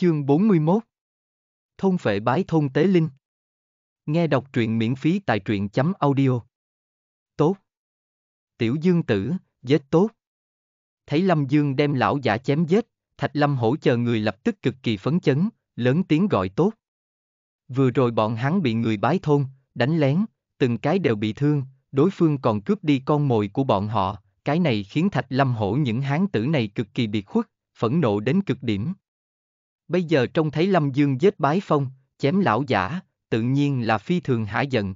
Chương 41 Thôn phệ bái thôn tế linh Nghe đọc truyện miễn phí tại truyện chấm audio Tốt Tiểu dương tử, giết tốt Thấy Lâm Dương đem lão giả chém giết, Thạch Lâm hỗ chờ người lập tức cực kỳ phấn chấn, lớn tiếng gọi tốt Vừa rồi bọn hắn bị người bái thôn, đánh lén, từng cái đều bị thương, đối phương còn cướp đi con mồi của bọn họ, cái này khiến Thạch Lâm hổ những hán tử này cực kỳ biệt khuất, phẫn nộ đến cực điểm bây giờ trông thấy Lâm Dương giết bái phong, chém lão giả, tự nhiên là phi thường hả giận.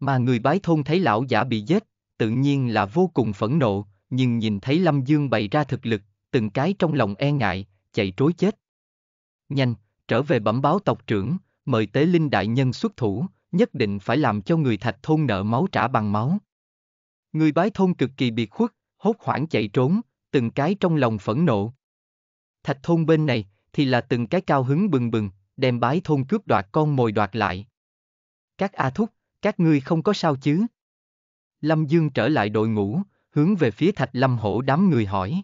Mà người bái thôn thấy lão giả bị giết, tự nhiên là vô cùng phẫn nộ, nhưng nhìn thấy Lâm Dương bày ra thực lực, từng cái trong lòng e ngại, chạy trối chết. Nhanh, trở về bẩm báo tộc trưởng, mời tế linh đại nhân xuất thủ, nhất định phải làm cho người thạch thôn nợ máu trả bằng máu. Người bái thôn cực kỳ biệt khuất, hốt hoảng chạy trốn, từng cái trong lòng phẫn nộ. Thạch thôn bên này, thì là từng cái cao hứng bừng bừng, đem bái thôn cướp đoạt con mồi đoạt lại. Các A Thúc, các ngươi không có sao chứ? Lâm Dương trở lại đội ngũ, hướng về phía Thạch Lâm Hổ đám người hỏi.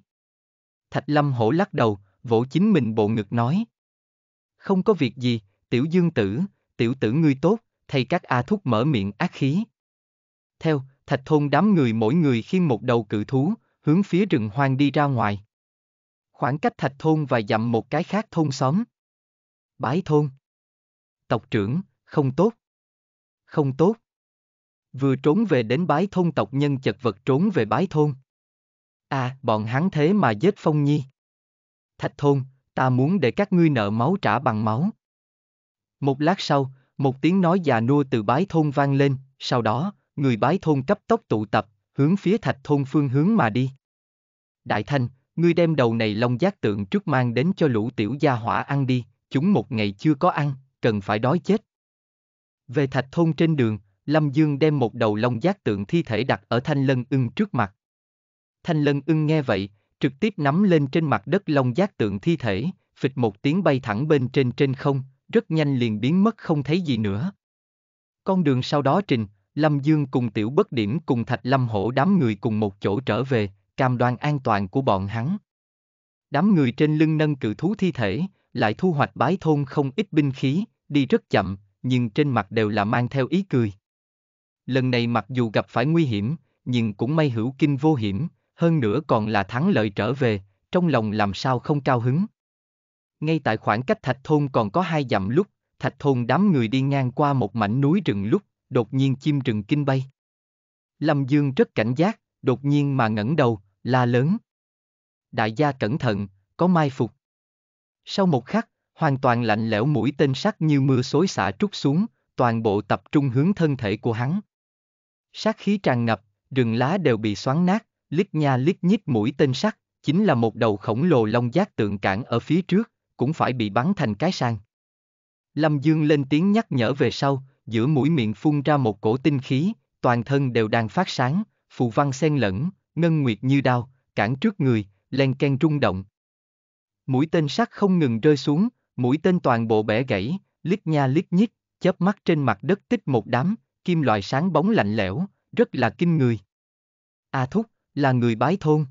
Thạch Lâm Hổ lắc đầu, vỗ chính mình bộ ngực nói. Không có việc gì, tiểu dương tử, tiểu tử ngươi tốt, thay các A Thúc mở miệng ác khí. Theo, Thạch Thôn đám người mỗi người khiêng một đầu cự thú, hướng phía rừng hoang đi ra ngoài. Khoảng cách thạch thôn và dặm một cái khác thôn xóm. Bái thôn. Tộc trưởng, không tốt. Không tốt. Vừa trốn về đến bái thôn tộc nhân chật vật trốn về bái thôn. À, bọn hắn thế mà giết Phong Nhi. Thạch thôn, ta muốn để các ngươi nợ máu trả bằng máu. Một lát sau, một tiếng nói già nua từ bái thôn vang lên, sau đó, người bái thôn cấp tốc tụ tập, hướng phía thạch thôn phương hướng mà đi. Đại Thanh, ngươi đem đầu này long giác tượng trước mang đến cho lũ tiểu gia hỏa ăn đi, chúng một ngày chưa có ăn, cần phải đói chết. Về thạch thôn trên đường, Lâm Dương đem một đầu long giác tượng thi thể đặt ở thanh lân ưng trước mặt. Thanh lân ưng nghe vậy, trực tiếp nắm lên trên mặt đất long giác tượng thi thể, phịch một tiếng bay thẳng bên trên trên không, rất nhanh liền biến mất không thấy gì nữa. Con đường sau đó trình, Lâm Dương cùng Tiểu Bất Điểm cùng Thạch Lâm Hổ đám người cùng một chỗ trở về, cam đoan an toàn của bọn hắn. Đám người trên lưng nâng cự thú thi thể, lại thu hoạch bái thôn không ít binh khí, đi rất chậm, nhưng trên mặt đều là mang theo ý cười. Lần này mặc dù gặp phải nguy hiểm, nhưng cũng may hữu kinh vô hiểm, hơn nữa còn là thắng lợi trở về, trong lòng làm sao không cao hứng. Ngay tại khoảng cách thạch thôn còn có hai dặm lúc, thạch thôn đám người đi ngang qua một mảnh núi rừng lúc, đột nhiên chim rừng kinh bay. Lâm Dương rất cảnh giác, đột nhiên mà ngẩng đầu, la lớn. Đại gia cẩn thận, có mai phục. Sau một khắc, hoàn toàn lạnh lẽo mũi tên sắt như mưa xối xả trút xuống, toàn bộ tập trung hướng thân thể của hắn. Sát khí tràn ngập, rừng lá đều bị xoắn nát, lít nha lít nhít mũi tên sắt, chính là một đầu khổng lồ long giác tượng cản ở phía trước, cũng phải bị bắn thành cái sang. Lâm Dương lên tiếng nhắc nhở về sau, giữa mũi miệng phun ra một cổ tinh khí, toàn thân đều đang phát sáng, phù văn xen lẫn, ngân nguyệt như đao, cản trước người, len ken rung động. Mũi tên sắt không ngừng rơi xuống, mũi tên toàn bộ bẻ gãy, lít nha lít nhít, chớp mắt trên mặt đất tích một đám, kim loại sáng bóng lạnh lẽo, rất là kinh người. A à Thúc, là người bái thôn.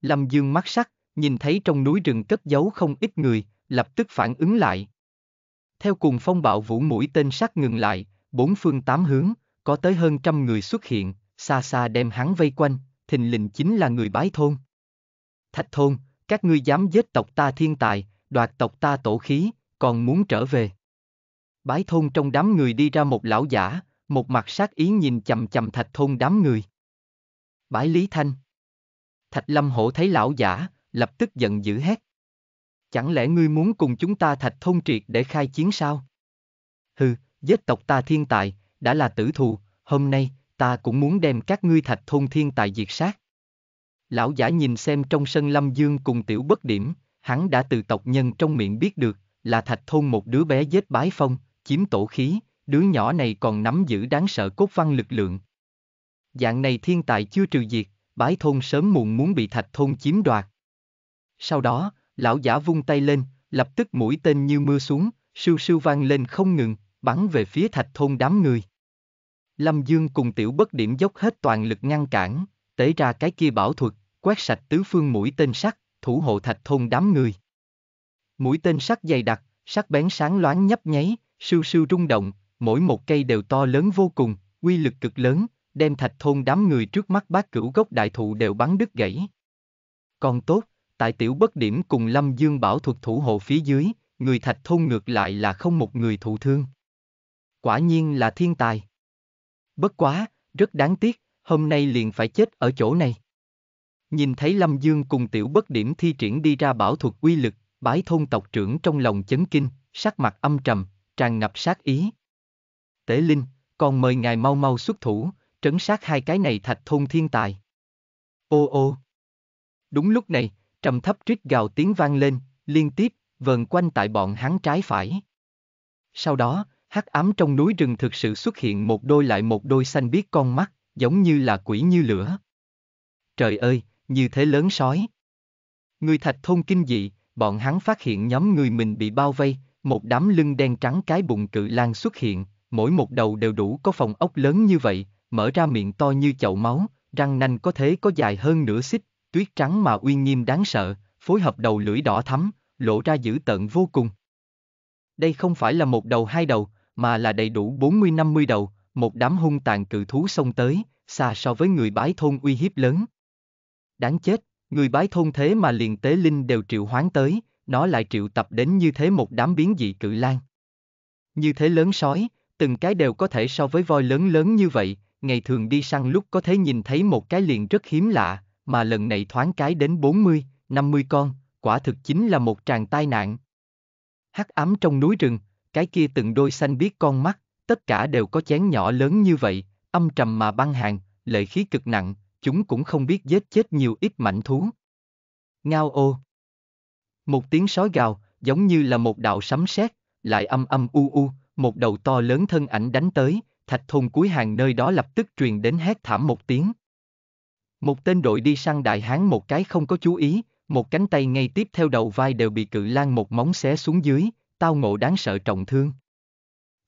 Lâm Dương mắt sắc, nhìn thấy trong núi rừng cất giấu không ít người, lập tức phản ứng lại. Theo cùng phong bạo vũ mũi tên sắt ngừng lại, bốn phương tám hướng, có tới hơn trăm người xuất hiện, xa xa đem hắn vây quanh, thình lình chính là người bái thôn. Thạch thôn, các ngươi dám giết tộc ta thiên tài, đoạt tộc ta tổ khí, còn muốn trở về. Bái thôn trong đám người đi ra một lão giả, một mặt sát ý nhìn chầm chầm thạch thôn đám người. Bái Lý Thanh Thạch Lâm Hổ thấy lão giả, lập tức giận dữ hét. Chẳng lẽ ngươi muốn cùng chúng ta thạch thôn triệt để khai chiến sao? Hừ, giết tộc ta thiên tài, đã là tử thù, hôm nay, ta cũng muốn đem các ngươi thạch thôn thiên tài diệt sát. Lão giả nhìn xem trong sân Lâm Dương cùng tiểu bất điểm, hắn đã từ tộc nhân trong miệng biết được, là thạch thôn một đứa bé giết bái phong, chiếm tổ khí, đứa nhỏ này còn nắm giữ đáng sợ cốt văn lực lượng. Dạng này thiên tài chưa trừ diệt, bái thôn sớm muộn muốn bị thạch thôn chiếm đoạt. Sau đó, lão giả vung tay lên, lập tức mũi tên như mưa xuống, sưu sưu vang lên không ngừng, bắn về phía thạch thôn đám người. Lâm Dương cùng tiểu bất điểm dốc hết toàn lực ngăn cản, tế ra cái kia bảo thuật, quét sạch tứ phương mũi tên sắt, thủ hộ thạch thôn đám người. Mũi tên sắt dày đặc, sắc bén sáng loáng nhấp nháy, sưu sưu rung động, mỗi một cây đều to lớn vô cùng, quy lực cực lớn, đem thạch thôn đám người trước mắt bác cửu gốc đại thụ đều bắn đứt gãy. Còn tốt, tại tiểu bất điểm cùng Lâm Dương bảo thuật thủ hộ phía dưới, người thạch thôn ngược lại là không một người thụ thương. Quả nhiên là thiên tài. Bất quá, rất đáng tiếc, hôm nay liền phải chết ở chỗ này. Nhìn thấy Lâm Dương cùng tiểu bất điểm thi triển đi ra bảo thuật Quy lực, bái thôn tộc trưởng trong lòng chấn kinh, sắc mặt âm trầm, tràn ngập sát ý. Tế Linh, còn mời ngài mau mau xuất thủ, trấn sát hai cái này thạch thôn thiên tài. Ô ô. Đúng lúc này, trầm thấp trích gào tiếng vang lên, liên tiếp, vờn quanh tại bọn hắn trái phải. Sau đó, hắc ám trong núi rừng thực sự xuất hiện một đôi lại một đôi xanh biếc con mắt, giống như là quỷ như lửa. Trời ơi, như thế lớn sói. Người thạch thôn kinh dị, bọn hắn phát hiện nhóm người mình bị bao vây, một đám lưng đen trắng cái bụng cự lan xuất hiện, mỗi một đầu đều đủ có phòng ốc lớn như vậy, mở ra miệng to như chậu máu, răng nanh có thế có dài hơn nửa xích, tuyết trắng mà uy nghiêm đáng sợ, phối hợp đầu lưỡi đỏ thắm, lộ ra dữ tợn vô cùng. Đây không phải là một đầu hai đầu, mà là đầy đủ 40-50 đầu, một đám hung tàn cự thú xông tới, xa so với người bái thôn uy hiếp lớn. Đáng chết, người bái thôn thế mà liền tế linh đều triệu hoán tới, nó lại triệu tập đến như thế một đám biến dị cự lan. Như thế lớn sói, từng cái đều có thể so với voi lớn lớn như vậy, ngày thường đi săn lúc có thể nhìn thấy một cái liền rất hiếm lạ, mà lần này thoáng cái đến 40, 50 con, quả thực chính là một tràng tai nạn. Hắc ám trong núi rừng, cái kia từng đôi xanh biết con mắt, tất cả đều có chén nhỏ lớn như vậy, âm trầm mà băng hàng, lệ khí cực nặng, chúng cũng không biết giết chết nhiều ít mảnh thú. Ngao ô. Một tiếng sói gào, giống như là một đạo sấm sét, lại âm âm u u, một đầu to lớn thân ảnh đánh tới, thạch thôn cuối hàng nơi đó lập tức truyền đến hét thảm một tiếng. Một tên đội đi săn đại hán một cái không có chú ý, một cánh tay ngay tiếp theo đầu vai đều bị cự lan một móng xé xuống dưới, tao ngộ đáng sợ trọng thương.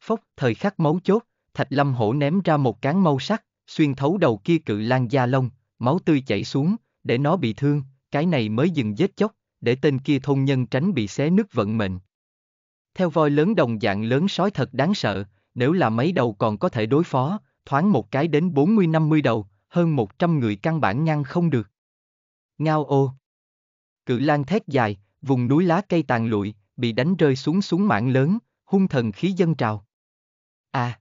Phốc, thời khắc máu chốt, Thạch Lâm Hổ ném ra một cán mâu sắc, xuyên thấu đầu kia cự lan da lông, máu tươi chảy xuống, để nó bị thương, cái này mới dừng vết chóc, để tên kia thôn nhân tránh bị xé nứt vận mệnh. Theo voi lớn đồng dạng lớn sói thật đáng sợ, nếu là mấy đầu còn có thể đối phó, thoáng một cái đến 40-50 đầu, hơn 100 người căn bản ngăn không được. Ngao ô. Cự lan thét dài, vùng núi lá cây tàn lụi, bị đánh rơi xuống xuống mảng lớn, hung thần khí dân trào. À!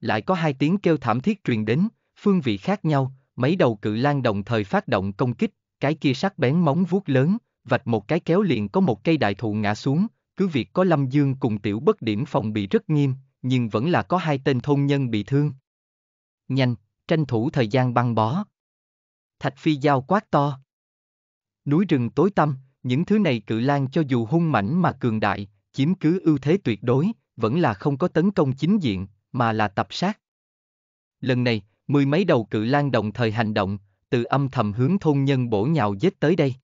Lại có hai tiếng kêu thảm thiết truyền đến, phương vị khác nhau, mấy đầu cự lan đồng thời phát động công kích, cái kia sắc bén móng vuốt lớn, vạch một cái kéo liền có một cây đại thụ ngã xuống, cứ việc có Lâm Dương cùng tiểu bất điểm phòng bị rất nghiêm, nhưng vẫn là có hai tên thôn nhân bị thương. Nhanh, tranh thủ thời gian băng bó. Thạch Phi dao quát to. Núi rừng tối tăm, những thứ này cự lan cho dù hung mãnh mà cường đại, chiếm cứ ưu thế tuyệt đối, vẫn là không có tấn công chính diện, mà là tập sát. Lần này, mười mấy đầu cự lan đồng thời hành động, từ âm thầm hướng thôn nhân bổ nhào giết tới đây.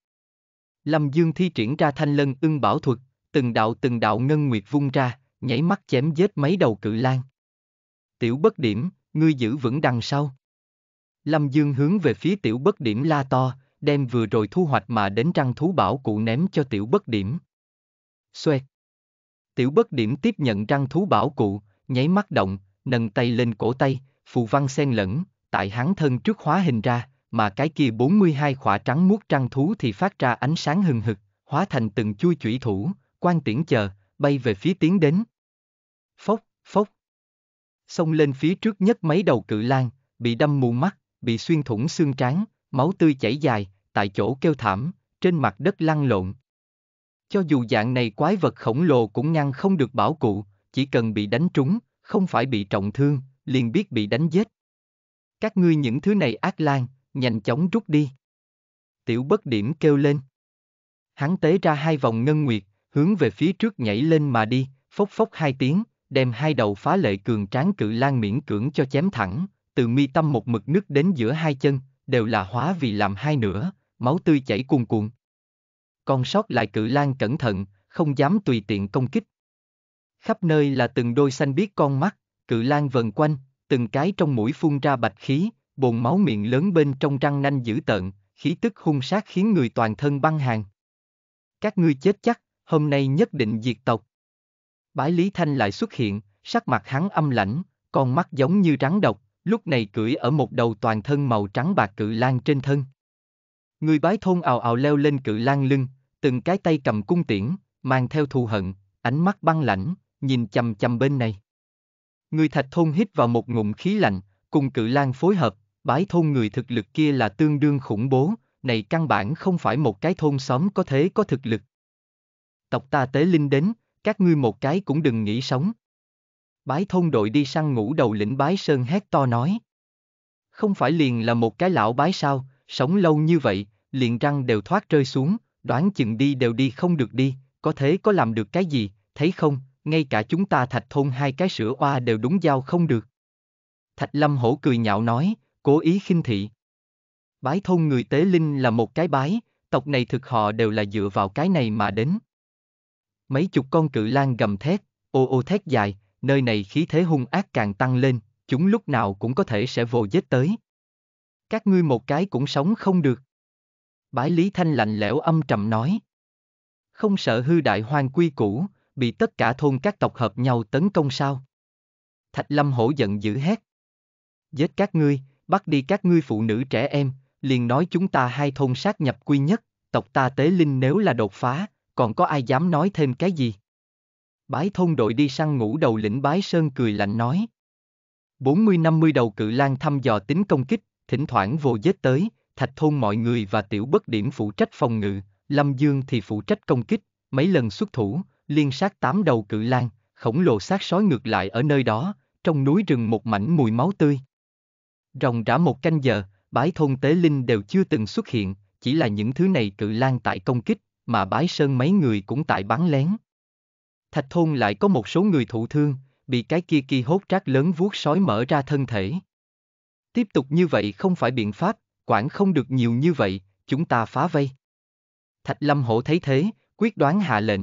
Lâm Dương thi triển ra thanh lân ưng bảo thuật, từng đạo từng đạo ngân nguyệt vung ra, nhảy mắt chém giết mấy đầu cự lan. Tiểu bất điểm, ngươi giữ vững đằng sau. Lâm Dương hướng về phía tiểu bất điểm la to, đem vừa rồi thu hoạch mà đến trăng thú bảo cụ ném cho tiểu bất điểm. Xoẹt. Tiểu bất điểm tiếp nhận trăng thú bảo cụ, nháy mắt động, nâng tay lên cổ tay, phù văn xen lẫn, tại hắn thân trước hóa hình ra, mà cái kia 42 khỏa trắng muốt trăng thú thì phát ra ánh sáng hừng hực, hóa thành từng chui chủy thủ, quan tiễn chờ, bay về phía tiến đến. Phốc, phốc. Xông lên phía trước nhất mấy đầu cự lan, bị đâm mù mắt, bị xuyên thủng xương trán, máu tươi chảy dài, tại chỗ kêu thảm, trên mặt đất lăn lộn. Cho dù dạng này quái vật khổng lồ cũng ngăn không được bảo cụ, chỉ cần bị đánh trúng, không phải bị trọng thương, liền biết bị đánh giết. Các ngươi những thứ này ác lan, nhanh chóng rút đi. Tiểu bất điểm kêu lên. Hắn tế ra hai vòng ngân nguyệt, hướng về phía trước nhảy lên mà đi, phốc phốc hai tiếng, đem hai đầu phá lệ cường tráng cự lan miễn cưỡng cho chém thẳng, từ mi tâm một mực nứt đến giữa hai chân, đều là hóa vì làm hai nửa, máu tươi chảy cuồn cuộn. Còn sót lại cự lan cẩn thận, không dám tùy tiện công kích. Khắp nơi là từng đôi xanh biếc con mắt, cự lan vần quanh, từng cái trong mũi phun ra bạch khí, bồn máu miệng lớn bên trong răng nanh dữ tợn, khí tức hung sát khiến người toàn thân băng hàng. Các ngươi chết chắc, hôm nay nhất định diệt tộc. Bái Lý Thanh lại xuất hiện, sắc mặt hắn âm lãnh, con mắt giống như rắn độc, lúc này cưỡi ở một đầu toàn thân màu trắng bạc cự lan trên thân. Người bái thôn ào ào leo lên cự lan lưng, từng cái tay cầm cung tiễn, mang theo thù hận, ánh mắt băng lãnh, nhìn chầm chầm bên này. Người thạch thôn hít vào một ngụm khí lạnh, cùng cự lan phối hợp, bái thôn người thực lực kia là tương đương khủng bố, này căn bản không phải một cái thôn xóm có thế có thực lực. Tộc ta tế linh đến, các ngươi một cái cũng đừng nghĩ sống. Bái thôn đội đi săn ngủ đầu lĩnh bái sơn hét to nói. Không phải liền là một cái lão bái sao, sống lâu như vậy, liền răng đều thoát rơi xuống, đoán chừng đi đều đi không được đi, có thế có làm được cái gì, thấy không, ngay cả chúng ta thạch thôn hai cái sữa oa đều đúng giao không được. Thạch Lâm Hổ cười nhạo nói, cố ý khinh thị. Bái thôn người tế linh là một cái bái, tộc này thực họ đều là dựa vào cái này mà đến. Mấy chục con cự lan gầm thét, ô ô thét dài, nơi này khí thế hung ác càng tăng lên, chúng lúc nào cũng có thể sẽ vồ giết tới. Các ngươi một cái cũng sống không được. Bái Lý Thanh lạnh lẽo âm trầm nói. Không sợ hư đại hoang quy cũ, bị tất cả thôn các tộc hợp nhau tấn công sao? Thạch Lâm hổ giận dữ hét. Giết các ngươi, bắt đi các ngươi phụ nữ trẻ em, liền nói chúng ta hai thôn sát nhập quy nhất, tộc ta tế linh nếu là đột phá, còn có ai dám nói thêm cái gì? bái thôn đội đi săn ngủ đầu lĩnh bái sơn cười lạnh nói. 40-50 đầu cự lang thăm dò tính công kích, thỉnh thoảng vô dết tới, thạch thôn mọi người và tiểu bất điểm phụ trách phòng ngự, Lâm Dương thì phụ trách công kích, mấy lần xuất thủ, liên sát tám đầu cự lang, khổng lồ sát sói ngược lại ở nơi đó, trong núi rừng một mảnh mùi máu tươi. Ròng rã một canh giờ, bái thôn tế linh đều chưa từng xuất hiện, chỉ là những thứ này cự lang tại công kích, mà bái sơn mấy người cũng tại bắn lén. Thạch thôn lại có một số người thụ thương, bị cái kia kỳ hốt rác lớn vuốt sói mở ra thân thể. Tiếp tục như vậy không phải biện pháp, quản không được nhiều như vậy, chúng ta phá vây. Thạch Lâm Hổ thấy thế, quyết đoán hạ lệnh.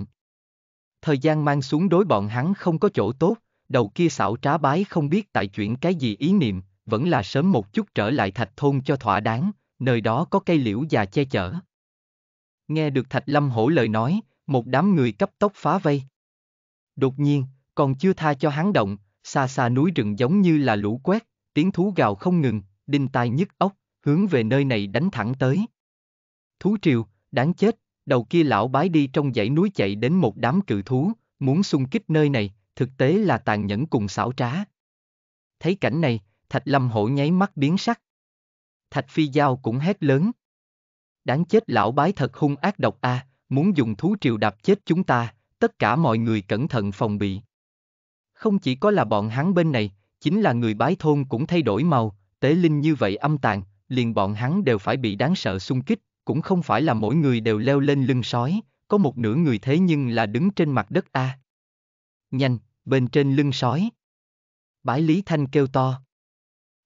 Thời gian mang xuống đối bọn hắn không có chỗ tốt, đầu kia xảo trá bái không biết tại chuyện cái gì ý niệm, vẫn là sớm một chút trở lại thạch thôn cho thỏa đáng, nơi đó có cây liễu già che chở. Nghe được Thạch Lâm Hổ lời nói, một đám người cấp tốc phá vây. Đột nhiên, còn chưa tha cho hắn động, xa xa núi rừng giống như là lũ quét, tiếng thú gào không ngừng, đinh tai nhức óc, hướng về nơi này đánh thẳng tới. Thú triều, đáng chết, đầu kia lão bái đi trong dãy núi chạy đến một đám cự thú, muốn xung kích nơi này, thực tế là tàn nhẫn cùng xảo trá. Thấy cảnh này, Thạch Lâm Hổ nháy mắt biến sắc. Thạch Phi Giao cũng hét lớn. Đáng chết lão bái thật hung ác độc a, à, muốn dùng thú triều đạp chết chúng ta, tất cả mọi người cẩn thận phòng bị. Không chỉ có là bọn hắn bên này, chính là người bái thôn cũng thay đổi màu, tế linh như vậy âm tàn, liền bọn hắn đều phải bị đáng sợ xung kích, cũng không phải là mỗi người đều leo lên lưng sói, có một nửa người thế nhưng là đứng trên mặt đất A. Nhanh, bên trên lưng sói. Bái Lý Thanh kêu to.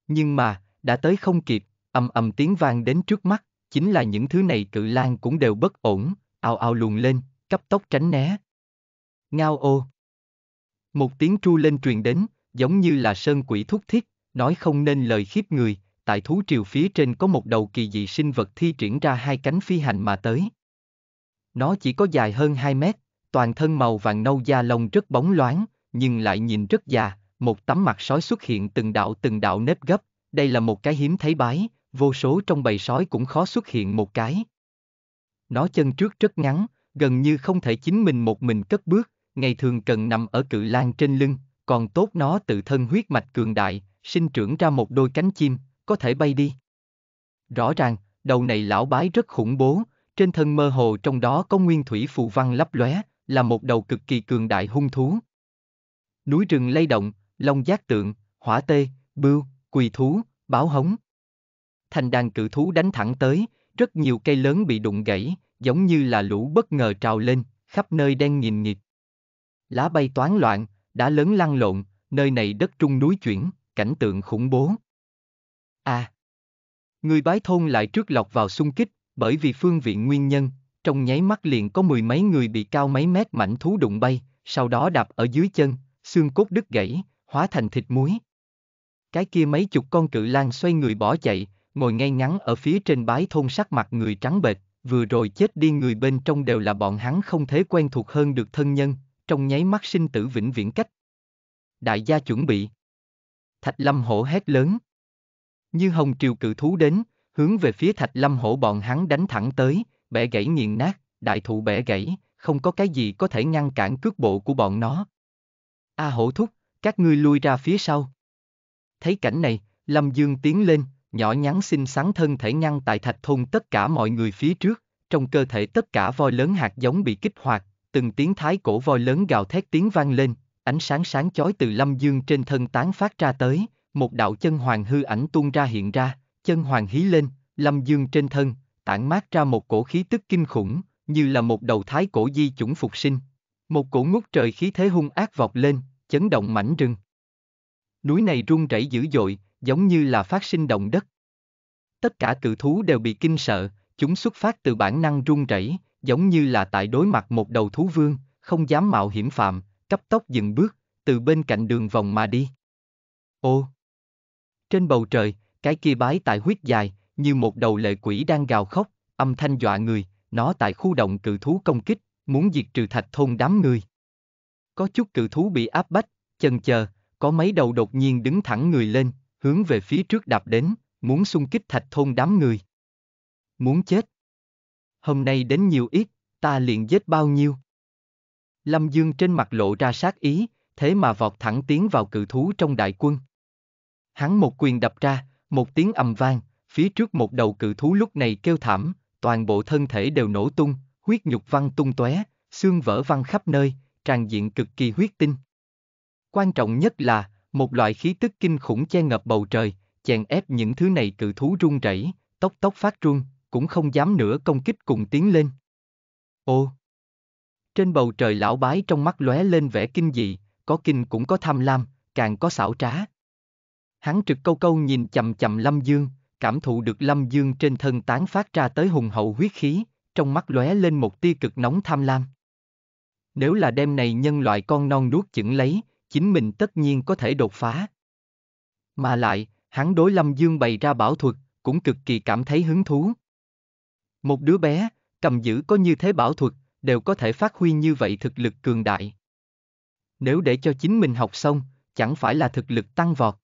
Nhưng mà, đã tới không kịp, ầm ầm tiếng vang đến trước mắt, chính là những thứ này cự lan cũng đều bất ổn, ao ao luồn lên, cấp tốc tránh né. Ngao ô. Một tiếng tru lên truyền đến, giống như là sơn quỷ thúc thiết, nói không nên lời khiếp người, tại thú triều phía trên có một đầu kỳ dị sinh vật thi triển ra hai cánh phi hành mà tới. Nó chỉ có dài hơn 2 mét, toàn thân màu vàng nâu da lông rất bóng loáng, nhưng lại nhìn rất già, một tấm mặt sói xuất hiện từng đạo từng đạo nếp gấp, đây là một cái hiếm thấy bái, vô số trong bầy sói cũng khó xuất hiện một cái. Nó chân trước rất ngắn, gần như không thể chính mình một mình cất bước, ngày thường cần nằm ở cự lan trên lưng, còn tốt nó tự thân huyết mạch cường đại, sinh trưởng ra một đôi cánh chim, có thể bay đi. Rõ ràng, đầu này lão bái rất khủng bố, trên thân mơ hồ trong đó có nguyên thủy phù văn lấp lóe, là một đầu cực kỳ cường đại hung thú. Núi rừng lay động, long giác tượng, hỏa tê, bưu, quỳ thú, báo hống. Thành đàn cự thú đánh thẳng tới, rất nhiều cây lớn bị đụng gãy, giống như là lũ bất ngờ trào lên, khắp nơi đen nghìn nghịt lá bay toán loạn, đá lớn lăn lộn, nơi này đất trung núi chuyển, cảnh tượng khủng bố. À! Người bái thôn lại trước lọc vào xung kích, bởi vì phương viện nguyên nhân, trong nháy mắt liền có mười mấy người bị cao mấy mét mảnh thú đụng bay, sau đó đạp ở dưới chân, xương cốt đứt gãy, hóa thành thịt muối. Cái kia mấy chục con cự lan xoay người bỏ chạy, ngồi ngay ngắn ở phía trên bái thôn sắc mặt người trắng bệch, vừa rồi chết đi người bên trong đều là bọn hắn không thể quen thuộc hơn được thân nhân, trong nháy mắt sinh tử vĩnh viễn cách. Đại gia chuẩn bị. Thạch Lâm Hổ hét lớn. Như hồng triều cự thú đến, hướng về phía Thạch Lâm Hổ bọn hắn đánh thẳng tới, bẻ gãy nghiền nát, đại thụ bẻ gãy, không có cái gì có thể ngăn cản cước bộ của bọn nó. A à hổ thúc, các ngươi lui ra phía sau. Thấy cảnh này, Lâm Dương tiến lên, nhỏ nhắn xinh xắn thân thể ngăn tại thạch thôn tất cả mọi người phía trước, trong cơ thể tất cả voi lớn hạt giống bị kích hoạt, từng tiếng thái cổ voi lớn gào thét tiếng vang lên, ánh sáng sáng chói từ lâm dương trên thân tán phát ra tới, một đạo chân hoàng hư ảnh tuôn ra hiện ra, chân hoàng hí lên, lâm dương trên thân, tản mát ra một cổ khí tức kinh khủng, như là một đầu thái cổ di chủng phục sinh. Một cổ ngút trời khí thế hung ác vọt lên, chấn động mảnh rừng. Núi này rung rẩy dữ dội, giống như là phát sinh động đất. Tất cả cự thú đều bị kinh sợ, chúng xuất phát từ bản năng rung rẩy, giống như là tại đối mặt một đầu thú vương, không dám mạo hiểm phạm, cấp tốc dừng bước, từ bên cạnh đường vòng mà đi. Ô! Trên bầu trời, cái kia bái tại huyết dài, như một đầu lệ quỷ đang gào khóc, âm thanh dọa người, nó tại khu động cự thú công kích, muốn diệt trừ thạch thôn đám người. Có chút cự thú bị áp bách, chần chờ, có mấy đầu đột nhiên đứng thẳng người lên, hướng về phía trước đạp đến, muốn xung kích thạch thôn đám người. Muốn chết hôm nay đến nhiều ít, ta liền giết bao nhiêu. Lâm Dương trên mặt lộ ra sát ý, thế mà vọt thẳng tiến vào cự thú trong đại quân. Hắn một quyền đập ra, một tiếng ầm vang, phía trước một đầu cự thú lúc này kêu thảm, toàn bộ thân thể đều nổ tung, huyết nhục văng tung tóe, xương vỡ văng khắp nơi, tràn diện cực kỳ huyết tinh. Quan trọng nhất là, một loại khí tức kinh khủng che ngập bầu trời, chèn ép những thứ này cự thú run rẩy, tóc tóc phát run, cũng không dám nữa công kích cùng tiến lên. Ô! Trên bầu trời lão bái trong mắt lóe lên vẻ kinh dị, có kinh cũng có tham lam, càng có xảo trá. Hắn trực câu câu nhìn chầm chầm Lâm Dương, cảm thụ được Lâm Dương trên thân tán phát ra tới hùng hậu huyết khí, trong mắt lóe lên một tia cực nóng tham lam. Nếu là đêm này nhân loại con non nuốt chửng lấy, chính mình tất nhiên có thể đột phá. Mà lại, hắn đối Lâm Dương bày ra bảo thuật, cũng cực kỳ cảm thấy hứng thú. Một đứa bé, cầm giữ có như thế bảo thuật, đều có thể phát huy như vậy thực lực cường đại. Nếu để cho chính mình học xong, chẳng phải là thực lực tăng vọt.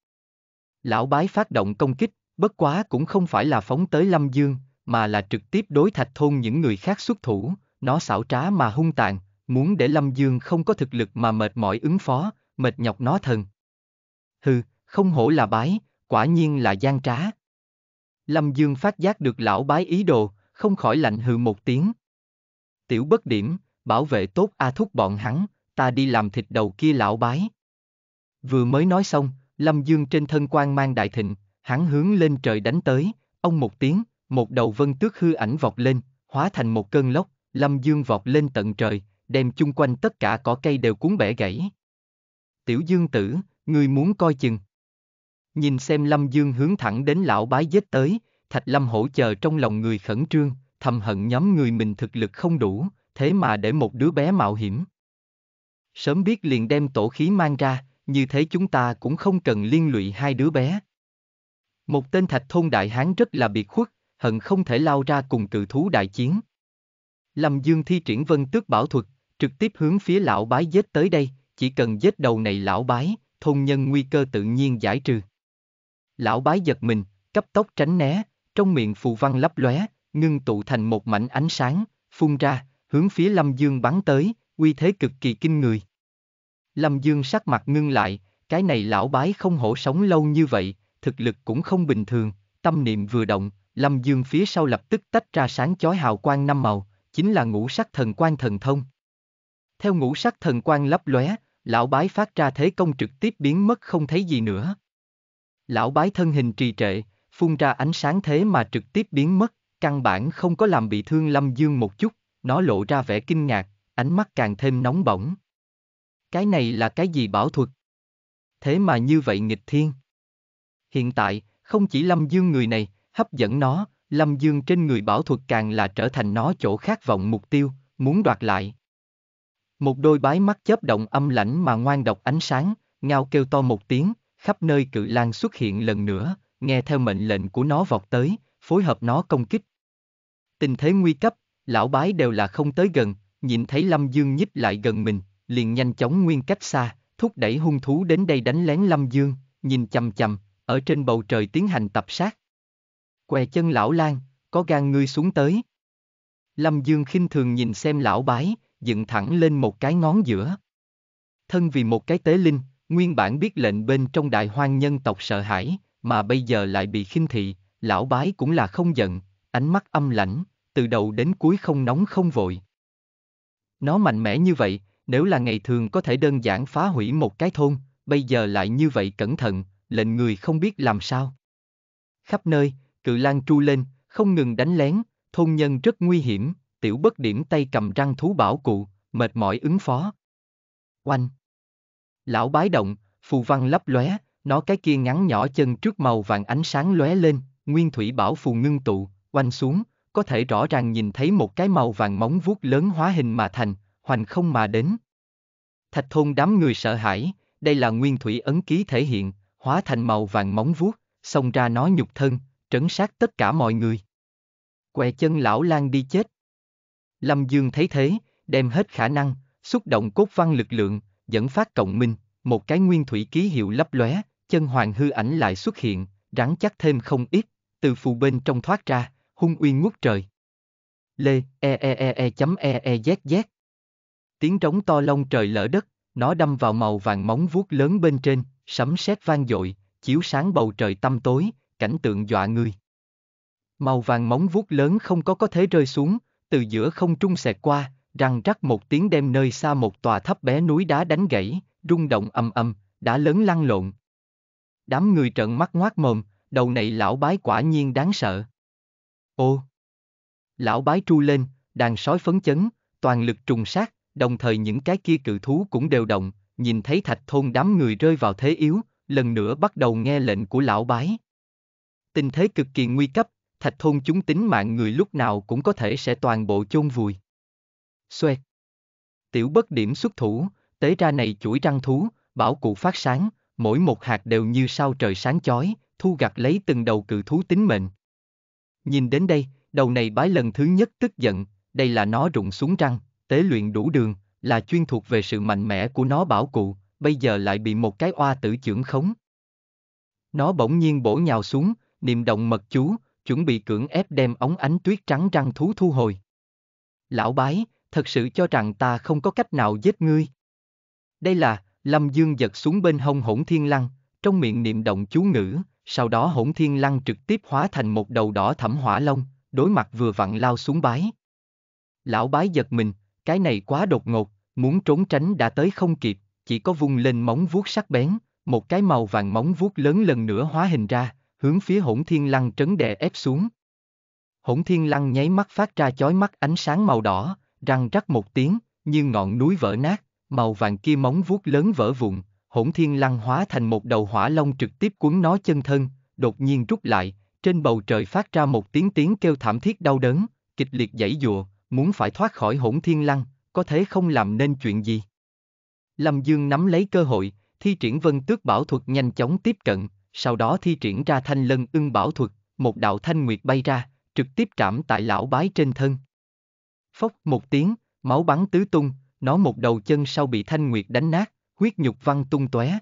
Lão bái phát động công kích, bất quá cũng không phải là phóng tới Lâm Dương, mà là trực tiếp đối thạch thôn những người khác xuất thủ, nó xảo trá mà hung tàn, muốn để Lâm Dương không có thực lực mà mệt mỏi ứng phó, mệt nhọc nó thần. Hừ, không hổ là bái, quả nhiên là gian trá. Lâm Dương phát giác được lão bái ý đồ, không khỏi lạnh hừ một tiếng. Tiểu bất điểm, bảo vệ tốt A Thúc bọn hắn, ta đi làm thịt đầu kia lão bái. Vừa mới nói xong, Lâm Dương trên thân quan mang đại thịnh, hắn hướng lên trời đánh tới, ông một tiếng, một đầu vân tước hư ảnh vọt lên, hóa thành một cơn lốc, Lâm Dương vọt lên tận trời, đem chung quanh tất cả cỏ cây đều cuốn bẻ gãy. Tiểu Dương tử, người muốn coi chừng. Nhìn xem Lâm Dương hướng thẳng đến lão bái giết tới, Thạch Lâm hỗ trợ trong lòng người khẩn trương, thầm hận nhóm người mình thực lực không đủ, thế mà để một đứa bé mạo hiểm. Sớm biết liền đem tổ khí mang ra, như thế chúng ta cũng không cần liên lụy hai đứa bé. Một tên thạch thôn đại hán rất là biệt khuất, hận không thể lao ra cùng cự thú đại chiến. Lâm Dương thi triển vân tước bảo thuật, trực tiếp hướng phía lão bái giết tới đây, chỉ cần giết đầu này lão bái, thôn nhân nguy cơ tự nhiên giải trừ. Lão bái giật mình, cấp tốc tránh né, trong miệng phù văn lấp lóe, ngưng tụ thành một mảnh ánh sáng, phun ra, hướng phía Lâm Dương bắn tới, uy thế cực kỳ kinh người. Lâm Dương sắc mặt ngưng lại, cái này lão bái không hổ sống lâu như vậy, thực lực cũng không bình thường, tâm niệm vừa động, Lâm Dương phía sau lập tức tách ra sáng chói hào quang năm màu, chính là ngũ sắc thần quan thần thông. Theo ngũ sắc thần quan lấp lóe, lão bái phát ra thế công trực tiếp biến mất không thấy gì nữa. Lão bái thân hình trì trệ, phun ra ánh sáng thế mà trực tiếp biến mất, căn bản không có làm bị thương Lâm Dương một chút, nó lộ ra vẻ kinh ngạc, ánh mắt càng thêm nóng bỏng. Cái này là cái gì bảo thuật? Thế mà như vậy nghịch thiên. Hiện tại, không chỉ Lâm Dương người này, hấp dẫn nó, Lâm Dương trên người bảo thuật càng là trở thành nó chỗ khát vọng mục tiêu, muốn đoạt lại. Một đôi bái mắt chớp động âm lãnh mà ngoan độc ánh sáng, ngao kêu to một tiếng, khắp nơi cự lan xuất hiện lần nữa, nghe theo mệnh lệnh của nó vọt tới, phối hợp nó công kích. Tình thế nguy cấp, lão bái đều là không tới gần, nhìn thấy Lâm Dương nhích lại gần mình, liền nhanh chóng nguyên cách xa, thúc đẩy hung thú đến đây đánh lén Lâm Dương, nhìn chằm chằm, ở trên bầu trời tiến hành tập sát. Què chân lão lang, có gan ngươi xuống tới. Lâm Dương khinh thường nhìn xem lão bái, dựng thẳng lên một cái ngón giữa. Thân vì một cái tế linh, nguyên bản biết lệnh bên trong đại hoang nhân tộc sợ hãi, mà bây giờ lại bị khinh thị, lão bái cũng là không giận, ánh mắt âm lãnh, từ đầu đến cuối không nóng không vội. Nó mạnh mẽ như vậy, nếu là ngày thường có thể đơn giản phá hủy một cái thôn, bây giờ lại như vậy cẩn thận, lệnh người không biết làm sao. Khắp nơi, cự lan tru lên, không ngừng đánh lén, thôn nhân rất nguy hiểm, tiểu bất điểm tay cầm răng thú bảo cụ, mệt mỏi ứng phó. Oanh! Lão bái động, phù văn lấp lóe, nó cái kia ngắn nhỏ chân trước màu vàng ánh sáng lóe lên, nguyên thủy bảo phù ngưng tụ, oanh xuống, có thể rõ ràng nhìn thấy một cái màu vàng móng vuốt lớn hóa hình mà thành, hoành không mà đến. Thạch thôn đám người sợ hãi, đây là nguyên thủy ấn ký thể hiện, hóa thành màu vàng móng vuốt, xông ra nó nhục thân, trấn sát tất cả mọi người. Què chân lão lang đi chết. Lâm Dương thấy thế, đem hết khả năng, xúc động cốt văn lực lượng, dẫn phát cộng minh, một cái nguyên thủy ký hiệu lấp lóe, chân hoàng hư ảnh lại xuất hiện, rắn chắc thêm không ít, từ phù bên trong thoát ra, hung uy ngút trời. Lê, e e e e chấm e e z z. Tiếng trống to lông trời lỡ đất, nó đâm vào màu vàng móng vuốt lớn bên trên, sấm sét vang dội, chiếu sáng bầu trời tăm tối, cảnh tượng dọa người. Màu vàng móng vuốt lớn không có có thể rơi xuống, từ giữa không trung xẹt qua, răng rắc một tiếng đem nơi xa một tòa thấp bé núi đá đánh gãy, rung động âm âm, đã lớn lăn lộn, đám người trợn mắt ngoác mồm, đầu này lão bái quả nhiên đáng sợ. Ô! Lão bái tru lên, đàn sói phấn chấn, toàn lực trùng sát, đồng thời những cái kia cự thú cũng đều động, nhìn thấy thạch thôn đám người rơi vào thế yếu, lần nữa bắt đầu nghe lệnh của lão bái. Tình thế cực kỳ nguy cấp, thạch thôn chúng tính mạng người lúc nào cũng có thể sẽ toàn bộ chôn vùi. Xoẹt! Tiểu bất điểm xuất thủ, tế ra này chuỗi răng thú, bảo cụ phát sáng, mỗi một hạt đều như sao trời sáng chói, thu gặt lấy từng đầu cự thú tính mệnh. Nhìn đến đây, đầu này bái lần thứ nhất tức giận, đây là nó rụng xuống răng, tế luyện đủ đường, là chuyên thuộc về sự mạnh mẽ của nó bảo cụ, bây giờ lại bị một cái oa tử trưởng khống. Nó bỗng nhiên bổ nhào xuống, niệm động mật chú, chuẩn bị cưỡng ép đem ống ánh tuyết trắng răng thú thu hồi. Lão bái, thật sự cho rằng ta không có cách nào giết ngươi. Đây là, Lâm Dương giật xuống bên hông hỗn thiên lăng, trong miệng niệm động chú ngữ, sau đó hỗn thiên lăng trực tiếp hóa thành một đầu đỏ thẩm hỏa long, đối mặt vừa vặn lao xuống bái. Lão bái giật mình, cái này quá đột ngột, muốn trốn tránh đã tới không kịp, chỉ có vung lên móng vuốt sắc bén, một cái màu vàng móng vuốt lớn lần nữa hóa hình ra, hướng phía hỗn thiên lăng trấn đè ép xuống. Hỗn thiên lăng nháy mắt phát ra chói mắt ánh sáng màu đỏ, răng rắc một tiếng, như ngọn núi vỡ nát, màu vàng kia móng vuốt lớn vỡ vụn, hỗn thiên lăng hóa thành một đầu hỏa long trực tiếp cuốn nó chân thân, đột nhiên rút lại, trên bầu trời phát ra một tiếng tiếng kêu thảm thiết đau đớn, kịch liệt giãy dụa, muốn phải thoát khỏi hỗn thiên lăng, có thể không làm nên chuyện gì. Lâm Dương nắm lấy cơ hội, thi triển vân tước bảo thuật nhanh chóng tiếp cận, sau đó thi triển ra thanh lân ưng bảo thuật, một đạo thanh nguyệt bay ra, trực tiếp trảm tại lão bái trên thân. Phốc một tiếng, máu bắn tứ tung, nó một đầu chân sau bị thanh nguyệt đánh nát, huyết nhục văng tung tóe.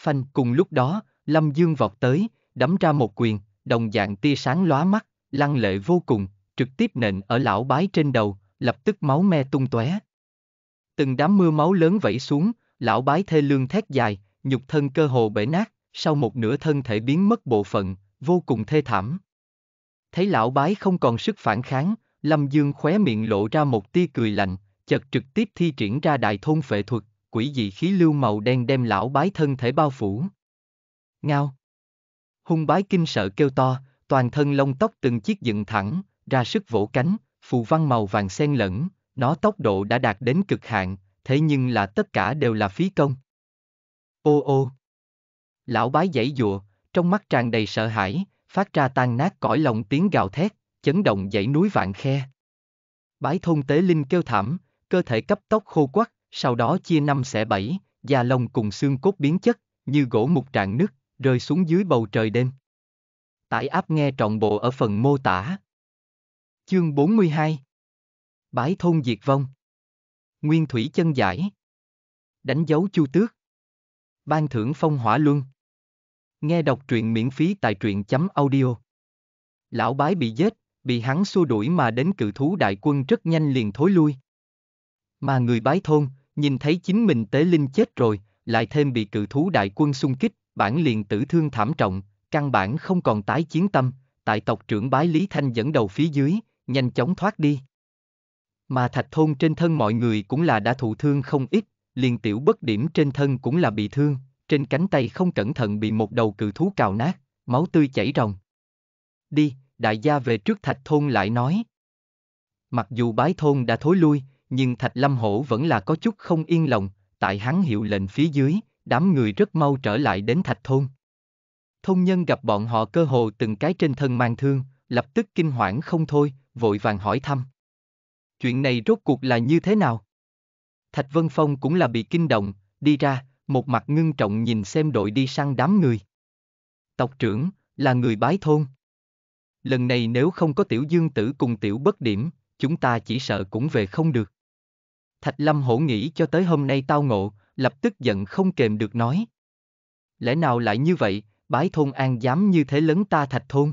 Phanh cùng lúc đó, Lâm Dương vọt tới, đấm ra một quyền, đồng dạng tia sáng lóa mắt, lăng lệ vô cùng, trực tiếp nện ở lão bái trên đầu, lập tức máu me tung tóe. Từng đám mưa máu lớn vẩy xuống, lão bái thê lương thét dài, nhục thân cơ hồ bể nát, sau một nửa thân thể biến mất bộ phận, vô cùng thê thảm. Thấy lão bái không còn sức phản kháng, Lâm Dương khóe miệng lộ ra một tia cười lạnh, chợt trực tiếp thi triển ra đại thôn phệ thuật, quỷ dị khí lưu màu đen đem lão bái thân thể bao phủ. Ngao. Hung bái kinh sợ kêu to, toàn thân lông tóc từng chiếc dựng thẳng, ra sức vỗ cánh, phù văn màu vàng xen lẫn, nó tốc độ đã đạt đến cực hạn, thế nhưng là tất cả đều là phí công. Ô ô. Lão bái giãy dụa, trong mắt tràn đầy sợ hãi, phát ra tan nát cõi lòng tiếng gào thét, chấn động dãy núi vạn khe. Bái thôn tế linh kêu thảm, cơ thể cấp tốc khô quắc, sau đó chia năm xẻ bảy, da lông cùng xương cốt biến chất, như gỗ mục trạng nứt, rơi xuống dưới bầu trời đêm. Tải áp nghe trọn bộ ở phần mô tả. Chương 42 Bái thôn diệt vong Nguyên thủy chân giải Đánh dấu chu tước Ban thưởng phong hỏa luân Nghe đọc truyện miễn phí tại truyện chấm audio Lão bái bị giết, bị hắn xua đuổi mà đến cự thú đại quân rất nhanh liền thối lui. Mà người bái thôn, nhìn thấy chính mình tế linh chết rồi, lại thêm bị cự thú đại quân xung kích, bản liền tử thương thảm trọng, căn bản không còn tái chiến tâm, tại tộc trưởng bái Lý Thanh dẫn đầu phía dưới, nhanh chóng thoát đi. Mà thạch thôn trên thân mọi người cũng là đã thụ thương không ít, liền tiểu bất điểm trên thân cũng là bị thương, trên cánh tay không cẩn thận bị một đầu cự thú cào nát, máu tươi chảy ròng. Đi, đại gia về trước thạch thôn lại nói. Mặc dù bái thôn đã thối lui, nhưng Thạch Lâm Hổ vẫn là có chút không yên lòng, tại hắn hiệu lệnh phía dưới, đám người rất mau trở lại đến Thạch Thôn. Thôn nhân gặp bọn họ cơ hồ từng cái trên thân mang thương, lập tức kinh hoảng không thôi, vội vàng hỏi thăm. Chuyện này rốt cuộc là như thế nào? Thạch Vân Phong cũng là bị kinh động, đi ra, một mặt ngưng trọng nhìn xem đội đi săn đám người. Tộc trưởng, là người bái thôn. Lần này nếu không có tiểu dương tử cùng tiểu bất điểm, chúng ta chỉ sợ cũng về không được. Thạch Lâm hổ nghĩ cho tới hôm nay tao ngộ, lập tức giận không kềm được nói. Lẽ nào lại như vậy, bái thôn an dám như thế lớn ta thạch thôn?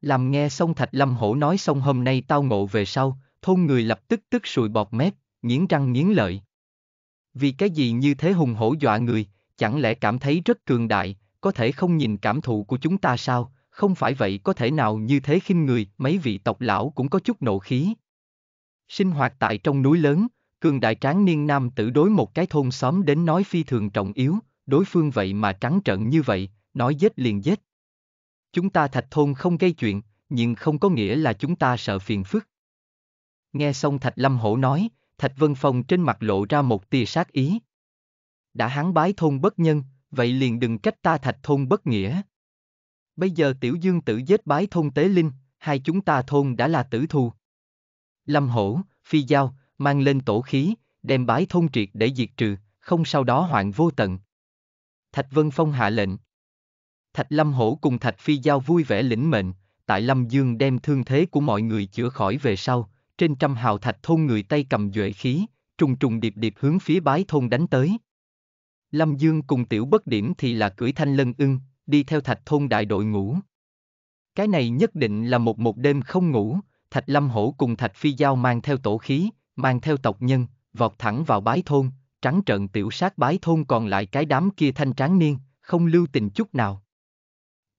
Làm nghe xong Thạch Lâm hổ nói xong hôm nay tao ngộ về sau, thôn người lập tức tức sùi bọt mép, nghiến răng nghiến lợi. Vì cái gì như thế hùng hổ dọa người, chẳng lẽ cảm thấy rất cường đại, có thể không nhìn cảm thụ của chúng ta sao, không phải vậy có thể nào như thế khinh người, mấy vị tộc lão cũng có chút nộ khí. Sinh hoạt tại trong núi lớn, Cường đại tráng niên nam tử đối một cái thôn xóm đến nói phi thường trọng yếu, đối phương vậy mà trắng trận như vậy, nói giết liền giết. Chúng ta thạch thôn không gây chuyện, nhưng không có nghĩa là chúng ta sợ phiền phức. Nghe xong thạch lâm hổ nói, thạch vân phong trên mặt lộ ra một tia sát ý. Đã hắn bái thôn bất nhân, vậy liền đừng trách ta thạch thôn bất nghĩa. Bây giờ tiểu dương tử giết bái thôn tế linh, hai chúng ta thôn đã là tử thù. Lâm hổ, phi giao, mang lên tổ khí, đem bái thôn triệt để diệt trừ, không sau đó hoạn vô tận. Thạch Vân Phong hạ lệnh. Thạch Lâm Hổ cùng Thạch Phi Giao vui vẻ lĩnh mệnh, tại Lâm Dương đem thương thế của mọi người chữa khỏi về sau, trên trăm hào thạch thôn người tay cầm duệ khí, trùng trùng điệp điệp hướng phía bái thôn đánh tới. Lâm Dương cùng tiểu bất điểm thì là cưỡi thanh lân ưng, đi theo thạch thôn đại đội ngủ. Cái này nhất định là một một đêm không ngủ, thạch lâm hổ cùng thạch phi giao mang theo tổ khí, mang theo tộc nhân, vọt thẳng vào bái thôn, trắng trợn tiểu sát bái thôn còn lại cái đám kia thanh tráng niên, không lưu tình chút nào.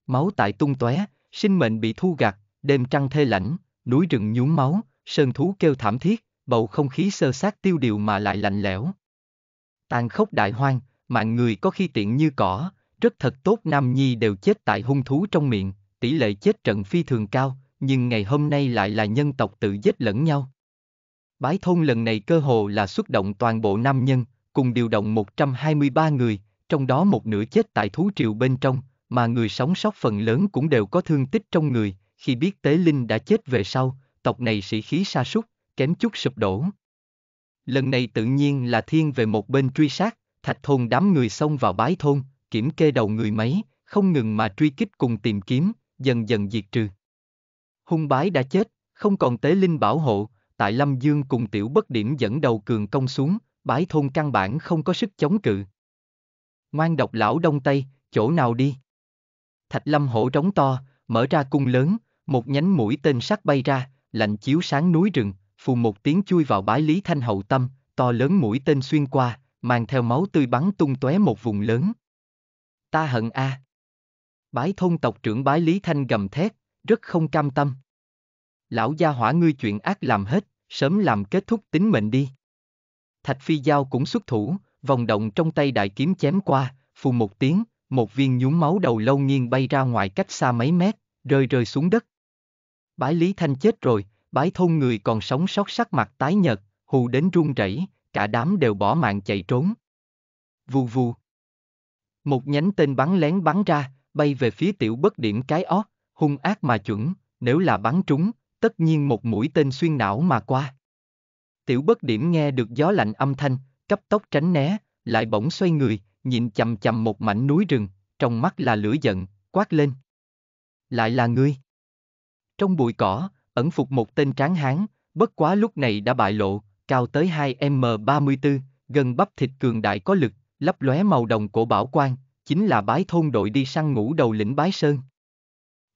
Máu tại tung tóe, sinh mệnh bị thu gặt, đêm trăng thê lãnh, núi rừng nhuốm máu, sơn thú kêu thảm thiết, bầu không khí sơ sát tiêu điều mà lại lạnh lẽo. Tàn khốc đại hoang, mạng người có khi tiện như cỏ, rất thật tốt nam nhi đều chết tại hung thú trong miệng, tỷ lệ chết trận phi thường cao, nhưng ngày hôm nay lại là nhân tộc tự giết lẫn nhau. Bái thôn lần này cơ hồ là xuất động toàn bộ nam nhân, cùng điều động 123 người, trong đó một nửa chết tại thú triều bên trong, mà người sống sót phần lớn cũng đều có thương tích trong người, khi biết Tế Linh đã chết về sau, tộc này sĩ khí sa sút, kém chút sụp đổ. Lần này tự nhiên là thiên về một bên truy sát, thạch thôn đám người xông vào bái thôn, kiểm kê đầu người mấy, không ngừng mà truy kích cùng tìm kiếm, dần dần diệt trừ. Hung bái đã chết, không còn tế linh bảo hộ, tại Lâm Dương cùng tiểu bất điểm dẫn đầu cường công xuống, bái thôn căn bản không có sức chống cự. Ngoan độc lão đông tây, chỗ nào đi? Thạch Lâm hổ trống to, mở ra cung lớn, một nhánh mũi tên sắt bay ra, lạnh chiếu sáng núi rừng, phù một tiếng chui vào bái Lý Thanh hậu tâm, to lớn mũi tên xuyên qua, mang theo máu tươi bắn tung tóe một vùng lớn. Ta hận a. À. Bái thôn tộc trưởng bái Lý Thanh gầm thét, rất không cam tâm. Lão gia hỏa ngươi chuyện ác làm hết, sớm làm kết thúc tính mệnh đi. Thạch Phi Giao cũng xuất thủ, vòng động trong tay đại kiếm chém qua, phù một tiếng, một viên nhúm máu đầu lâu nghiêng bay ra ngoài cách xa mấy mét, rơi rơi xuống đất. Bái Lý Thanh chết rồi, bái thôn người còn sống sót sắc mặt tái nhợt, hù đến run rẩy, cả đám đều bỏ mạng chạy trốn. Vù vù. Một nhánh tên bắn lén bắn ra, bay về phía tiểu bất điểm cái ót, hung ác mà chuẩn, nếu là bắn trúng, tất nhiên một mũi tên xuyên não mà qua. Tiểu bất điểm nghe được gió lạnh âm thanh, cấp tốc tránh né, lại bỗng xoay người, nhìn chầm chầm một mảnh núi rừng, trong mắt là lửa giận, quát lên. Lại là ngươi. Trong bụi cỏ, ẩn phục một tên tráng hán, bất quá lúc này đã bại lộ, cao tới 2M34, gần bắp thịt cường đại có lực, lấp lóe màu đồng cổ bảo quan, chính là bái thôn đội đi săn ngủ đầu lĩnh bái sơn.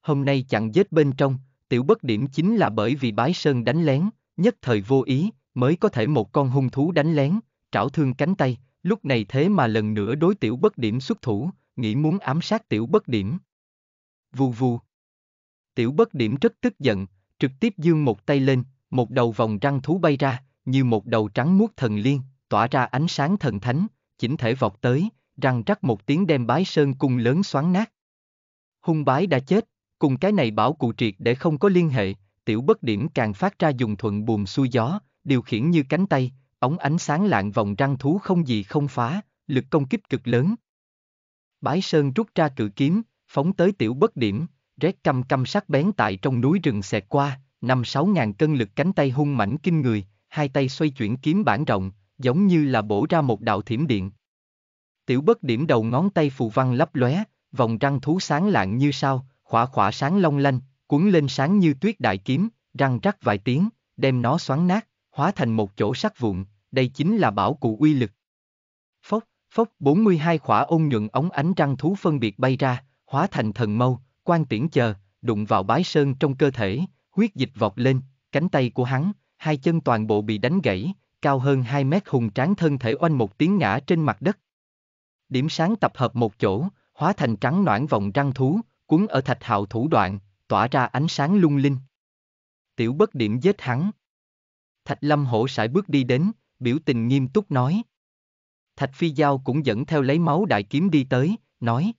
Hôm nay chặn giết bên trong, tiểu bất điểm chính là bởi vì bái sơn đánh lén, nhất thời vô ý, mới có thể một con hung thú đánh lén, trảo thương cánh tay, lúc này thế mà lần nữa đối tiểu bất điểm xuất thủ, nghĩ muốn ám sát tiểu bất điểm. Vù vù. Tiểu bất điểm rất tức giận, trực tiếp dương một tay lên, một đầu vòng răng thú bay ra, như một đầu trắng muốt thần liên, tỏa ra ánh sáng thần thánh, chỉnh thể vọt tới, răng rắc một tiếng đem bái sơn cung lớn xoắn nát. Hung bái đã chết, Cùng cái này bảo cụ triệt để không có liên hệ, tiểu bất điểm càng phát ra dùng thuận buồm xuôi gió, điều khiển như cánh tay, ống ánh sáng lạng vòng răng thú không gì không phá, lực công kích cực lớn. Bái Sơn rút ra cự kiếm, phóng tới tiểu bất điểm, rét căm căm sắc bén tại trong núi rừng xẹt qua, năm sáu ngàn cân lực cánh tay hung mảnh kinh người, hai tay xoay chuyển kiếm bản rộng, giống như là bổ ra một đạo thiểm điện. Tiểu bất điểm đầu ngón tay phù văn lấp lóe, vòng răng thú sáng lạng như sao, khỏa khỏa sáng long lanh, cuốn lên sáng như tuyết đại kiếm, răng rắc vài tiếng, đem nó xoắn nát, hóa thành một chỗ sắc vụn, đây chính là bảo cụ uy lực. Phốc, phốc 42 khỏa ôn nhuận ống ánh răng thú phân biệt bay ra, hóa thành thần mâu, quan tiễn chờ, đụng vào bái sơn trong cơ thể, huyết dịch vọt lên, cánh tay của hắn, hai chân toàn bộ bị đánh gãy, cao hơn 2 mét hùng tráng thân thể oanh một tiếng ngã trên mặt đất. Điểm sáng tập hợp một chỗ, hóa thành trắng noãn vòng răng thú, quấn ở thạch hạo thủ đoạn, tỏa ra ánh sáng lung linh. Tiểu bất điểm giết hắn. Thạch lâm hổ sải bước đi đến, biểu tình nghiêm túc nói. Thạch phi giao cũng dẫn theo lấy máu đại kiếm đi tới, nói.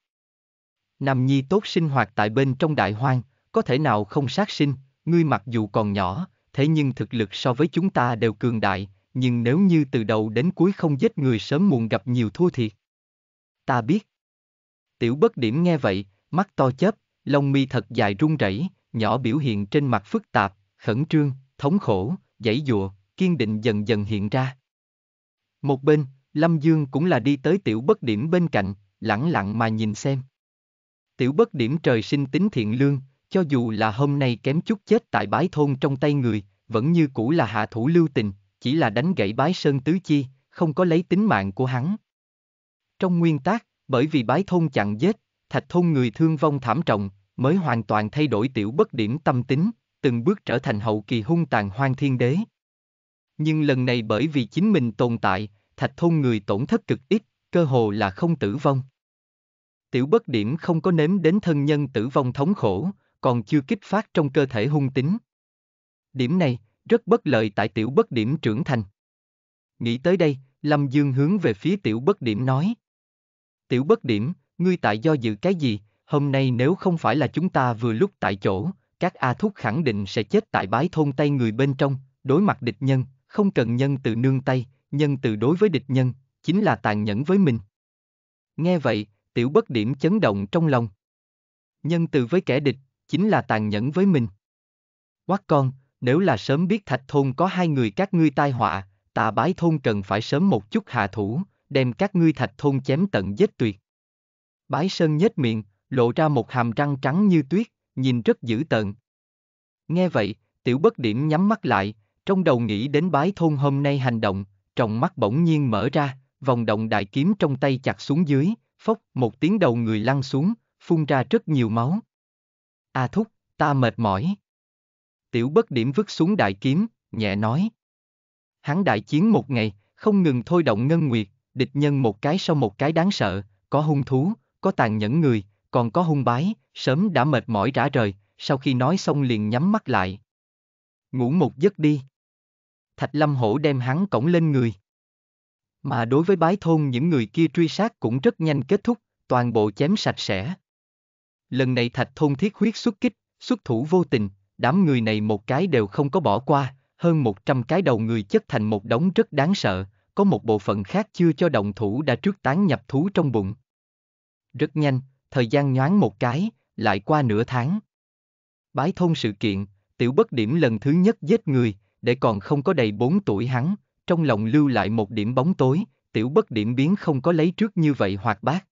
Nam Nhi tốt sinh hoạt tại bên trong đại hoang, có thể nào không sát sinh, ngươi mặc dù còn nhỏ, thế nhưng thực lực so với chúng ta đều cường đại, nhưng nếu như từ đầu đến cuối không giết người sớm muộn gặp nhiều thua thiệt. Ta biết. Tiểu bất điểm nghe vậy, mắt to chớp, lông mi thật dài run rẩy, nhỏ biểu hiện trên mặt phức tạp, khẩn trương, thống khổ, dãy dụa, kiên định dần dần hiện ra. Một bên, Lâm Dương cũng là đi tới tiểu bất điểm bên cạnh, lặng lặng mà nhìn xem. Tiểu bất điểm trời sinh tính thiện lương, cho dù là hôm nay kém chút chết tại bái thôn trong tay người, vẫn như cũ là hạ thủ lưu tình, chỉ là đánh gãy bái sơn tứ chi, không có lấy tính mạng của hắn. Trong nguyên tác, bởi vì bái thôn chặn giết, thạch thôn người thương vong thảm trọng, mới hoàn toàn thay đổi tiểu bất điểm tâm tính, từng bước trở thành hậu kỳ hung tàn hoang thiên đế. Nhưng lần này bởi vì chính mình tồn tại, thạch thôn người tổn thất cực ít, cơ hồ là không tử vong. Tiểu bất điểm không có nếm đến thân nhân tử vong thống khổ, còn chưa kích phát trong cơ thể hung tính. Điểm này, rất bất lợi tại tiểu bất điểm trưởng thành. Nghĩ tới đây, Lâm Dương hướng về phía tiểu bất điểm nói. Tiểu bất điểm, ngươi tại do dự cái gì, hôm nay nếu không phải là chúng ta vừa lúc tại chỗ, các A Thúc khẳng định sẽ chết tại bái thôn tay người bên trong, đối mặt địch nhân, không cần nhân từ nương tay, nhân từ đối với địch nhân, chính là tàn nhẫn với mình. Nghe vậy, tiểu bất điểm chấn động trong lòng. Nhân từ với kẻ địch, chính là tàn nhẫn với mình. Quát con, nếu là sớm biết thạch thôn có hai người các ngươi tai họa, tà bái thôn cần phải sớm một chút hạ thủ, đem các ngươi thạch thôn chém tận giết tuyệt. Bái Sơn nhếch miệng, lộ ra một hàm răng trắng như tuyết, nhìn rất dữ tợn. Nghe vậy, tiểu bất điểm nhắm mắt lại, trong đầu nghĩ đến bái thôn hôm nay hành động, trong mắt bỗng nhiên mở ra, vòng động đại kiếm trong tay chặt xuống dưới, phốc một tiếng đầu người lăn xuống, phun ra rất nhiều máu. A à thúc, ta mệt mỏi. Tiểu bất điểm vứt xuống đại kiếm, nhẹ nói. Hắn đại chiến một ngày, không ngừng thôi động ngân nguyệt, địch nhân một cái sau một cái đáng sợ, có hung thú, có tàn nhẫn người, còn có hung bái, sớm đã mệt mỏi rã rời, sau khi nói xong liền nhắm mắt lại. Ngủ một giấc đi. Thạch Lâm Hổ đem hắn cổng lên người. Mà đối với bái thôn những người kia truy sát cũng rất nhanh kết thúc, toàn bộ chém sạch sẽ. Lần này thạch thôn thiết huyết xuất kích, xuất thủ vô tình, đám người này một cái đều không có bỏ qua, hơn 100 cái đầu người chất thành một đống rất đáng sợ, có một bộ phận khác chưa cho động thủ đã trước tán nhập thú trong bụng. Rất nhanh, thời gian nhoáng một cái, lại qua nửa tháng. Bái thông sự kiện, tiểu bất điểm lần thứ nhất giết người, để còn không có đầy bốn tuổi hắn, trong lòng lưu lại một điểm bóng tối, tiểu bất điểm biến không có lấy trước như vậy hoạt bát.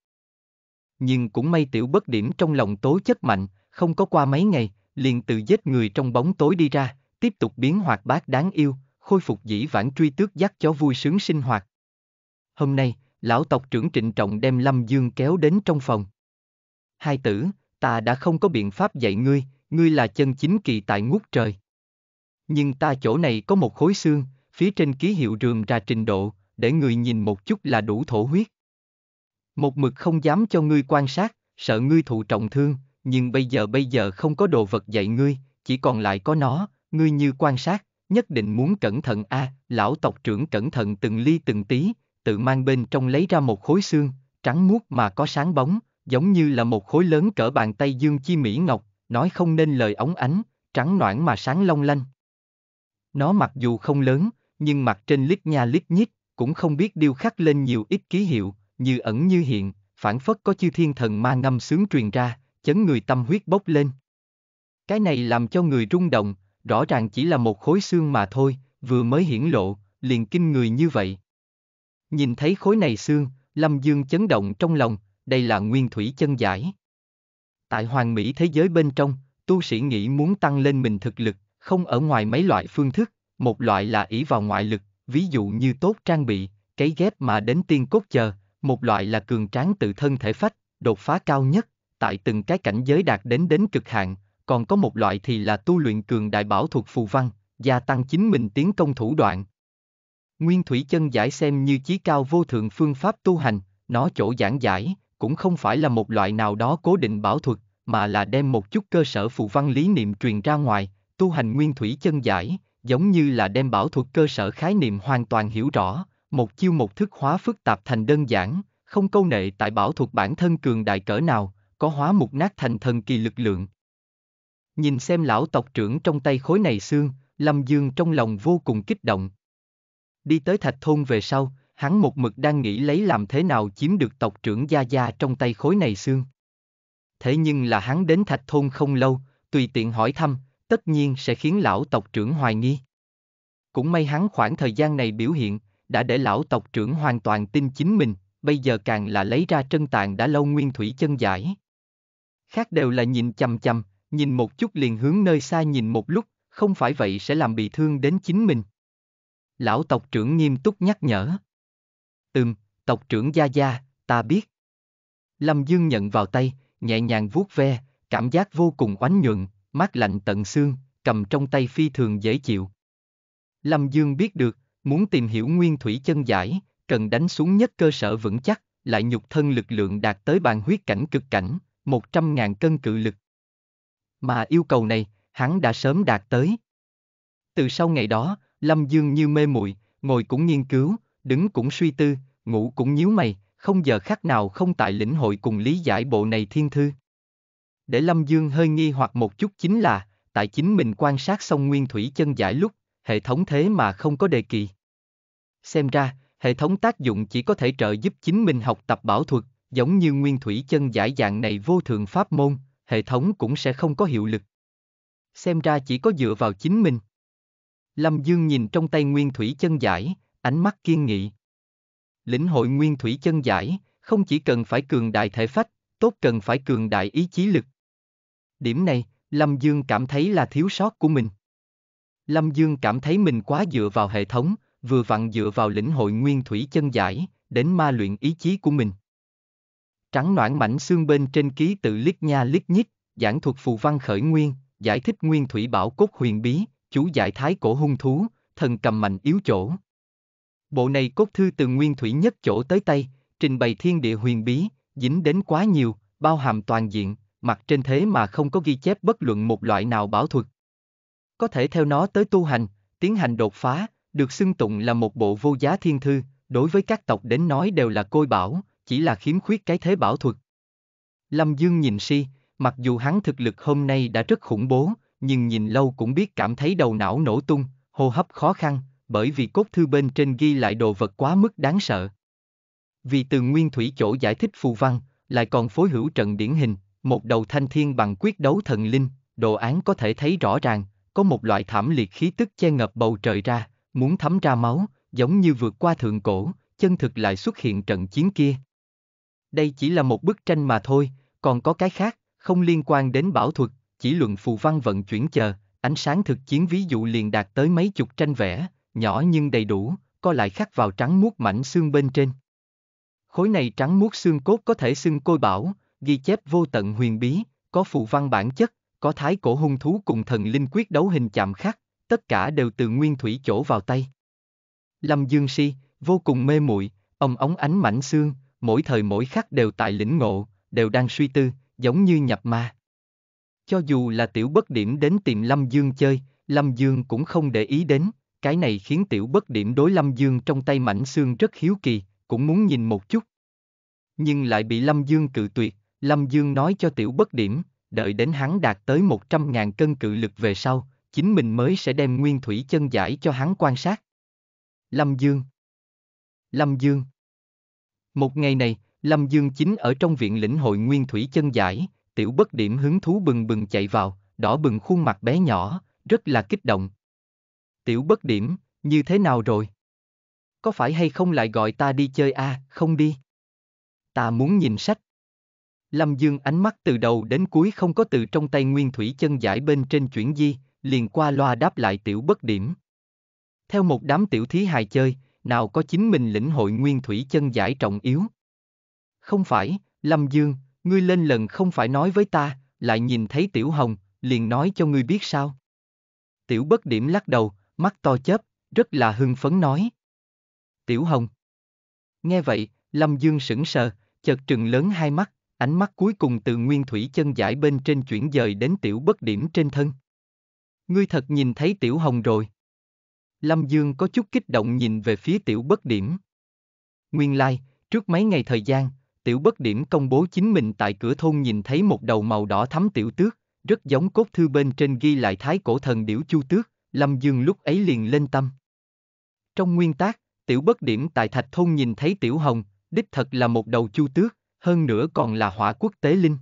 Nhưng cũng may tiểu bất điểm trong lòng tố chất mạnh, không có qua mấy ngày, liền tự giết người trong bóng tối đi ra, tiếp tục biến hoạt bát đáng yêu, khôi phục dĩ vãng truy tước dắt cho vui sướng sinh hoạt. Hôm nay, lão tộc trưởng trịnh trọng đem Lâm Dương kéo đến trong phòng. Hai tử, ta đã không có biện pháp dạy ngươi, ngươi là chân chính kỳ tại ngút trời. Nhưng ta chỗ này có một khối xương, phía trên ký hiệu rườm ra trình độ, để ngươi nhìn một chút là đủ thổ huyết. Một mực không dám cho ngươi quan sát, sợ ngươi thụ trọng thương, nhưng bây giờ bây giờ không có đồ vật dạy ngươi, chỉ còn lại có nó, ngươi như quan sát, nhất định muốn cẩn thận a à, lão tộc trưởng cẩn thận từng ly từng tí, tự mang bên trong lấy ra một khối xương, trắng muốt mà có sáng bóng, giống như là một khối lớn cỡ bàn tay Dương Chi Mỹ Ngọc, nói không nên lời ống ánh, trắng noãn mà sáng long lanh. Nó mặc dù không lớn, nhưng mặt trên lít nha lít nhít, cũng không biết điêu khắc lên nhiều ít ký hiệu, như ẩn như hiện, phản phất có chư thiên thần ma ngâm sướng truyền ra, chấn người tâm huyết bốc lên. Cái này làm cho người rung động, rõ ràng chỉ là một khối xương mà thôi, vừa mới hiển lộ, liền kinh người như vậy, Nhìn thấy khối này xương, Lâm Dương chấn động trong lòng, đây là nguyên thủy chân giải. Tại hoàng mỹ thế giới bên trong, tu sĩ nghĩ muốn tăng lên mình thực lực, không ở ngoài mấy loại phương thức, một loại là ỷ vào ngoại lực, ví dụ như tốt trang bị, cấy ghép mà đến tiên cốt chờ, một loại là cường tráng tự thân thể phách, đột phá cao nhất, tại từng cái cảnh giới đạt đến đến cực hạn, còn có một loại thì là tu luyện cường đại bảo thuật phù văn, gia tăng chính mình tiến công thủ đoạn, Nguyên Thủy Chân Giải xem như chí cao vô thượng phương pháp tu hành, nó chỗ giảng giải, cũng không phải là một loại nào đó cố định bảo thuật, mà là đem một chút cơ sở phụ văn lý niệm truyền ra ngoài, tu hành Nguyên Thủy Chân Giải, giống như là đem bảo thuật cơ sở khái niệm hoàn toàn hiểu rõ, một chiêu một thức hóa phức tạp thành đơn giản, không câu nệ tại bảo thuật bản thân cường đại cỡ nào, có hóa mục nát thành thần kỳ lực lượng. Nhìn xem lão tộc trưởng trong tay khối này xương, Lâm Dương trong lòng vô cùng kích động. Đi tới thạch thôn về sau, hắn một mực đang nghĩ lấy làm thế nào chiếm được tộc trưởng Gia Gia trong tay khối này xương. Thế nhưng là hắn đến thạch thôn không lâu, tùy tiện hỏi thăm, tất nhiên sẽ khiến lão tộc trưởng hoài nghi. Cũng may hắn khoảng thời gian này biểu hiện, đã để lão tộc trưởng hoàn toàn tin chính mình, bây giờ càng là lấy ra trân tàn đã lâu nguyên thủy chân giải. Khác đều là nhìn chầm chầm, nhìn một chút liền hướng nơi xa nhìn một lúc, không phải vậy sẽ làm bị thương đến chính mình lão tộc trưởng nghiêm túc nhắc nhở. Ừm, tộc trưởng Gia Gia, ta biết. Lâm Dương nhận vào tay, nhẹ nhàng vuốt ve, cảm giác vô cùng oánh nhuận, mát lạnh tận xương, cầm trong tay phi thường dễ chịu. Lâm Dương biết được, muốn tìm hiểu nguyên thủy chân giải, cần đánh xuống nhất cơ sở vững chắc, lại nhục thân lực lượng đạt tới bàn huyết cảnh cực cảnh, 100.000 cân cự lực. Mà yêu cầu này, hắn đã sớm đạt tới. Từ sau ngày đó, Lâm Dương như mê muội, ngồi cũng nghiên cứu, đứng cũng suy tư, ngủ cũng nhíu mày, không giờ khác nào không tại lĩnh hội cùng lý giải bộ này thiên thư. Để Lâm Dương hơi nghi hoặc một chút chính là, tại chính mình quan sát xong nguyên thủy chân giải lúc, hệ thống thế mà không có đề kỳ. Xem ra, hệ thống tác dụng chỉ có thể trợ giúp chính mình học tập bảo thuật, giống như nguyên thủy chân giải dạng này vô thường pháp môn, hệ thống cũng sẽ không có hiệu lực. Xem ra chỉ có dựa vào chính mình. Lâm Dương nhìn trong tay nguyên thủy chân giải, ánh mắt kiên nghị. Lĩnh hội nguyên thủy chân giải, không chỉ cần phải cường đại thể phách, tốt cần phải cường đại ý chí lực. Điểm này, Lâm Dương cảm thấy là thiếu sót của mình. Lâm Dương cảm thấy mình quá dựa vào hệ thống, vừa vặn dựa vào lĩnh hội nguyên thủy chân giải, đến ma luyện ý chí của mình. Trắng noãn mảnh xương bên trên ký tự lít nha lít nhít, giảng thuật phù văn khởi nguyên, giải thích nguyên thủy bảo cốt huyền bí, chú giải thái cổ hung thú, thần cầm mạnh yếu chỗ. Bộ này cốt thư từ nguyên thủy nhất chỗ tới tay, trình bày thiên địa huyền bí, dính đến quá nhiều, bao hàm toàn diện, mặt trên thế mà không có ghi chép bất luận một loại nào bảo thuật. Có thể theo nó tới tu hành, tiến hành đột phá, được xưng tụng là một bộ vô giá thiên thư, đối với các tộc đến nói đều là côi bảo, chỉ là khiếm khuyết cái thế bảo thuật. Lâm Dương nhìn si, mặc dù hắn thực lực hôm nay đã rất khủng bố, nhưng nhìn lâu cũng biết cảm thấy đầu não nổ tung, hô hấp khó khăn, bởi vì cốt thư bên trên ghi lại đồ vật quá mức đáng sợ. Vì từ nguyên thủy chỗ giải thích phù văn, lại còn phối hữu trận điển hình, một đầu thanh thiên bằng quyết đấu thần linh, đồ án có thể thấy rõ ràng, có một loại thảm liệt khí tức che ngập bầu trời ra, muốn thấm ra máu, giống như vượt qua thượng cổ, chân thực lại xuất hiện trận chiến kia. Đây chỉ là một bức tranh mà thôi, còn có cái khác, không liên quan đến bảo thuật, chỉ luận phù văn vận chuyển chờ, ánh sáng thực chiến ví dụ liền đạt tới mấy chục tranh vẽ, nhỏ nhưng đầy đủ, có lại khắc vào trắng muốt mảnh xương bên trên. Khối này trắng muốt xương cốt có thể xưng côi bảo, ghi chép vô tận huyền bí, có phù văn bản chất, có thái cổ hung thú cùng thần linh quyết đấu hình chạm khắc, tất cả đều từ nguyên thủy chỗ vào tay. Lâm Dương Si, vô cùng mê muội, ông ống ánh mảnh xương, mỗi thời mỗi khắc đều tại lĩnh ngộ, đều đang suy tư, giống như nhập ma. Cho dù là tiểu bất điểm đến tìm Lâm Dương chơi, Lâm Dương cũng không để ý đến, cái này khiến tiểu bất điểm đối Lâm Dương trong tay mảnh xương rất hiếu kỳ, cũng muốn nhìn một chút. Nhưng lại bị Lâm Dương cự tuyệt, Lâm Dương nói cho tiểu bất điểm, đợi đến hắn đạt tới một trăm ngàn cân cự lực về sau, chính mình mới sẽ đem nguyên thủy chân giải cho hắn quan sát. Lâm Dương Lâm Dương Một ngày này, Lâm Dương chính ở trong viện lĩnh hội nguyên thủy chân giải, tiểu bất điểm hứng thú bừng bừng chạy vào, đỏ bừng khuôn mặt bé nhỏ, rất là kích động. Tiểu bất điểm, như thế nào rồi? Có phải hay không lại gọi ta đi chơi a? À, không đi. Ta muốn nhìn sách. Lâm Dương ánh mắt từ đầu đến cuối không có từ trong tay nguyên thủy chân giải bên trên chuyển di, liền qua loa đáp lại tiểu bất điểm. Theo một đám tiểu thí hài chơi, nào có chính mình lĩnh hội nguyên thủy chân giải trọng yếu. Không phải, Lâm Dương, Ngươi lên lần không phải nói với ta, lại nhìn thấy Tiểu Hồng, liền nói cho ngươi biết sao. Tiểu bất điểm lắc đầu, mắt to chớp, rất là hưng phấn nói. Tiểu Hồng. Nghe vậy, Lâm Dương sững sờ, chợt trừng lớn hai mắt, ánh mắt cuối cùng từ nguyên thủy chân giải bên trên chuyển dời đến tiểu bất điểm trên thân. Ngươi thật nhìn thấy Tiểu Hồng rồi. Lâm Dương có chút kích động nhìn về phía tiểu bất điểm. Nguyên lai, like, trước mấy ngày thời gian, tiểu bất điểm công bố chính mình tại cửa thôn nhìn thấy một đầu màu đỏ thắm tiểu tước, rất giống cốt thư bên trên ghi lại thái cổ thần điểu chu tước, Lâm Dương lúc ấy liền lên tâm. Trong nguyên tác, tiểu bất điểm tại thạch thôn nhìn thấy tiểu hồng, đích thật là một đầu chu tước, hơn nữa còn là hỏa quốc tế linh.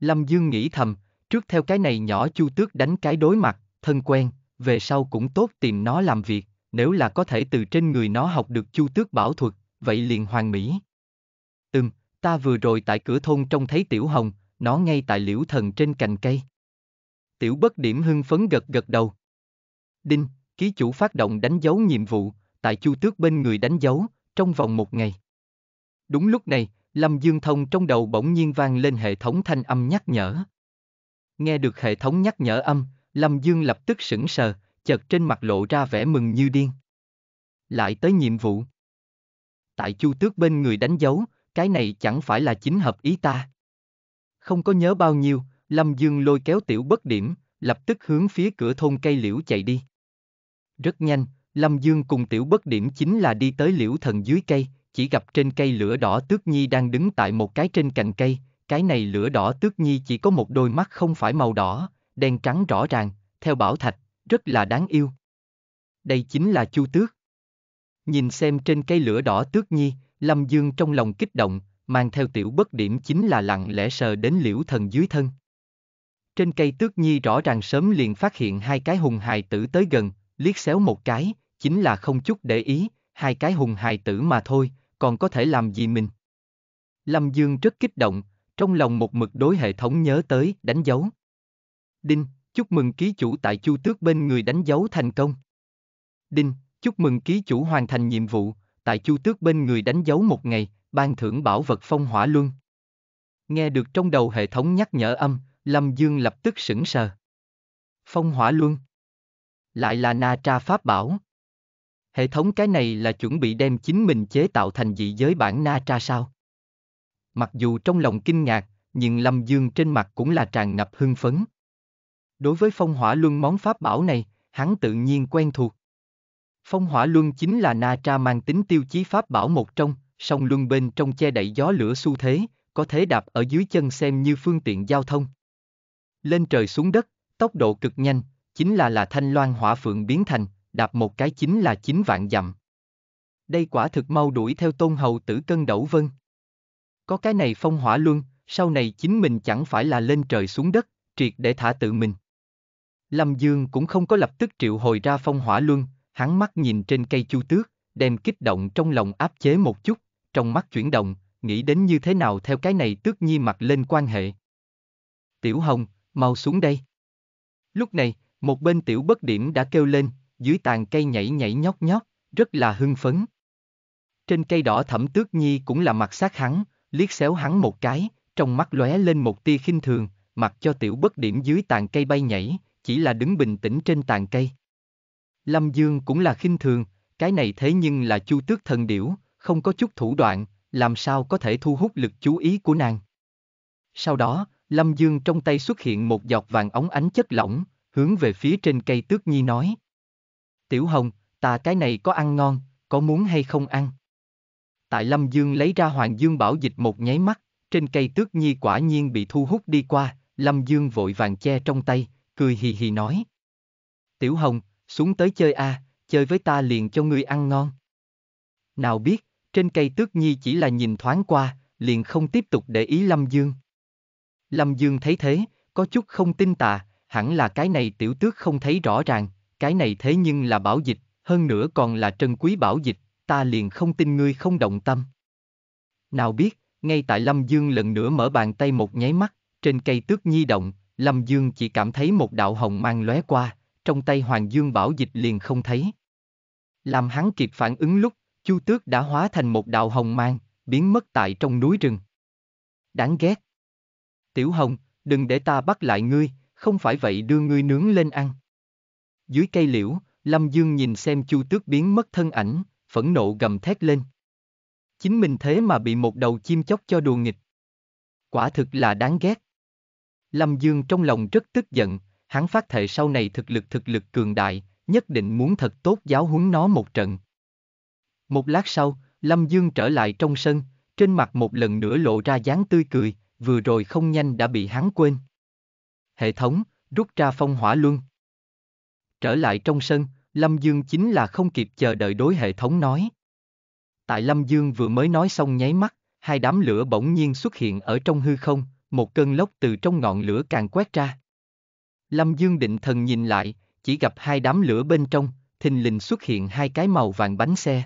Lâm Dương nghĩ thầm, trước theo cái này nhỏ chu tước đánh cái đối mặt, thân quen, về sau cũng tốt tìm nó làm việc, nếu là có thể từ trên người nó học được chu tước bảo thuật, vậy liền hoàn mỹ. Ừm, ta vừa rồi tại cửa thôn trông thấy Tiểu Hồng, nó ngay tại liễu thần trên cành cây. Tiểu bất điểm hưng phấn gật gật đầu. Đinh, ký chủ phát động đánh dấu nhiệm vụ, tại chu tước bên người đánh dấu, trong vòng một ngày. Đúng lúc này, Lâm Dương Thông trong đầu bỗng nhiên vang lên hệ thống thanh âm nhắc nhở. Nghe được hệ thống nhắc nhở âm, Lâm Dương lập tức sững sờ, chợt trên mặt lộ ra vẻ mừng như điên. Lại tới nhiệm vụ. Tại chu tước bên người đánh dấu, cái này chẳng phải là chính hợp ý ta. Không có nhớ bao nhiêu, Lâm Dương lôi kéo tiểu bất điểm, lập tức hướng phía cửa thôn cây liễu chạy đi. Rất nhanh, Lâm Dương cùng tiểu bất điểm chính là đi tới liễu thần dưới cây, chỉ gặp trên cây lửa đỏ tước nhi đang đứng tại một cái trên cành cây, cái này lửa đỏ tước nhi chỉ có một đôi mắt không phải màu đỏ, đen trắng rõ ràng, theo bảo thạch, rất là đáng yêu. Đây chính là chu tước. Nhìn xem trên cây lửa đỏ tước nhi, Lâm Dương trong lòng kích động, mang theo tiểu bất điểm chính là lặng lẽ sờ đến liễu thần dưới thân. Trên cây tước nhi rõ ràng sớm liền phát hiện hai cái hùng hài tử tới gần, liếc xéo một cái, chính là không chút để ý, hai cái hùng hài tử mà thôi, còn có thể làm gì mình. Lâm Dương rất kích động, trong lòng một mực đối hệ thống nhớ tới, đánh dấu. Đinh, chúc mừng ký chủ tại chu tước bên người đánh dấu thành công. Đinh, chúc mừng ký chủ hoàn thành nhiệm vụ, tại chu tước bên người đánh dấu một ngày, ban thưởng bảo vật phong hỏa luân. Nghe được trong đầu hệ thống nhắc nhở âm, Lâm Dương lập tức sững sờ. Phong hỏa luân. Lại là na tra pháp bảo. Hệ thống cái này là chuẩn bị đem chính mình chế tạo thành dị giới bản na tra sao? Mặc dù trong lòng kinh ngạc, nhưng Lâm Dương trên mặt cũng là tràn ngập hưng phấn. Đối với phong hỏa luân món pháp bảo này, hắn tự nhiên quen thuộc. Phong hỏa luân chính là na tra mang tính tiêu chí pháp bảo một trong, song luân bên trong che đậy gió lửa xu thế, có thế đạp ở dưới chân xem như phương tiện giao thông. Lên trời xuống đất, tốc độ cực nhanh, chính là là thanh loan hỏa phượng biến thành, đạp một cái chính là chín vạn dặm. Đây quả thực mau đuổi theo tôn hầu tử cân đẩu vân. Có cái này phong hỏa luân, sau này chính mình chẳng phải là lên trời xuống đất, triệt để thả tự mình. Lâm Dương cũng không có lập tức triệu hồi ra phong hỏa luân, hắn mắt nhìn trên cây chu tước, đem kích động trong lòng áp chế một chút, trong mắt chuyển động, nghĩ đến như thế nào theo cái này tước nhi mặt lên quan hệ. Tiểu Hồng, mau xuống đây. Lúc này, một bên tiểu bất điểm đã kêu lên, dưới tàn cây nhảy nhảy nhóc nhóc, rất là hưng phấn. Trên cây đỏ thẩm tước nhi cũng là mặt sát hắn, liếc xéo hắn một cái, trong mắt lóe lên một tia khinh thường, mặc cho tiểu bất điểm dưới tàn cây bay nhảy, chỉ là đứng bình tĩnh trên tàn cây. Lâm Dương cũng là khinh thường, cái này thế nhưng là chu tước thần điểu, không có chút thủ đoạn, làm sao có thể thu hút lực chú ý của nàng. Sau đó, Lâm Dương trong tay xuất hiện một giọt vàng ống ánh chất lỏng, hướng về phía trên cây tước nhi nói. Tiểu Hồng, ta cái này có ăn ngon, có muốn hay không ăn? Tại Lâm Dương lấy ra Hoàng Dương bảo dịch một nháy mắt, trên cây tước nhi quả nhiên bị thu hút đi qua, Lâm Dương vội vàng che trong tay, cười hì hì nói. Tiểu Hồng, xuống tới chơi a, à, chơi với ta liền cho ngươi ăn ngon. Nào biết, trên cây tước nhi chỉ là nhìn thoáng qua, liền không tiếp tục để ý Lâm Dương. Lâm Dương thấy thế, có chút không tin tà, hẳn là cái này tiểu tước không thấy rõ ràng, cái này thế nhưng là bảo dịch, hơn nữa còn là trân quý bảo dịch, ta liền không tin ngươi không động tâm. Nào biết, ngay tại Lâm Dương lần nữa mở bàn tay một nháy mắt, trên cây tước nhi động, Lâm Dương chỉ cảm thấy một đạo hồng mang lóe qua, trong tay Hoàng Dương Bảo Dịch liền không thấy. Làm hắn kịp phản ứng lúc, Chu Tước đã hóa thành một đạo hồng mang, biến mất tại trong núi rừng. Đáng ghét. Tiểu Hồng, đừng để ta bắt lại ngươi, không phải vậy đưa ngươi nướng lên ăn. Dưới cây liễu, Lâm Dương nhìn xem Chu Tước biến mất thân ảnh, phẫn nộ gầm thét lên. Chính mình thế mà bị một đầu chim chóc cho đùa nghịch. Quả thực là đáng ghét. Lâm Dương trong lòng rất tức giận, hắn phát thệ sau này thực lực thực lực cường đại, nhất định muốn thật tốt giáo huấn nó một trận. Một lát sau, Lâm Dương trở lại trong sân, trên mặt một lần nữa lộ ra dáng tươi cười, vừa rồi không nhanh đã bị hắn quên. Hệ thống, rút ra phong hỏa luân. Trở lại trong sân, Lâm Dương chính là không kịp chờ đợi đối hệ thống nói. Tại Lâm Dương vừa mới nói xong nháy mắt, hai đám lửa bỗng nhiên xuất hiện ở trong hư không, một cơn lốc từ trong ngọn lửa càng quét ra. Lâm Dương định thần nhìn lại, chỉ gặp hai đám lửa bên trong, thình lình xuất hiện hai cái màu vàng bánh xe.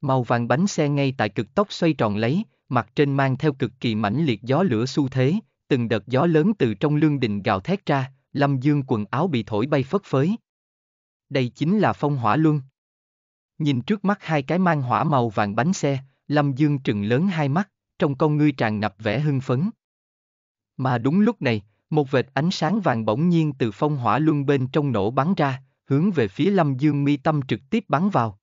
Màu vàng bánh xe ngay tại cực tốc xoay tròn lấy, mặt trên mang theo cực kỳ mãnh liệt gió lửa xu thế, từng đợt gió lớn từ trong lương đình gào thét ra, Lâm Dương quần áo bị thổi bay phất phới. Đây chính là phong hỏa luân. Nhìn trước mắt hai cái mang hỏa màu vàng bánh xe, Lâm Dương trừng lớn hai mắt, trong con ngươi tràn ngập vẻ hưng phấn. Mà đúng lúc này, một vệt ánh sáng vàng bỗng nhiên từ phong hỏa luân bên trong nổ bắn ra, hướng về phía Lâm Dương mi tâm trực tiếp bắn vào.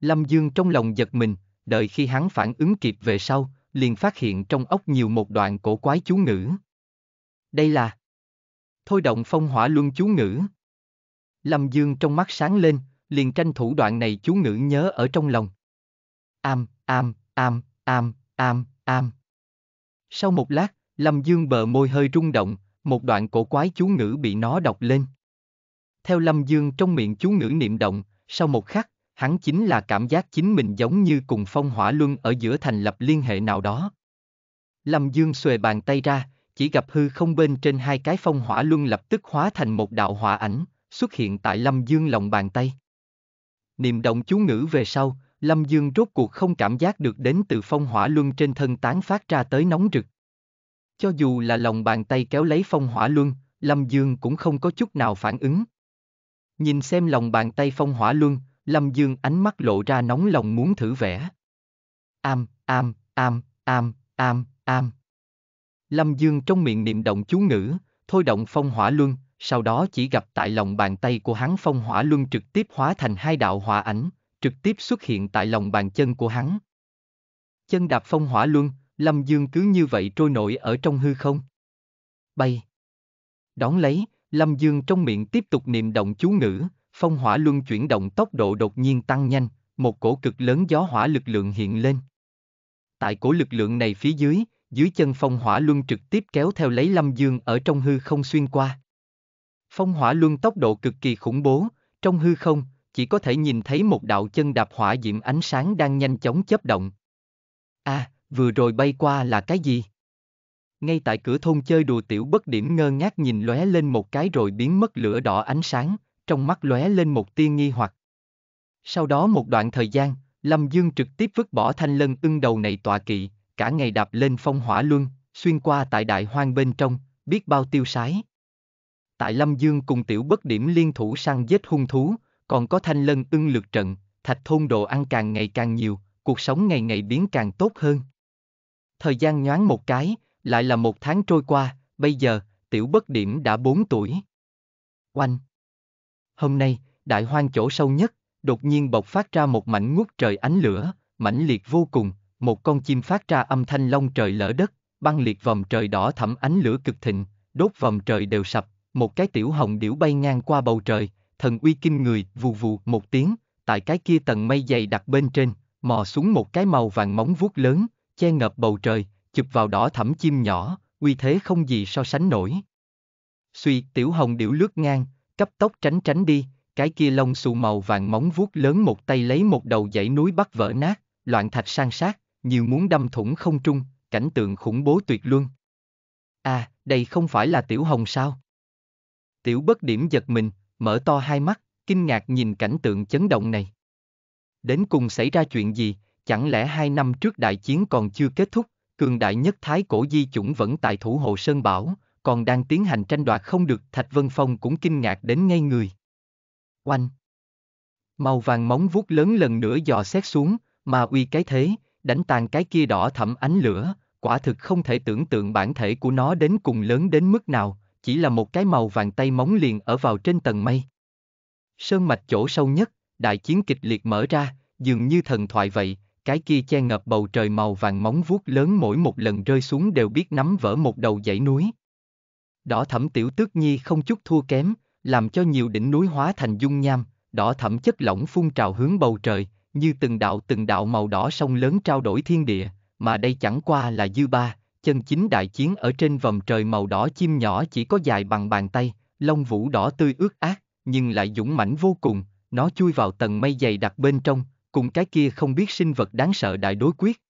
Lâm Dương trong lòng giật mình, đợi khi hắn phản ứng kịp về sau, liền phát hiện trong ốc nhiều một đoạn cổ quái chú ngữ. Đây là Thôi động phong hỏa luân chú ngữ. Lâm Dương trong mắt sáng lên, liền tranh thủ đoạn này chú ngữ nhớ ở trong lòng. Am, am, am, am, am, am. Sau một lát, Lâm Dương bờ môi hơi rung động, một đoạn cổ quái chú ngữ bị nó đọc lên. Theo Lâm Dương trong miệng chú ngữ niệm động, sau một khắc, hắn chính là cảm giác chính mình giống như cùng phong hỏa luân ở giữa thành lập liên hệ nào đó. Lâm Dương xuề bàn tay ra, chỉ gặp hư không bên trên hai cái phong hỏa luân lập tức hóa thành một đạo hỏa ảnh, xuất hiện tại Lâm Dương lòng bàn tay. Niệm động chú ngữ về sau, Lâm Dương rốt cuộc không cảm giác được đến từ phong hỏa luân trên thân tán phát ra tới nóng rực. Cho dù là lòng bàn tay kéo lấy phong hỏa luân, Lâm Dương cũng không có chút nào phản ứng. Nhìn xem lòng bàn tay phong hỏa luân, Lâm Dương ánh mắt lộ ra nóng lòng muốn thử vẽ. Am, am, am, am, am, am. Lâm Dương trong miệng niệm động chú ngữ, thôi động phong hỏa luân, sau đó chỉ gặp tại lòng bàn tay của hắn phong hỏa luân trực tiếp hóa thành hai đạo hỏa ảnh, trực tiếp xuất hiện tại lòng bàn chân của hắn. Chân đạp phong hỏa luân, Lâm Dương cứ như vậy trôi nổi ở trong hư không. Bay. Đón lấy, Lâm Dương trong miệng tiếp tục niệm động chú ngữ, phong hỏa luân chuyển động tốc độ đột nhiên tăng nhanh, một cổ cực lớn gió hỏa lực lượng hiện lên. Tại cổ lực lượng này phía dưới, dưới chân phong hỏa luân trực tiếp kéo theo lấy Lâm Dương ở trong hư không xuyên qua. Phong hỏa luân tốc độ cực kỳ khủng bố, trong hư không, chỉ có thể nhìn thấy một đạo chân đạp hỏa diệm ánh sáng đang nhanh chóng chớp động. A, à, vừa rồi bay qua là cái gì? Ngay tại cửa thôn chơi đùa tiểu bất điểm ngơ ngác nhìn lóe lên một cái rồi biến mất lửa đỏ ánh sáng, trong mắt lóe lên một tia nghi hoặc. Sau đó một đoạn thời gian, Lâm Dương trực tiếp vứt bỏ thanh lân ưng đầu này tọa kỵ, cả ngày đạp lên phong hỏa luân, xuyên qua tại đại hoang bên trong, biết bao tiêu sái. Tại Lâm Dương cùng tiểu bất điểm liên thủ săn giết hung thú, còn có thanh lân ưng lượt trận, thạch thôn đồ ăn càng ngày càng nhiều, cuộc sống ngày ngày biến càng tốt hơn. Thời gian nhoáng một cái, lại là một tháng trôi qua, bây giờ, tiểu bất điểm đã 4 tuổi. Oanh! Hôm nay, đại hoang chỗ sâu nhất, đột nhiên bộc phát ra một mảnh ngút trời ánh lửa, mãnh liệt vô cùng, một con chim phát ra âm thanh long trời lở đất, băng liệt vòng trời đỏ thẫm ánh lửa cực thịnh, đốt vòng trời đều sập, một cái tiểu hồng điểu bay ngang qua bầu trời, thần uy kinh người, vù vù một tiếng, tại cái kia tầng mây dày đặt bên trên, mò xuống một cái màu vàng móng vuốt lớn, che ngập bầu trời, chụp vào đỏ thẫm chim nhỏ, uy thế không gì so sánh nổi. Suy, tiểu hồng điểu lướt ngang, cấp tốc tránh tránh đi, cái kia lông xù màu vàng móng vuốt lớn một tay lấy một đầu dãy núi bắt vỡ nát, loạn thạch sang sát, nhiều muốn đâm thủng không trung, cảnh tượng khủng bố tuyệt luân. À, đây không phải là tiểu hồng sao? Tiểu bất điểm giật mình, mở to hai mắt, kinh ngạc nhìn cảnh tượng chấn động này. Đến cùng xảy ra chuyện gì, Chẳng lẽ hai năm trước đại chiến còn chưa kết thúc, cường đại nhất thái cổ di chủng vẫn tại thủ hộ Sơn Bảo, còn đang tiến hành tranh đoạt không được Thạch Vân Phong cũng kinh ngạc đến ngay người. Oanh! Màu vàng móng vuốt lớn lần nữa dò xét xuống, mà uy cái thế, đánh tàn cái kia đỏ thẫm ánh lửa, quả thực không thể tưởng tượng bản thể của nó đến cùng lớn đến mức nào, chỉ là một cái màu vàng tay móng liền ở vào trên tầng mây. Sơn mạch chỗ sâu nhất, đại chiến kịch liệt mở ra, dường như thần thoại vậy, cái kia che ngập bầu trời màu vàng móng vuốt lớn mỗi một lần rơi xuống đều biết nắm vỡ một đầu dãy núi. Đỏ thẩm tiểu tước nhi không chút thua kém, làm cho nhiều đỉnh núi hóa thành dung nham, đỏ thẩm chất lỏng phun trào hướng bầu trời, như từng đạo từng đạo màu đỏ sông lớn trao đổi thiên địa, mà đây chẳng qua là dư ba, chân chính đại chiến ở trên vòng trời màu đỏ chim nhỏ chỉ có dài bằng bàn tay, lông vũ đỏ tươi ướt át, nhưng lại dũng mãnh vô cùng, nó chui vào tầng mây dày đặc bên trong, cùng cái kia không biết sinh vật đáng sợ đại đối quyết.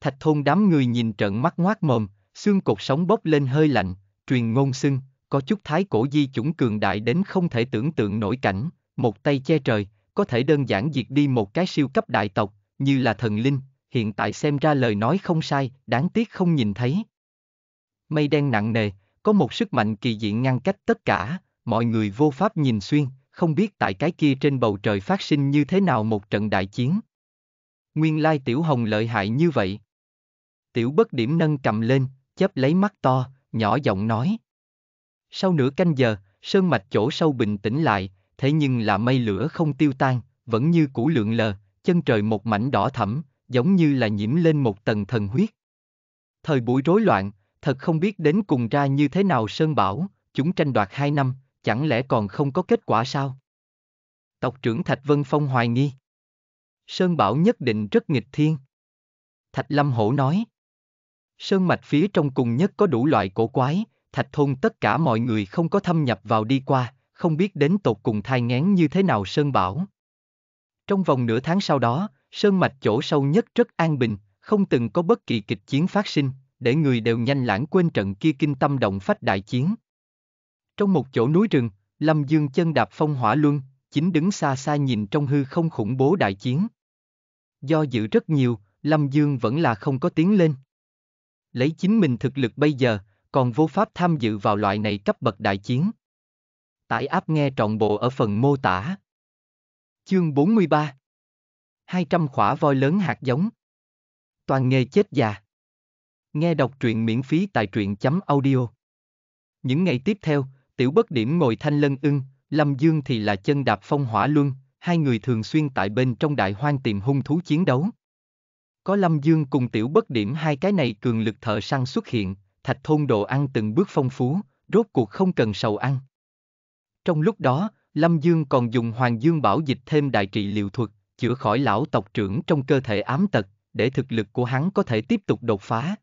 Thạch thôn đám người nhìn trợn mắt ngoác mồm, xương cột sống bốc lên hơi lạnh, truyền ngôn xưng, có chút thái cổ di chủng cường đại đến không thể tưởng tượng nổi cảnh, một tay che trời, có thể đơn giản diệt đi một cái siêu cấp đại tộc, như là thần linh, hiện tại xem ra lời nói không sai, đáng tiếc không nhìn thấy. Mây đen nặng nề, có một sức mạnh kỳ dị ngăn cách tất cả, mọi người vô pháp nhìn xuyên, không biết tại cái kia trên bầu trời phát sinh như thế nào một trận đại chiến. Nguyên lai tiểu hồng lợi hại như vậy. Tiểu bất điểm nâng cầm lên, chớp lấy mắt to, nhỏ giọng nói. Sau nửa canh giờ, sơn mạch chỗ sâu bình tĩnh lại, thế nhưng là mây lửa không tiêu tan, vẫn như cũ lượng lờ, chân trời một mảnh đỏ thẫm, giống như là nhiễm lên một tầng thần huyết. Thời buổi rối loạn, thật không biết đến cùng ra như thế nào sơn bảo, chúng tranh đoạt hai năm, chẳng lẽ còn không có kết quả sao? Tộc trưởng Thạch Vân Phong hoài nghi. Sơn Bảo nhất định rất nghịch thiên. Thạch Lâm Hổ nói. Sơn mạch phía trong cùng nhất có đủ loại cổ quái, thạch thôn tất cả mọi người không có thâm nhập vào đi qua, không biết đến tột cùng thai ngán như thế nào Sơn Bảo. Trong vòng nửa tháng sau đó, Sơn mạch chỗ sâu nhất rất an bình, không từng có bất kỳ kịch chiến phát sinh, để người đều nhanh lãng quên trận kia kinh tâm động phách đại chiến. Trong một chỗ núi rừng, Lâm Dương chân đạp phong hỏa luân, chính đứng xa xa nhìn trong hư không khủng bố đại chiến. Do dự rất nhiều, Lâm Dương vẫn là không có tiếng lên. Lấy chính mình thực lực bây giờ, còn vô pháp tham dự vào loại này cấp bậc đại chiến. Tải áp nghe trọn bộ ở phần mô tả. Chương 43 200 khỏa voi lớn hạt giống. Toàn nghề chết già. Nghe đọc truyện miễn phí tại truyện chấm audio. Những ngày tiếp theo, Tiểu bất điểm ngồi thanh lân ưng, Lâm Dương thì là chân đạp phong hỏa luân, hai người thường xuyên tại bên trong đại hoang tìm hung thú chiến đấu. Có Lâm Dương cùng tiểu bất điểm hai cái này cường lực thợ săn xuất hiện, thạch thôn đồ ăn từng bước phong phú, rốt cuộc không cần sầu ăn. Trong lúc đó, Lâm Dương còn dùng Hoàng Dương bảo dịch thêm đại trị liệu thuật, chữa khỏi lão tộc trưởng trong cơ thể ám tật, để thực lực của hắn có thể tiếp tục đột phá.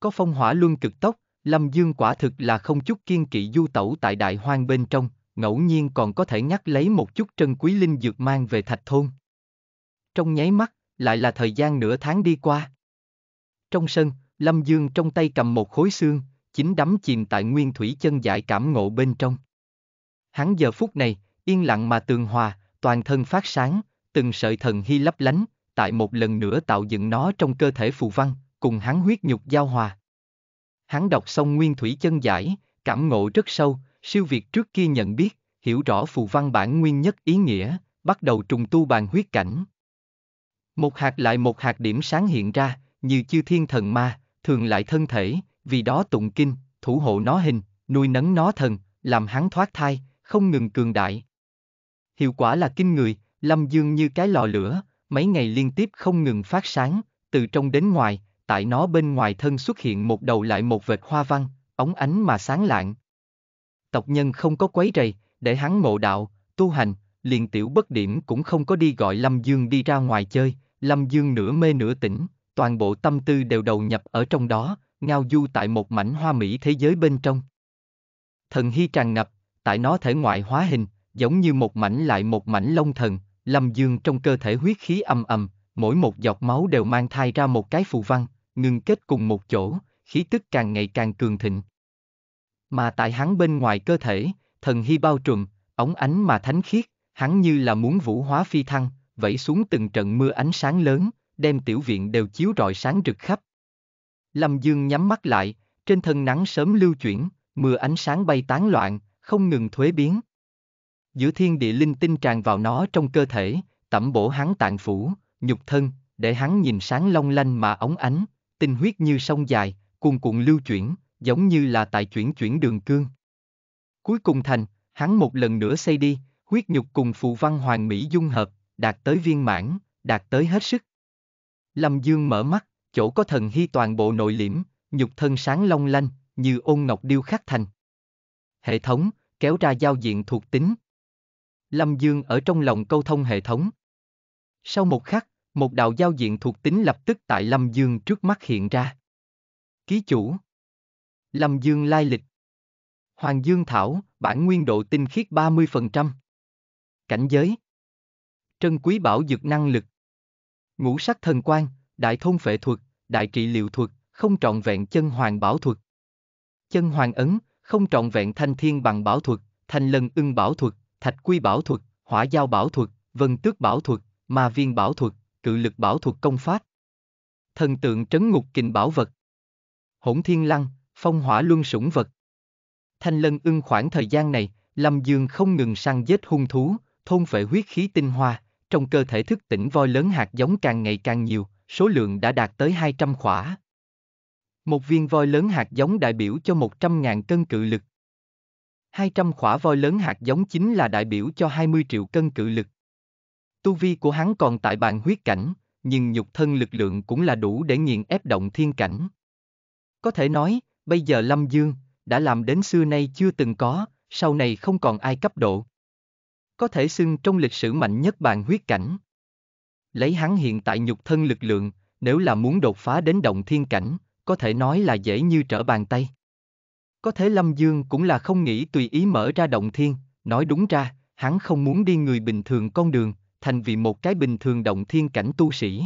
Có phong hỏa luân cực tốc, Lâm Dương quả thực là không chút kiên kỵ du tẩu tại đại hoang bên trong, ngẫu nhiên còn có thể ngắt lấy một chút trân quý linh dược mang về thạch thôn. Trong nháy mắt, lại là thời gian nửa tháng đi qua. Trong sân, Lâm Dương trong tay cầm một khối xương, chính đắm chìm tại nguyên thủy chân giải cảm ngộ bên trong. Hắn giờ phút này, yên lặng mà tường hòa, toàn thân phát sáng, từng sợi thần hy lấp lánh, tại một lần nữa tạo dựng nó trong cơ thể phù văn, cùng hắn huyết nhục giao hòa hắn đọc xong nguyên thủy chân giải, cảm ngộ rất sâu, siêu việt trước kia nhận biết, hiểu rõ phù văn bản nguyên nhất ý nghĩa, bắt đầu trùng tu bàn huyết cảnh. Một hạt lại một hạt điểm sáng hiện ra, như chư thiên thần ma, thường lại thân thể, vì đó tụng kinh, thủ hộ nó hình, nuôi nấng nó thần, làm hắn thoát thai, không ngừng cường đại. Hiệu quả là kinh người, lâm dương như cái lò lửa, mấy ngày liên tiếp không ngừng phát sáng, từ trong đến ngoài, tại nó bên ngoài thân xuất hiện một đầu lại một vệt hoa văn, ống ánh mà sáng lạng. Tộc nhân không có quấy rầy, để hắn ngộ đạo, tu hành, liền tiểu bất điểm cũng không có đi gọi Lâm Dương đi ra ngoài chơi, Lâm Dương nửa mê nửa tỉnh, toàn bộ tâm tư đều đầu nhập ở trong đó, ngao du tại một mảnh hoa mỹ thế giới bên trong. Thần hy tràn ngập, tại nó thể ngoại hóa hình, giống như một mảnh lại một mảnh lông thần, Lâm Dương trong cơ thể huyết khí âm ầm, mỗi một giọt máu đều mang thai ra một cái phù văn, ngừng kết cùng một chỗ, khí tức càng ngày càng cường thịnh. Mà tại hắn bên ngoài cơ thể, thần hy bao trùm, ống ánh mà thánh khiết, hắn như là muốn vũ hóa phi thăng, vẫy xuống từng trận mưa ánh sáng lớn, đem tiểu viện đều chiếu rọi sáng rực khắp. Lâm Dương nhắm mắt lại, trên thân nắng sớm lưu chuyển, mưa ánh sáng bay tán loạn, không ngừng thuế biến. Giữa thiên địa linh tinh tràn vào nó trong cơ thể, tẩm bổ hắn tạng phủ, nhục thân, để hắn nhìn sáng long lanh mà ống ánh, tinh huyết như sông dài, cuồn cuộn lưu chuyển, giống như là tại chuyển chuyển đường cương. Cuối cùng thành, hắn một lần nữa xây đi, huyết nhục cùng phụ văn hoàng mỹ dung hợp, đạt tới viên mãn, đạt tới hết sức. Lâm Dương mở mắt, chỗ có thần hy toàn bộ nội liễm, nhục thân sáng long lanh, như ôn ngọc điêu khắc thành. Hệ thống, kéo ra giao diện thuộc tính. Lâm Dương ở trong lòng câu thông hệ thống. Sau một khắc, một đạo giao diện thuộc tính lập tức tại Lâm Dương trước mắt hiện ra. Ký chủ Lâm Dương lai lịch Hoàng Dương Thảo, bản nguyên độ tinh khiết 30%. Cảnh giới Trân quý bảo dược năng lực Ngũ sắc thần quan, đại thôn phệ thuật, đại trị liệu thuật, không trọn vẹn chân hoàng bảo thuật. Chân hoàng ấn, không trọn vẹn thanh thiên bằng bảo thuật, thanh lân ưng bảo thuật, thạch quy bảo thuật, hỏa giao bảo thuật, vân tước bảo thuật, ma viên bảo thuật, cự lực bảo thuật công pháp. Thần tượng trấn ngục kình bảo vật. Hỗn thiên lăng, phong hỏa luân sủng vật. Thanh lân ưng khoảng thời gian này, Lâm Dương không ngừng săn giết hung thú, thôn phệ huyết khí tinh hoa, trong cơ thể thức tỉnh voi lớn hạt giống càng ngày càng nhiều, số lượng đã đạt tới 200 khỏa. Một viên voi lớn hạt giống đại biểu cho 100.000 cân cự lực. 200 khỏa voi lớn hạt giống chính là đại biểu cho 20 triệu cân cự lực. Tu vi của hắn còn tại bàn huyết cảnh, nhưng nhục thân lực lượng cũng là đủ để nghiền ép động thiên cảnh. Có thể nói, bây giờ Lâm Dương, đã làm đến xưa nay chưa từng có, sau này không còn ai cấp độ. Có thể xưng trong lịch sử mạnh nhất bàn huyết cảnh. Lấy hắn hiện tại nhục thân lực lượng, nếu là muốn đột phá đến động thiên cảnh, có thể nói là dễ như trở bàn tay. Có thể Lâm Dương cũng là không nghĩ tùy ý mở ra động thiên, nói đúng ra, hắn không muốn đi người bình thường con đường, thành vì một cái bình thường động thiên cảnh tu sĩ.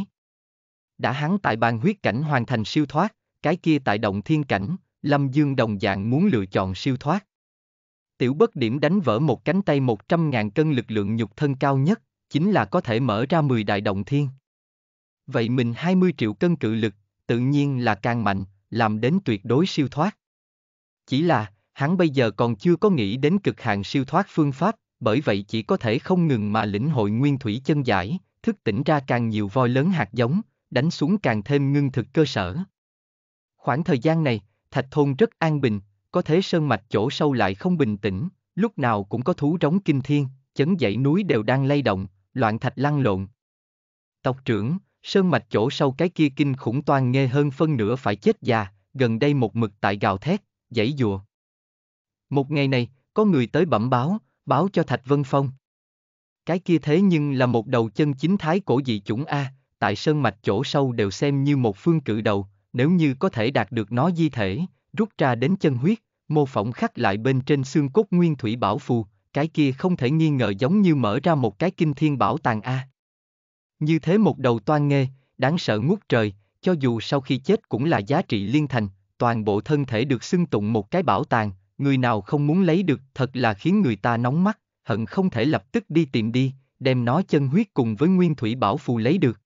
Đã hắn tại bàn huyết cảnh hoàn thành siêu thoát, cái kia tại động thiên cảnh, Lâm Dương đồng dạng muốn lựa chọn siêu thoát. Tiểu bất điểm đánh vỡ một cánh tay 100.000 cân lực lượng nhục thân cao nhất, chính là có thể mở ra 10 đại động thiên. Vậy mình 20 triệu cân cự lực, tự nhiên là càng mạnh, làm đến tuyệt đối siêu thoát. Chỉ là, hắn bây giờ còn chưa có nghĩ đến cực hạn siêu thoát phương pháp, bởi vậy chỉ có thể không ngừng mà lĩnh hội nguyên thủy chân giải, thức tỉnh ra càng nhiều voi lớn hạt giống, đánh xuống càng thêm ngưng thực cơ sở. Khoảng thời gian này, thạch thôn rất an bình, có thế sơn mạch chỗ sâu lại không bình tĩnh, lúc nào cũng có thú trống kinh thiên, chấn dãy núi đều đang lay động, loạn thạch lăn lộn. Tộc trưởng, sơn mạch chỗ sâu cái kia kinh khủng toan nghe hơn phân nửa phải chết già, gần đây một mực tại gào thét, dãy dùa. Một ngày này, có người tới bẩm báo, báo cho Thạch Vân Phong. Cái kia thế nhưng là một đầu chân chính thái cổ dị chủng A, tại sơn mạch chỗ sâu đều xem như một phương cự đầu, nếu như có thể đạt được nó di thể, rút ra đến chân huyết, mô phỏng khắc lại bên trên xương cốt nguyên thủy bảo phù, cái kia không thể nghi ngờ giống như mở ra một cái kinh thiên bảo tàng A. Như thế một đầu toan nghê, đáng sợ ngút trời, cho dù sau khi chết cũng là giá trị liên thành, toàn bộ thân thể được xưng tụng một cái bảo tàng, người nào không muốn lấy được thật là khiến người ta nóng mắt, hận không thể lập tức đi tìm đi, đem nó chân huyết cùng với nguyên thủy bảo phù lấy được.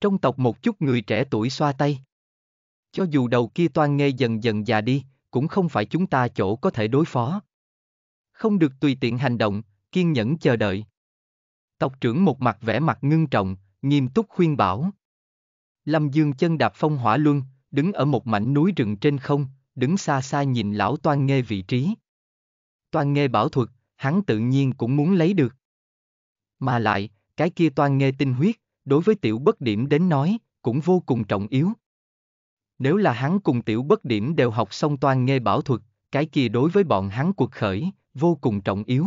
Trong tộc một chút người trẻ tuổi xoa tay. Cho dù đầu kia toan nghe dần dần già đi, cũng không phải chúng ta chỗ có thể đối phó. Không được tùy tiện hành động, kiên nhẫn chờ đợi. Tộc trưởng một mặt vẻ mặt ngưng trọng, nghiêm túc khuyên bảo. Lâm Dương chân đạp phong hỏa luân, đứng ở một mảnh núi rừng trên không, đứng xa xa nhìn lão toan Nghe vị trí. Toan Nghe bảo thuật, hắn tự nhiên cũng muốn lấy được. Mà lại, cái kia toan Nghe tinh huyết, đối với tiểu bất điểm đến nói, cũng vô cùng trọng yếu. Nếu là hắn cùng tiểu bất điểm đều học xong toan Nghe bảo thuật, cái kia đối với bọn hắn cuộc khởi, vô cùng trọng yếu.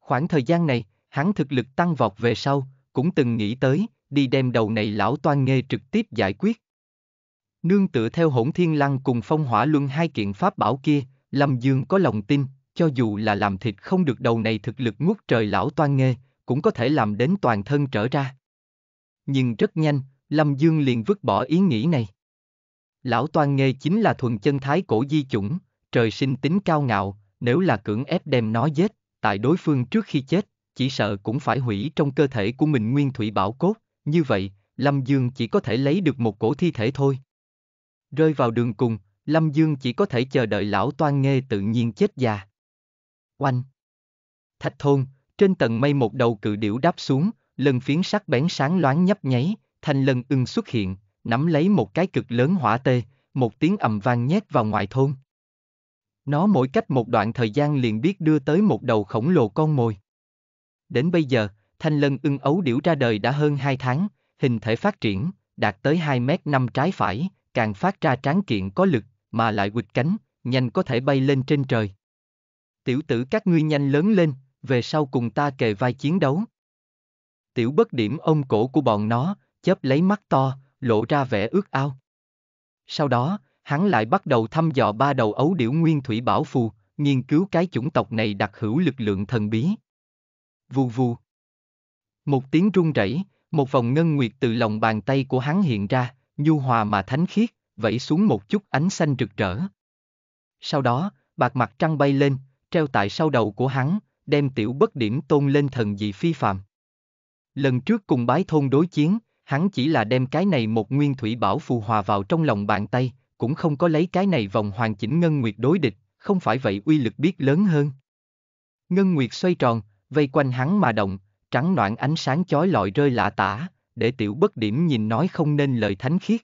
Khoảng thời gian này, hắn thực lực tăng vọt về sau, cũng từng nghĩ tới, đi đem đầu này lão toan Nghe trực tiếp giải quyết. Nương tựa theo hỗn thiên lăng cùng phong hỏa luân hai kiện pháp bảo kia, Lâm Dương có lòng tin, cho dù là làm thịt không được đầu này thực lực ngút trời lão toan nghê, cũng có thể làm đến toàn thân trở ra. Nhưng rất nhanh, Lâm Dương liền vứt bỏ ý nghĩ này. Lão toan nghê chính là thuần chân thái cổ di chủng, trời sinh tính cao ngạo, nếu là cưỡng ép đem nó giết, tại đối phương trước khi chết, chỉ sợ cũng phải hủy trong cơ thể của mình nguyên thủy bảo cốt, như vậy, Lâm Dương chỉ có thể lấy được một cổ thi thể thôi. Rơi vào đường cùng, Lâm Dương chỉ có thể chờ đợi lão toan nghê tự nhiên chết già. Oanh! Thạch thôn, trên tầng mây một đầu cự điểu đáp xuống, lần phiến sắc bén sáng loáng nhấp nháy, thành lần ưng xuất hiện, nắm lấy một cái cực lớn hỏa tê, một tiếng ầm vang nhét vào ngoài thôn. Nó mỗi cách một đoạn thời gian liền biết đưa tới một đầu khổng lồ con mồi. Đến bây giờ, thanh lân ưng ấu điểu ra đời đã hơn 2 tháng, hình thể phát triển, đạt tới 2 mét 5 trái phải, càng phát ra tráng kiện có lực, mà lại quịch cánh, nhanh có thể bay lên trên trời. Tiểu tử các ngươi nhanh lớn lên, về sau cùng ta kề vai chiến đấu. Tiểu bất điểm ông cổ của bọn nó, chớp lấy mắt to, lộ ra vẻ ước ao. Sau đó, hắn lại bắt đầu thăm dò ba đầu ấu điểu nguyên thủy bảo phù, nghiên cứu cái chủng tộc này đặc hữu lực lượng thần bí. Vù vù. Một tiếng rung rẩy, một vòng ngân nguyệt từ lòng bàn tay của hắn hiện ra, nhu hòa mà thánh khiết, vẫy xuống một chút ánh xanh rực rỡ. Sau đó, bạc mặt trăng bay lên, treo tại sau đầu của hắn, đem tiểu bất điểm tôn lên thần dị phi phạm. Lần trước cùng bái thôn đối chiến, hắn chỉ là đem cái này một nguyên thủy bảo phù hòa vào trong lòng bàn tay, cũng không có lấy cái này vòng hoàn chỉnh ngân nguyệt đối địch, không phải vậy uy lực biết lớn hơn. Ngân nguyệt xoay tròn, vây quanh hắn mà động, trắng noạn ánh sáng chói lọi rơi lạ tả, để tiểu bất điểm nhìn nói không nên lời thánh khiết.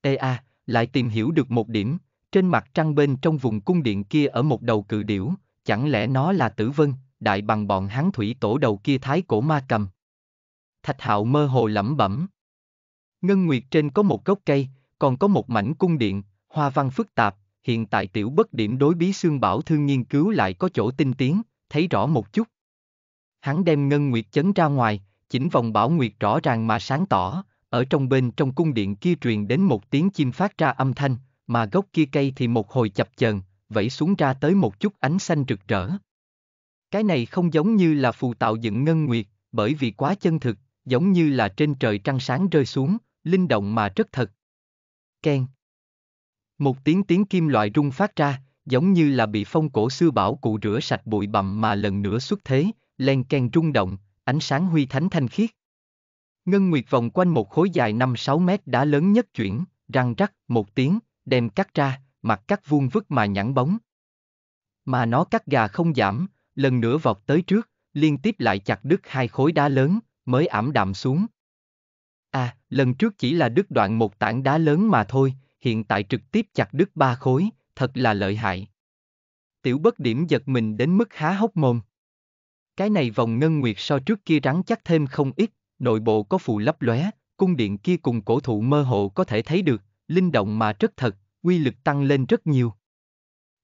Ê a, à, lại tìm hiểu được một điểm, trên mặt trăng bên trong vùng cung điện kia ở một đầu cự điểu, chẳng lẽ nó là tử vân, đại bằng bọn hắn thủy tổ đầu kia thái cổ ma cầm. Thạch hạo mơ hồ lẩm bẩm. Ngân Nguyệt trên có một gốc cây, còn có một mảnh cung điện, hoa văn phức tạp, hiện tại tiểu bất điểm đối bí xương bảo thương nghiên cứu lại có chỗ tinh tiến, thấy rõ một chút. Hắn đem Ngân Nguyệt chấn ra ngoài, chính vòng bảo nguyệt rõ ràng mà sáng tỏ, ở trong bên trong cung điện kia truyền đến một tiếng chim phát ra âm thanh, mà gốc kia cây thì một hồi chập chờn, vẫy xuống ra tới một chút ánh xanh rực rỡ. Cái này không giống như là phù tạo dựng ngân nguyệt, bởi vì quá chân thực, giống như là trên trời trăng sáng rơi xuống, linh động mà rất thật. Ken. Một tiếng tiếng kim loại rung phát ra, giống như là bị phong cổ xưa bảo cụ rửa sạch bụi bặm mà lần nữa xuất thế, len ken rung động, ánh sáng huy thánh thanh khiết. Ngân Nguyệt vòng quanh một khối dài 5-6 mét đá lớn nhất chuyển, răng rắc, một tiếng, đem cắt ra, mặt cắt vuông vức mà nhẵn bóng. Mà nó cắt gà không giảm, lần nữa vọt tới trước, liên tiếp lại chặt đứt hai khối đá lớn, mới ảm đạm xuống. À, lần trước chỉ là đứt đoạn một tảng đá lớn mà thôi, hiện tại trực tiếp chặt đứt ba khối, thật là lợi hại. Tiểu bất điểm giật mình đến mức há hốc mồm. Cái này vòng ngân nguyệt so trước kia rắn chắc thêm không ít, nội bộ có phù lấp lóe, cung điện kia cùng cổ thụ mơ hồ có thể thấy được, linh động mà rất thật, quy lực tăng lên rất nhiều.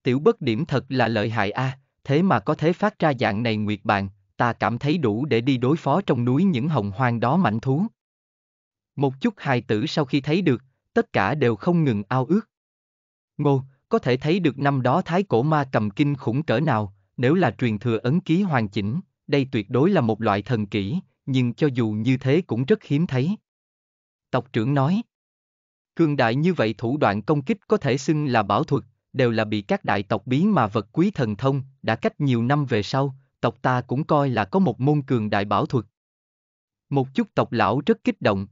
Tiểu bất điểm thật là lợi hại a, à, thế mà có thể phát ra dạng này nguyệt bạn, ta cảm thấy đủ để đi đối phó trong núi những hồng hoang đó mạnh thú. Một chút hài tử sau khi thấy được, tất cả đều không ngừng ao ước. Ngô, có thể thấy được năm đó thái cổ ma cầm kinh khủng cỡ nào, nếu là truyền thừa ấn ký hoàn chỉnh, đây tuyệt đối là một loại thần kỹ, nhưng cho dù như thế cũng rất hiếm thấy. Tộc trưởng nói, cường đại như vậy thủ đoạn công kích có thể xưng là bảo thuật, đều là bị các đại tộc bí mà vật quý thần thông, đã cách nhiều năm về sau, tộc ta cũng coi là có một môn cường đại bảo thuật. Một chút tộc lão rất kích động.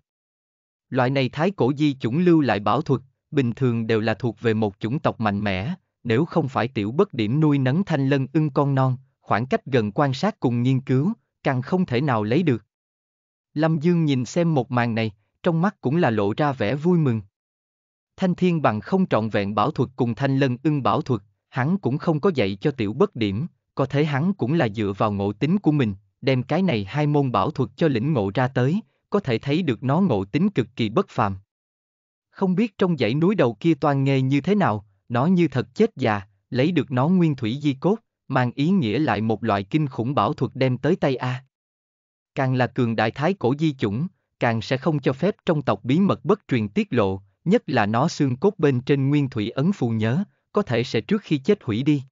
Loại này thái cổ di chủng lưu lại bảo thuật, bình thường đều là thuộc về một chủng tộc mạnh mẽ, nếu không phải tiểu bất điểm nuôi nấng thanh lân ưng con non, khoảng cách gần quan sát cùng nghiên cứu, càng không thể nào lấy được. Lâm Dương nhìn xem một màn này, trong mắt cũng là lộ ra vẻ vui mừng. Thanh thiên bằng không trọn vẹn bảo thuật cùng thanh lân ưng bảo thuật, hắn cũng không có dạy cho tiểu bất điểm, có thể hắn cũng là dựa vào ngộ tính của mình, đem cái này hai môn bảo thuật cho lĩnh ngộ ra tới, có thể thấy được nó ngộ tính cực kỳ bất phàm. Không biết trong dãy núi đầu kia toàn nghề như thế nào, nó như thật chết già, lấy được nó nguyên thủy di cốt, mang ý nghĩa lại một loại kinh khủng bảo thuật đem tới tay A. Càng là cường đại thái cổ di chủng, càng sẽ không cho phép trong tộc bí mật bất truyền tiết lộ, nhất là nó xương cốt bên trên nguyên thủy ấn phù nhớ, có thể sẽ trước khi chết hủy đi.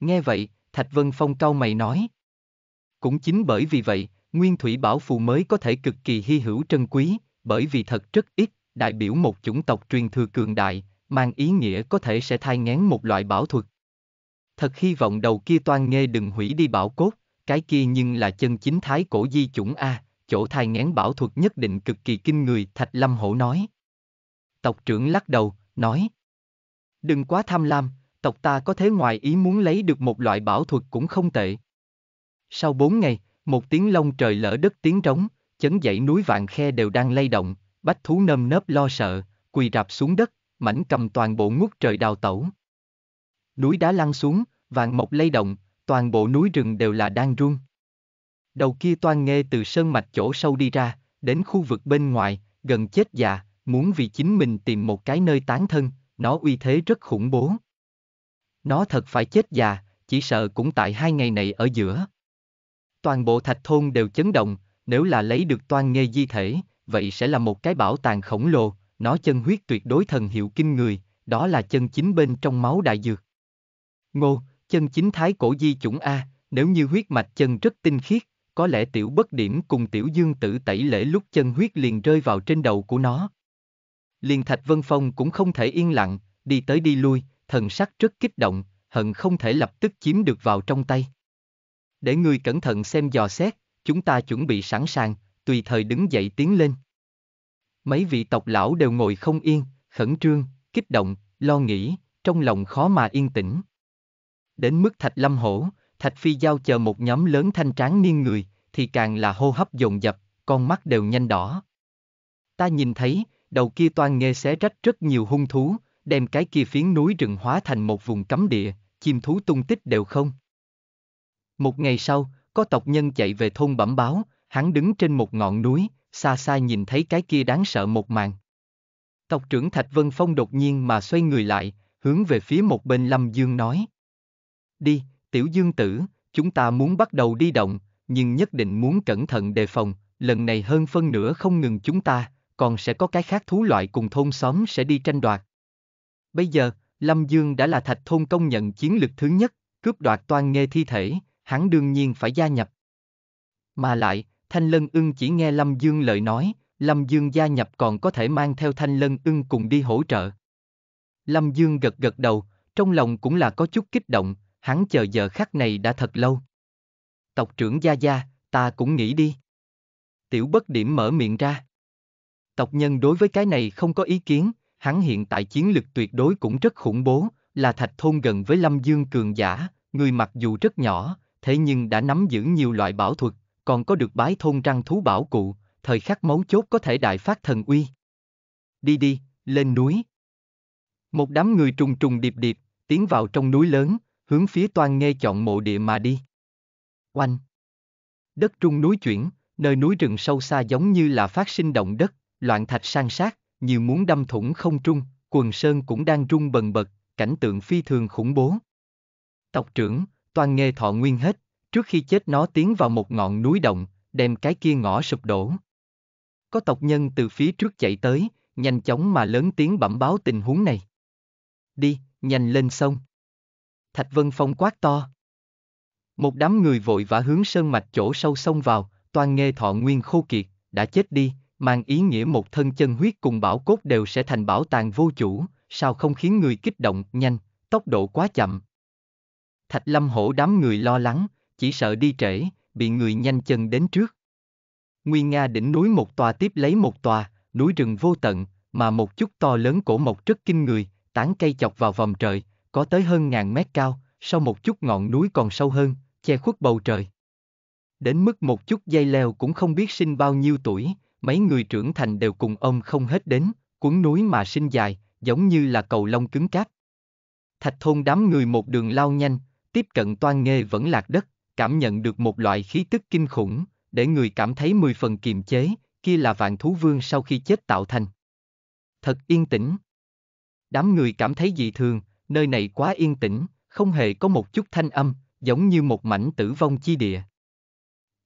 Nghe vậy, Thạch Vân Phong cau mày nói. Cũng chính bởi vì vậy, nguyên thủy bảo phù mới có thể cực kỳ hy hữu trân quý, bởi vì thật rất ít, đại biểu một chủng tộc truyền thừa cường đại, mang ý nghĩa có thể sẽ thai ngén một loại bảo thuật. Thật hy vọng đầu kia toan nghe đừng hủy đi bảo cốt, cái kia nhưng là chân chính thái cổ di chủng A, chỗ thai ngén bảo thuật nhất định cực kỳ kinh người, Thạch Lâm Hổ nói. Tộc trưởng lắc đầu, nói. Đừng quá tham lam, tộc ta có thế ngoài ý muốn lấy được một loại bảo thuật cũng không tệ. Sau bốn ngày, một tiếng lông trời lỡ đất tiếng rống, chấn dậy núi vạn khe đều đang lay động, bách thú nơm nớp lo sợ, quỳ rạp xuống đất, mảnh cầm toàn bộ ngút trời đào tẩu. Núi đá lăn xuống, vàng mộc lay động, toàn bộ núi rừng đều là đang rung. Đầu kia toan nghe từ sơn mạch chỗ sâu đi ra, đến khu vực bên ngoài, gần chết già, muốn vì chính mình tìm một cái nơi tán thân, nó uy thế rất khủng bố. Nó thật phải chết già, chỉ sợ cũng tại hai ngày này ở giữa. Toàn bộ thạch thôn đều chấn động, nếu là lấy được toan Nghe di thể, vậy sẽ là một cái bảo tàng khổng lồ, nó chân huyết tuyệt đối thần hiệu kinh người, đó là chân chính bên trong máu đại dược. Ngô, chân chính thái cổ di chủng A, nếu như huyết mạch chân rất tinh khiết, có lẽ tiểu bất điểm cùng tiểu dương tử tẩy lễ lúc chân huyết liền rơi vào trên đầu của nó. Liền Thạch Vân Phong cũng không thể yên lặng, đi tới đi lui, thần sắc rất kích động, hận không thể lập tức chiếm được vào trong tay. Để người cẩn thận xem dò xét, chúng ta chuẩn bị sẵn sàng, tùy thời đứng dậy tiến lên. Mấy vị tộc lão đều ngồi không yên, khẩn trương, kích động, lo nghĩ, trong lòng khó mà yên tĩnh. Đến mức Thạch Lâm Hổ, Thạch Phi Giao chờ một nhóm lớn thanh tráng niên người, thì càng là hô hấp dồn dập, con mắt đều nhanh đỏ. Ta nhìn thấy, đầu kia toan nghe xé rách rất nhiều hung thú, đem cái kia phiến núi rừng hóa thành một vùng cấm địa, chim thú tung tích đều không. Một ngày sau, có tộc nhân chạy về thôn bẩm báo, hắn đứng trên một ngọn núi, xa xa nhìn thấy cái kia đáng sợ một màn. Tộc trưởng Thạch Vân Phong đột nhiên mà xoay người lại, hướng về phía một bên Lâm Dương nói. Đi, tiểu dương tử, chúng ta muốn bắt đầu đi động, nhưng nhất định muốn cẩn thận đề phòng, lần này hơn phân nửa không ngừng chúng ta, còn sẽ có cái khác thú loại cùng thôn xóm sẽ đi tranh đoạt. Bây giờ, Lâm Dương đã là thạch thôn công nhận chiến lực thứ nhất, cướp đoạt toàn nghề thi thể, hắn đương nhiên phải gia nhập. Mà lại, Thanh Lân Ưng chỉ nghe Lâm Dương lời nói, Lâm Dương gia nhập còn có thể mang theo Thanh Lân Ưng cùng đi hỗ trợ. Lâm Dương gật gật đầu, trong lòng cũng là có chút kích động, hắn chờ giờ khắc này đã thật lâu. Tộc trưởng Gia Gia, ta cũng nghĩ đi. Tiểu bất điểm mở miệng ra. Tộc nhân đối với cái này không có ý kiến, hắn hiện tại chiến lực tuyệt đối cũng rất khủng bố, là thạch thôn gần với Lâm Dương cường giả, người mặc dù rất nhỏ, thế nhưng đã nắm giữ nhiều loại bảo thuật, còn có được bái thôn trăng thú bảo cụ, thời khắc mấu chốt có thể đại phát thần uy. Đi đi, lên núi. Một đám người trùng trùng điệp điệp, tiến vào trong núi lớn, hướng phía toan nghe chọn mộ địa mà đi. Oanh! Đất trung núi chuyển, nơi núi rừng sâu xa giống như là phát sinh động đất, loạn thạch san sát, nhiều muốn đâm thủng không trung, quần sơn cũng đang rung bần bật, cảnh tượng phi thường khủng bố. Tộc trưởng, toàn nghe thọ nguyên hết, Trước khi chết nó tiến vào một ngọn núi động, đem cái kia ngõ sụp đổ. Có tộc nhân từ phía trước chạy tới, nhanh chóng mà lớn tiếng bẩm báo tình huống này. Đi, nhanh lên sông. Thạch Vân Phong quát to. Một đám người vội vã hướng sơn mạch chỗ sâu sông vào, toàn nghe thọ nguyên khô kiệt, đã chết đi, mang ý nghĩa một thân chân huyết cùng bảo cốt đều sẽ thành bảo tàng vô chủ, sao không khiến người kích động nhanh, tốc độ quá chậm. Thạch Lâm Hổ đám người lo lắng, chỉ sợ đi trễ, bị người nhanh chân đến trước. Nguyên Nga đỉnh núi một tòa tiếp lấy một tòa, núi rừng vô tận, mà một chút to lớn cổ mộc rất kinh người, tán cây chọc vào vòng trời, có tới hơn ngàn mét cao, sau một chút ngọn núi còn sâu hơn, che khuất bầu trời. Đến mức một chút dây leo cũng không biết sinh bao nhiêu tuổi, mấy người trưởng thành đều cùng ông không hết đến, cuốn núi mà sinh dài, giống như là cầu lông cứng cáp. Thạch thôn đám người một đường lao nhanh, tiếp cận toan nghê vẫn lạc đất, cảm nhận được một loại khí tức kinh khủng, để người cảm thấy mười phần kiềm chế, kia là vạn thú vương sau khi chết tạo thành. Thật yên tĩnh. Đám người cảm thấy dị thường, nơi này quá yên tĩnh, không hề có một chút thanh âm, giống như một mảnh tử vong chi địa.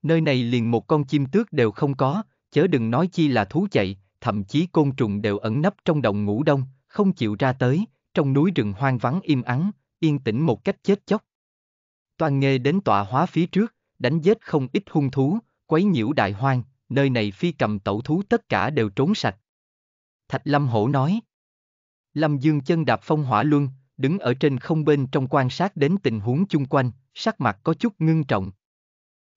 Nơi này liền một con chim tước đều không có, chớ đừng nói chi là thú chạy, thậm chí côn trùng đều ẩn nấp trong động ngủ đông, không chịu ra tới, trong núi rừng hoang vắng im ắng, yên tĩnh một cách chết chóc. Toàn nghề đến tọa hóa phía trước, đánh giết không ít hung thú, quấy nhiễu đại hoang, nơi này phi cầm tẩu thú tất cả đều trốn sạch. Thạch Lâm Hổ nói. Lâm Dương chân đạp phong hỏa luân, đứng ở trên không bên trong quan sát đến tình huống chung quanh, sắc mặt có chút ngưng trọng.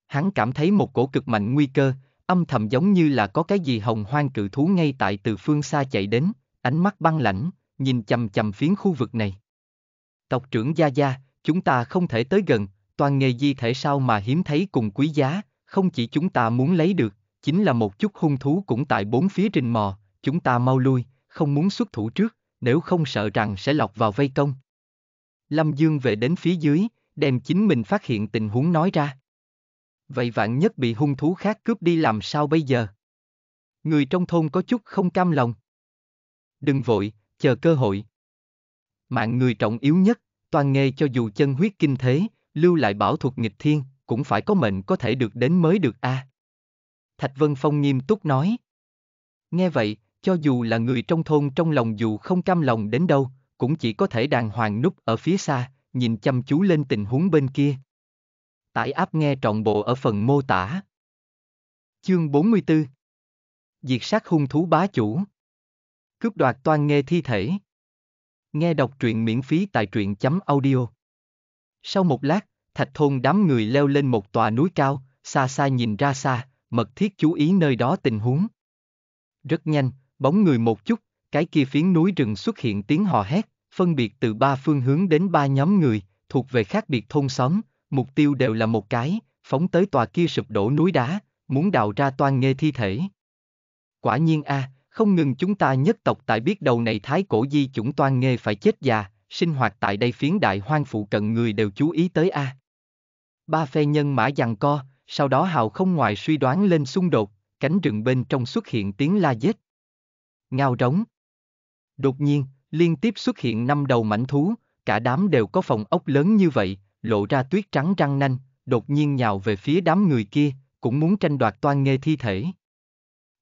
Hắn cảm thấy một cổ cực mạnh nguy cơ, âm thầm giống như là có cái gì hồng hoang cự thú ngay tại từ phương xa chạy đến, ánh mắt băng lãnh, nhìn chầm chầm phiến khu vực này. Tộc trưởng Gia Gia, chúng ta không thể tới gần, toàn nghề di thể sao mà hiếm thấy cùng quý giá, không chỉ chúng ta muốn lấy được, chính là một chút hung thú cũng tại bốn phía rình mò, chúng ta mau lui, không muốn xuất thủ trước, nếu không sợ rằng sẽ lọc vào vây công. Lâm Dương về đến phía dưới, đem chính mình phát hiện tình huống nói ra. Vậy vạn nhất bị hung thú khác cướp đi làm sao bây giờ? Người trong thôn có chút không cam lòng. Đừng vội, chờ cơ hội. Mạng người trọng yếu nhất, toàn nghề cho dù chân huyết kinh thế, lưu lại bảo thuật nghịch thiên, cũng phải có mệnh có thể được đến mới được a. À. Thạch Vân Phong nghiêm túc nói. Nghe vậy, cho dù là người trong thôn trong lòng dù không cam lòng đến đâu, cũng chỉ có thể đàng hoàng núp ở phía xa, nhìn chăm chú lên tình huống bên kia. Tải áp nghe trọn bộ ở phần mô tả. Chương 44 Diệt sát hung thú bá chủ Cướp đoạt toan nghe thi thể Nghe đọc truyện miễn phí tại truyện chấm audio. Sau một lát, thạch thôn đám người leo lên một tòa núi cao, xa xa nhìn ra xa, mật thiết chú ý nơi đó tình huống. Rất nhanh, bóng người một chút, cái kia phiến núi rừng xuất hiện tiếng hò hét, phân biệt từ ba phương hướng đến ba nhóm người, thuộc về khác biệt thôn xóm, mục tiêu đều là một cái, phóng tới tòa kia sụp đổ núi đá, muốn đào ra toan nghê thi thể. Quả nhiên a, à, không ngừng chúng ta nhất tộc tại biết đầu này thái cổ di chủng toan nghề phải chết già, sinh hoạt tại đây phiến đại hoang phụ cận người đều chú ý tới a. Ba phe nhân mã giằng co, sau đó hào không ngoài suy đoán lên xung đột, cánh rừng bên trong xuất hiện tiếng la giết. Ngao rống. Đột nhiên, liên tiếp xuất hiện năm đầu mảnh thú, cả đám đều có phòng ốc lớn như vậy, lộ ra tuyết trắng răng nanh, đột nhiên nhào về phía đám người kia, cũng muốn tranh đoạt toan nghê thi thể.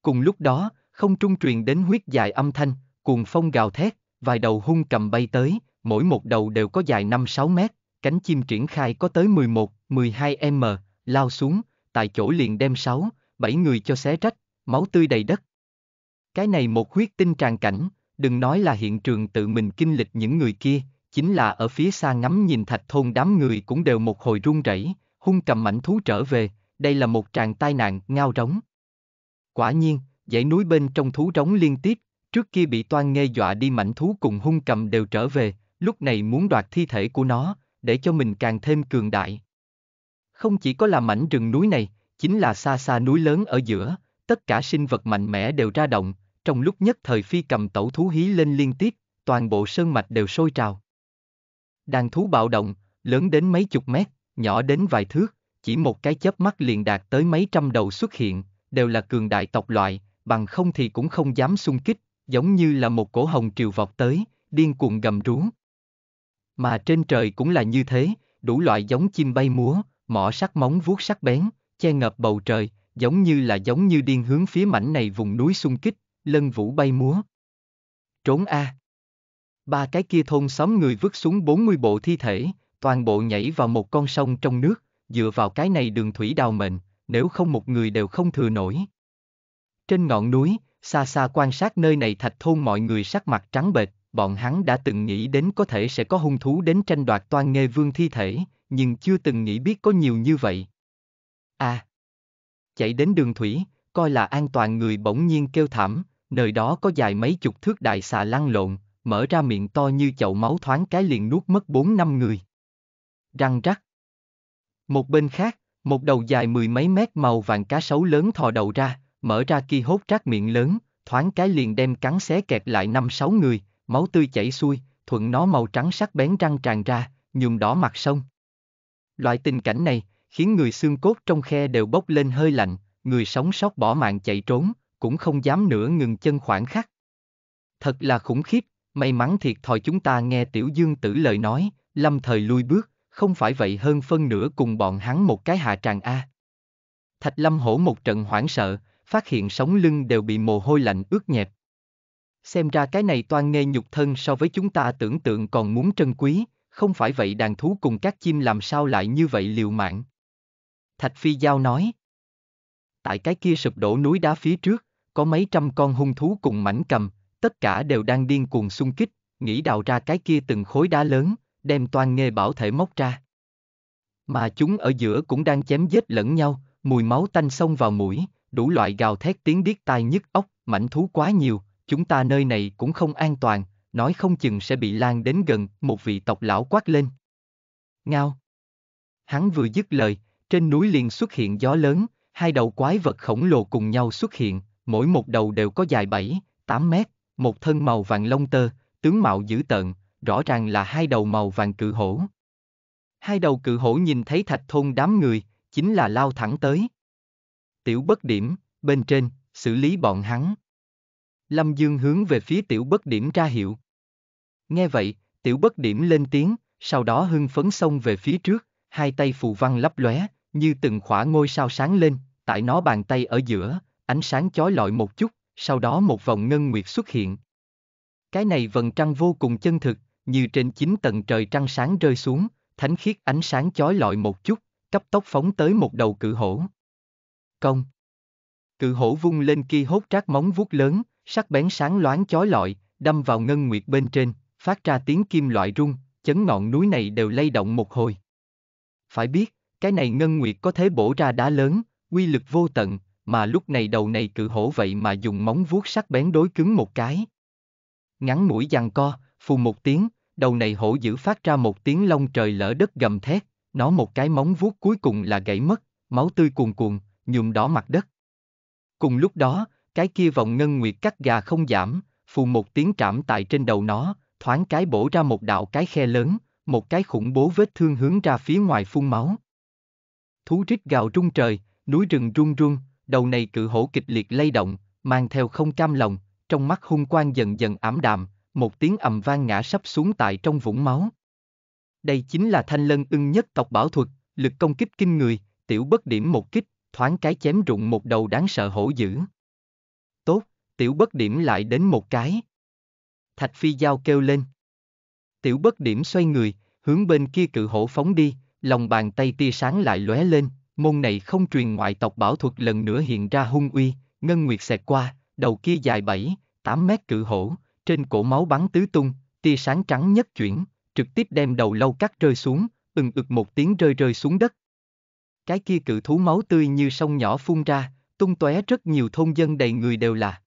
Cùng lúc đó, không trung truyền đến huyết dài âm thanh, cuồng phong gào thét, vài đầu hung cầm bay tới, mỗi một đầu đều có dài 5-6 mét, cánh chim triển khai có tới 11, 12 m, lao xuống, tại chỗ liền đem 6, 7 người cho xé rách, máu tươi đầy đất. Cái này một huyết tinh tràn cảnh, đừng nói là hiện trường tự mình kinh lịch những người kia, chính là ở phía xa ngắm nhìn thạch thôn đám người cũng đều một hồi run rẩy, hung cầm mảnh thú trở về, đây là một tràng tai nạn ngao rống. Quả nhiên, dãy núi bên trong thú trống liên tiếp, trước kia bị toan nghe dọa đi mảnh thú cùng hung cầm đều trở về, lúc này muốn đoạt thi thể của nó, để cho mình càng thêm cường đại. Không chỉ có là mảnh rừng núi này, chính là xa xa núi lớn ở giữa, tất cả sinh vật mạnh mẽ đều ra động, trong lúc nhất thời phi cầm tẩu thú hí lên liên tiếp, toàn bộ sơn mạch đều sôi trào. Đàn thú bạo động, lớn đến mấy chục mét, nhỏ đến vài thước, chỉ một cái chớp mắt liền đạt tới mấy trăm đầu xuất hiện, đều là cường đại tộc loại, bằng không thì cũng không dám xung kích, giống như là một cổ hồng triều vọt tới, điên cuồng gầm rú. Mà trên trời cũng là như thế, đủ loại giống chim bay múa, mỏ sắc móng vuốt sắc bén, che ngập bầu trời, giống như là giống như điên hướng phía mảnh này vùng núi xung kích, lân vũ bay múa. Trốn A. Ba cái kia thôn xóm người vứt xuống 40 bộ thi thể, toàn bộ nhảy vào một con sông trong nước, dựa vào cái này đường thủy đào mệnh, nếu không một người đều không thừa nổi. Trên ngọn núi, xa xa quan sát nơi này thạch thôn mọi người sắc mặt trắng bệch, bọn hắn đã từng nghĩ đến có thể sẽ có hung thú đến tranh đoạt toan nghê vương thi thể, nhưng chưa từng nghĩ biết có nhiều như vậy. À! Chạy đến đường thủy, coi là an toàn người bỗng nhiên kêu thảm, nơi đó có dài mấy chục thước đại xà lăn lộn, mở ra miệng to như chậu máu thoáng cái liền nuốt mất bốn năm người. Răng rắc. Một bên khác, một đầu dài mười mấy mét màu vàng cá sấu lớn thò đầu ra, mở ra kia hốt trác miệng lớn, thoáng cái liền đem cắn xé kẹt lại năm sáu người, máu tươi chảy xuôi, thuận nó màu trắng sắc bén răng tràn ra, nhuộm đỏ mặt sông. Loại tình cảnh này, khiến người xương cốt trong khe đều bốc lên hơi lạnh, người sống sót bỏ mạng chạy trốn, cũng không dám nữa ngừng chân khoảng khắc. Thật là khủng khiếp, may mắn thiệt thòi chúng ta nghe Tiểu Dương Tử lời nói, lâm thời lui bước, không phải vậy hơn phân nửa cùng bọn hắn một cái hạ tràng A. Thạch Lâm hổ một trận hoảng sợ, phát hiện sống lưng đều bị mồ hôi lạnh ướt nhẹp. Xem ra cái này toan nghe nhục thân so với chúng ta tưởng tượng còn muốn trân quý, không phải vậy đàn thú cùng các chim làm sao lại như vậy liều mạng. Thạch Phi Giao nói. Tại cái kia sụp đổ núi đá phía trước, có mấy trăm con hung thú cùng mảnh cầm, tất cả đều đang điên cuồng xung kích, nghĩ đào ra cái kia từng khối đá lớn, đem toan nghe bảo thể móc ra. Mà chúng ở giữa cũng đang chém giết lẫn nhau, mùi máu tanh xông vào mũi, đủ loại gào thét tiếng điếc tai nhức ốc, mảnh thú quá nhiều, chúng ta nơi này cũng không an toàn, nói không chừng sẽ bị lan đến gần, một vị tộc lão quát lên. Ngao. Hắn vừa dứt lời, trên núi liền xuất hiện gió lớn, hai đầu quái vật khổng lồ cùng nhau xuất hiện, mỗi một đầu đều có dài 7, 8 mét, một thân màu vàng lông tơ, tướng mạo dữ tợn, rõ ràng là hai đầu màu vàng cự hổ. Hai đầu cự hổ nhìn thấy thạch thôn đám người, chính là lao thẳng tới tiểu bất điểm, bên trên, xử lý bọn hắn. Lâm Dương hướng về phía tiểu bất điểm ra hiệu. Nghe vậy, tiểu bất điểm lên tiếng, sau đó hưng phấn xông về phía trước, hai tay phù văn lấp lóe, như từng khỏa ngôi sao sáng lên, tại nó bàn tay ở giữa, ánh sáng chói lọi một chút, sau đó một vòng ngân nguyệt xuất hiện. Cái này vần trăng vô cùng chân thực, như trên chín tầng trời trăng sáng rơi xuống, thánh khiết ánh sáng chói lọi một chút, cấp tốc phóng tới một đầu cự hổ công. Cự hổ vung lên kia hốt trác móng vuốt lớn, sắc bén sáng loáng chói lọi, đâm vào ngân nguyệt bên trên, phát ra tiếng kim loại rung, chấn ngọn núi này đều lay động một hồi. Phải biết, cái này ngân nguyệt có thể bổ ra đá lớn, quy lực vô tận, mà lúc này đầu này cự hổ vậy mà dùng móng vuốt sắc bén đối cứng một cái. Ngắn mũi giằng co, phù một tiếng, đầu này hổ dữ phát ra một tiếng long trời lỡ đất gầm thét, nó một cái móng vuốt cuối cùng là gãy mất, máu tươi cuồn cuồn, nhuộm đỏ mặt đất. Cùng lúc đó, cái kia vòng ngân nguyệt cắt gà không giảm, phù một tiếng trảm tại trên đầu nó, thoáng cái bổ ra một đạo cái khe lớn, một cái khủng bố vết thương hướng ra phía ngoài phun máu. Thú rít gào trung trời, núi rừng rung rung, đầu này cự hổ kịch liệt lay động, mang theo không cam lòng, trong mắt hung quang dần dần ảm đạm, một tiếng ầm vang ngã sắp xuống tại trong vũng máu. Đây chính là thanh lân ưng nhất tộc bảo thuật, lực công kích kinh người, tiểu bất điểm một kích, thoáng cái chém rụng một đầu đáng sợ hổ dữ. Tốt, tiểu bất điểm lại đến một cái. Thạch phi giao kêu lên. Tiểu bất điểm xoay người, hướng bên kia cự hổ phóng đi, lòng bàn tay tia sáng lại lóe lên, môn này không truyền ngoại tộc bảo thuật lần nữa hiện ra hung uy, ngân nguyệt xẹt qua, đầu kia dài 7, 8 mét cự hổ, trên cổ máu bắn tứ tung, tia sáng trắng nhất chuyển, trực tiếp đem đầu lâu cắt rơi xuống, ừng ực một tiếng rơi rơi xuống đất, cái kia cự thú máu tươi như sông nhỏ phun ra, tung tóe rất nhiều thôn dân đầy người đều là.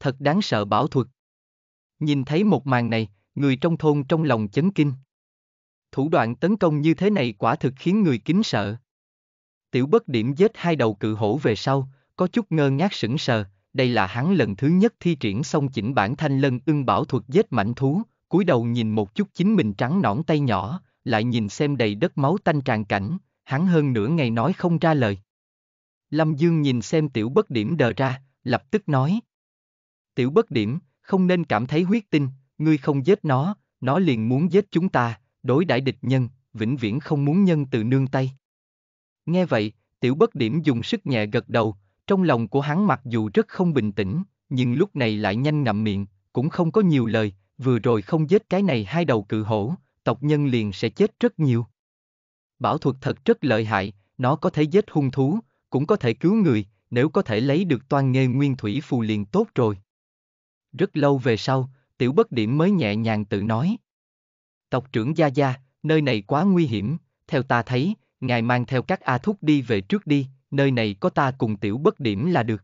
Thật đáng sợ bảo thuật. Nhìn thấy một màn này, người trong thôn trong lòng chấn kinh. Thủ đoạn tấn công như thế này quả thực khiến người kính sợ. Tiểu bất điểm giết hai đầu cự hổ về sau, có chút ngơ ngác sững sờ, đây là hắn lần thứ nhất thi triển xong chỉnh bản thanh lân ưng bảo thuật giết mảnh thú, cúi đầu nhìn một chút chính mình trắng nõn tay nhỏ, lại nhìn xem đầy đất máu tanh tràn cảnh, hắn hơn nửa ngày nói không ra lời. Lâm Dương nhìn xem tiểu bất điểm đờ ra, lập tức nói. Tiểu bất điểm, không nên cảm thấy huyết tinh, ngươi không giết nó, nó liền muốn giết chúng ta, đối đãi địch nhân, vĩnh viễn không muốn nhân từ nương tay. Nghe vậy, tiểu bất điểm dùng sức nhẹ gật đầu, trong lòng của hắn mặc dù rất không bình tĩnh, nhưng lúc này lại nhanh ngậm miệng, cũng không có nhiều lời, vừa rồi không giết cái này hai đầu cự hổ, tộc nhân liền sẽ chết rất nhiều. Bảo thuật thật rất lợi hại, nó có thể giết hung thú, cũng có thể cứu người, nếu có thể lấy được toan nghê nguyên thủy phù liền tốt rồi. Rất lâu về sau, tiểu bất điểm mới nhẹ nhàng tự nói. Tộc trưởng Gia Gia, nơi này quá nguy hiểm, theo ta thấy, ngài mang theo các A Thúc đi về trước đi, nơi này có ta cùng tiểu bất điểm là được.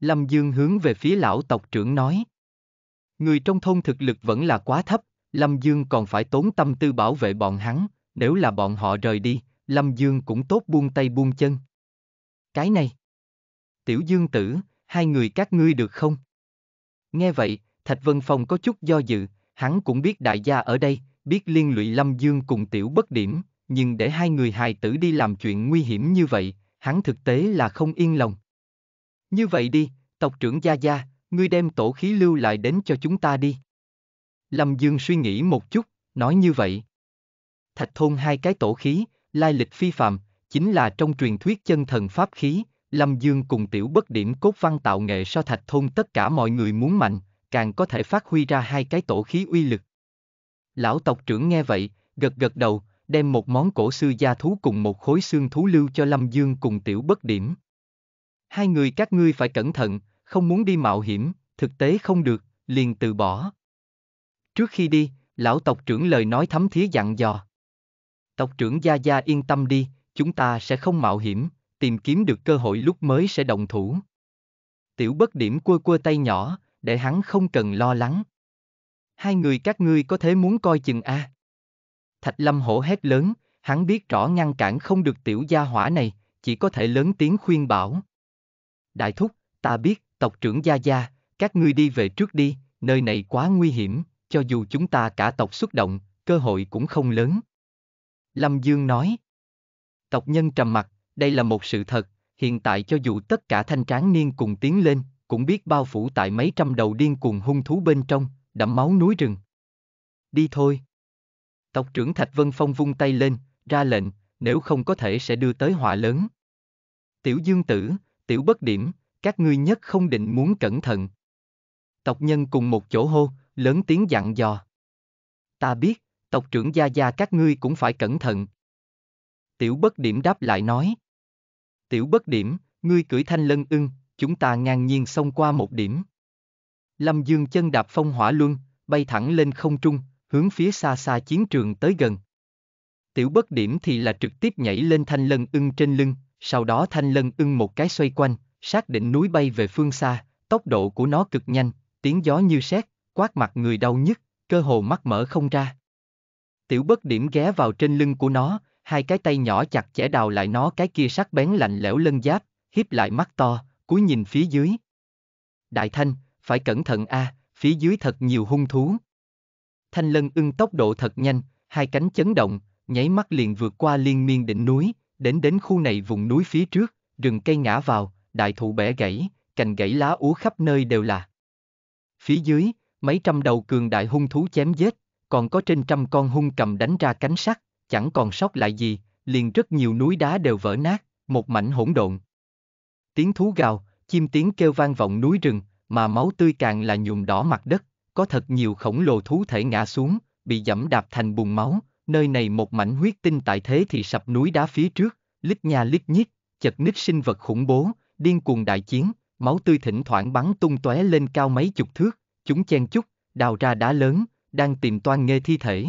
Lâm Dương hướng về phía lão tộc trưởng nói. Người trong thôn thực lực vẫn là quá thấp, Lâm Dương còn phải tốn tâm tư bảo vệ bọn hắn, nếu là bọn họ rời đi, Lâm Dương cũng tốt buông tay buông chân. Cái này. Tiểu Dương tử, hai người các ngươi được không? Nghe vậy, Thạch Vân Phong có chút do dự, hắn cũng biết đại gia ở đây, biết liên lụy Lâm Dương cùng tiểu bất điểm, nhưng để hai người hài tử đi làm chuyện nguy hiểm như vậy, hắn thực tế là không yên lòng. Như vậy đi, tộc trưởng Gia Gia, ngươi đem tổ khí lưu lại đến cho chúng ta đi. Lâm Dương suy nghĩ một chút, nói như vậy thạch thôn hai cái tổ khí, lai lịch phi phạm, chính là trong truyền thuyết chân thần pháp khí, Lâm Dương cùng tiểu bất điểm cốt văn tạo nghệ so thạch thôn tất cả mọi người muốn mạnh, càng có thể phát huy ra hai cái tổ khí uy lực. Lão tộc trưởng nghe vậy, gật gật đầu, đem một món cổ sư gia thú cùng một khối xương thú lưu cho Lâm Dương cùng tiểu bất điểm. Hai người các ngươi phải cẩn thận, không muốn đi mạo hiểm, thực tế không được, liền từ bỏ. Trước khi đi, lão tộc trưởng lời nói thấm thía dặn dò. Tộc trưởng Gia Gia yên tâm đi, chúng ta sẽ không mạo hiểm, tìm kiếm được cơ hội lúc mới sẽ động thủ. Tiểu bất điểm quơ quơ tay nhỏ, để hắn không cần lo lắng. Hai người các ngươi có thế muốn coi chừng a? À. Thạch Lâm hổ hét lớn, hắn biết rõ ngăn cản không được tiểu gia hỏa này, chỉ có thể lớn tiếng khuyên bảo. Đại thúc, ta biết, tộc trưởng Gia Gia, các ngươi đi về trước đi, nơi này quá nguy hiểm, cho dù chúng ta cả tộc xuất động, cơ hội cũng không lớn. Lâm Dương nói. Tộc nhân trầm mặt, đây là một sự thật, hiện tại cho dù tất cả thanh tráng niên cùng tiến lên, cũng biết bao phủ tại mấy trăm đầu điên cuồng hung thú bên trong, đẫm máu núi rừng. Đi thôi. Tộc trưởng Thạch Vân Phong vung tay lên, ra lệnh, nếu không có thể sẽ đưa tới họa lớn. Tiểu Dương Tử, Tiểu Bất Điểm, các ngươi nhất không định muốn cẩn thận. Tộc nhân cùng một chỗ hô, lớn tiếng dặn dò. Ta biết tộc trưởng gia gia các ngươi cũng phải cẩn thận. Tiểu bất điểm đáp lại nói. Tiểu bất điểm, ngươi cưỡi thanh lân ưng, chúng ta ngang nhiên xông qua một điểm. Lâm Dương chân đạp phong hỏa luân, bay thẳng lên không trung, hướng phía xa xa chiến trường tới gần. Tiểu bất điểm thì là trực tiếp nhảy lên thanh lân ưng trên lưng, sau đó thanh lân ưng một cái xoay quanh, xác định núi bay về phương xa, tốc độ của nó cực nhanh, tiếng gió như sét, quát mặt người đau nhức, cơ hồ mắt mở không ra. Tiểu bất điểm ghé vào trên lưng của nó, hai cái tay nhỏ chặt chẽ đào lại nó cái kia sắc bén lạnh lẽo lân giáp, hiếp lại mắt to, cúi nhìn phía dưới. Đại thanh, phải cẩn thận a, à, phía dưới thật nhiều hung thú. Thanh lân ưng tốc độ thật nhanh, hai cánh chấn động, nháy mắt liền vượt qua liên miên đỉnh núi, đến đến khu này vùng núi phía trước, rừng cây ngã vào, đại thụ bẻ gãy, cành gãy lá úa khắp nơi đều là. Phía dưới, mấy trăm đầu cường đại hung thú chém giết, còn có trên trăm con hung cầm đánh ra cánh sắt, chẳng còn sót lại gì, liền rất nhiều núi đá đều vỡ nát, một mảnh hỗn độn. Tiếng thú gào, chim tiếng kêu vang vọng núi rừng, mà máu tươi càng là nhuộm đỏ mặt đất, có thật nhiều khổng lồ thú thể ngã xuống, bị dẫm đạp thành bùn máu, nơi này một mảnh huyết tinh tại thế thì sập núi đá phía trước, lít nha lít nhít, chật ních sinh vật khủng bố, điên cuồng đại chiến, máu tươi thỉnh thoảng bắn tung tóe lên cao mấy chục thước, chúng chen chúc, đào ra đá lớn, đang tìm toan nghê thi thể.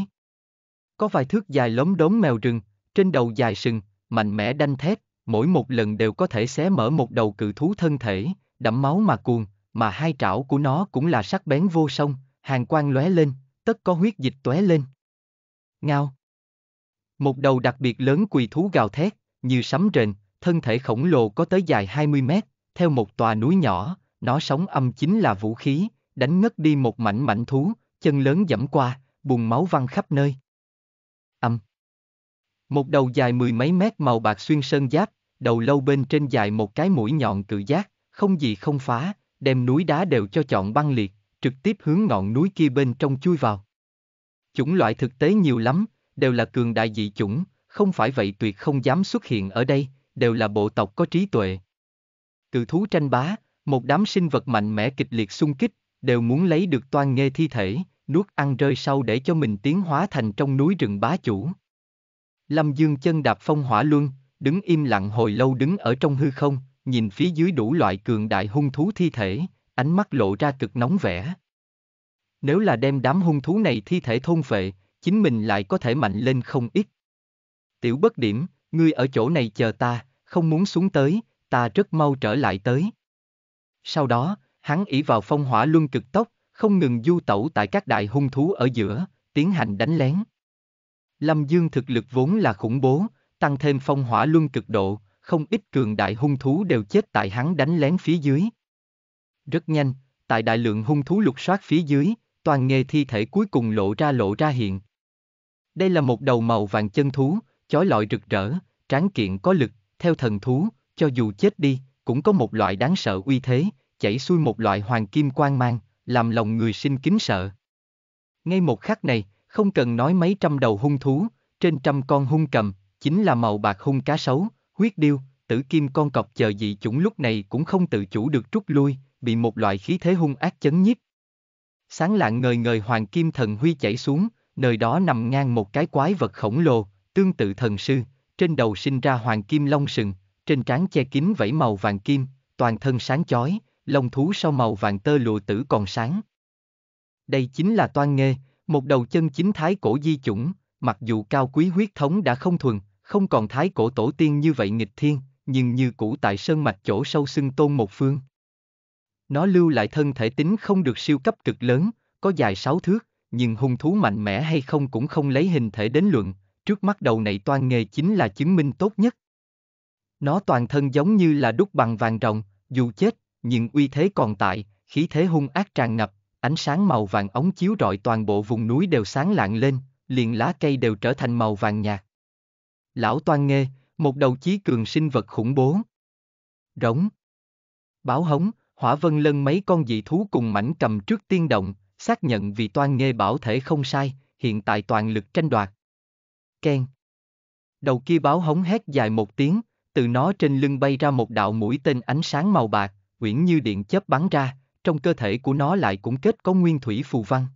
Có vài thước dài lốm đốm mèo rừng, trên đầu dài sừng, mạnh mẽ đanh thép, mỗi một lần đều có thể xé mở một đầu cự thú thân thể, đẫm máu mà cuồng, mà hai trảo của nó cũng là sắc bén vô song, hàng quang lóe lên, tất có huyết dịch tóe lên. Ngao. Một đầu đặc biệt lớn quỳ thú gào thét, như sấm rền, thân thể khổng lồ có tới dài 20 mét, theo một tòa núi nhỏ, nó sống âm chính là vũ khí, đánh ngất đi một mảnh mảnh thú, chân lớn dẫm qua, bùng máu văng khắp nơi. Âm. Một đầu dài mười mấy mét màu bạc xuyên sơn giáp, đầu lâu bên trên dài một cái mũi nhọn cự giác, không gì không phá, đem núi đá đều cho chọn băng liệt, trực tiếp hướng ngọn núi kia bên trong chui vào. Chủng loại thực tế nhiều lắm, đều là cường đại dị chủng, không phải vậy tuyệt không dám xuất hiện ở đây, đều là bộ tộc có trí tuệ. Cự thú tranh bá, một đám sinh vật mạnh mẽ kịch liệt xung kích, đều muốn lấy được toan nghê thi thể, nuốt ăn rơi sau để cho mình tiến hóa thành trong núi rừng bá chủ. Lâm Dương chân đạp phong hỏa luân, đứng im lặng hồi lâu đứng ở trong hư không, nhìn phía dưới đủ loại cường đại hung thú thi thể, ánh mắt lộ ra cực nóng vẻ. Nếu là đem đám hung thú này thi thể thôn phệ, chính mình lại có thể mạnh lên không ít. Tiểu bất điểm, ngươi ở chỗ này chờ ta, không muốn xuống tới, ta rất mau trở lại tới. Sau đó, hắn ỉ vào phong hỏa luân cực tốc, không ngừng du tẩu tại các đại hung thú ở giữa, tiến hành đánh lén. Lâm Dương thực lực vốn là khủng bố, tăng thêm phong hỏa luân cực độ, không ít cường đại hung thú đều chết tại hắn đánh lén phía dưới. Rất nhanh, tại đại lượng hung thú lục soát phía dưới, toàn nghề thi thể cuối cùng lộ ra lộ ra hiện. Đây là một đầu màu vàng chân thú, chói lọi rực rỡ, tráng kiện có lực, theo thần thú, cho dù chết đi, cũng có một loại đáng sợ uy thế, chảy xuôi một loại hoàng kim quang mang, làm lòng người sinh kính sợ. Ngay một khắc này, không cần nói mấy trăm đầu hung thú, trên trăm con hung cầm, chính là màu bạc hung cá sấu, huyết điêu, tử kim con cọp chờ dị chủng lúc này cũng không tự chủ được rút lui, bị một loại khí thế hung ác chấn nhiếp. Sáng lạng ngời ngời hoàng kim thần huy chảy xuống, nơi đó nằm ngang một cái quái vật khổng lồ, tương tự thần sư, trên đầu sinh ra hoàng kim long sừng, trên trán che kín vảy màu vàng kim, toàn thân sáng chói, lông thú sau màu vàng tơ lụa tử còn sáng. Đây chính là toan nghê, một đầu chân chính thái cổ di chủng, mặc dù cao quý huyết thống đã không thuần, không còn thái cổ tổ tiên như vậy nghịch thiên, nhưng như cũ tại sơn mạch chỗ sâu xưng tôn một phương. Nó lưu lại thân thể tính không được siêu cấp cực lớn, có dài sáu thước, nhưng hung thú mạnh mẽ hay không cũng không lấy hình thể đến luận, trước mắt đầu này toan nghề chính là chứng minh tốt nhất. Nó toàn thân giống như là đúc bằng vàng rồng, dù chết, nhưng uy thế còn tại, khí thế hung ác tràn ngập, ánh sáng màu vàng ống chiếu rọi toàn bộ vùng núi đều sáng lạng lên, liền lá cây đều trở thành màu vàng nhạt. Lão Toan Nghê, một đầu chí cường sinh vật khủng bố. Rống. Báo hống, hỏa vân lân mấy con dị thú cùng mảnh cầm trước tiên động, xác nhận vì Toan Nghê bảo thể không sai, hiện tại toàn lực tranh đoạt. Ken. Đầu kia báo hống hét dài một tiếng, từ nó trên lưng bay ra một đạo mũi tên ánh sáng màu bạc, uyển như điện chớp bắn ra, trong cơ thể của nó lại cũng kết có nguyên thủy phù văn.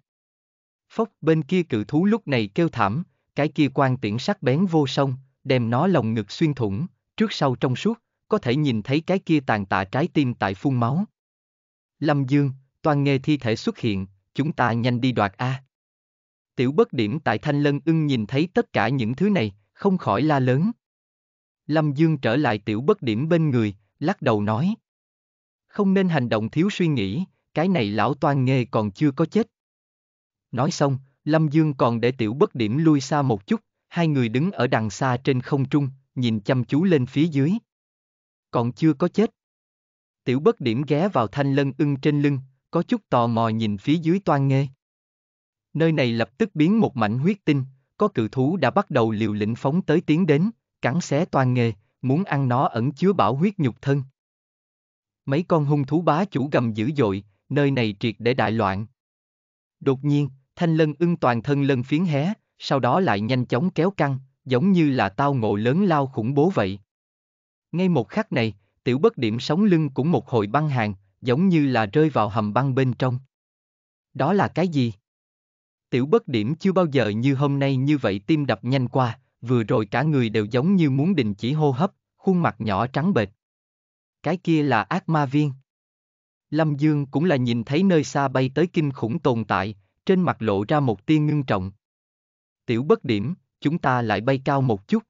Phốc bên kia cự thú lúc này kêu thảm, cái kia quan tiễn sắc bén vô song, đem nó lồng ngực xuyên thủng, trước sau trong suốt, có thể nhìn thấy cái kia tàn tạ trái tim tại phun máu. Lâm Dương, toàn nghề thi thể xuất hiện, chúng ta nhanh đi đoạt A. Tiểu bất điểm tại Thanh Lân ưng nhìn thấy tất cả những thứ này, không khỏi la lớn. Lâm Dương trở lại tiểu bất điểm bên người, lắc đầu nói không nên hành động thiếu suy nghĩ, cái này lão toan nghề còn chưa có chết. Nói xong, Lâm Dương còn để tiểu bất điểm lui xa một chút, hai người đứng ở đằng xa trên không trung, nhìn chăm chú lên phía dưới. Còn chưa có chết. Tiểu bất điểm ghé vào thanh lân ưng trên lưng, có chút tò mò nhìn phía dưới toan nghê. Nơi này lập tức biến một mảnh huyết tinh, có cự thú đã bắt đầu liều lĩnh phóng tới tiến đến, cắn xé toan nghê, muốn ăn nó ẩn chứa bảo huyết nhục thân. Mấy con hung thú bá chủ gầm dữ dội, nơi này triệt để đại loạn. Đột nhiên, thanh lân ưng toàn thân lân phiến hé, sau đó lại nhanh chóng kéo căng, giống như là tao ngộ lớn lao khủng bố vậy. Ngay một khắc này, tiểu bất điểm sóng lưng cũng một hồi băng hàng, giống như là rơi vào hầm băng bên trong. Đó là cái gì? Tiểu bất điểm chưa bao giờ như hôm nay như vậy tim đập nhanh qua, vừa rồi cả người đều giống như muốn đình chỉ hô hấp, khuôn mặt nhỏ trắng bệch cái kia là ác ma viên. Lâm Dương cũng là nhìn thấy nơi xa bay tới kinh khủng tồn tại, trên mặt lộ ra một tia ngưng trọng. Tiểu bất điểm, chúng ta lại bay cao một chút.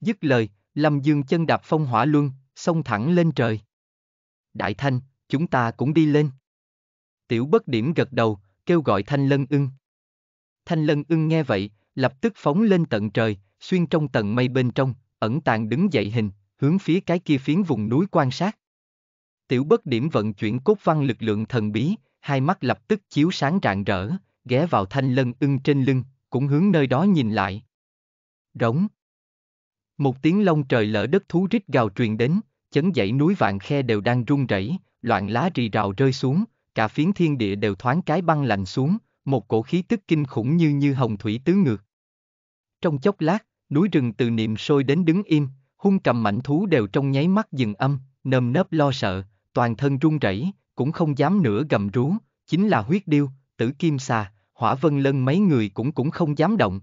Dứt lời, Lâm Dương chân đạp phong hỏa luân, xông thẳng lên trời. Đại Thanh, chúng ta cũng đi lên. Tiểu bất điểm gật đầu, kêu gọi Thanh Lân ưng. Thanh Lân ưng nghe vậy, lập tức phóng lên tận trời, xuyên trong tầng mây bên trong, ẩn tàng đứng dậy hình, hướng phía cái kia phiến vùng núi quan sát. Tiểu bất điểm vận chuyển cốt văn lực lượng thần bí, hai mắt lập tức chiếu sáng rạng rỡ, ghé vào thanh lân ưng trên lưng, cũng hướng nơi đó nhìn lại. Rống. Một tiếng lông trời lỡ đất thú rít gào truyền đến, chấn dãy núi vạn khe đều đang rung rẩy, loạn lá rì rào rơi xuống, cả phiến thiên địa đều thoáng cái băng lạnh xuống, một cổ khí tức kinh khủng như như hồng thủy tứ ngược. Trong chốc lát, núi rừng từ niệm sôi đến đứng im, hung cầm mảnh thú đều trong nháy mắt dừng âm, nơm nớp lo sợ, toàn thân run rẩy, cũng không dám nữa gầm rú, chính là huyết điêu, tử kim xà, hỏa vân lân mấy người cũng cũng không dám động.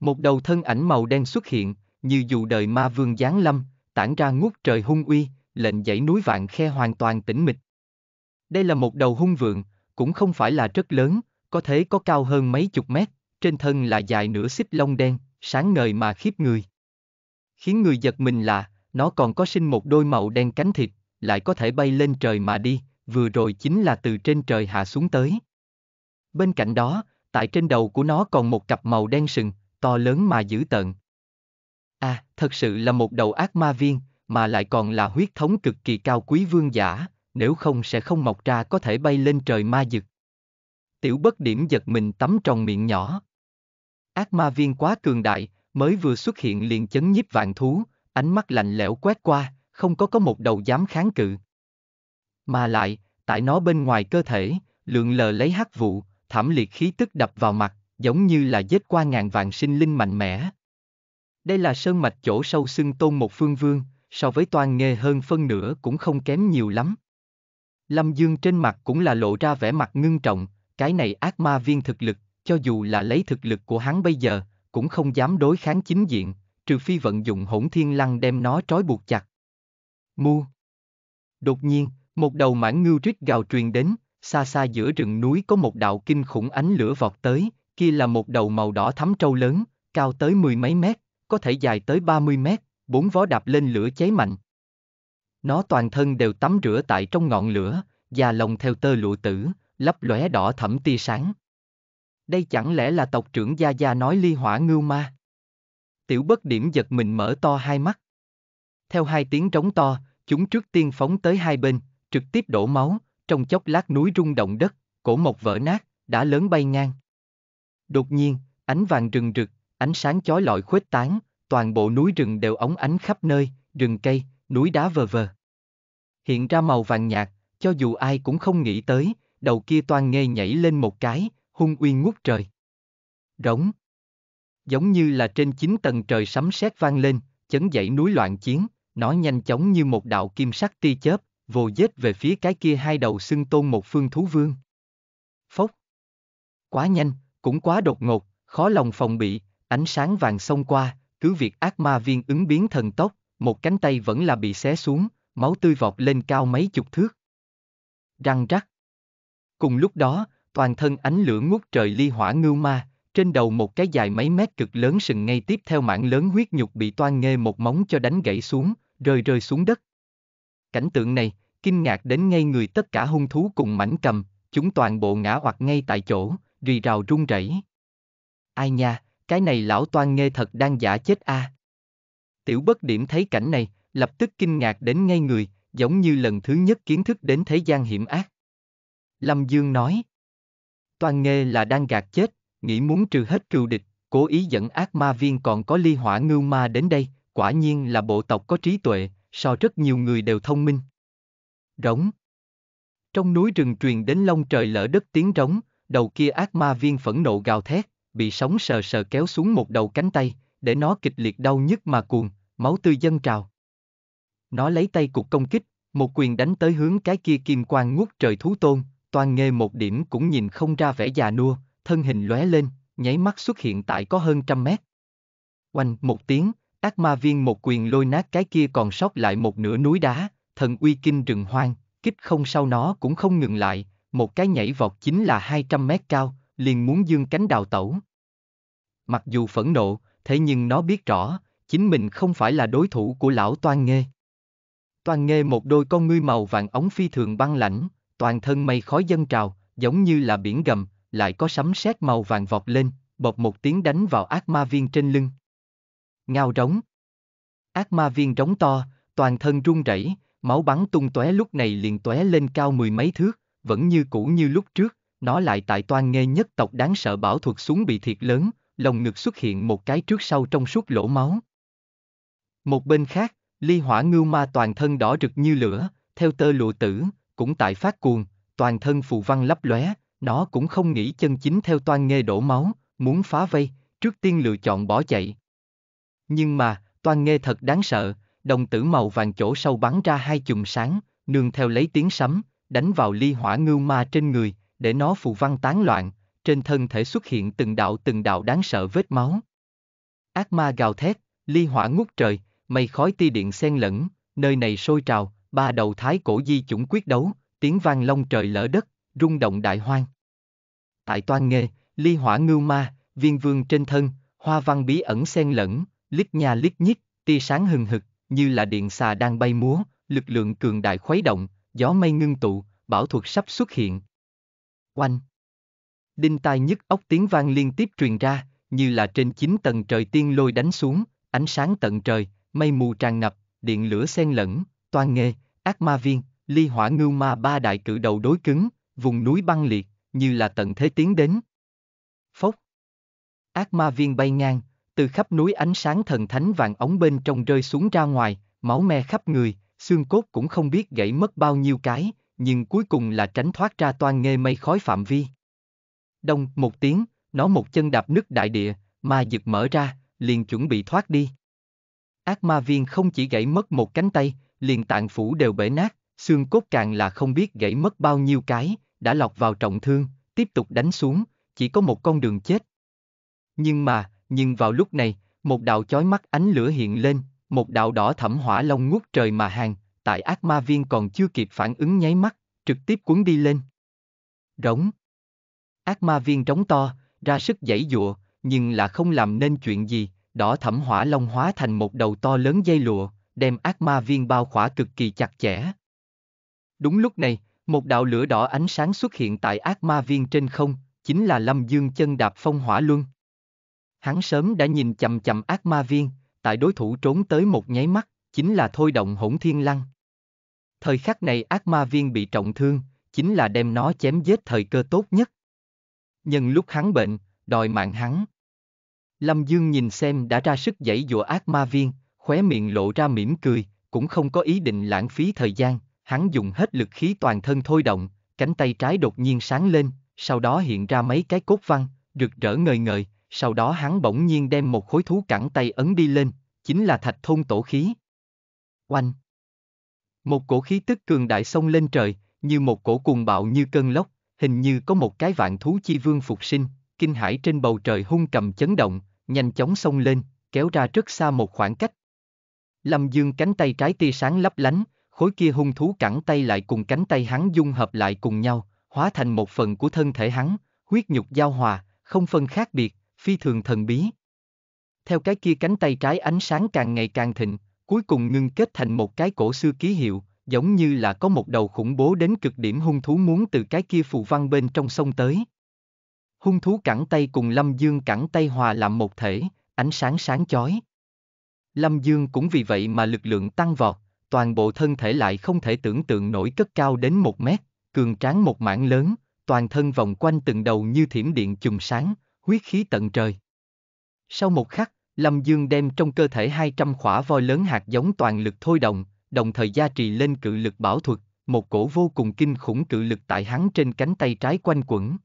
Một đầu thân ảnh màu đen xuất hiện, như dù đời ma vương giáng lâm, tản ra ngút trời hung uy, lệnh dãy núi vạn khe hoàn toàn tĩnh mịch. Đây là một đầu hung vượng, cũng không phải là rất lớn, có thể có cao hơn mấy chục mét, trên thân là dài nửa xích lông đen, sáng ngời mà khiếp người. Khiến người giật mình là, nó còn có sinh một đôi màu đen cánh thịt, lại có thể bay lên trời mà đi, vừa rồi chính là từ trên trời hạ xuống tới. Bên cạnh đó, tại trên đầu của nó còn một cặp màu đen sừng, to lớn mà dữ tợn. À, thật sự là một đầu ác ma viên, mà lại còn là huyết thống cực kỳ cao quý vương giả, nếu không sẽ không mọc ra có thể bay lên trời ma dực. Tiểu bất điểm giật mình tắm tròn miệng nhỏ. Ác ma viên quá cường đại, mới vừa xuất hiện liền chấn nhiếp vạn thú, ánh mắt lạnh lẽo quét qua, không có có một đầu dám kháng cự. Mà lại, tại nó bên ngoài cơ thể, lượng lờ lấy hắc vụ, thảm liệt khí tức đập vào mặt, giống như là giết qua ngàn vạn sinh linh mạnh mẽ. Đây là sơn mạch chỗ sâu xưng tôn một phương vương, so với toàn nghề hơn phân nửa cũng không kém nhiều lắm. Lâm Dương trên mặt cũng là lộ ra vẻ mặt ngưng trọng, cái này ác ma viên thực lực, cho dù là lấy thực lực của hắn bây giờ, cũng không dám đối kháng chính diện, trừ phi vận dụng hỗn thiên lăng đem nó trói buộc chặt. Mu. Đột nhiên, một đầu mãn ngưu rít gào truyền đến, xa xa giữa rừng núi có một đạo kinh khủng ánh lửa vọt tới, kia là một đầu màu đỏ thắm trâu lớn, cao tới mười mấy mét, có thể dài tới ba mươi mét, bốn vó đạp lên lửa cháy mạnh. Nó toàn thân đều tắm rửa tại trong ngọn lửa, da lồng theo tơ lụa tử, lấp lóe đỏ thẫm tia sáng. Đây chẳng lẽ là tộc trưởng Gia Gia nói ly hỏa ngưu ma? Tiểu bất điểm giật mình mở to hai mắt. Theo hai tiếng trống to, chúng trước tiên phóng tới hai bên, trực tiếp đổ máu, trong chốc lát núi rung động đất, cổ mộc vỡ nát, đã lớn bay ngang. Đột nhiên, ánh vàng rừng rực, ánh sáng chói lọi khuếch tán, toàn bộ núi rừng đều ống ánh khắp nơi, rừng cây, núi đá vờ vờ. Hiện ra màu vàng nhạt, cho dù ai cũng không nghĩ tới, đầu kia toan nghê nhảy lên một cái, hung uy ngút trời. Rống. Giống như là trên chín tầng trời sấm sét vang lên, chấn dậy núi loạn chiến, nó nhanh chóng như một đạo kim sắc tia chớp, vồ dết về phía cái kia hai đầu xưng tôn một phương thú vương. Phốc. Quá nhanh, cũng quá đột ngột, khó lòng phòng bị, ánh sáng vàng xông qua, cứ việc ác ma viên ứng biến thần tốc, một cánh tay vẫn là bị xé xuống, máu tươi vọt lên cao mấy chục thước. Răng rắc. Cùng lúc đó, toàn thân ánh lửa ngút trời ly hỏa ngưu ma, trên đầu một cái dài mấy mét cực lớn sừng ngay tiếp theo mảng lớn huyết nhục bị toan nghê một móng cho đánh gãy xuống, rơi rơi xuống đất. Cảnh tượng này, kinh ngạc đến ngay người tất cả hung thú cùng mảnh cầm, chúng toàn bộ ngã hoặc ngay tại chỗ, rì rào run rẩy. Ai nha, cái này lão toan nghê thật đang giả chết a. À. Tiểu bất điểm thấy cảnh này, lập tức kinh ngạc đến ngay người, giống như lần thứ nhất kiến thức đến thế gian hiểm ác. Lâm Dương nói. Toan nghề là đang gạt chết, nghĩ muốn trừ hết trù địch, cố ý dẫn ác ma viên còn có ly hỏa ngưu ma đến đây, quả nhiên là bộ tộc có trí tuệ, so rất nhiều người đều thông minh. Rống Trong núi rừng truyền đến long trời lỡ đất tiếng rống, đầu kia ác ma viên phẫn nộ gào thét, bị sóng sờ sờ kéo xuống một đầu cánh tay, để nó kịch liệt đau nhức mà cuồng, máu tươi dâng trào. Nó lấy tay cục công kích, một quyền đánh tới hướng cái kia kim quang ngút trời thú tôn, toàn nghề một điểm cũng nhìn không ra vẻ già nua, thân hình lóe lên, nháy mắt xuất hiện tại có hơn trăm mét. Oanh một tiếng, ác ma viên một quyền lôi nát cái kia còn sót lại một nửa núi đá, thần uy kinh rừng hoang, kích không sau nó cũng không ngừng lại, một cái nhảy vọt chính là 200 mét cao, liền muốn dương cánh đào tẩu. Mặc dù phẫn nộ, thế nhưng nó biết rõ, chính mình không phải là đối thủ của lão Toan Nghê. Toan Nghê một đôi con ngươi màu vàng ống phi thường băng lãnh, toàn thân mây khói dâng trào, giống như là biển gầm, lại có sấm sét màu vàng vọt lên, bộc một tiếng đánh vào ác ma viên trên lưng. Ngao rống. Ác ma viên rống to, toàn thân run rẩy, máu bắn tung tóe lúc này liền tóe lên cao mười mấy thước, vẫn như cũ như lúc trước, nó lại tại toan nghe nhất tộc đáng sợ bảo thuật xuống bị thiệt lớn, lồng ngực xuất hiện một cái trước sau trong suốt lỗ máu. Một bên khác, ly hỏa ngưu ma toàn thân đỏ rực như lửa, theo tơ lụa tử, cũng tại phát cuồng, toàn thân phù văn lấp lóe, nó cũng không nghĩ chân chính theo toan nghê đổ máu, muốn phá vây, trước tiên lựa chọn bỏ chạy. Nhưng mà, toan nghê thật đáng sợ, đồng tử màu vàng chỗ sâu bắn ra hai chùm sáng, nương theo lấy tiếng sấm, đánh vào ly hỏa ngưu ma trên người, để nó phù văn tán loạn, trên thân thể xuất hiện từng đạo từng đạo đáng sợ vết máu. Ác ma gào thét, ly hỏa ngút trời, mây khói ti điện xen lẫn, nơi này sôi trào, ba đầu thái cổ di chủng quyết đấu, tiếng vang long trời lỡ đất, rung động đại hoang. Tại toan nghề, ly hỏa ngưu ma, viên vương trên thân, hoa văn bí ẩn xen lẫn, lít nhà lít nhít, tia sáng hừng hực, như là điện xà đang bay múa, lực lượng cường đại khuấy động, gió mây ngưng tụ, bảo thuật sắp xuất hiện. Oanh! Đinh tai nhức ốc tiếng vang liên tiếp truyền ra, như là trên chín tầng trời tiên lôi đánh xuống, ánh sáng tận trời, mây mù tràn ngập, điện lửa xen lẫn, toan nghê, ác ma viên, ly hỏa ngưu ma ba đại cử đầu đối cứng, vùng núi băng liệt, như là tận thế tiến đến. Phốc. Ác ma viên bay ngang, từ khắp núi ánh sáng thần thánh vàng ống bên trong rơi xuống ra ngoài, máu me khắp người, xương cốt cũng không biết gãy mất bao nhiêu cái, nhưng cuối cùng là tránh thoát ra toan nghê mây khói phạm vi. Đông, một tiếng, nó một chân đạp nứt đại địa, ma giật mở ra, liền chuẩn bị thoát đi. Ác ma viên không chỉ gãy mất một cánh tay, liền tạng phủ đều bể nát, xương cốt càng là không biết gãy mất bao nhiêu cái, đã lọc vào trọng thương, tiếp tục đánh xuống, chỉ có một con đường chết. Nhưng mà, nhưng vào lúc này, một đạo chói mắt ánh lửa hiện lên, một đạo đỏ thẩm hỏa long ngút trời mà hàng, tại ác ma viên còn chưa kịp phản ứng nháy mắt, trực tiếp cuốn đi lên. Rống. Ác ma viên trống to, ra sức giãy dụa, nhưng là không làm nên chuyện gì, đỏ thẩm hỏa long hóa thành một đầu to lớn dây lụa, đem ác ma viên bao khỏa cực kỳ chặt chẽ. Đúng lúc này, một đạo lửa đỏ ánh sáng xuất hiện tại ác ma viên trên không, chính là Lâm Dương chân đạp phong hỏa luân. Hắn sớm đã nhìn chầm chầm ác ma viên, tại đối thủ trốn tới một nháy mắt, chính là thôi động hỗn thiên lăng. Thời khắc này ác ma viên bị trọng thương, chính là đem nó chém giết thời cơ tốt nhất. Nhân lúc hắn bệnh, đòi mạng hắn. Lâm Dương nhìn xem đã ra sức dãy dụa ác ma viên, khóe miệng lộ ra mỉm cười, cũng không có ý định lãng phí thời gian, hắn dùng hết lực khí toàn thân thôi động, cánh tay trái đột nhiên sáng lên, sau đó hiện ra mấy cái cốt văn, rực rỡ ngời ngời, sau đó hắn bỗng nhiên đem một khối thú cẳng tay ấn đi lên, chính là thạch thôn tổ khí. Oanh! Một cổ khí tức cường đại sông lên trời, như một cổ cuồng bạo như cơn lốc, hình như có một cái vạn thú chi vương phục sinh, kinh hải trên bầu trời hung cầm chấn động, nhanh chóng sông lên, kéo ra rất xa một khoảng cách, Lâm Dương cánh tay trái tia sáng lấp lánh, khối kia hung thú cẳng tay lại cùng cánh tay hắn dung hợp lại cùng nhau, hóa thành một phần của thân thể hắn, huyết nhục giao hòa, không phân khác biệt, phi thường thần bí. Theo cái kia cánh tay trái ánh sáng càng ngày càng thịnh, cuối cùng ngưng kết thành một cái cổ xưa ký hiệu, giống như là có một đầu khủng bố đến cực điểm hung thú muốn từ cái kia phù văn bên trong sông tới. Hung thú cẳng tay cùng Lâm Dương cẳng tay hòa làm một thể, ánh sáng sáng chói. Lâm Dương cũng vì vậy mà lực lượng tăng vọt, toàn bộ thân thể lại không thể tưởng tượng nổi cất cao đến một mét, cường tráng một mảng lớn, toàn thân vòng quanh từng đầu như thiểm điện chùm sáng, huyết khí tận trời. Sau một khắc, Lâm Dương đem trong cơ thể 200 khỏa voi lớn hạt giống toàn lực thôi động, đồng thời gia trì lên cự lực bảo thuật, một cổ vô cùng kinh khủng cự lực tại hắn trên cánh tay trái quanh quẩn.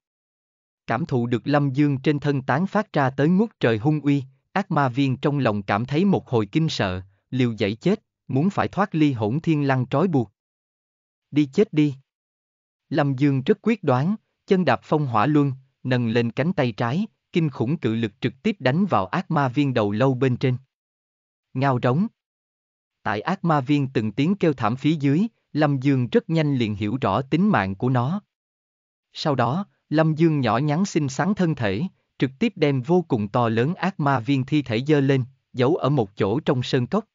Cảm thụ được Lâm Dương trên thân tán phát ra tới ngút trời hung uy, Ác ma viên trong lòng cảm thấy một hồi kinh sợ, liều dậy chết, muốn phải thoát ly hỗn thiên lăng trói buộc. Đi chết đi. Lâm Dương rất quyết đoán, chân đạp phong hỏa luân, nâng lên cánh tay trái, kinh khủng cự lực trực tiếp đánh vào ác ma viên đầu lâu bên trên. Ngao rống. Tại ác ma viên từng tiếng kêu thảm phía dưới, Lâm Dương rất nhanh liền hiểu rõ tính mạng của nó. Sau đó, Lâm Dương nhỏ nhắn xinh xắn thân thể, trực tiếp đem vô cùng to lớn ác ma viên thi thể dơ lên, giấu ở một chỗ trong sơn cốc.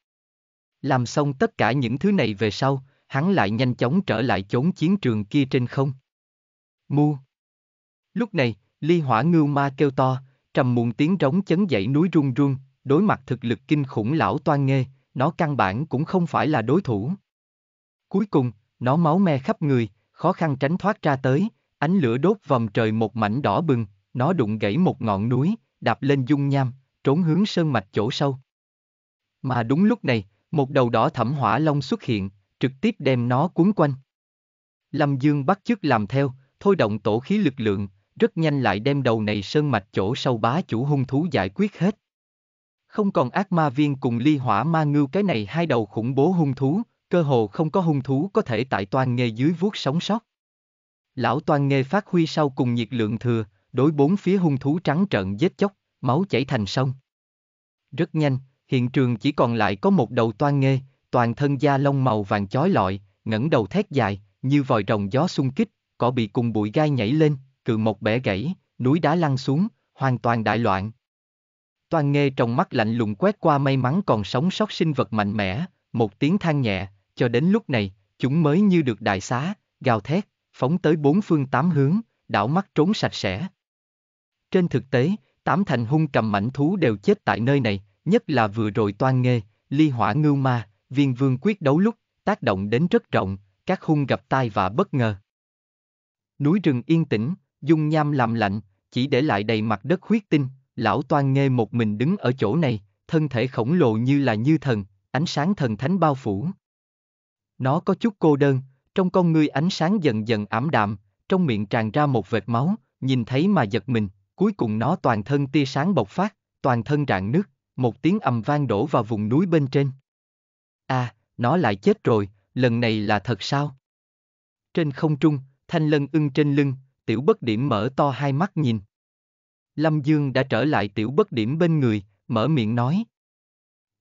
Làm xong tất cả những thứ này về sau, hắn lại nhanh chóng trở lại chốn chiến trường kia trên không. Mu. Lúc này, ly hỏa ngưu ma kêu to, trầm muộn tiếng rống chấn dậy núi run run. đối mặt thực lực kinh khủng lão toan nghê, nó căn bản cũng không phải là đối thủ. Cuối cùng, nó máu me khắp người, khó khăn tránh thoát ra tới, ánh lửa đốt vòng trời một mảnh đỏ bừng, nó đụng gãy một ngọn núi, đạp lên dung nham, trốn hướng sơn mạch chỗ sâu. Mà đúng lúc này, một đầu đỏ thẩm hỏa long xuất hiện, trực tiếp đem nó cuốn quanh. Lâm Dương bắt chước làm theo, thôi động tổ khí lực lượng, rất nhanh lại đem đầu này sơn mạch chỗ sâu bá chủ hung thú giải quyết hết. Không còn ác ma viên cùng ly hỏa ma ngưu cái này hai đầu khủng bố hung thú, cơ hồ không có hung thú có thể tại toàn nghề dưới vuốt sống sót. Lão toàn nghề phát huy sau cùng nhiệt lượng thừa, đối bốn phía hung thú trắng trợn giết chóc, máu chảy thành sông. Rất nhanh, hiện trường chỉ còn lại có một đầu toan nghê, toàn thân da lông màu vàng chói lọi, ngẩng đầu thét dài, như vòi rồng gió xung kích, cỏ bị cùng bụi gai nhảy lên, cự một bẻ gãy, núi đá lăn xuống, hoàn toàn đại loạn. Toàn nghê trong mắt lạnh lùng quét qua may mắn còn sống sót sinh vật mạnh mẽ, một tiếng than nhẹ, cho đến lúc này, chúng mới như được đại xá, gào thét, phóng tới bốn phương tám hướng, đảo mắt trốn sạch sẽ, trên thực tế, tám thành hung cầm mảnh thú đều chết tại nơi này, nhất là vừa rồi toan nghê, ly hỏa ngưu ma, viên vương quyết đấu lúc, tác động đến rất rộng, các hung gặp tai và bất ngờ. Núi rừng yên tĩnh, dung nham làm lạnh, chỉ để lại đầy mặt đất huyết tinh, lão toan nghê một mình đứng ở chỗ này, thân thể khổng lồ như là như thần, ánh sáng thần thánh bao phủ. Nó có chút cô đơn, trong con ngươi ánh sáng dần dần ảm đạm, trong miệng tràn ra một vệt máu, nhìn thấy mà giật mình, Cuối cùng nó toàn thân tia sáng bộc phát, toàn thân rạn nứt, một tiếng ầm vang đổ vào vùng núi bên trên. À, nó lại chết rồi, lần này là thật sao? Trên không trung, thanh lân ưng trên lưng, tiểu bất điểm mở to hai mắt nhìn. Lâm Dương đã trở lại tiểu bất điểm bên người, mở miệng nói.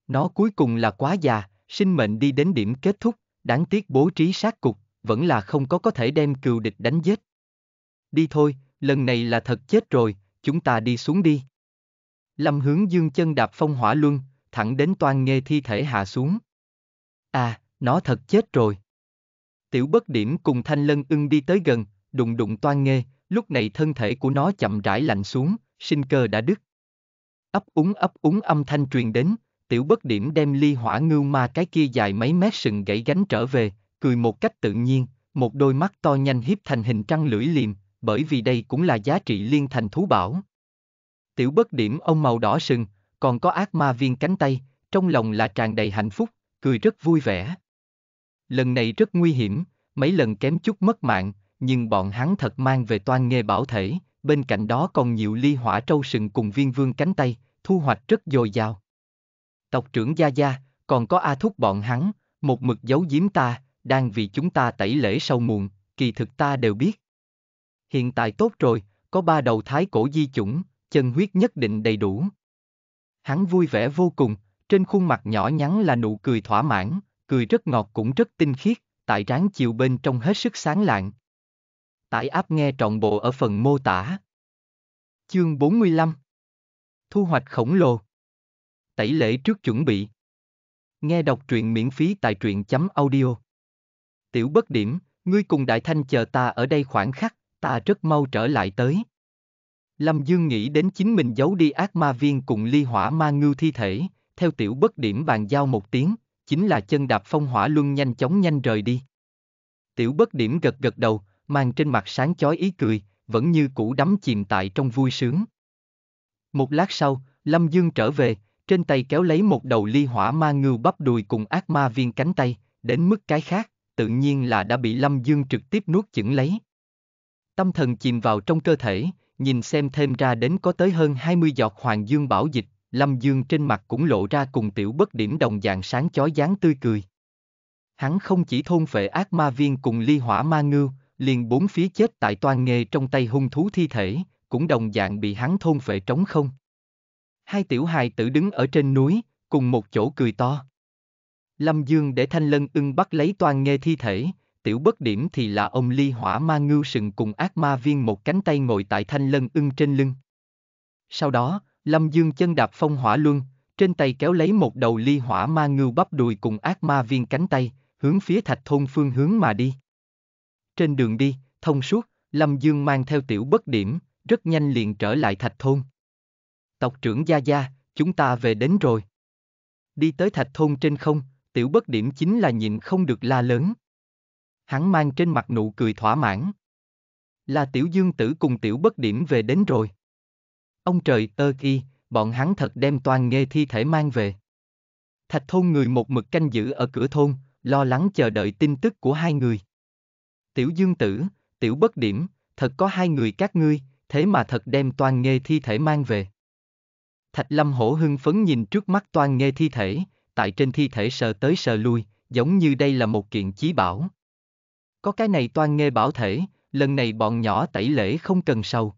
Nó cuối cùng là quá già, sinh mệnh đi đến điểm kết thúc, đáng tiếc bố trí sát cục, vẫn là không có có thể đem cừu địch đánh giết. Đi thôi, lần này là thật chết rồi, chúng ta đi xuống đi. Lâm hướng dương chân đạp phong hỏa luân, thẳng đến toan nghê thi thể hạ xuống. À, nó thật chết rồi. Tiểu bất điểm cùng thanh lân ưng đi tới gần, đụng đụng toan nghê, lúc này thân thể của nó chậm rãi lạnh xuống, sinh cơ đã đứt. Ấp úng ấp úng âm thanh truyền đến, tiểu bất điểm đem ly hỏa ngưu ma cái kia dài mấy mét sừng gãy gánh trở về, cười một cách tự nhiên, một đôi mắt to nhanh hiếp thành hình trăng lưỡi liềm, bởi vì đây cũng là giá trị liên thành thú bảo. Tiểu bất điểm ông màu đỏ sừng, còn có ác ma viên cánh tay, trong lòng là tràn đầy hạnh phúc, cười rất vui vẻ. Lần này rất nguy hiểm, mấy lần kém chút mất mạng, nhưng bọn hắn thật mang về toan nghề bảo thể, bên cạnh đó còn nhiều ly hỏa trâu sừng cùng viên vương cánh tay, thu hoạch rất dồi dào. Tộc trưởng Gia Gia, còn có A Thúc bọn hắn, một mực giấu giếm ta, đang vì chúng ta tẩy lễ sau muộn, kỳ thực ta đều biết hiện tại tốt rồi, có ba đầu thái cổ di chủng, chân huyết nhất định đầy đủ. Hắn vui vẻ vô cùng, trên khuôn mặt nhỏ nhắn là nụ cười thỏa mãn, cười rất ngọt cũng rất tinh khiết, tại ráng chiều bên trong hết sức sáng lạng. Tải áp nghe trọn bộ ở phần mô tả. Chương 45 Thu hoạch khổng lồ Tẩy lễ trước chuẩn bị Nghe đọc truyện miễn phí tại truyện chấm audio Tiểu bất điểm, ngươi cùng đại thanh chờ ta ở đây khoảng khắc, ta rất mau trở lại tới. Lâm Dương nghĩ đến chính mình giấu đi ác ma viên cùng ly hỏa ma ngưu thi thể, theo tiểu bất điểm bàn giao một tiếng, chính là chân đạp phong hỏa luân nhanh chóng nhanh rời đi. Tiểu bất điểm gật gật đầu, mang trên mặt sáng chói ý cười, vẫn như cũ đắm chìm tại trong vui sướng. Một lát sau, Lâm Dương trở về, trên tay kéo lấy một đầu ly hỏa ma ngưu bắp đùi cùng ác ma viên cánh tay, đến mức cái khác, tự nhiên là đã bị Lâm Dương trực tiếp nuốt chửng lấy. Tâm thần chìm vào trong cơ thể, nhìn xem thêm ra đến có tới hơn 20 giọt hoàng dương bảo dịch, Lâm Dương trên mặt cũng lộ ra cùng tiểu bất điểm đồng dạng sáng chói dáng tươi cười. Hắn không chỉ thôn phệ ác ma viên cùng ly hỏa ma ngưu, liền bốn phía chết tại toàn nghề trong tay hung thú thi thể, cũng đồng dạng bị hắn thôn phệ trống không. Hai tiểu hài tử đứng ở trên núi, cùng một chỗ cười to. Lâm Dương để Thanh Lân ưng bắt lấy toàn nghề thi thể, tiểu bất điểm thì là ông ly hỏa ma ngưu sừng cùng ác ma viên một cánh tay ngồi tại thanh lân ưng trên lưng. Sau đó, Lâm Dương chân đạp phong hỏa luân, trên tay kéo lấy một đầu ly hỏa ma ngưu bắp đùi cùng ác ma viên cánh tay, hướng phía thạch thôn phương hướng mà đi. Trên đường đi, thông suốt, Lâm Dương mang theo tiểu bất điểm, rất nhanh liền trở lại thạch thôn. Tộc trưởng Gia Gia, chúng ta về đến rồi. Đi tới thạch thôn trên không, tiểu bất điểm chính là nhịn không được la lớn hắn mang trên mặt nụ cười thỏa mãn. Là tiểu dương tử cùng tiểu bất điểm về đến rồi. Ông trời ơ y, bọn hắn thật đem toàn Nghe thi thể mang về. Thạch thôn người một mực canh giữ ở cửa thôn, lo lắng chờ đợi tin tức của hai người. Tiểu dương tử, tiểu bất điểm, thật có hai người các ngươi, thế mà thật đem toàn Nghe thi thể mang về. Thạch lâm hổ hưng phấn nhìn trước mắt toàn Nghe thi thể, tại trên thi thể sờ tới sờ lui, giống như đây là một kiện chí bảo. Có cái này toan nghê bảo thể, lần này bọn nhỏ tẩy lễ không cần sâu.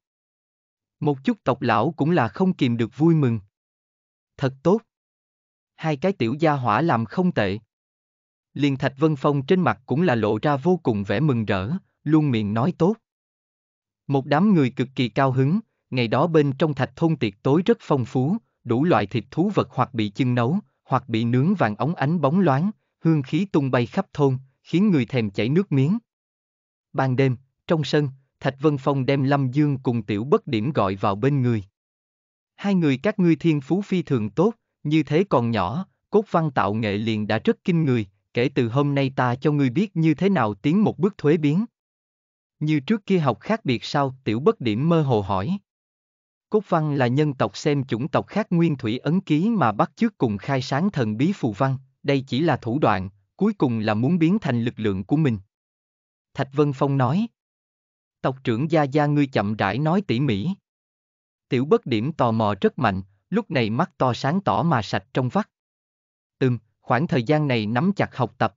Một chút tộc lão cũng là không kìm được vui mừng. Thật tốt. Hai cái tiểu gia hỏa làm không tệ. Liên Thạch Vân Phong trên mặt cũng là lộ ra vô cùng vẻ mừng rỡ, luôn miệng nói tốt. Một đám người cực kỳ cao hứng, ngày đó bên trong thạch thôn tiệc tối rất phong phú, đủ loại thịt thú vật hoặc bị chưng nấu, hoặc bị nướng vàng ống ánh bóng loáng, hương khí tung bay khắp thôn, khiến người thèm chảy nước miếng. Ban đêm, trong sân, Thạch Vân Phong đem Lâm Dương cùng Tiểu Bất Điểm gọi vào bên người. Hai người các ngươi thiên phú phi thường tốt, như thế còn nhỏ, cốt văn tạo nghệ liền đã rất kinh người, kể từ hôm nay ta cho ngươi biết như thế nào tiến một bước thuế biến. Như trước kia học khác biệt sao, Tiểu Bất Điểm mơ hồ hỏi. Cốt văn là nhân tộc xem chủng tộc khác nguyên thủy ấn ký mà bắt chước cùng khai sáng thần bí phù văn, đây chỉ là thủ đoạn, cuối cùng là muốn biến thành lực lượng của mình. Thạch Vân Phong nói. Tộc trưởng Gia Gia ngươi chậm rãi nói tỉ mỉ. Tiểu bất điểm tò mò rất mạnh, lúc này mắt to sáng tỏ mà sạch trong vắt. Ừm, khoảng thời gian này nắm chặt học tập.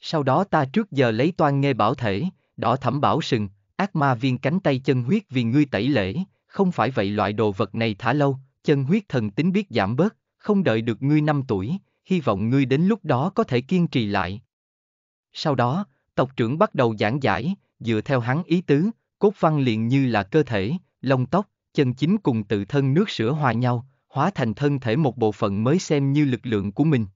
Sau đó ta trước giờ lấy toan nghe bảo thể, đỏ thẩm bảo sừng, ác ma viên cánh tay chân huyết vì ngươi tẩy lễ, không phải vậy loại đồ vật này thả lâu, chân huyết thần tính biết giảm bớt, không đợi được ngươi năm tuổi, hy vọng ngươi đến lúc đó có thể kiên trì lại. Sau đó, tộc trưởng bắt đầu giảng giải, dựa theo hắn ý tứ, cốt văn liền như là cơ thể, lông tóc, chân chính cùng tự thân nước sữa hòa nhau, hóa thành thân thể một bộ phận mới xem như lực lượng của mình.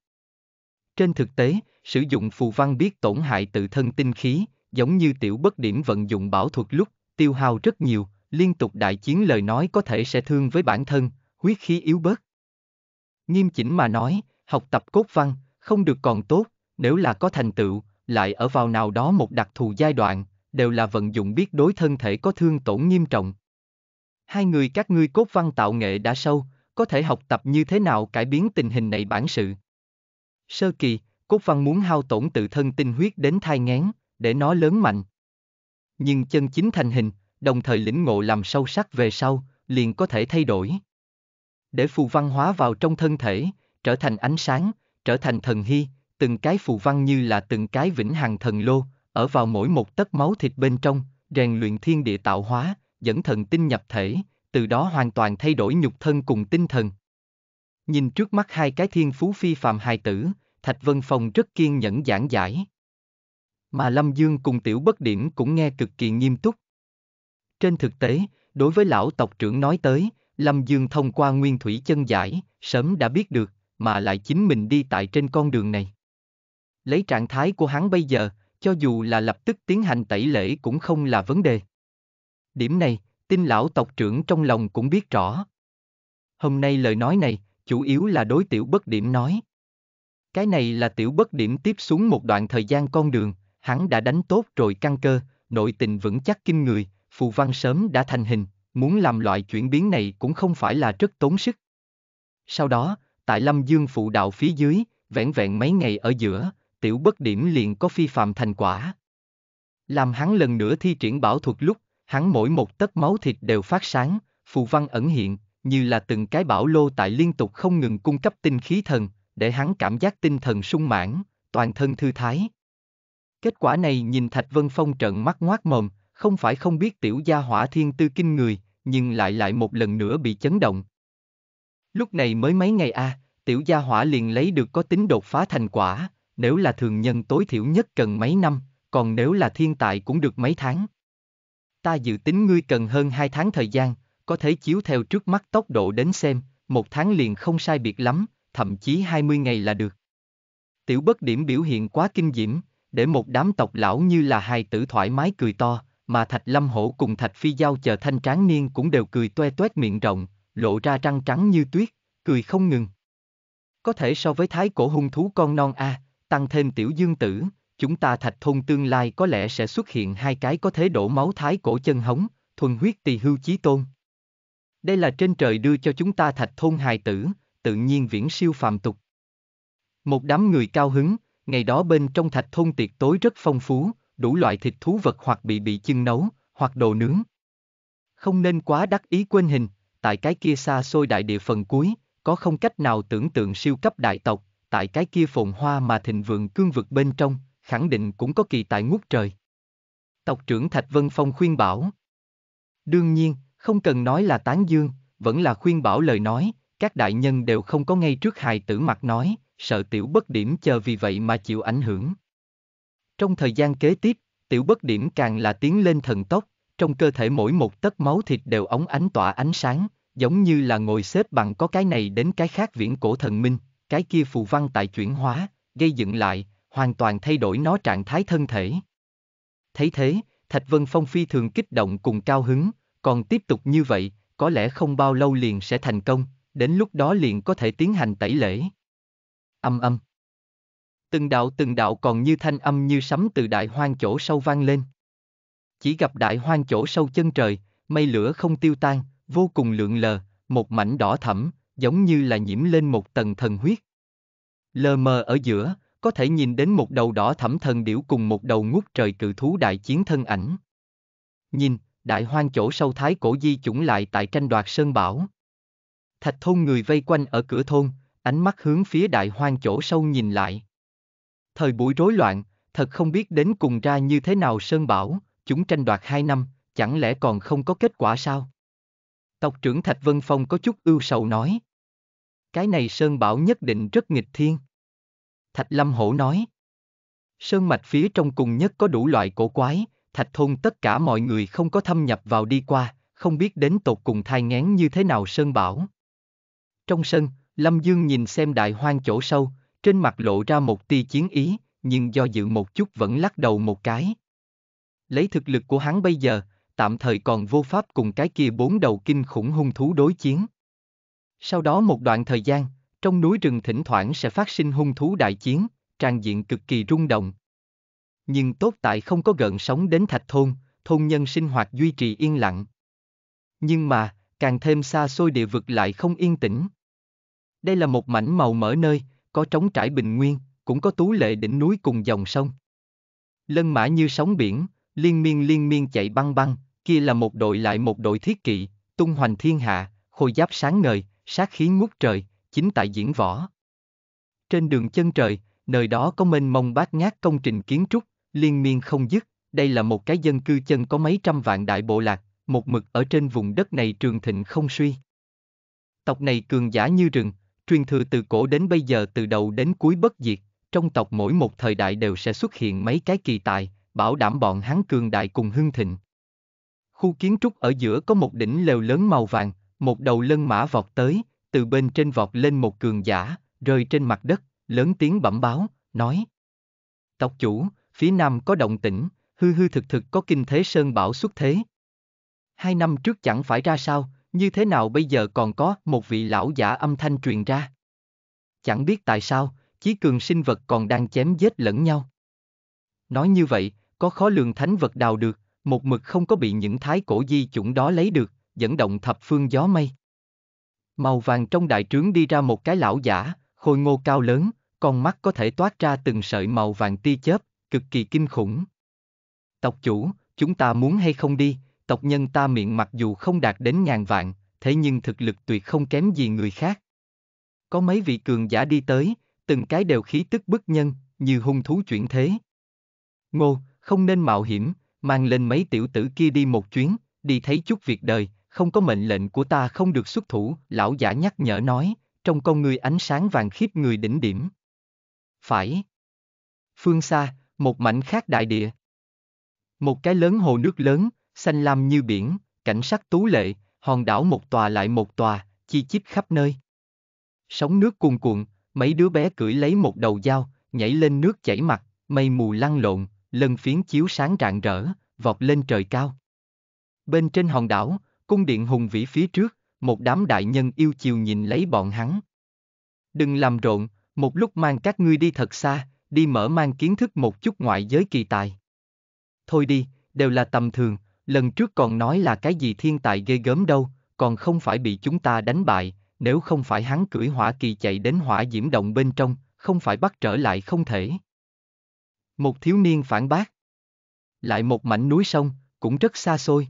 Trên thực tế, sử dụng phù văn biết tổn hại tự thân tinh khí, giống như tiểu bất điểm vận dụng bảo thuật lúc, tiêu hao rất nhiều, liên tục đại chiến lời nói có thể sẽ thương với bản thân, huyết khí yếu bớt. Nghiêm chỉnh mà nói, học tập cốt văn, không được còn tốt, nếu là có thành tựu, lại ở vào nào đó một đặc thù giai đoạn, đều là vận dụng biết đối thân thể có thương tổn nghiêm trọng. Hai người các ngươi cốt văn tạo nghệ đã sâu, có thể học tập như thế nào cải biến tình hình này bản sự. Sơ kỳ, cốt văn muốn hao tổn tự thân tinh huyết đến thai ngán, để nó lớn mạnh. Nhưng chân chính thành hình, đồng thời lĩnh ngộ làm sâu sắc về sau, liền có thể thay đổi. Để phù văn hóa vào trong thân thể, trở thành ánh sáng, trở thành thần hy, từng cái phù văn như là từng cái vĩnh hằng thần lô, ở vào mỗi một tấc máu thịt bên trong, rèn luyện thiên địa tạo hóa, dẫn thần tinh nhập thể, từ đó hoàn toàn thay đổi nhục thân cùng tinh thần. Nhìn trước mắt hai cái thiên phú phi phàm hài tử, Thạch Vân Phong rất kiên nhẫn giảng giải. Mà Lâm Dương cùng Tiểu Bất Điểm cũng nghe cực kỳ nghiêm túc. Trên thực tế, đối với lão tộc trưởng nói tới, Lâm Dương thông qua nguyên thủy chân giải, sớm đã biết được, mà lại chính mình đi tại trên con đường này. Lấy trạng thái của hắn bây giờ, cho dù là lập tức tiến hành tẩy lễ cũng không là vấn đề. Điểm này, tin lão tộc trưởng trong lòng cũng biết rõ. Hôm nay lời nói này, chủ yếu là đối tiểu bất điểm nói. Cái này là tiểu bất điểm tiếp xuống một đoạn thời gian con đường, hắn đã đánh tốt rồi căng cơ, nội tình vững chắc kinh người, phù văn sớm đã thành hình, muốn làm loại chuyển biến này cũng không phải là rất tốn sức. Sau đó, tại Lâm Dương phụ đạo phía dưới, vẻn vẹn mấy ngày ở giữa, tiểu bất điểm liền có phi phạm thành quả. Làm hắn lần nữa thi triển bảo thuật lúc, hắn mỗi một tấc máu thịt đều phát sáng, phù văn ẩn hiện, như là từng cái bảo lô tại liên tục không ngừng cung cấp tinh khí thần, để hắn cảm giác tinh thần sung mãn, toàn thân thư thái. Kết quả này nhìn Thạch Vân Phong trợn mắt ngoác mồm, không phải không biết tiểu gia hỏa thiên tư kinh người, nhưng lại lại một lần nữa bị chấn động, Lúc này mới mấy ngày a, à, tiểu gia hỏa liền lấy được có tính đột phá thành quả, nếu là thường nhân tối thiểu nhất cần mấy năm, còn nếu là thiên tài cũng được mấy tháng. Ta dự tính ngươi cần hơn hai tháng thời gian, có thể chiếu theo trước mắt tốc độ đến xem, một tháng liền không sai biệt lắm, thậm chí hai mươi ngày là được. Tiểu bất điểm biểu hiện quá kinh diễm, để một đám tộc lão như là hài tử thoải mái cười to, mà Thạch Lâm Hổ cùng Thạch Phi Giao chờ thanh tráng niên cũng đều cười toe toét miệng rộng, lộ ra răng trắng như tuyết, cười không ngừng. Có thể so với thái cổ hung thú con non A, à, tăng thêm tiểu dương tử, chúng ta thạch thôn tương lai có lẽ sẽ xuất hiện hai cái có thể đổ máu thái cổ chân hống, thuần huyết tỳ hưu chí tôn. Đây là trên trời đưa cho chúng ta thạch thôn hài tử, tự nhiên viễn siêu phàm tục. Một đám người cao hứng, ngày đó bên trong thạch thôn tiệc tối rất phong phú, đủ loại thịt thú vật hoặc bị bị chưng nấu, hoặc đồ nướng. Không nên quá đắc ý quên hình tại cái kia xa xôi đại địa phần cuối, có không cách nào tưởng tượng siêu cấp đại tộc, tại cái kia phồn hoa mà thịnh vượng cương vực bên trong, khẳng định cũng có kỳ tại ngút trời. Tộc trưởng Thạch Vân Phong khuyên bảo. Đương nhiên, không cần nói là tán dương, vẫn là khuyên bảo lời nói, các đại nhân đều không có ngay trước hài tử mặt nói, sợ tiểu bất điểm chờ vì vậy mà chịu ảnh hưởng. Trong thời gian kế tiếp, tiểu bất điểm càng là tiến lên thần tốc, trong cơ thể mỗi một tấc máu thịt đều ống ánh tỏa ánh sáng, giống như là ngồi xếp bằng có cái này đến cái khác viễn cổ thần minh, cái kia phù văn tại chuyển hóa, gây dựng lại, hoàn toàn thay đổi nó trạng thái thân thể. Thấy thế, Thạch Vân Phong phi thường kích động cùng cao hứng, còn tiếp tục như vậy, có lẽ không bao lâu liền sẽ thành công, đến lúc đó liền có thể tiến hành tẩy lễ. Âm âm. Từng đạo từng đạo còn như thanh âm như sấm từ đại hoang chỗ sâu vang lên. Chỉ gặp đại hoang chỗ sâu chân trời, mây lửa không tiêu tan, vô cùng lượn lờ, một mảnh đỏ thẫm, giống như là nhiễm lên một tầng thần huyết. Lờ mờ ở giữa, có thể nhìn đến một đầu đỏ thẫm thần điểu cùng một đầu ngút trời cự thú đại chiến thân ảnh. Nhìn, đại hoang chỗ sâu thái cổ di chủng lại tại tranh đoạt sơn bảo. Thạch thôn người vây quanh ở cửa thôn, ánh mắt hướng phía đại hoang chỗ sâu nhìn lại. Thời buổi rối loạn, thật không biết đến cùng ra như thế nào sơn bảo, chúng tranh đoạt hai năm, chẳng lẽ còn không có kết quả sao? Tộc trưởng Thạch Vân Phong có chút ưu sầu nói. Cái này Sơn Bảo nhất định rất nghịch thiên. Thạch Lâm Hổ nói. Sơn mạch phía trong cùng nhất có đủ loại cổ quái, thạch thôn tất cả mọi người không có thâm nhập vào đi qua, không biết đến tột cùng thai ngán như thế nào Sơn Bảo. Trong sân, Lâm Dương nhìn xem đại hoang chỗ sâu, trên mặt lộ ra một tia chiến ý, nhưng do dự một chút vẫn lắc đầu một cái. Lấy thực lực của hắn bây giờ, tạm thời còn vô pháp cùng cái kia bốn đầu kinh khủng hung thú đối chiến. Sau đó một đoạn thời gian, trong núi rừng thỉnh thoảng sẽ phát sinh hung thú đại chiến, tràn diện cực kỳ rung động. Nhưng tốt tại không có gợn sóng đến thạch thôn, thôn nhân sinh hoạt duy trì yên lặng. Nhưng mà, càng thêm xa xôi địa vực lại không yên tĩnh. Đây là một mảnh màu mỡ nơi, có trống trải bình nguyên, cũng có tú lệ đỉnh núi cùng dòng sông. Lân mã như sóng biển, liên miên liên miên chạy băng băng, kia là một đội lại một đội thiết kỵ, tung hoành thiên hạ, khôi giáp sáng ngời, sát khí ngút trời, chính tại diễn võ. Trên đường chân trời, nơi đó có mênh mông bát ngát công trình kiến trúc, liên miên không dứt, đây là một cái dân cư chân có mấy trăm vạn đại bộ lạc, một mực ở trên vùng đất này trường thịnh không suy. Tộc này cường giả như rừng, truyền thừa từ cổ đến bây giờ từ đầu đến cuối bất diệt, trong tộc mỗi một thời đại đều sẽ xuất hiện mấy cái kỳ tài, bảo đảm bọn hắn cường đại cùng hưng thịnh. Khu kiến trúc ở giữa có một đỉnh lều lớn màu vàng, một đầu lân mã vọt tới, từ bên trên vọt lên một cường giả, rơi trên mặt đất, lớn tiếng bẩm báo, nói. Tộc chủ, phía nam có động tĩnh, hư hư thực thực có kinh thế sơn bảo xuất thế. Hai năm trước chẳng phải ra sao, như thế nào bây giờ còn có một vị lão giả âm thanh truyền ra. Chẳng biết tại sao, chí cường sinh vật còn đang chém giết lẫn nhau. Nói như vậy, có khó lường thánh vật đào được, một mực không có bị những thái cổ di chủng đó lấy được, dẫn động thập phương gió mây. Màu vàng trong đại trướng đi ra một cái lão giả, khôi ngô cao lớn, con mắt có thể toát ra từng sợi màu vàng tia chớp, cực kỳ kinh khủng. Tộc chủ, chúng ta muốn hay không đi, tộc nhân ta miệng mặc dù không đạt đến ngàn vạn, thế nhưng thực lực tuyệt không kém gì người khác. Có mấy vị cường giả đi tới, từng cái đều khí tức bức nhân, như hung thú chuyển thế. Ngô, không nên mạo hiểm, mang lên mấy tiểu tử kia đi một chuyến, đi thấy chút việc đời, không có mệnh lệnh của ta không được xuất thủ, lão giả nhắc nhở nói, trong con người ánh sáng vàng khiếp người đỉnh điểm. Phải. Phương xa, một mảnh khác đại địa. Một cái lớn hồ nước lớn, xanh lam như biển, cảnh sắc tú lệ, hòn đảo một tòa lại một tòa, chi chít khắp nơi. Sóng nước cuồn cuộn, mấy đứa bé cưỡi lấy một đầu dao, nhảy lên nước chảy mặt, mây mù lăn lộn, lần phiến chiếu sáng rạng rỡ, vọt lên trời cao. Bên trên hòn đảo, cung điện hùng vĩ phía trước, một đám đại nhân yêu chiều nhìn lấy bọn hắn. Đừng làm rộn, một lúc mang các ngươi đi thật xa, đi mở mang kiến thức một chút ngoại giới kỳ tài. Thôi đi, đều là tầm thường, lần trước còn nói là cái gì thiên tài ghê gớm đâu, còn không phải bị chúng ta đánh bại, nếu không phải hắn cưỡi hỏa kỳ chạy đến hỏa diễm động bên trong, không phải bắt trở lại không thể. Một thiếu niên phản bác. Lại một mảnh núi sông, cũng rất xa xôi.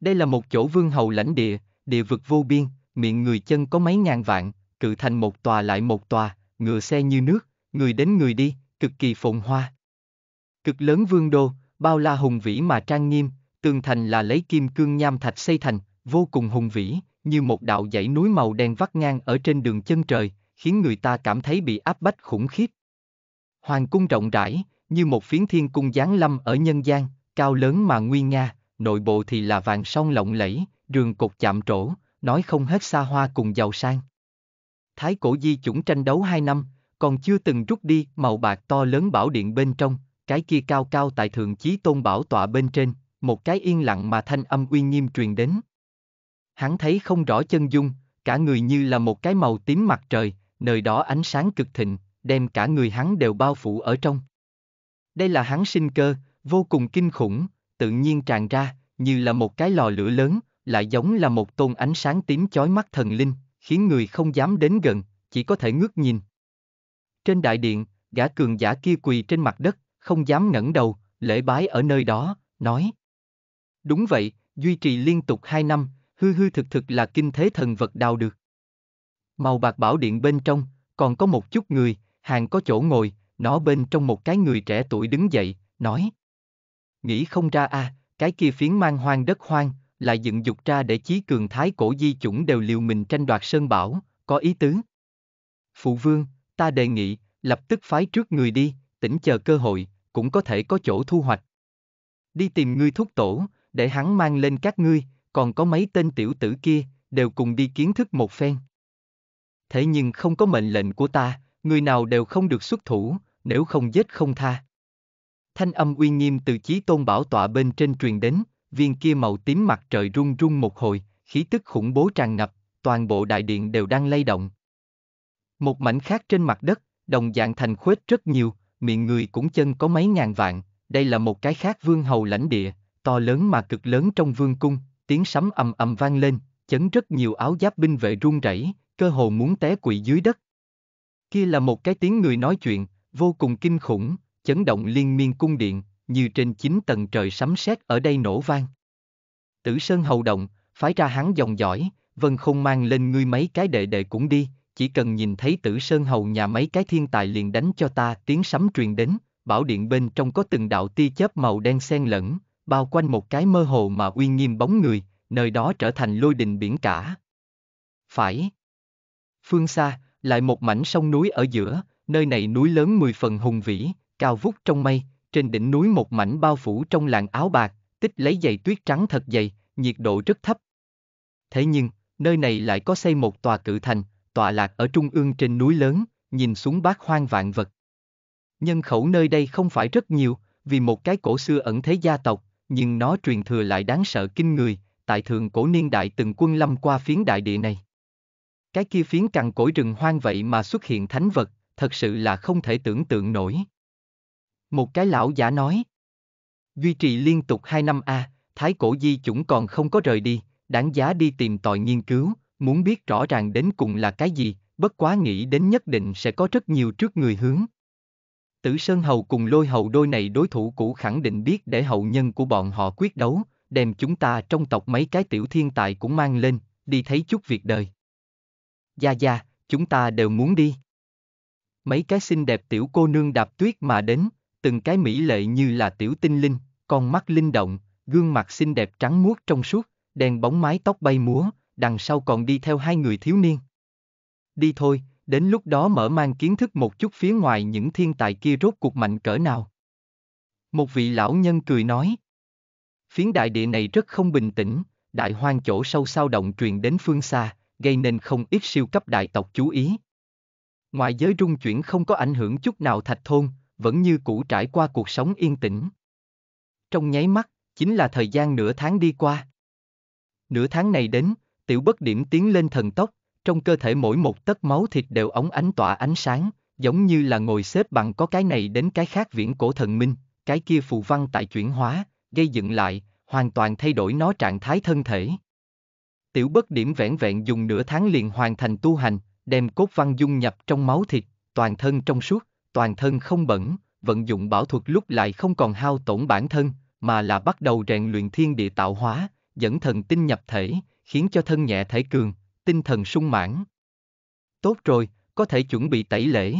Đây là một chỗ vương hầu lãnh địa, địa vực vô biên, miệng người chân có mấy ngàn vạn, cự thành một tòa lại một tòa, ngựa xe như nước, người đến người đi, cực kỳ phồn hoa. Cực lớn vương đô, bao la hùng vĩ mà trang nghiêm, tường thành là lấy kim cương nham thạch xây thành, vô cùng hùng vĩ, như một đạo dãy núi màu đen vắt ngang ở trên đường chân trời, khiến người ta cảm thấy bị áp bách khủng khiếp. Hoàng cung rộng rãi, như một phiến thiên cung giáng lâm ở nhân gian, cao lớn mà nguy nga, nội bộ thì là vàng song lộng lẫy, rường cột chạm trổ, nói không hết xa hoa cùng giàu sang. Thái cổ di chủng tranh đấu hai năm, còn chưa từng rút đi màu bạc to lớn bảo điện bên trong, cái kia cao cao tại thượng chí tôn bảo tọa bên trên, một cái yên lặng mà thanh âm uy nghiêm truyền đến. Hắn thấy không rõ chân dung, cả người như là một cái màu tím mặt trời, nơi đó ánh sáng cực thịnh, đem cả người hắn đều bao phủ ở trong. Đây là hắn sinh cơ, vô cùng kinh khủng, tự nhiên tràn ra, như là một cái lò lửa lớn, lại giống là một tôn ánh sáng tím chói mắt thần linh, khiến người không dám đến gần, chỉ có thể ngước nhìn. Trên đại điện, gã cường giả kia quỳ trên mặt đất, không dám ngẩng đầu, lễ bái ở nơi đó, nói. Đúng vậy, duy trì liên tục hai năm, hư hư thực thực là kinh thế thần vật đào được. Màu bạc bảo điện bên trong, còn có một chút người, hàng có chỗ ngồi, nó bên trong một cái người trẻ tuổi đứng dậy, nói. Nghĩ không ra à, cái kia phiến mang hoang đất hoang, là dựng dục ra để chí cường thái cổ di chủng đều liều mình tranh đoạt sơn bảo, có ý tứ. Phụ vương, ta đề nghị, lập tức phái trước người đi, tỉnh chờ cơ hội, cũng có thể có chỗ thu hoạch. Đi tìm ngươi thúc tổ, để hắn mang lên các ngươi, còn có mấy tên tiểu tử kia, đều cùng đi kiến thức một phen. Thế nhưng không có mệnh lệnh của ta, người nào đều không được xuất thủ, nếu không giết không tha. Thanh âm uy nghiêm từ chí tôn bảo tọa bên trên truyền đến, viên kia màu tím mặt trời rung rung một hồi, khí tức khủng bố tràn ngập, toàn bộ đại điện đều đang lay động. Một mảnh khác trên mặt đất, đồng dạng thành khuếch rất nhiều, miệng người cũng chân có mấy ngàn vạn, đây là một cái khác vương hầu lãnh địa, to lớn mà cực lớn trong vương cung, tiếng sấm ầm ầm vang lên, chấn rất nhiều áo giáp binh vệ run rẩy, cơ hồ muốn té quỵ dưới đất, Kia là một cái tiếng người nói chuyện, vô cùng kinh khủng, chấn động liên miên cung điện, như trên chín tầng trời sấm sét ở đây nổ vang. Tử Sơn hầu động, phái ra hắn dòng giỏi, vân không mang lên ngươi mấy cái đệ đệ cũng đi, chỉ cần nhìn thấy tử sơn hầu nhà mấy cái thiên tài liền đánh cho ta tiếng sấm truyền đến, bảo điện bên trong có từng đạo tia chớp màu đen xen lẫn, bao quanh một cái mơ hồ mà uy nghiêm bóng người, nơi đó trở thành lôi đình biển cả. Phải. Phương xa, lại một mảnh sông núi ở giữa, nơi này núi lớn mười phần hùng vĩ, cao vút trong mây, trên đỉnh núi một mảnh bao phủ trong làn áo bạc, tích lấy dày tuyết trắng thật dày, nhiệt độ rất thấp. Thế nhưng, nơi này lại có xây một tòa cự thành, tọa lạc ở trung ương trên núi lớn, nhìn xuống bát hoang vạn vật. Nhân khẩu nơi đây không phải rất nhiều, vì một cái cổ xưa ẩn thế gia tộc, nhưng nó truyền thừa lại đáng sợ kinh người, tại thường cổ niên đại từng quân lâm qua phiến đại địa này cái kia phiến cằn cỗi rừng hoang vậy mà xuất hiện thánh vật, thật sự là không thể tưởng tượng nổi. Một cái lão giả nói, duy trì liên tục hai năm a, à, thái cổ di chủng còn không có rời đi, đáng giá đi tìm tòi nghiên cứu, muốn biết rõ ràng đến cùng là cái gì, bất quá nghĩ đến nhất định sẽ có rất nhiều trước người hướng. Tử Sơn Hầu cùng lôi hầu đôi này đối thủ cũ khẳng định biết để hậu nhân của bọn họ quyết đấu, đem chúng ta trong tộc mấy cái tiểu thiên tài cũng mang lên, đi thấy chút việc đời. Gia Gia, chúng ta đều muốn đi. Mấy cái xinh đẹp tiểu cô nương đạp tuyết mà đến, từng cái mỹ lệ như là tiểu tinh linh, con mắt linh động, gương mặt xinh đẹp trắng muốt trong suốt, đèn bóng mái tóc bay múa, đằng sau còn đi theo hai người thiếu niên. Đi thôi, đến lúc đó mở mang kiến thức một chút phía ngoài những thiên tài kia rốt cuộc mạnh cỡ nào. Một vị lão nhân cười nói. Phiến đại địa này rất không bình tĩnh, đại hoang chỗ sâu sao động truyền đến phương xa, gây nên không ít siêu cấp đại tộc chú ý. Ngoài giới rung chuyển không có ảnh hưởng chút nào thạch thôn, vẫn như cũ trải qua cuộc sống yên tĩnh. Trong nháy mắt, chính là thời gian nửa tháng đi qua. Nửa tháng này đến, tiểu bất điểm tiến lên thần tốc, trong cơ thể mỗi một tấc máu thịt đều ống ánh tỏa ánh sáng, giống như là ngồi xếp bằng có cái này đến cái khác viễn cổ thần minh, cái kia phù văn tại chuyển hóa, gây dựng lại, hoàn toàn thay đổi nó trạng thái thân thể tiểu bất điểm vẻn vẹn dùng nửa tháng liền hoàn thành tu hành, đem cốt văn dung nhập trong máu thịt, toàn thân trong suốt, toàn thân không bẩn, vận dụng bảo thuật lúc lại không còn hao tổn bản thân, mà là bắt đầu rèn luyện thiên địa tạo hóa, dẫn thần tinh nhập thể, khiến cho thân nhẹ thể cường, tinh thần sung mãn. Tốt rồi, có thể chuẩn bị tẩy lễ.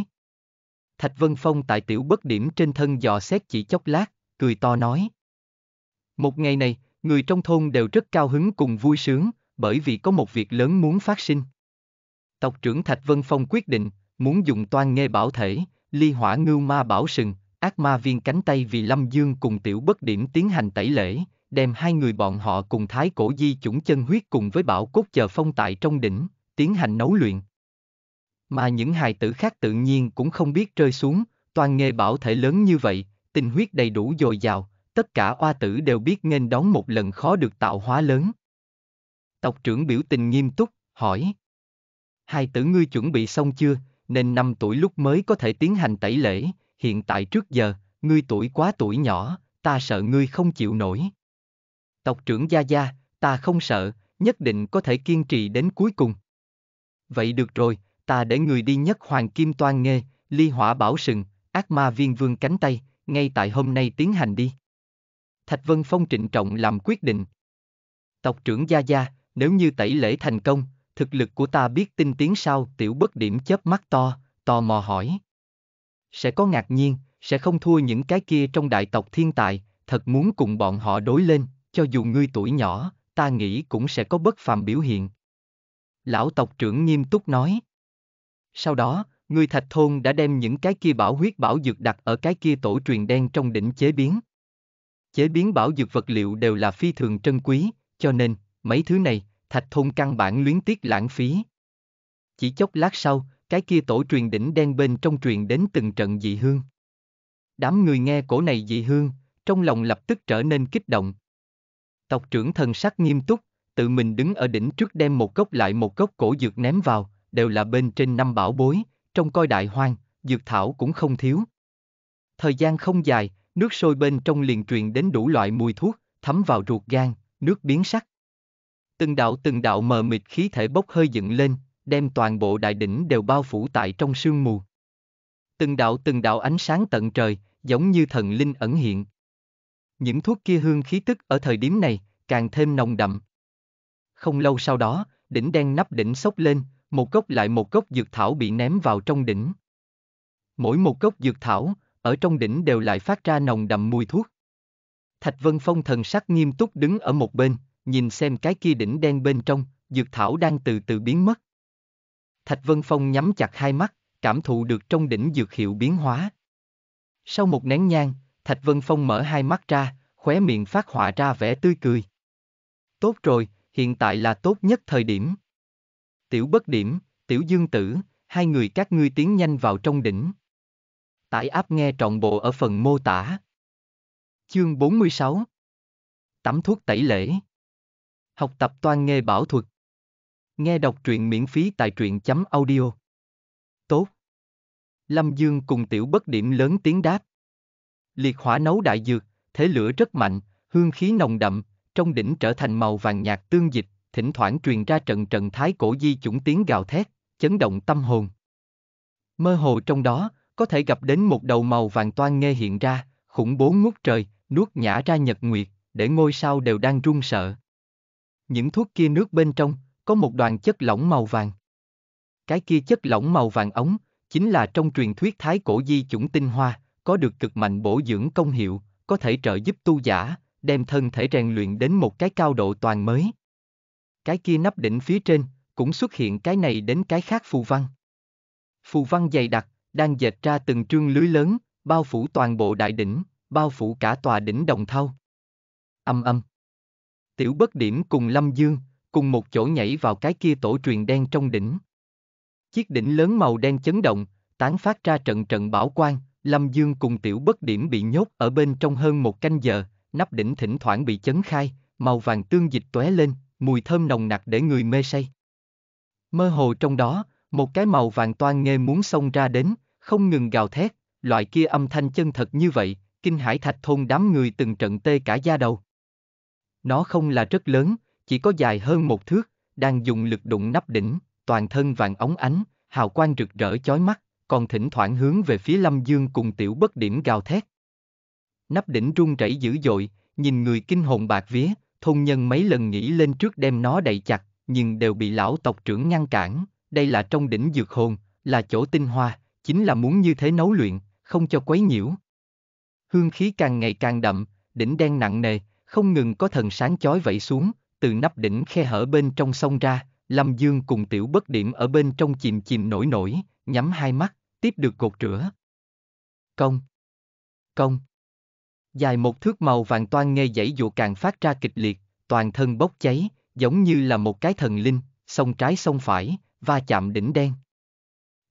Thạch Vân Phong tại tiểu bất điểm trên thân dò xét chỉ chốc lát, cười to nói. Một ngày này, người trong thôn đều rất cao hứng cùng vui sướng, bởi vì có một việc lớn muốn phát sinh. Tộc trưởng Thạch Vân Phong quyết định, muốn dùng toan nghe bảo thể, ly hỏa ngưu ma bảo sừng, ác ma viên cánh tay vì Lâm Dương cùng tiểu bất điểm tiến hành tẩy lễ, đem hai người bọn họ cùng thái cổ di chủng chân huyết cùng với bảo cốt chờ phong tại trong đỉnh, tiến hành nấu luyện. Mà những hài tử khác tự nhiên cũng không biết rơi xuống, toàn nghề bảo thể lớn như vậy, tình huyết đầy đủ dồi dào, tất cả oa tử đều biết nên đón một lần khó được tạo hóa lớn. Tộc trưởng biểu tình nghiêm túc, hỏi. Hai tử ngươi chuẩn bị xong chưa, nên năm tuổi lúc mới có thể tiến hành tẩy lễ, hiện tại trước giờ, ngươi tuổi quá tuổi nhỏ, ta sợ ngươi không chịu nổi. Tộc trưởng Gia Gia, ta không sợ, nhất định có thể kiên trì đến cuối cùng. Vậy được rồi, ta để người đi nhất hoàng kim toan nghê, ly hỏa bảo sừng, ác ma viên vương cánh tay, ngay tại hôm nay tiến hành đi. Thạch Vân Phong trịnh trọng làm quyết định. Tộc trưởng Gia Gia, nếu như tẩy lễ thành công, thực lực của ta biết tinh tiến sao tiểu bất điểm chớp mắt to, tò mò hỏi. Sẽ có ngạc nhiên, sẽ không thua những cái kia trong đại tộc thiên tài, thật muốn cùng bọn họ đối lên, cho dù ngươi tuổi nhỏ, ta nghĩ cũng sẽ có bất phàm biểu hiện. Lão tộc trưởng nghiêm túc nói. Sau đó, người thạch thôn đã đem những cái kia bảo huyết bảo dược đặt ở cái kia tổ truyền đen trong đỉnh chế biến. Chế biến bảo dược vật liệu đều là phi thường trân quý, cho nên, Mấy thứ này, thạch thôn căn bản luyến tiếc lãng phí. Chỉ chốc lát sau, cái kia tổ truyền đỉnh đen bên trong truyền đến từng trận dị hương. Đám người nghe cổ này dị hương, trong lòng lập tức trở nên kích động. Tộc trưởng thần sắc nghiêm túc, tự mình đứng ở đỉnh trước đem một cốc lại một cốc cổ dược ném vào, đều là bên trên năm bảo bối, trong coi đại hoang, dược thảo cũng không thiếu. Thời gian không dài, nước sôi bên trong liền truyền đến đủ loại mùi thuốc, thấm vào ruột gan, nước biến sắc. Từng đạo từng đạo mờ mịt khí thể bốc hơi dựng lên, đem toàn bộ đại đỉnh đều bao phủ tại trong sương mù. Từng đạo từng đạo ánh sáng tận trời, giống như thần linh ẩn hiện. Những thuốc kia hương khí tức ở thời điểm này, càng thêm nồng đậm. Không lâu sau đó, đỉnh đen nắp đỉnh sốc lên, một gốc lại một gốc dược thảo bị ném vào trong đỉnh. Mỗi một gốc dược thảo, ở trong đỉnh đều lại phát ra nồng đậm mùi thuốc. Thạch Vân Phong thần sắc nghiêm túc đứng ở một bên, nhìn xem cái kia đỉnh đen bên trong, dược thảo đang từ từ biến mất. Thạch Vân Phong nhắm chặt hai mắt, cảm thụ được trong đỉnh dược hiệu biến hóa. Sau một nén nhang, Thạch Vân Phong mở hai mắt ra, khóe miệng phát họa ra vẻ tươi cười. Tốt rồi, hiện tại là tốt nhất thời điểm. Tiểu bất điểm, tiểu dương tử, hai người các ngươi tiến nhanh vào trong đỉnh. Tải áp nghe trọn bộ ở phần mô tả. Chương 46 Tắm thuốc tẩy lễ Học tập toan nghề bảo thuật. Nghe đọc truyện miễn phí tại truyện.audio. chấm Tốt. Lâm Dương cùng tiểu bất điểm lớn tiếng đáp. Liệt hỏa nấu đại dược, thế lửa rất mạnh, hương khí nồng đậm, trong đỉnh trở thành màu vàng nhạt tương dịch, thỉnh thoảng truyền ra trận trận thái cổ di chủng tiếng gào thét, chấn động tâm hồn. Mơ hồ trong đó, có thể gặp đến một đầu màu vàng toan nghe hiện ra, khủng bố ngút trời, nuốt nhả ra nhật nguyệt, để ngôi sao đều đang run sợ. Những thuốc kia nước bên trong, có một đoàn chất lỏng màu vàng. Cái kia chất lỏng màu vàng ống, chính là trong truyền thuyết thái cổ di chủng tinh hoa, có được cực mạnh bổ dưỡng công hiệu, có thể trợ giúp tu giả, đem thân thể rèn luyện đến một cái cao độ toàn mới. Cái kia nắp đỉnh phía trên, cũng xuất hiện cái này đến cái khác phù văn. Phù văn dày đặc, đang dệt ra từng trương lưới lớn, bao phủ toàn bộ đại đỉnh, bao phủ cả tòa đỉnh đồng thau. Âm âm tiểu bất điểm cùng Lâm Dương, cùng một chỗ nhảy vào cái kia tổ truyền đen trong đỉnh. Chiếc đỉnh lớn màu đen chấn động, tán phát ra trận trận bảo quan. Lâm Dương cùng tiểu bất điểm bị nhốt ở bên trong hơn một canh giờ, nắp đỉnh thỉnh thoảng bị chấn khai, màu vàng tương dịch tóe lên, mùi thơm nồng nặc để người mê say. Mơ hồ trong đó, một cái màu vàng toan nghe muốn xông ra đến, không ngừng gào thét, loại kia âm thanh chân thật như vậy, kinh hải thạch thôn đám người từng trận tê cả da đầu. Nó không là rất lớn, chỉ có dài hơn một thước, đang dùng lực đụng nắp đỉnh, toàn thân vàng óng ánh, hào quang rực rỡ chói mắt, còn thỉnh thoảng hướng về phía Lâm Dương cùng tiểu bất điểm gào thét. Nắp đỉnh rung rẩy dữ dội, nhìn người kinh hồn bạc vía, thôn nhân mấy lần nghĩ lên trước đem nó đậy chặt, nhưng đều bị lão tộc trưởng ngăn cản, đây là trong đỉnh dược hồn, là chỗ tinh hoa, chính là muốn như thế nấu luyện, không cho quấy nhiễu. Hương khí càng ngày càng đậm, đỉnh đen nặng nề, không ngừng có thần sáng chói vẫy xuống, từ nắp đỉnh khe hở bên trong sông ra, Lâm Dương cùng tiểu bất điểm ở bên trong chìm chìm nổi nổi, nhắm hai mắt, tiếp được cột rửa. Công! Công! Dài một thước màu vàng toan nghe dãy dụ càng phát ra kịch liệt, toàn thân bốc cháy, giống như là một cái thần linh, sông trái sông phải, va chạm đỉnh đen.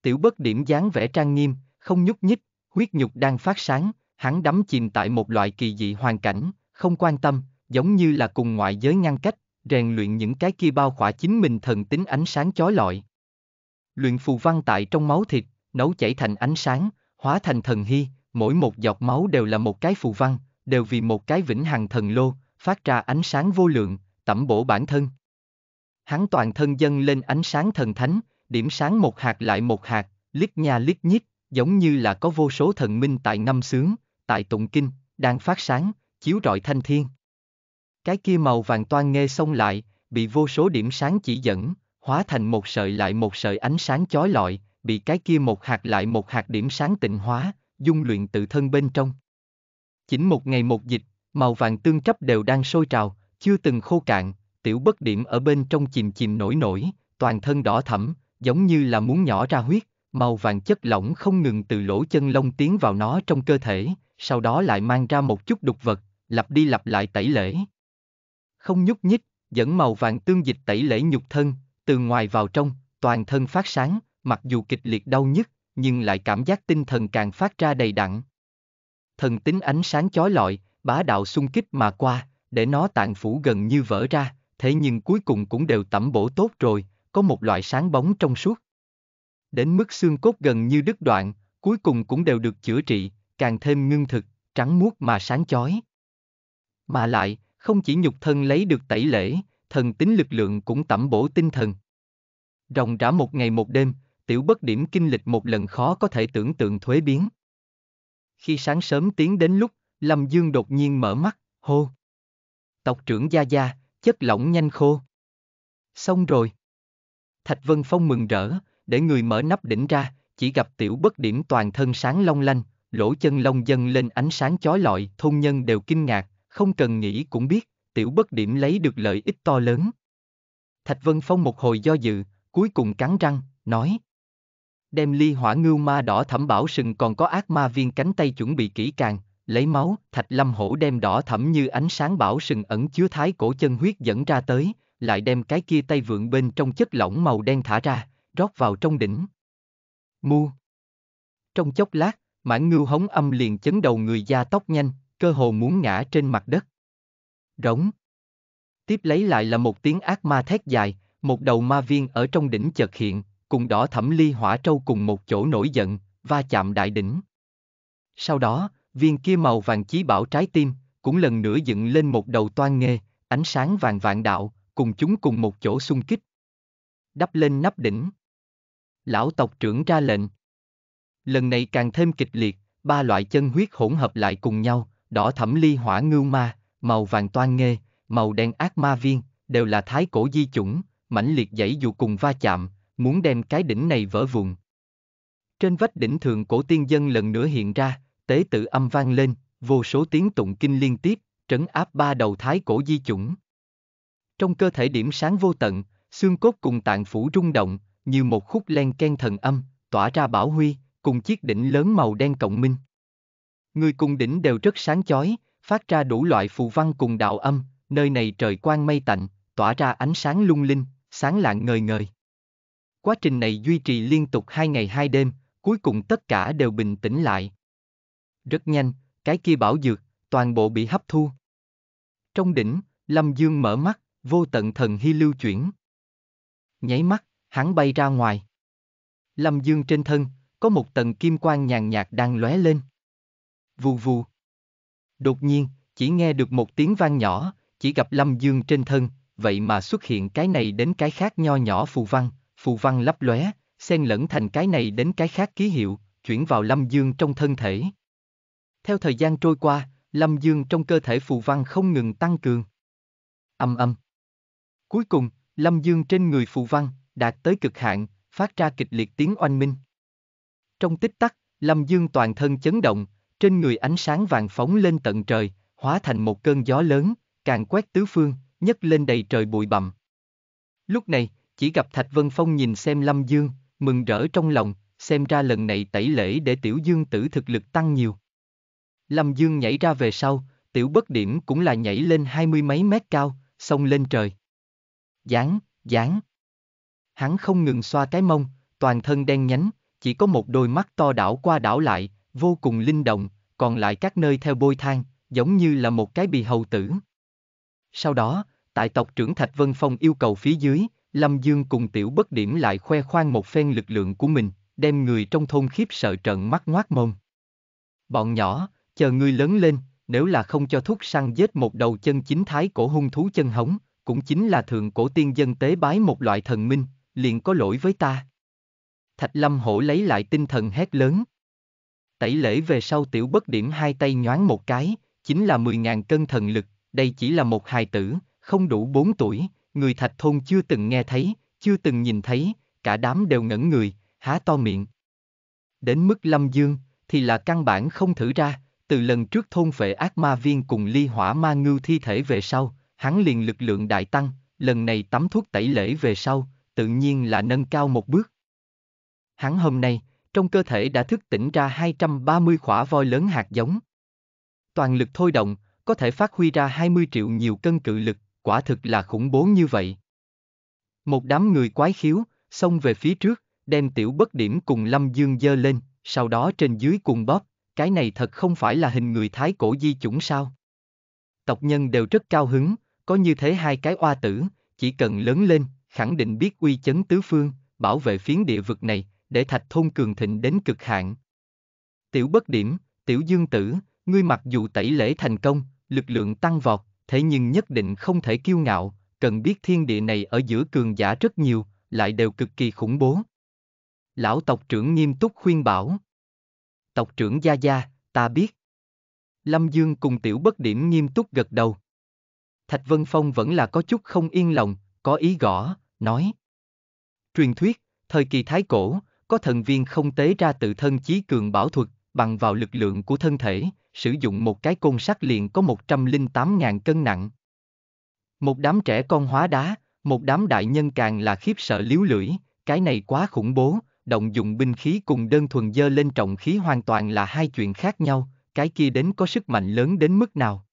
Tiểu bất điểm dáng vẻ trang nghiêm, không nhúc nhích, huyết nhục đang phát sáng, hắn đắm chìm tại một loại kỳ dị hoàn cảnh, không quan tâm, giống như là cùng ngoại giới ngăn cách, rèn luyện những cái kia bao khỏa chính mình thần tính ánh sáng chói lọi. Luyện phù văn tại trong máu thịt, nấu chảy thành ánh sáng, hóa thành thần hy, mỗi một giọt máu đều là một cái phù văn, đều vì một cái vĩnh hằng thần lô, phát ra ánh sáng vô lượng, tẩm bổ bản thân. Hắn toàn thân dân lên ánh sáng thần thánh, điểm sáng một hạt lại một hạt, lít nha lít nhít, giống như là có vô số thần minh tại năm sướng, tại tụng kinh, đang phát sáng, chiếu rọi thanh thiên. Cái kia màu vàng toan nghe xông lại, bị vô số điểm sáng chỉ dẫn, hóa thành một sợi lại một sợi ánh sáng chói lọi, bị cái kia một hạt lại một hạt điểm sáng tịnh hóa, dung luyện tự thân bên trong. Chính một ngày một dịch, màu vàng tương cấp đều đang sôi trào, chưa từng khô cạn, tiểu bất điểm ở bên trong chìm chìm nổi nổi, toàn thân đỏ thẫm, giống như là muốn nhỏ ra huyết, màu vàng chất lỏng không ngừng từ lỗ chân lông tiến vào nó trong cơ thể, sau đó lại mang ra một chút đục vật, lặp đi lặp lại tẩy lễ. Không nhúc nhích, dẫn màu vàng tương dịch tẩy lễ nhục thân, từ ngoài vào trong, toàn thân phát sáng, mặc dù kịch liệt đau nhức, nhưng lại cảm giác tinh thần càng phát ra đầy đặn. Thần tính ánh sáng chói lọi, bá đạo xung kích mà qua, để nó tạng phủ gần như vỡ ra, thế nhưng cuối cùng cũng đều tẩm bổ tốt rồi, có một loại sáng bóng trong suốt. Đến mức xương cốt gần như đứt đoạn, cuối cùng cũng đều được chữa trị, càng thêm ngưng thực, trắng muốt mà sáng chói. Mà lại, không chỉ nhục thân lấy được tẩy lễ, thần tính lực lượng cũng tẩm bổ tinh thần. Rồng rã một ngày một đêm, tiểu bất điểm kinh lịch một lần khó có thể tưởng tượng thuế biến. Khi sáng sớm tiến đến lúc, Lâm Dương đột nhiên mở mắt, hô. Tộc trưởng Gia Gia, chất lỏng nhanh khô. Xong rồi. Thạch Vân Phong mừng rỡ, để người mở nắp đỉnh ra, chỉ gặp tiểu bất điểm toàn thân sáng long lanh, lỗ chân lông dâng lên ánh sáng chói lọi, thôn nhân đều kinh ngạc, không cần nghĩ cũng biết, tiểu bất điểm lấy được lợi ích to lớn. Thạch Vân Phong một hồi do dự, cuối cùng cắn răng, nói. Đem ly hỏa ngưu ma đỏ thẩm bảo sừng còn có ác ma viên cánh tay chuẩn bị kỹ càng, lấy máu, thạch lâm hổ đem đỏ thẩm như ánh sáng bảo sừng ẩn chứa thái cổ chân huyết dẫn ra tới, lại đem cái kia tay vượng bên trong chất lỏng màu đen thả ra, rót vào trong đỉnh. Mu. Trong chốc lát, mãn ngưu hống âm liền chấn đầu người da tóc nhanh, cơ hồ muốn ngã trên mặt đất. Rống. Tiếp lấy lại là một tiếng ác ma thét dài, một đầu ma viên ở trong đỉnh chợt hiện, cùng đỏ thẩm ly hỏa trâu cùng một chỗ nổi giận, va chạm đại đỉnh. Sau đó, viên kia màu vàng chí bảo trái tim, cũng lần nữa dựng lên một đầu toan nghê, ánh sáng vàng vạn đạo, cùng chúng cùng một chỗ xung kích. Đắp lên nắp đỉnh. Lão tộc trưởng ra lệnh. Lần này càng thêm kịch liệt, ba loại chân huyết hỗn hợp lại cùng nhau, đỏ thẩm ly hỏa ngưu ma, màu vàng toan nghê, màu đen ác ma viên, đều là thái cổ di chủng, mãnh liệt dãy dù cùng va chạm, muốn đem cái đỉnh này vỡ vụn. Trên vách đỉnh thượng cổ tiên dân lần nữa hiện ra, tế tự âm vang lên, vô số tiếng tụng kinh liên tiếp, trấn áp ba đầu thái cổ di chủng. Trong cơ thể điểm sáng vô tận, xương cốt cùng tạng phủ rung động, như một khúc len ken thần âm, tỏa ra bảo huy, cùng chiếc đỉnh lớn màu đen cộng minh. Người cung đỉnh đều rất sáng chói, phát ra đủ loại phù văn cùng đạo âm, nơi này trời quang mây tạnh, tỏa ra ánh sáng lung linh, sáng lạng ngời ngời. Quá trình này duy trì liên tục hai ngày hai đêm, cuối cùng tất cả đều bình tĩnh lại. Rất nhanh, cái kia bảo dược, toàn bộ bị hấp thu. Trong đỉnh, Lâm Dương mở mắt, vô tận thần hy lưu chuyển. Nháy mắt, hắn bay ra ngoài. Lâm Dương trên thân, có một tầng kim quang nhàn nhạt đang lóe lên vù vù. Đột nhiên, chỉ nghe được một tiếng vang nhỏ, chỉ gặp Lâm Dương trên thân, vậy mà xuất hiện cái này đến cái khác nho nhỏ phù văn, phù văn lấp lóe, xen lẫn thành cái này đến cái khác ký hiệu, chuyển vào Lâm Dương trong thân thể. Theo thời gian trôi qua, Lâm Dương trong cơ thể phù văn không ngừng tăng cường. Âm âm. Cuối cùng, Lâm Dương trên người phù văn, đạt tới cực hạn, phát ra kịch liệt tiếng oanh minh. Trong tích tắc, Lâm Dương toàn thân chấn động, trên người ánh sáng vàng phóng lên tận trời, hóa thành một cơn gió lớn, càng quét tứ phương, nhấc lên đầy trời bụi bặm. Lúc này, chỉ gặp Thạch Vân Phong nhìn xem Lâm Dương, mừng rỡ trong lòng, xem ra lần này tẩy lễ để tiểu dương tử thực lực tăng nhiều. Lâm Dương nhảy ra về sau, tiểu bất điểm cũng là nhảy lên hai mươi mấy mét cao, xông lên trời. Dán, dán. Hắn không ngừng xoa cái mông, toàn thân đen nhánh, chỉ có một đôi mắt to đảo qua đảo lại, vô cùng linh động, còn lại các nơi theo bôi thang, giống như là một cái bì hầu tử. Sau đó, tại tộc trưởng Thạch Vân Phong yêu cầu phía dưới, Lâm Dương cùng tiểu bất điểm lại khoe khoang một phen lực lượng của mình, đem người trong thôn khiếp sợ trận mắt ngoác mông. Bọn nhỏ, chờ ngươi lớn lên, nếu là không cho thúc săn giết một đầu chân chính thái cổ hung thú chân hống, cũng chính là thượng cổ tiên dân tế bái một loại thần minh, liền có lỗi với ta. Thạch Lâm Hổ lấy lại tinh thần hét lớn. Tẩy lễ về sau tiểu bất điểm hai tay nhoáng một cái, chính là 10.000 cân thần lực, đây chỉ là một hài tử, không đủ 4 tuổi, người thạch thôn chưa từng nghe thấy, chưa từng nhìn thấy, cả đám đều ngẩn người, há to miệng. Đến mức lâm dương, thì là căn bản không thử ra, từ lần trước thôn phệ ác ma viên cùng ly hỏa ma ngưu thi thể về sau, hắn liền lực lượng đại tăng, lần này tắm thuốc tẩy lễ về sau, tự nhiên là nâng cao một bước. Hắn hôm nay, trong cơ thể đã thức tỉnh ra 230 khỏa voi lớn hạt giống. Toàn lực thôi động, có thể phát huy ra 20 triệu nhiều cân cự lực, quả thực là khủng bố như vậy. Một đám người quái khiếu, xông về phía trước, đem tiểu bất điểm cùng Lâm Dương dơ lên, sau đó trên dưới cùng bóp, cái này thật không phải là hình người thái cổ di chủng sao. Tộc nhân đều rất cao hứng, có như thế hai cái oa tử, chỉ cần lớn lên, khẳng định biết uy chấn tứ phương, bảo vệ phiến địa vực này, để thạch thôn cường thịnh đến cực hạn. Tiểu bất điểm, tiểu dương tử, ngươi mặc dù tẩy lễ thành công, lực lượng tăng vọt, thế nhưng nhất định không thể kiêu ngạo, cần biết thiên địa này ở giữa cường giả rất nhiều, lại đều cực kỳ khủng bố. Lão tộc trưởng nghiêm túc khuyên bảo. Tộc trưởng Gia Gia, ta biết. Lâm Dương cùng tiểu bất điểm nghiêm túc gật đầu. Thạch Vân Phong vẫn là có chút không yên lòng, có ý gõ, nói. Truyền thuyết, thời kỳ thái cổ, có thần viên không tế ra tự thân chí cường bảo thuật, bằng vào lực lượng của thân thể, sử dụng một cái côn sắt liền có 108.000 cân nặng. Một đám trẻ con hóa đá, một đám đại nhân càng là khiếp sợ liếu lưỡi, cái này quá khủng bố, động dụng binh khí cùng đơn thuần dơ lên trọng khí hoàn toàn là hai chuyện khác nhau, cái kia đến có sức mạnh lớn đến mức nào.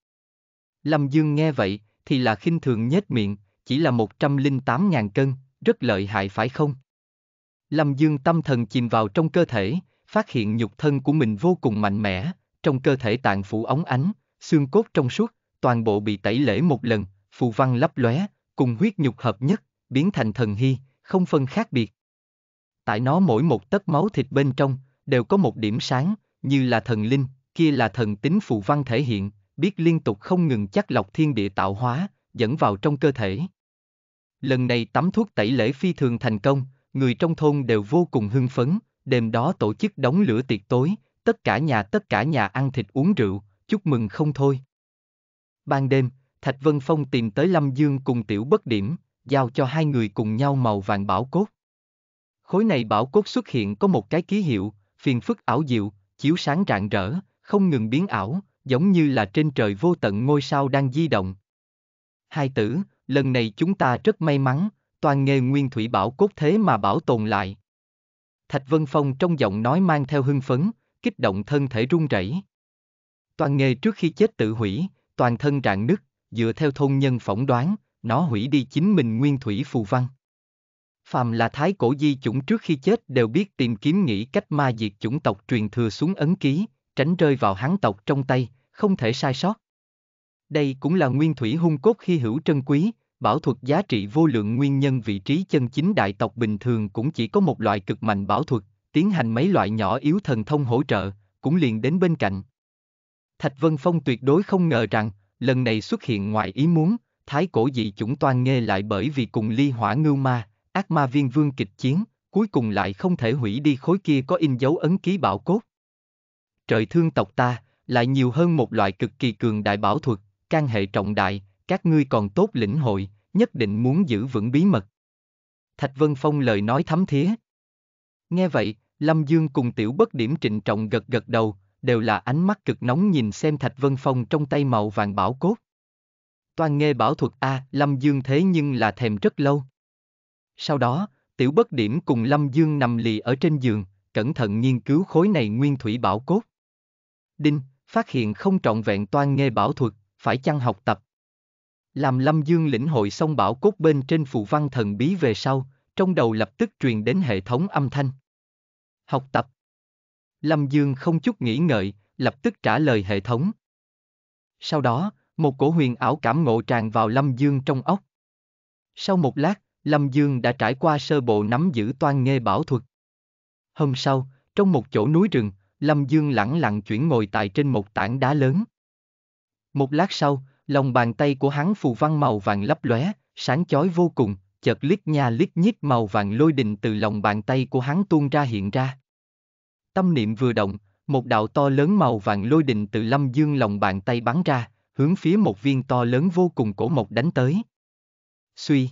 Lâm Dương nghe vậy, thì là khinh thường nhếch miệng, chỉ là 108.000 cân, rất lợi hại phải không? Lâm Dương tâm thần chìm vào trong cơ thể, phát hiện nhục thân của mình vô cùng mạnh mẽ, trong cơ thể tạng phủ ống ánh, xương cốt trong suốt, toàn bộ bị tẩy lễ một lần, phù văn lấp lóe, cùng huyết nhục hợp nhất, biến thành thần hy, không phân khác biệt. Tại nó mỗi một tấc máu thịt bên trong, đều có một điểm sáng, như là thần linh, kia là thần tính phù văn thể hiện, biết liên tục không ngừng chắc lọc thiên địa tạo hóa, dẫn vào trong cơ thể. Lần này tắm thuốc tẩy lễ phi thường thành công, người trong thôn đều vô cùng hưng phấn, đêm đó tổ chức đóng lửa tiệc tối, tất cả nhà tất cả nhà ăn thịt uống rượu, chúc mừng không thôi. Ban đêm, Thạch Vân Phong tìm tới Lâm Dương cùng Tiểu Bất Điểm, giao cho hai người cùng nhau màu vàng bảo cốt. Khối này bảo cốt xuất hiện có một cái ký hiệu, phiền phức ảo diệu, chiếu sáng rạng rỡ, không ngừng biến ảo, giống như là trên trời vô tận ngôi sao đang di động. Hai tử, lần này chúng ta rất may mắn, toàn nghề nguyên thủy bảo cốt thế mà bảo tồn lại. Thạch Vân Phong trong giọng nói mang theo hưng phấn, kích động thân thể run rẩy. Toàn nghề trước khi chết tự hủy, toàn thân rạn nứt, dựa theo thôn nhân phỏng đoán, nó hủy đi chính mình nguyên thủy phù văn. Phàm là thái cổ di chủng trước khi chết đều biết tìm kiếm nghĩ cách ma diệt chủng tộc truyền thừa xuống ấn ký, tránh rơi vào hán tộc trong tay, không thể sai sót. Đây cũng là nguyên thủy hung cốt khi hữu trân quý, bảo thuật giá trị vô lượng nguyên nhân vị trí chân chính đại tộc bình thường cũng chỉ có một loại cực mạnh bảo thuật, tiến hành mấy loại nhỏ yếu thần thông hỗ trợ, cũng liền đến bên cạnh. Thạch Vân Phong tuyệt đối không ngờ rằng, lần này xuất hiện ngoài ý muốn, thái cổ dị chủng toan nghe lại bởi vì cùng ly hỏa ngưu ma, ác ma viên vương kịch chiến, cuối cùng lại không thể hủy đi khối kia có in dấu ấn ký bảo cốt. Trời thương tộc ta, lại nhiều hơn một loại cực kỳ cường đại bảo thuật, can hệ trọng đại, các ngươi còn tốt lĩnh hội, nhất định muốn giữ vững bí mật. Thạch Vân Phong lời nói thấm thía. Nghe vậy, Lâm Dương cùng tiểu bất điểm trịnh trọng gật gật đầu, đều là ánh mắt cực nóng nhìn xem Thạch Vân Phong trong tay màu vàng bảo cốt. Toàn Nghe bảo thuật A, Lâm Dương thế nhưng là thèm rất lâu. Sau đó, tiểu bất điểm cùng Lâm Dương nằm lì ở trên giường, cẩn thận nghiên cứu khối này nguyên thủy bảo cốt. Đinh, phát hiện không trọn vẹn toan Nghe bảo thuật, phải chăng học tập. Làm Lâm Dương lĩnh hội xong bảo cốt bên trên phù văn thần bí về sau, trong đầu lập tức truyền đến hệ thống âm thanh. Học tập. Lâm Dương không chút nghĩ ngợi, lập tức trả lời hệ thống. Sau đó, một cổ huyền ảo cảm ngộ tràn vào Lâm Dương trong óc. Sau một lát, Lâm Dương đã trải qua sơ bộ nắm giữ toan nghê bảo thuật. Hôm sau, trong một chỗ núi rừng, Lâm Dương lẳng lặng chuyển ngồi tại trên một tảng đá lớn. Một lát sau, lòng bàn tay của hắn phù văn màu vàng lấp lóe, sáng chói vô cùng, chợt lít nha lít nhít màu vàng lôi đình từ lòng bàn tay của hắn tuôn ra hiện ra. Tâm niệm vừa động, một đạo to lớn màu vàng lôi đình từ lâm dương lòng bàn tay bắn ra, hướng phía một viên to lớn vô cùng cổ mộc đánh tới. Suy.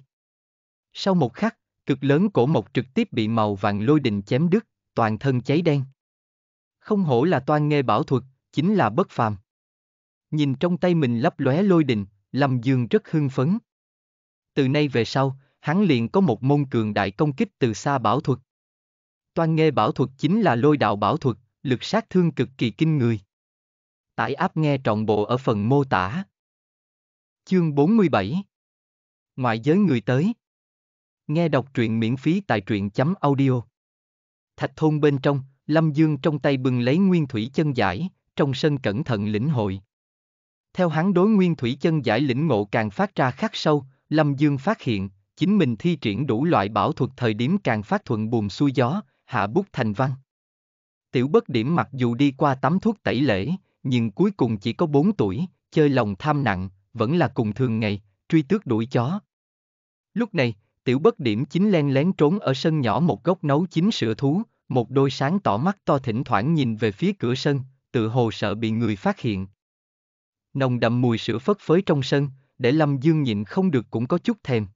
Sau một khắc, cực lớn cổ mộc trực tiếp bị màu vàng lôi đình chém đứt, toàn thân cháy đen. Không hổ là toan nghe bảo thuật, chính là bất phàm. Nhìn trong tay mình lấp lóe lôi đình, Lâm Dương rất hưng phấn. Từ nay về sau, hắn liền có một môn cường đại công kích từ xa bảo thuật. Toan nghe bảo thuật chính là lôi đạo bảo thuật, lực sát thương cực kỳ kinh người. Tải áp nghe trọn bộ ở phần mô tả. Chương 47 Ngoại giới người tới Nghe đọc truyện miễn phí tại truyện chấm audio Thạch thôn bên trong, Lâm Dương trong tay bừng lấy nguyên thủy chân giải, trong sân cẩn thận lĩnh hội theo hắn đối nguyên thủy chân giải lĩnh ngộ càng phát ra khắc sâu, Lâm Dương phát hiện, chính mình thi triển đủ loại bảo thuật thời điểm càng phát thuận buồm xuôi gió, hạ bút thành văn. Tiểu bất điểm mặc dù đi qua tắm thuốc tẩy lễ, nhưng cuối cùng chỉ có 4 tuổi, chơi lòng tham nặng, vẫn là cùng thường ngày, truy tước đuổi chó. Lúc này, tiểu bất điểm chính len lén trốn ở sân nhỏ một góc nấu chín sữa thú, một đôi sáng tỏ mắt to thỉnh thoảng nhìn về phía cửa sân, tự hồ sợ bị người phát hiện, nồng đậm mùi sữa phất phới trong sân, để Lâm Dương nhịn không được cũng có chút thèm.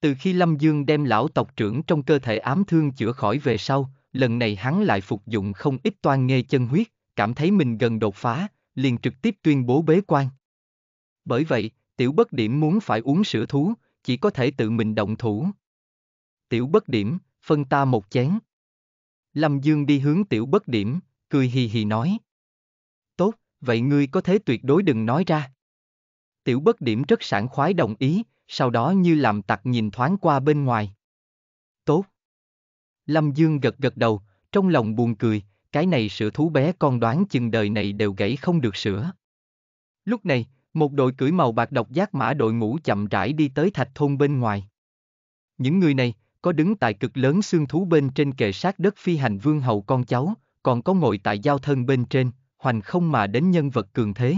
Từ khi Lâm Dương đem lão tộc trưởng trong cơ thể ám thương chữa khỏi về sau, lần này hắn lại phục dụng không ít toan nghe chân huyết, cảm thấy mình gần đột phá, liền trực tiếp tuyên bố bế quan. Bởi vậy, tiểu bất điểm muốn phải uống sữa thú, chỉ có thể tự mình động thủ. Tiểu bất điểm, phân ta một chén. Lâm Dương đi hướng tiểu bất điểm, cười hì hì nói vậy ngươi có thế tuyệt đối đừng nói ra. Tiểu bất điểm rất sảng khoái đồng ý, sau đó như làm tặc nhìn thoáng qua bên ngoài. Tốt. Lâm Dương gật gật đầu, trong lòng buồn cười, cái này sữa thú bé con đoán chừng đời này đều gãy không được sữa. Lúc này, một đội cưỡi màu bạc độc giác mã đội ngũ chậm rãi đi tới thạch thôn bên ngoài. Những người này, có đứng tại cực lớn xương thú bên trên kề sát đất phi hành vương hậu con cháu, còn có ngồi tại giao thân bên trên, hoành không mà đến nhân vật cường thế.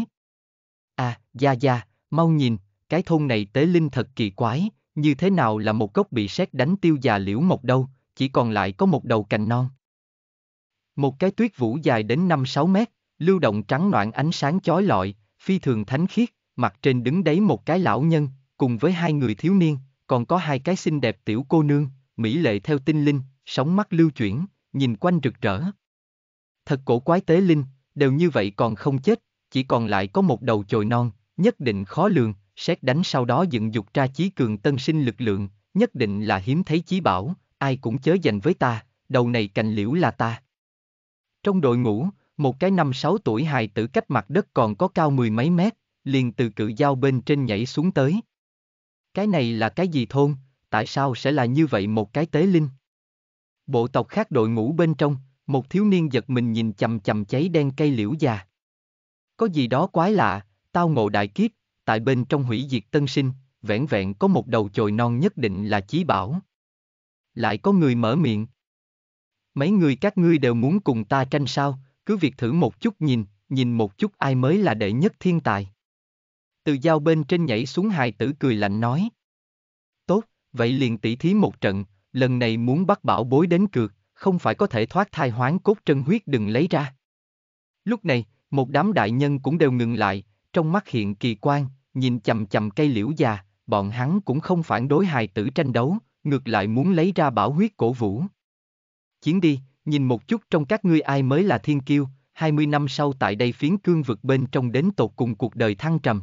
À, gia gia, mau nhìn, cái thôn này tế linh thật kỳ quái, như thế nào là một gốc bị sét đánh tiêu già liễu một đâu, chỉ còn lại có một đầu cành non. Một cái tuyết vũ dài đến 5-6 mét, lưu động trắng noạn ánh sáng chói lọi, phi thường thánh khiết, mặt trên đứng đấy một cái lão nhân, cùng với hai người thiếu niên, còn có hai cái xinh đẹp tiểu cô nương, mỹ lệ theo tinh linh, sóng mắt lưu chuyển, nhìn quanh rực rỡ. Thật cổ quái tế linh, đều như vậy còn không chết, chỉ còn lại có một đầu chồi non, nhất định khó lường, xét đánh sau đó dựng dục ra chí cường tân sinh lực lượng, nhất định là hiếm thấy chí bảo, ai cũng chớ dành với ta, đầu này cành liễu là ta. Trong đội ngũ, một cái năm sáu tuổi hài tử cách mặt đất còn có cao mười mấy mét, liền từ cự dao bên trên nhảy xuống tới. Cái này là cái gì thôn, tại sao sẽ là như vậy một cái tế linh? Bộ tộc khác đội ngũ bên trong, một thiếu niên giật mình nhìn chầm chầm cháy đen cây liễu già. Có gì đó quái lạ, tao ngộ đại kiếp, tại bên trong hủy diệt tân sinh, vẻn vẹn có một đầu chồi non nhất định là chí bảo. Lại có người mở miệng. Mấy người các ngươi đều muốn cùng ta tranh sao, cứ việc thử một chút nhìn, nhìn một chút ai mới là đệ nhất thiên tài. Từ dao bên trên nhảy xuống hài tử cười lạnh nói. Tốt, vậy liền tỉ thí một trận, lần này muốn bắt bảo bối đến cược không phải có thể thoát thai hoán cốt trân huyết đừng lấy ra. Lúc này, một đám đại nhân cũng đều ngừng lại, trong mắt hiện kỳ quan, nhìn chầm chầm cây liễu già, bọn hắn cũng không phản đối hài tử tranh đấu, ngược lại muốn lấy ra bảo huyết cổ vũ. Chiến đi, nhìn một chút trong các ngươi ai mới là thiên kiêu, 20 năm sau tại đây phiến cương vực bên trong đến tột cùng cuộc đời thăng trầm.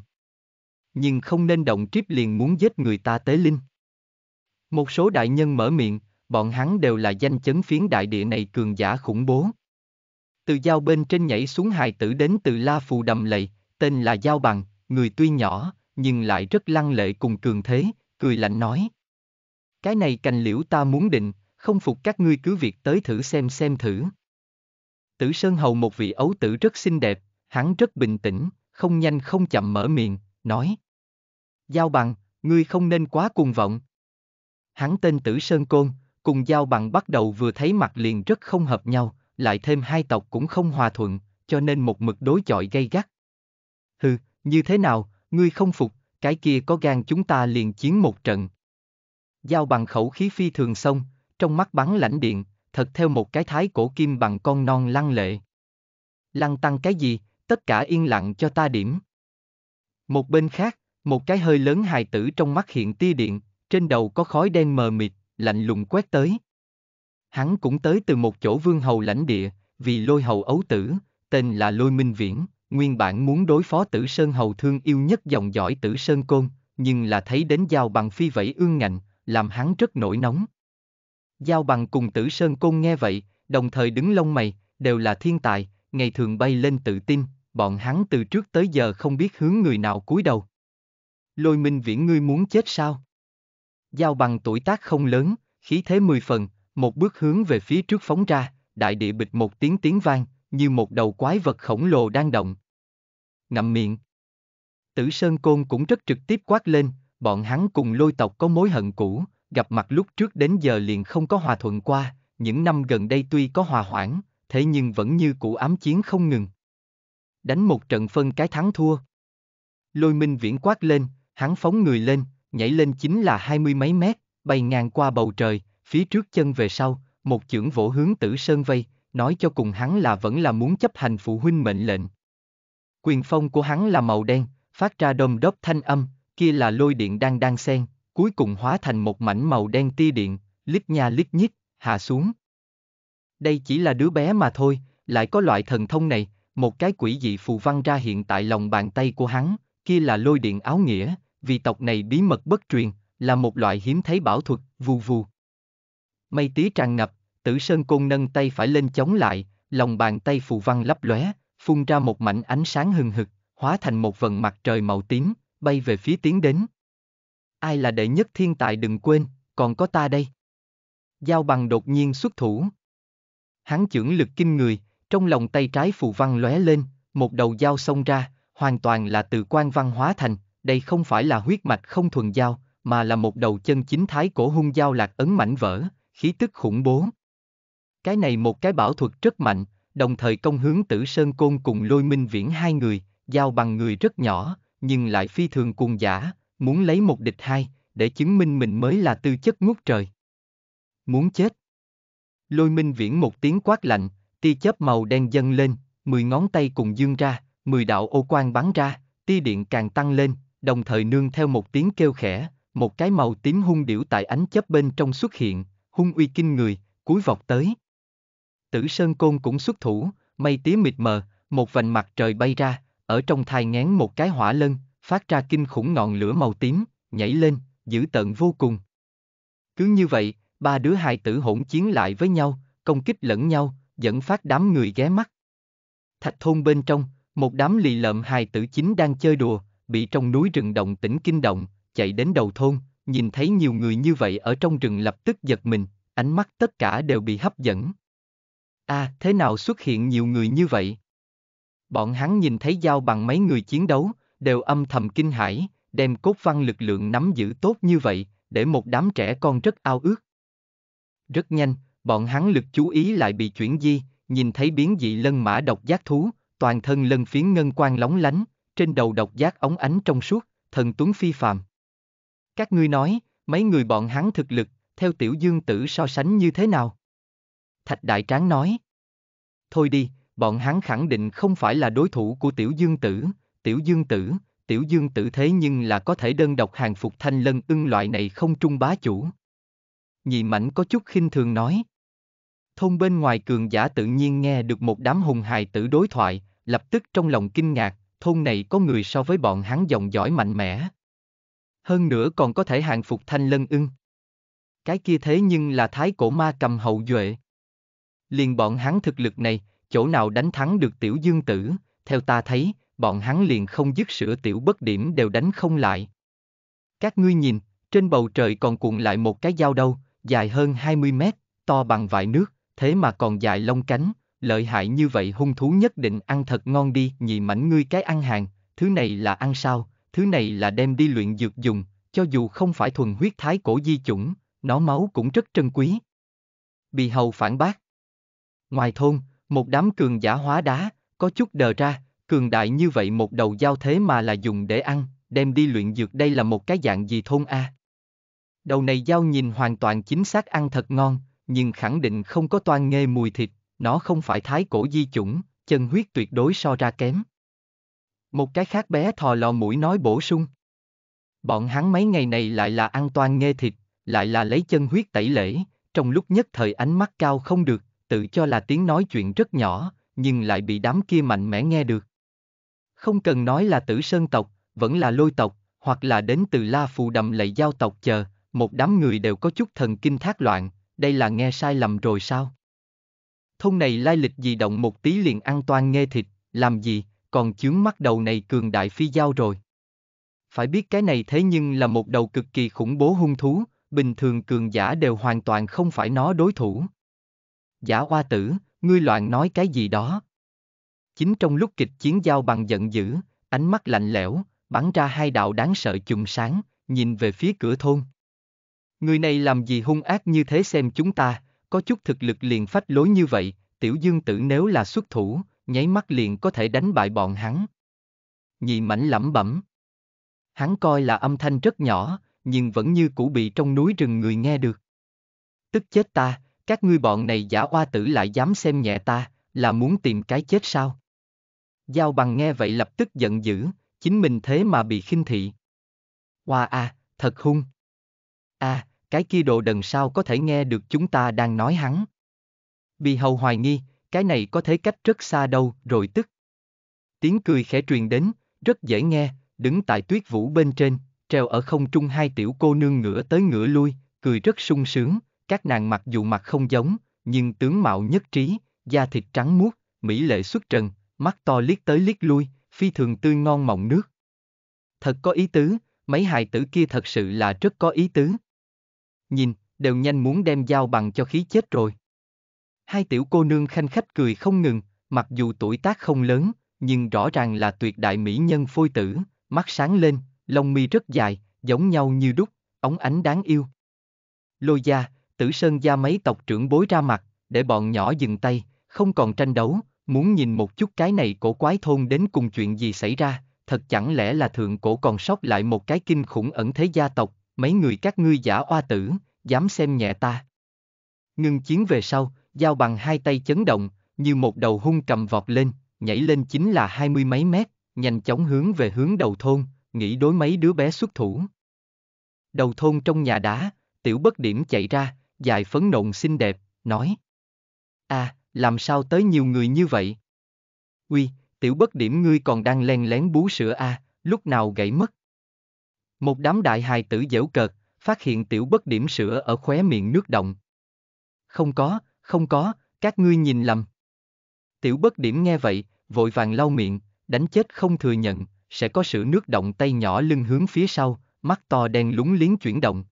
Nhưng không nên động triếp liền muốn giết người ta tế linh. Một số đại nhân mở miệng, bọn hắn đều là danh chấn phiến đại địa này cường giả khủng bố. Từ dao bên trên nhảy xuống hài tử đến từ La Phù Đầm Lầy, tên là Giao Bằng, người tuy nhỏ, nhưng lại rất lăng lệ cùng cường thế, cười lạnh nói. Cái này cành liễu ta muốn định, không phục các ngươi cứ việc tới thử xem xem thử. Tử Sơn Hầu một vị ấu tử rất xinh đẹp, hắn rất bình tĩnh, không nhanh không chậm mở miệng, nói. Giao bằng, ngươi không nên quá cuồng vọng. Hắn tên Tử Sơn Côn, Cùng giao bằng bắt đầu vừa thấy mặt liền rất không hợp nhau, lại thêm hai tộc cũng không hòa thuận, cho nên một mực đối chọi gây gắt. Hừ, như thế nào, ngươi không phục, cái kia có gan chúng ta liền chiến một trận. Giao bằng khẩu khí phi thường xong, trong mắt bắn lãnh điện, thật theo một cái thái cổ kim bằng con non lăng lệ. Lăng tăng cái gì, tất cả yên lặng cho ta điểm. Một bên khác, một cái hơi lớn hài tử trong mắt hiện tia điện, trên đầu có khói đen mờ mịt, lạnh lùng quét tới. Hắn cũng tới từ một chỗ vương hầu lãnh địa, vì lôi hầu ấu tử, tên là lôi minh viễn, nguyên bản muốn đối phó tử sơn hầu thương yêu nhất dòng dõi tử sơn côn, nhưng là thấy đến giao bằng phi vẫy ương ngạnh, làm hắn rất nổi nóng. Giao bằng cùng tử sơn côn nghe vậy, đồng thời đứng lông mày, đều là thiên tài, ngày thường bay lên tự tin, bọn hắn từ trước tới giờ không biết hướng người nào cúi đầu. Lôi minh viễn ngươi muốn chết sao? Giao bằng tuổi tác không lớn, khí thế mười phần, một bước hướng về phía trước phóng ra, đại địa bịch một tiếng tiếng vang, như một đầu quái vật khổng lồ đang động. Ngậm miệng. Tử Sơn Côn cũng rất trực tiếp quát lên, bọn hắn cùng lôi tộc có mối hận cũ, gặp mặt lúc trước đến giờ liền không có hòa thuận qua, những năm gần đây tuy có hòa hoãn, thế nhưng vẫn như cũ ám chiến không ngừng. Đánh một trận phân cái thắng thua. Lôi minh viễn quát lên, hắn phóng người lên, nhảy lên chính là hai mươi mấy mét, bay ngang qua bầu trời, phía trước chân về sau, một chưởng vỗ hướng tử sơn vây, nói cho cùng hắn là vẫn là muốn chấp hành phụ huynh mệnh lệnh. Quyền phong của hắn là màu đen, phát ra đom đốc thanh âm, kia là lôi điện đang đang xen, cuối cùng hóa thành một mảnh màu đen tia điện, lít nha lít nhít, hạ xuống. Đây chỉ là đứa bé mà thôi, lại có loại thần thông này, một cái quỷ dị phù văn ra hiện tại lòng bàn tay của hắn, kia là lôi điện áo nghĩa, vì tộc này bí mật bất truyền, là một loại hiếm thấy bảo thuật, vù vù. Mây tía tràn ngập, tử sơn côn nâng tay phải lên chống lại, lòng bàn tay phù văn lấp lóe, phun ra một mảnh ánh sáng hừng hực, hóa thành một vần mặt trời màu tím, bay về phía tiến đến. Ai là đệ nhất thiên tài đừng quên, còn có ta đây. Giao bằng đột nhiên xuất thủ. Hắn chưởng lực kinh người, trong lòng tay trái phù văn lóe lên, một đầu dao xông ra, hoàn toàn là từ quan văn hóa thành, đây không phải là huyết mạch không thuần dao, mà là một đầu chân chính thái cổ hung dao lạc ấn mảnh vỡ, khí tức khủng bố. Cái này một cái bảo thuật rất mạnh, đồng thời công hướng tử sơn côn cùng lôi minh viễn hai người, dao bằng người rất nhỏ, nhưng lại phi thường cuồng giả, muốn lấy một địch hai, để chứng minh mình mới là tư chất ngút trời. Muốn chết. Lôi minh viễn một tiếng quát lạnh, tia chớp màu đen dâng lên, mười ngón tay cùng dương ra, mười đạo ô quan bắn ra, tia điện càng tăng lên, đồng thời nương theo một tiếng kêu khẽ, một cái màu tím hung điểu tại ánh chấp bên trong xuất hiện, hung uy kinh người, cúi vọt tới. Tử Sơn Côn cũng xuất thủ, mây tía mịt mờ, một vành mặt trời bay ra, ở trong thai ngén một cái hỏa lân, phát ra kinh khủng ngọn lửa màu tím, nhảy lên, dữ tận vô cùng. Cứ như vậy, ba đứa hài tử hỗn chiến lại với nhau, công kích lẫn nhau, dẫn phát đám người ghé mắt. Thạch thôn bên trong, một đám lì lợm hài tử chính đang chơi đùa, bị trong núi rừng động tỉnh kinh động, chạy đến đầu thôn, nhìn thấy nhiều người như vậy ở trong rừng lập tức giật mình, ánh mắt tất cả đều bị hấp dẫn. A, à, thế nào xuất hiện nhiều người như vậy? Bọn hắn nhìn thấy giao bằng mấy người chiến đấu, đều âm thầm kinh hãi, đem cốt văn lực lượng nắm giữ tốt như vậy, để một đám trẻ con rất ao ước. Rất nhanh, bọn hắn lực chú ý lại bị chuyển di, nhìn thấy biến dị lân mã độc giác thú, toàn thân lân phiến ngân quang lóng lánh, trên đầu độc giác ống ánh trong suốt, thần tuấn phi phàm. Các ngươi nói, mấy người bọn hắn thực lực, theo tiểu dương tử so sánh như thế nào? Thạch đại tráng nói. Thôi đi, bọn hắn khẳng định không phải là đối thủ của tiểu dương tử, tiểu dương tử, tiểu dương tử thế nhưng là có thể đơn độc hàng phục thanh lân ưng loại này không trung bá chủ. Nhị mảnh có chút khinh thường nói. Thôn bên ngoài cường giả tự nhiên nghe được một đám hùng hài tử đối thoại, lập tức trong lòng kinh ngạc, thôn này có người so với bọn hắn dòng giỏi mạnh mẽ. Hơn nữa còn có thể hàng phục thanh lân ưng. Cái kia thế nhưng là thái cổ ma cầm hậu duệ. Liền bọn hắn thực lực này, chỗ nào đánh thắng được tiểu dương tử, theo ta thấy, bọn hắn liền không dứt sửa tiểu bất điểm đều đánh không lại. Các ngươi nhìn, trên bầu trời còn cuộn lại một cái dao đâu, dài hơn 20 mét, to bằng vại nước, thế mà còn dài lông cánh, lợi hại như vậy hung thú nhất định ăn thật ngon đi, nhị mảnh ngươi cái ăn hàng, thứ này là ăn sao, thứ này là đem đi luyện dược dùng, cho dù không phải thuần huyết thái cổ di chủng, nó máu cũng rất trân quý. Bì hầu phản bác. Ngoài thôn, một đám cường giả hóa đá, có chút đờ ra, cường đại như vậy một đầu giao thế mà là dùng để ăn, đem đi luyện dược đây là một cái dạng gì thôn A. Đầu này giao nhìn hoàn toàn chính xác ăn thật ngon, nhưng khẳng định không có toan nghê mùi thịt, nó không phải thái cổ di chủng, chân huyết tuyệt đối so ra kém. Một cái khác bé thò lò mũi nói bổ sung. Bọn hắn mấy ngày này lại là ăn toan nghe thịt, lại là lấy chân huyết tẩy lễ, trong lúc nhất thời ánh mắt cao không được, tự cho là tiếng nói chuyện rất nhỏ, nhưng lại bị đám kia mạnh mẽ nghe được. Không cần nói là tử sơn tộc, vẫn là lôi tộc, hoặc là đến từ la phù đầm lầy giao tộc chờ, một đám người đều có chút thần kinh thác loạn, đây là nghe sai lầm rồi sao? Thôn này lai lịch gì động một tí liền ăn toan nghe thịt, làm gì, còn chướng mắt đầu này cường đại phi giao rồi. Phải biết cái này thế nhưng là một đầu cực kỳ khủng bố hung thú, bình thường cường giả đều hoàn toàn không phải nó đối thủ. Giả hoa tử, ngươi loạn nói cái gì đó. Chính trong lúc kịch chiến giao bằng giận dữ, ánh mắt lạnh lẽo, bắn ra hai đạo đáng sợ chùm sáng, nhìn về phía cửa thôn. Người này làm gì hung ác như thế xem chúng ta, có chút thực lực liền phách lối như vậy, tiểu dương tử nếu là xuất thủ, nháy mắt liền có thể đánh bại bọn hắn. Nhị mảnh lẩm bẩm. Hắn coi là âm thanh rất nhỏ, nhưng vẫn như cũ bị trong núi rừng người nghe được. Tức chết ta, các ngươi bọn này giả oa tử lại dám xem nhẹ ta, là muốn tìm cái chết sao? Giao bằng nghe vậy lập tức giận dữ, chính mình thế mà bị khinh thị. Hoa a, à, thật hung. A, à, cái kia đồ đần sao có thể nghe được chúng ta đang nói hắn. Bì hầu hoài nghi, cái này có thể cách rất xa đâu, rồi tức. Tiếng cười khẽ truyền đến, rất dễ nghe, đứng tại tuyết vũ bên trên, treo ở không trung hai tiểu cô nương ngửa tới ngửa lui, cười rất sung sướng, các nàng mặc dù mặt không giống, nhưng tướng mạo nhất trí, da thịt trắng muốt, mỹ lệ xuất trần, mắt to liếc tới liếc lui, phi thường tươi ngon mọng nước. Thật có ý tứ, mấy hài tử kia thật sự là rất có ý tứ nhìn, đều nhanh muốn đem dao bằng cho khí chết rồi. Hai tiểu cô nương khanh khách cười không ngừng, mặc dù tuổi tác không lớn, nhưng rõ ràng là tuyệt đại mỹ nhân phôi tử, mắt sáng lên, lông mi rất dài, giống nhau như đúc, ống ánh đáng yêu. Lôi gia, tử sơn gia mấy tộc trưởng bối ra mặt, để bọn nhỏ dừng tay, không còn tranh đấu, muốn nhìn một chút cái này cổ quái thôn đến cùng chuyện gì xảy ra, thật chẳng lẽ là thượng cổ còn sót lại một cái kinh khủng ẩn thế gia tộc, mấy người các ngươi giả oa tử, dám xem nhẹ ta. Ngưng chiến về sau, giao bằng hai tay chấn động, như một đầu hung cầm vọt lên, nhảy lên chính là hai mươi mấy mét, nhanh chóng hướng về hướng đầu thôn, nghĩ đối mấy đứa bé xuất thủ. Đầu thôn trong nhà đá, tiểu bất điểm chạy ra, dài phấn nộn xinh đẹp, nói. À, làm sao tới nhiều người như vậy? Uy, tiểu bất điểm ngươi còn đang len lén bú sữa a à, lúc nào gãy mất? Một đám đại hài tử dễu cợt, phát hiện tiểu bất điểm sữa ở khóe miệng nước động. Không có, không có, các ngươi nhìn lầm. Tiểu bất điểm nghe vậy, vội vàng lau miệng, đánh chết không thừa nhận, sẽ có sự nước động tay nhỏ lưng hướng phía sau, mắt to đen lúng liếng chuyển động.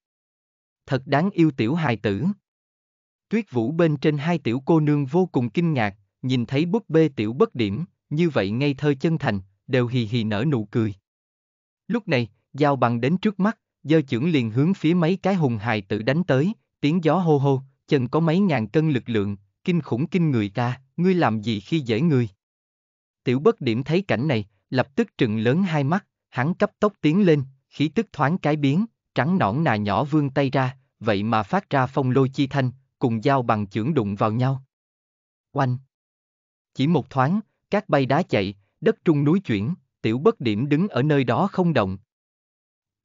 Thật đáng yêu tiểu hài tử. Tuyết vũ bên trên hai tiểu cô nương vô cùng kinh ngạc, nhìn thấy búp bê tiểu bất điểm, như vậy ngây thơ chân thành, đều hì hì nở nụ cười. Lúc này, Giao bằng đến trước mắt, giơ chưởng liền hướng phía mấy cái hùng hài tử đánh tới, tiếng gió hô hô, chân có mấy ngàn cân lực lượng, kinh khủng kinh người ta, ngươi làm gì khi dễ ngươi. Tiểu bất điểm thấy cảnh này, lập tức trừng lớn hai mắt, hắn cấp tốc tiến lên, khí tức thoáng cái biến, trắng nõn nà nhỏ vương tay ra, vậy mà phát ra phong lôi chi thanh, cùng dao bằng chưởng đụng vào nhau. Oanh! Chỉ một thoáng, các bay đá chạy, đất trung núi chuyển, tiểu bất điểm đứng ở nơi đó không động,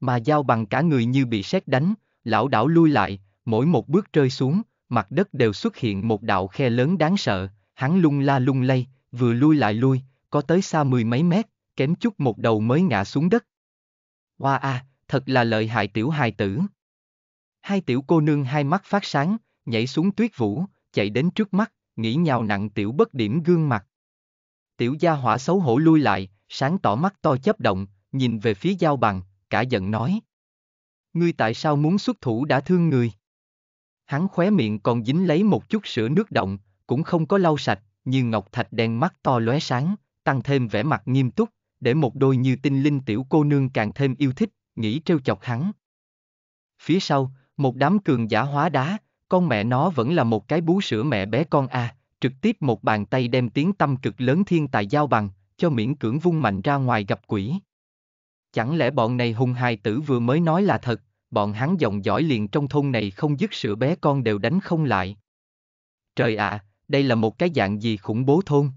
mà dao bằng cả người như bị sét đánh, lão đảo lui lại, mỗi một bước rơi xuống, mặt đất đều xuất hiện một đạo khe lớn đáng sợ, hắn lung la lung lay, vừa lui lại lui, có tới xa mười mấy mét, kém chút một đầu mới ngã xuống đất. Hoa wow, a, à, thật là lợi hại tiểu hài tử. Hai tiểu cô nương hai mắt phát sáng, nhảy xuống tuyết vũ, chạy đến trước mắt, nghĩ nhào nặng tiểu bất điểm gương mặt. Tiểu gia hỏa xấu hổ lui lại, sáng tỏ mắt to chấp động, nhìn về phía giao bằng, cả giận nói. Ngươi tại sao muốn xuất thủ đã thương người? Hắn khóe miệng còn dính lấy một chút sữa nước động, cũng không có lau sạch, như ngọc thạch đen mắt to lóe sáng, tăng thêm vẻ mặt nghiêm túc, để một đôi như tinh linh tiểu cô nương càng thêm yêu thích, nghĩ trêu chọc hắn. Phía sau, một đám cường giả hóa đá, con mẹ nó vẫn là một cái bú sữa mẹ bé con a, à, trực tiếp một bàn tay đem tiếng tâm cực lớn thiên tài giao bằng, cho miễn cưỡng vung mạnh ra ngoài gặp quỷ. Chẳng lẽ bọn này hung hài tử vừa mới nói là thật, bọn hắn dòng giỏi liền trong thôn này không dứt sữa bé con đều đánh không lại. Trời ạ, à, đây là một cái dạng gì khủng bố thôn.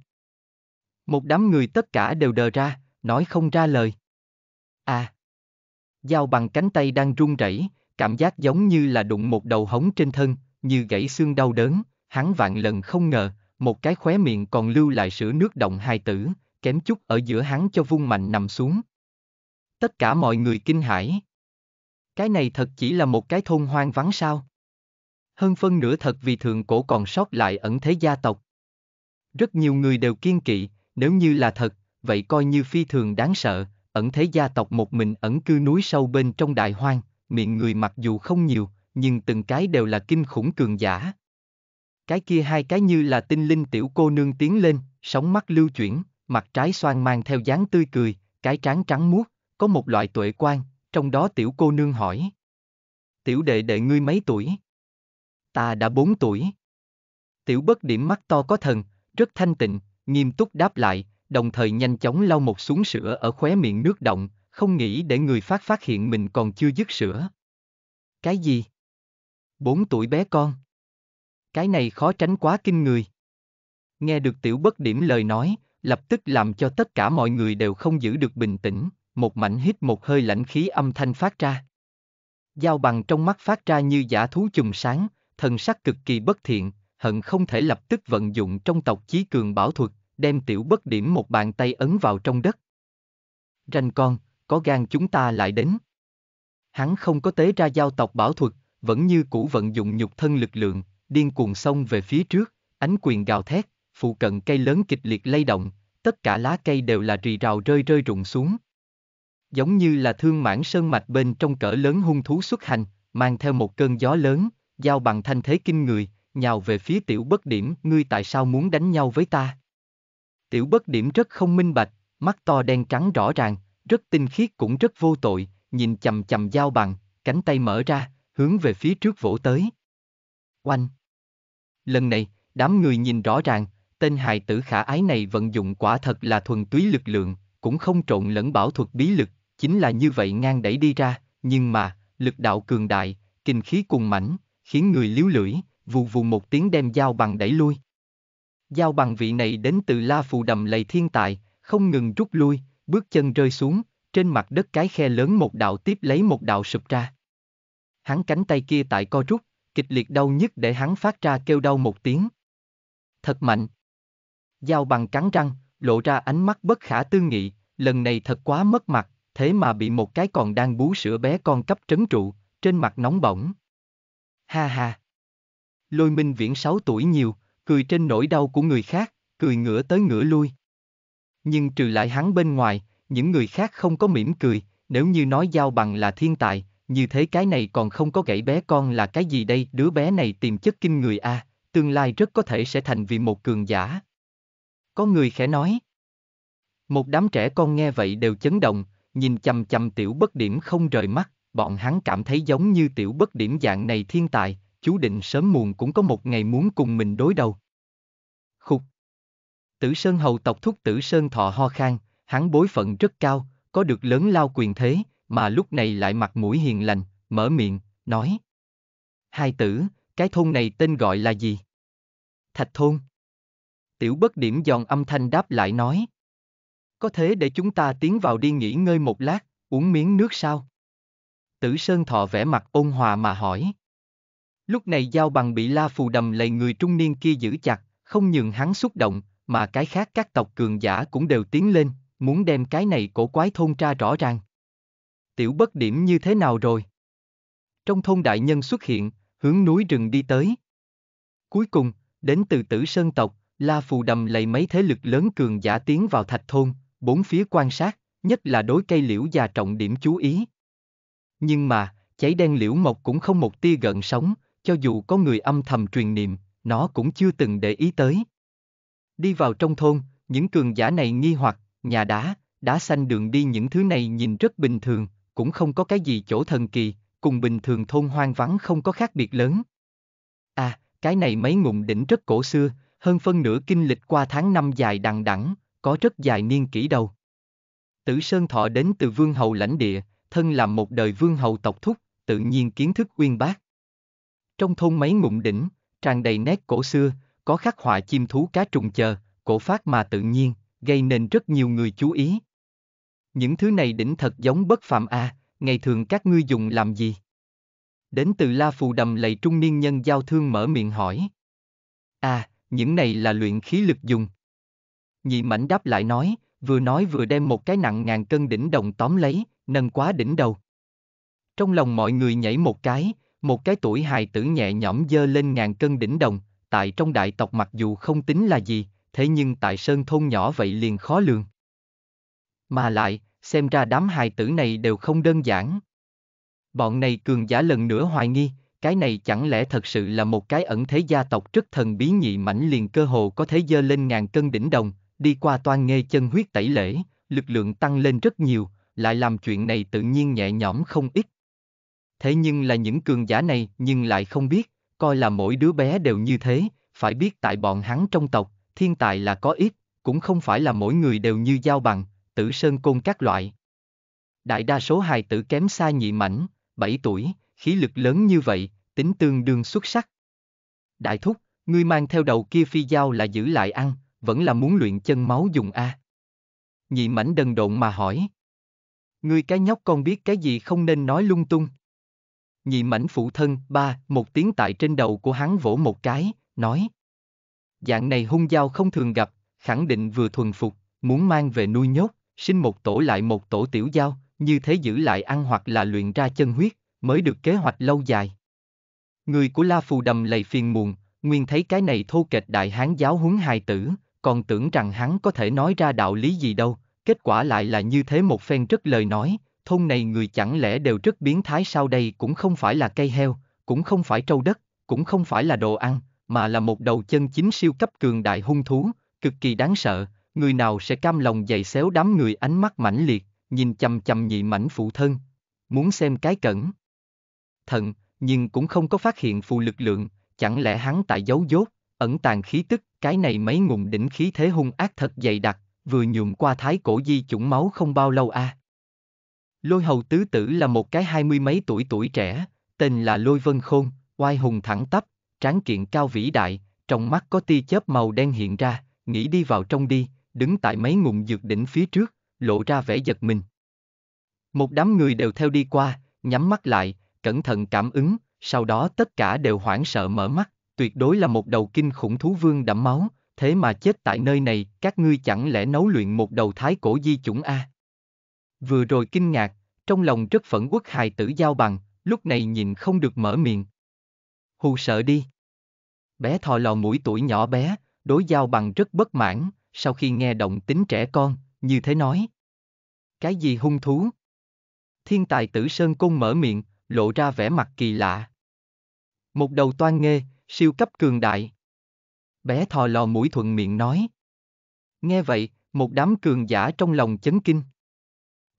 Một đám người tất cả đều đờ ra, nói không ra lời. À, dao bằng cánh tay đang run rẩy, cảm giác giống như là đụng một đầu hống trên thân, như gãy xương đau đớn, hắn vạn lần không ngờ, một cái khóe miệng còn lưu lại sữa nước động hai tử, kém chút ở giữa hắn cho vung mạnh nằm xuống. Tất cả mọi người kinh hãi. Cái này thật chỉ là một cái thôn hoang vắng sao? Hơn phân nửa thật vì thượng cổ còn sót lại ẩn thế gia tộc. Rất nhiều người đều kiên kỵ, nếu như là thật, vậy coi như phi thường đáng sợ, ẩn thế gia tộc một mình ẩn cư núi sâu bên trong đại hoang, miệng người mặc dù không nhiều, nhưng từng cái đều là kinh khủng cường giả. Cái kia hai cái như là tinh linh tiểu cô nương tiến lên, sóng mắt lưu chuyển, mặt trái xoan mang theo dáng tươi cười, cái trán trắng muốt, có một loại tuệ quan, trong đó tiểu cô nương hỏi. Tiểu đệ đệ ngươi mấy tuổi? Ta đã bốn tuổi. Tiểu bất điểm mắt to có thần, rất thanh tịnh, nghiêm túc đáp lại, đồng thời nhanh chóng lau một xuống sữa ở khóe miệng nước động, không nghĩ để người phát phát hiện mình còn chưa dứt sữa. Cái gì? Bốn tuổi bé con. Cái này khó tránh quá kinh người. Nghe được tiểu bất điểm lời nói, lập tức làm cho tất cả mọi người đều không giữ được bình tĩnh, một mảnh hít một hơi lãnh khí âm thanh phát ra. Giao bằng trong mắt phát ra như giả thú chùm sáng, thần sắc cực kỳ bất thiện, hận không thể lập tức vận dụng trong tộc chí cường bảo thuật, đem tiểu bất điểm một bàn tay ấn vào trong đất. Ranh con, có gan chúng ta lại đến. Hắn không có tế ra giao tộc bảo thuật, vẫn như cũ vận dụng nhục thân lực lượng, điên cuồng xông về phía trước, ánh quyền gào thét, phụ cận cây lớn kịch liệt lay động, tất cả lá cây đều là rì rào rơi rơi rụng xuống, giống như là thương mãn sơn mạch bên trong cỡ lớn hung thú xuất hành, mang theo một cơn gió lớn, giao bằng thanh thế kinh người, nhào về phía tiểu bất điểm, ngươi tại sao muốn đánh nhau với ta? Tiểu bất điểm rất không minh bạch, mắt to đen trắng rõ ràng, rất tinh khiết cũng rất vô tội, nhìn chầm chầm giao bằng, cánh tay mở ra, hướng về phía trước vỗ tới. Oanh! Lần này, đám người nhìn rõ ràng, tên hài tử khả ái này vận dụng quả thật là thuần túy lực lượng, cũng không trộn lẫn bảo thuật bí lực, chính là như vậy ngang đẩy đi ra, nhưng mà, lực đạo cường đại, kinh khí cùng mảnh, khiến người liếu lưỡi, vù vù một tiếng đem dao bằng đẩy lui. Dao bằng vị này đến từ La Phù Đầm lầy thiên tài, không ngừng rút lui, bước chân rơi xuống, trên mặt đất cái khe lớn một đạo tiếp lấy một đạo sụp ra. Hắn cánh tay kia tại co rút, kịch liệt đau nhất để hắn phát ra kêu đau một tiếng. Thật mạnh. Dao bằng cắn răng, lộ ra ánh mắt bất khả tư nghị, lần này thật quá mất mặt, thế mà bị một cái còn đang bú sữa bé con cấp trấn trụ, trên mặt nóng bỏng. Ha ha! Lôi minh viễn 6 tuổi nhiều, cười trên nỗi đau của người khác, cười ngửa tới ngửa lui. Nhưng trừ lại hắn bên ngoài, những người khác không có mỉm cười, nếu như nói giao bằng là thiên tài, như thế cái này còn không có gãy bé con là cái gì đây, đứa bé này tìm chất kinh người a, tương lai rất có thể sẽ thành vì một cường giả. Có người khẽ nói. Một đám trẻ con nghe vậy đều chấn động, nhìn chầm chầm tiểu bất điểm không rời mắt, bọn hắn cảm thấy giống như tiểu bất điểm dạng này thiên tài, chú định sớm muộn cũng có một ngày muốn cùng mình đối đầu. Khục Tử Sơn Hầu tộc thúc Tử Sơn Thọ ho khang, hắn bối phận rất cao, có được lớn lao quyền thế, mà lúc này lại mặt mũi hiền lành, mở miệng, nói. Hai tử, cái thôn này tên gọi là gì? Thạch thôn. Tiểu bất điểm giòn âm thanh đáp lại nói có thế để chúng ta tiến vào đi nghỉ ngơi một lát, uống miếng nước sao? Tử Sơn Thọ vẻ mặt ôn hòa mà hỏi. Lúc này Giao Bằng bị La Phù đầm lầy người trung niên kia giữ chặt, không nhường hắn xúc động, mà cái khác các tộc cường giả cũng đều tiến lên, muốn đem cái này cổ quái thôn tra rõ ràng. Tiểu bất điểm như thế nào rồi? Trong thôn đại nhân xuất hiện, hướng núi rừng đi tới. Cuối cùng, đến từ tử sơn tộc, La Phù đầm lầy mấy thế lực lớn cường giả tiến vào thạch thôn, bốn phía quan sát, nhất là đối cây liễu già trọng điểm chú ý. Nhưng mà, cháy đen liễu mộc cũng không một tia gợn sóng, cho dù có người âm thầm truyền niệm, nó cũng chưa từng để ý tới. Đi vào trong thôn, những cường giả này nghi hoặc, nhà đá, đá xanh đường đi những thứ này nhìn rất bình thường, cũng không có cái gì chỗ thần kỳ, cùng bình thường thôn hoang vắng không có khác biệt lớn. À, cái này mấy ngụm đỉnh rất cổ xưa, hơn phân nửa kinh lịch qua tháng năm dài đằng đẵng, có rất dài niên kỷ đâu. Tử Sơn Thọ đến từ vương hầu lãnh địa, thân làm một đời vương hầu tộc thúc, tự nhiên kiến thức uyên bác. Trong thôn mấy ngụm đỉnh, tràn đầy nét cổ xưa, có khắc họa chim thú cá trùng chờ, cổ phát mà tự nhiên, gây nên rất nhiều người chú ý. Những thứ này đỉnh thật giống bất phạm a, à, ngày thường các ngươi dùng làm gì? Đến từ La Phù Đầm lầy trung niên nhân giao thương mở miệng hỏi. À, những này là luyện khí lực dùng. Nhị mảnh đáp lại nói, vừa nói vừa đem một cái nặng ngàn cân đỉnh đồng tóm lấy, nâng quá đỉnh đầu. Trong lòng mọi người nhảy một cái, một cái tuổi hài tử nhẹ nhõm dơ lên ngàn cân đỉnh đồng, tại trong đại tộc mặc dù không tính là gì, thế nhưng tại sơn thôn nhỏ vậy liền khó lường. Mà lại, xem ra đám hài tử này đều không đơn giản. Bọn này cường giả lần nữa hoài nghi, cái này chẳng lẽ thật sự là một cái ẩn thế gia tộc rất thần bí nhị mảnh liền cơ hồ có thể dơ lên ngàn cân đỉnh đồng, Đi qua toan nghê chân huyết tẩy lễ, lực lượng tăng lên rất nhiều, lại làm chuyện này tự nhiên nhẹ nhõm không ít. Thế nhưng là những cường giả này nhưng lại không biết, coi là mỗi đứa bé đều như thế, phải biết tại bọn hắn trong tộc, thiên tài là có ít, cũng không phải là mỗi người đều như giao bằng, tử sơn côn các loại. Đại đa số hài tử kém xa nhị mảnh, 7 tuổi, khí lực lớn như vậy, tính tương đương xuất sắc. Đại thúc, ngươi mang theo đầu kia phi dao là giữ lại ăn, vẫn là muốn luyện chân máu dùng a. Nhị mảnh đần độn mà hỏi. Ngươi cái nhóc con biết cái gì không nên nói lung tung. Nhị mảnh phụ thân, ba, một tiếng tại trên đầu của hắn vỗ một cái, nói. Dạng này hung giao không thường gặp, khẳng định vừa thuần phục, muốn mang về nuôi nhốt, sinh một tổ lại một tổ tiểu giao, như thế giữ lại ăn hoặc là luyện ra chân huyết, mới được kế hoạch lâu dài. Người của La Phù đầm lầy phiền muộn, nguyên thấy cái này thô kệch đại hán giáo huấn hài tử, còn tưởng rằng hắn có thể nói ra đạo lý gì đâu, kết quả lại là như thế một phen rất lời nói, thôn này người chẳng lẽ đều rất biến thái sao đây cũng không phải là cây heo, cũng không phải trâu đất, cũng không phải là đồ ăn, mà là một đầu chân chính siêu cấp cường đại hung thú, cực kỳ đáng sợ, người nào sẽ cam lòng dày xéo đám người ánh mắt mãnh liệt, nhìn chầm chầm nhị mảnh phụ thân, muốn xem cái cẩn. Thận, nhưng cũng không có phát hiện phù lực lượng, chẳng lẽ hắn tại giấu dốt, ẩn tàng khí tức, cái này mấy ngụm đỉnh khí thế hung ác thật dày đặc, vừa nhuộm qua thái cổ di chủng máu không bao lâu a. À. Lôi hầu tứ tử là một cái hai mươi mấy tuổi tuổi trẻ, tên là Lôi Vân Khôn, oai hùng thẳng tắp, tráng kiện cao vĩ đại, trong mắt có tia chớp màu đen hiện ra, nghĩ đi vào trong đi, đứng tại mấy ngụm dược đỉnh phía trước, lộ ra vẻ giật mình. Một đám người đều theo đi qua, nhắm mắt lại, cẩn thận cảm ứng, sau đó tất cả đều hoảng sợ mở mắt, tuyệt đối là một đầu kinh khủng thú vương đẫm máu, thế mà chết tại nơi này, các ngươi chẳng lẽ nấu luyện một đầu thái cổ di chủng A. Vừa rồi kinh ngạc, trong lòng rất phẫn quốc hài tử giao bằng, lúc này nhìn không được mở miệng. Hù sợ đi. Bé thò lò mũi tuổi nhỏ bé, đối giao bằng rất bất mãn, sau khi nghe động tính trẻ con, như thế nói. Cái gì hung thú? Thiên tài tử Sơn cung mở miệng, lộ ra vẻ mặt kỳ lạ. Một đầu toan nghê, siêu cấp cường đại. Bé thò lò mũi thuận miệng nói. Nghe vậy, một đám cường giả trong lòng chấn kinh.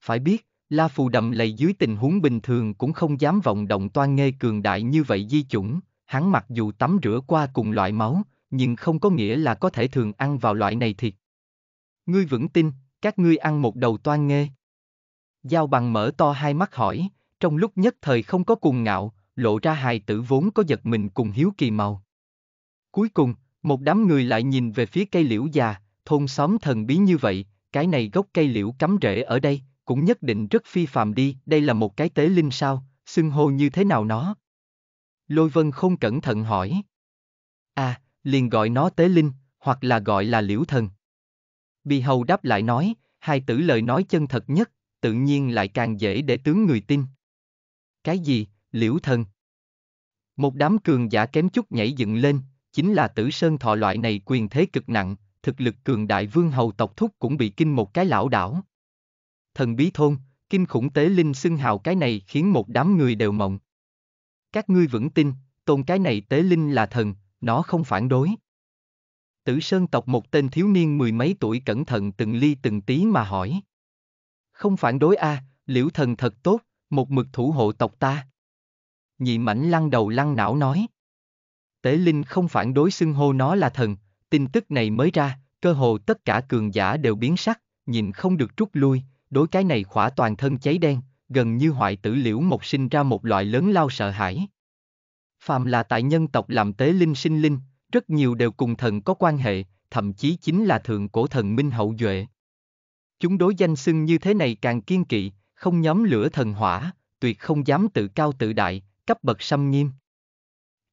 Phải biết, La Phù đầm lầy dưới tình huống bình thường cũng không dám vọng động toan nghê cường đại như vậy di chủng, hắn mặc dù tắm rửa qua cùng loại máu, nhưng không có nghĩa là có thể thường ăn vào loại này thiệt. Ngươi vững tin, các ngươi ăn một đầu toan nghê. Giao bằng mở to hai mắt hỏi, trong lúc nhất thời không có cùng ngạo, lộ ra hài tử vốn có giật mình cùng hiếu kỳ màu. Cuối cùng, một đám người lại nhìn về phía cây liễu già, thôn xóm thần bí như vậy, cái này gốc cây liễu cắm rễ ở đây, cũng nhất định rất phi phàm đi, đây là một cái tế linh sao, xưng hô như thế nào nó? Lôi vân không cẩn thận hỏi. À, liền gọi nó tế linh, hoặc là gọi là liễu thần. Bì hầu đáp lại nói, hai tử lời nói chân thật nhất, tự nhiên lại càng dễ để tướng người tin. Cái gì, liễu thần. Một đám cường giả kém chút nhảy dựng lên, chính là tử sơn thọ loại này quyền thế cực nặng, thực lực cường đại vương hầu tộc thúc cũng bị kinh một cái lão đảo. Thần bí thôn, kinh khủng tế linh xưng hào cái này khiến một đám người đều mộng. Các ngươi vững tin, tôn cái này tế linh là thần, nó không phản đối. Tử Sơn tộc một tên thiếu niên mười mấy tuổi cẩn thận từng ly từng tí mà hỏi. Không phản đối a, à, liễu thần thật tốt, một mực thủ hộ tộc ta nhị mảnh lăn đầu lăn não nói. Tế Linh không phản đối xưng hô nó là thần, tin tức này mới ra, cơ hồ tất cả cường giả đều biến sắc, nhìn không được trút lui, đối cái này khỏa toàn thân cháy đen, gần như hoại tử liễu một sinh ra một loại lớn lao sợ hãi. Phàm là tại nhân tộc làm tế linh sinh linh, rất nhiều đều cùng thần có quan hệ, thậm chí chính là thượng cổ thần minh hậu duệ. Chúng đối danh xưng như thế này càng kiên kỵ, không nhóm lửa thần hỏa, tuyệt không dám tự cao tự đại, cấp bậc xâm nghiêm.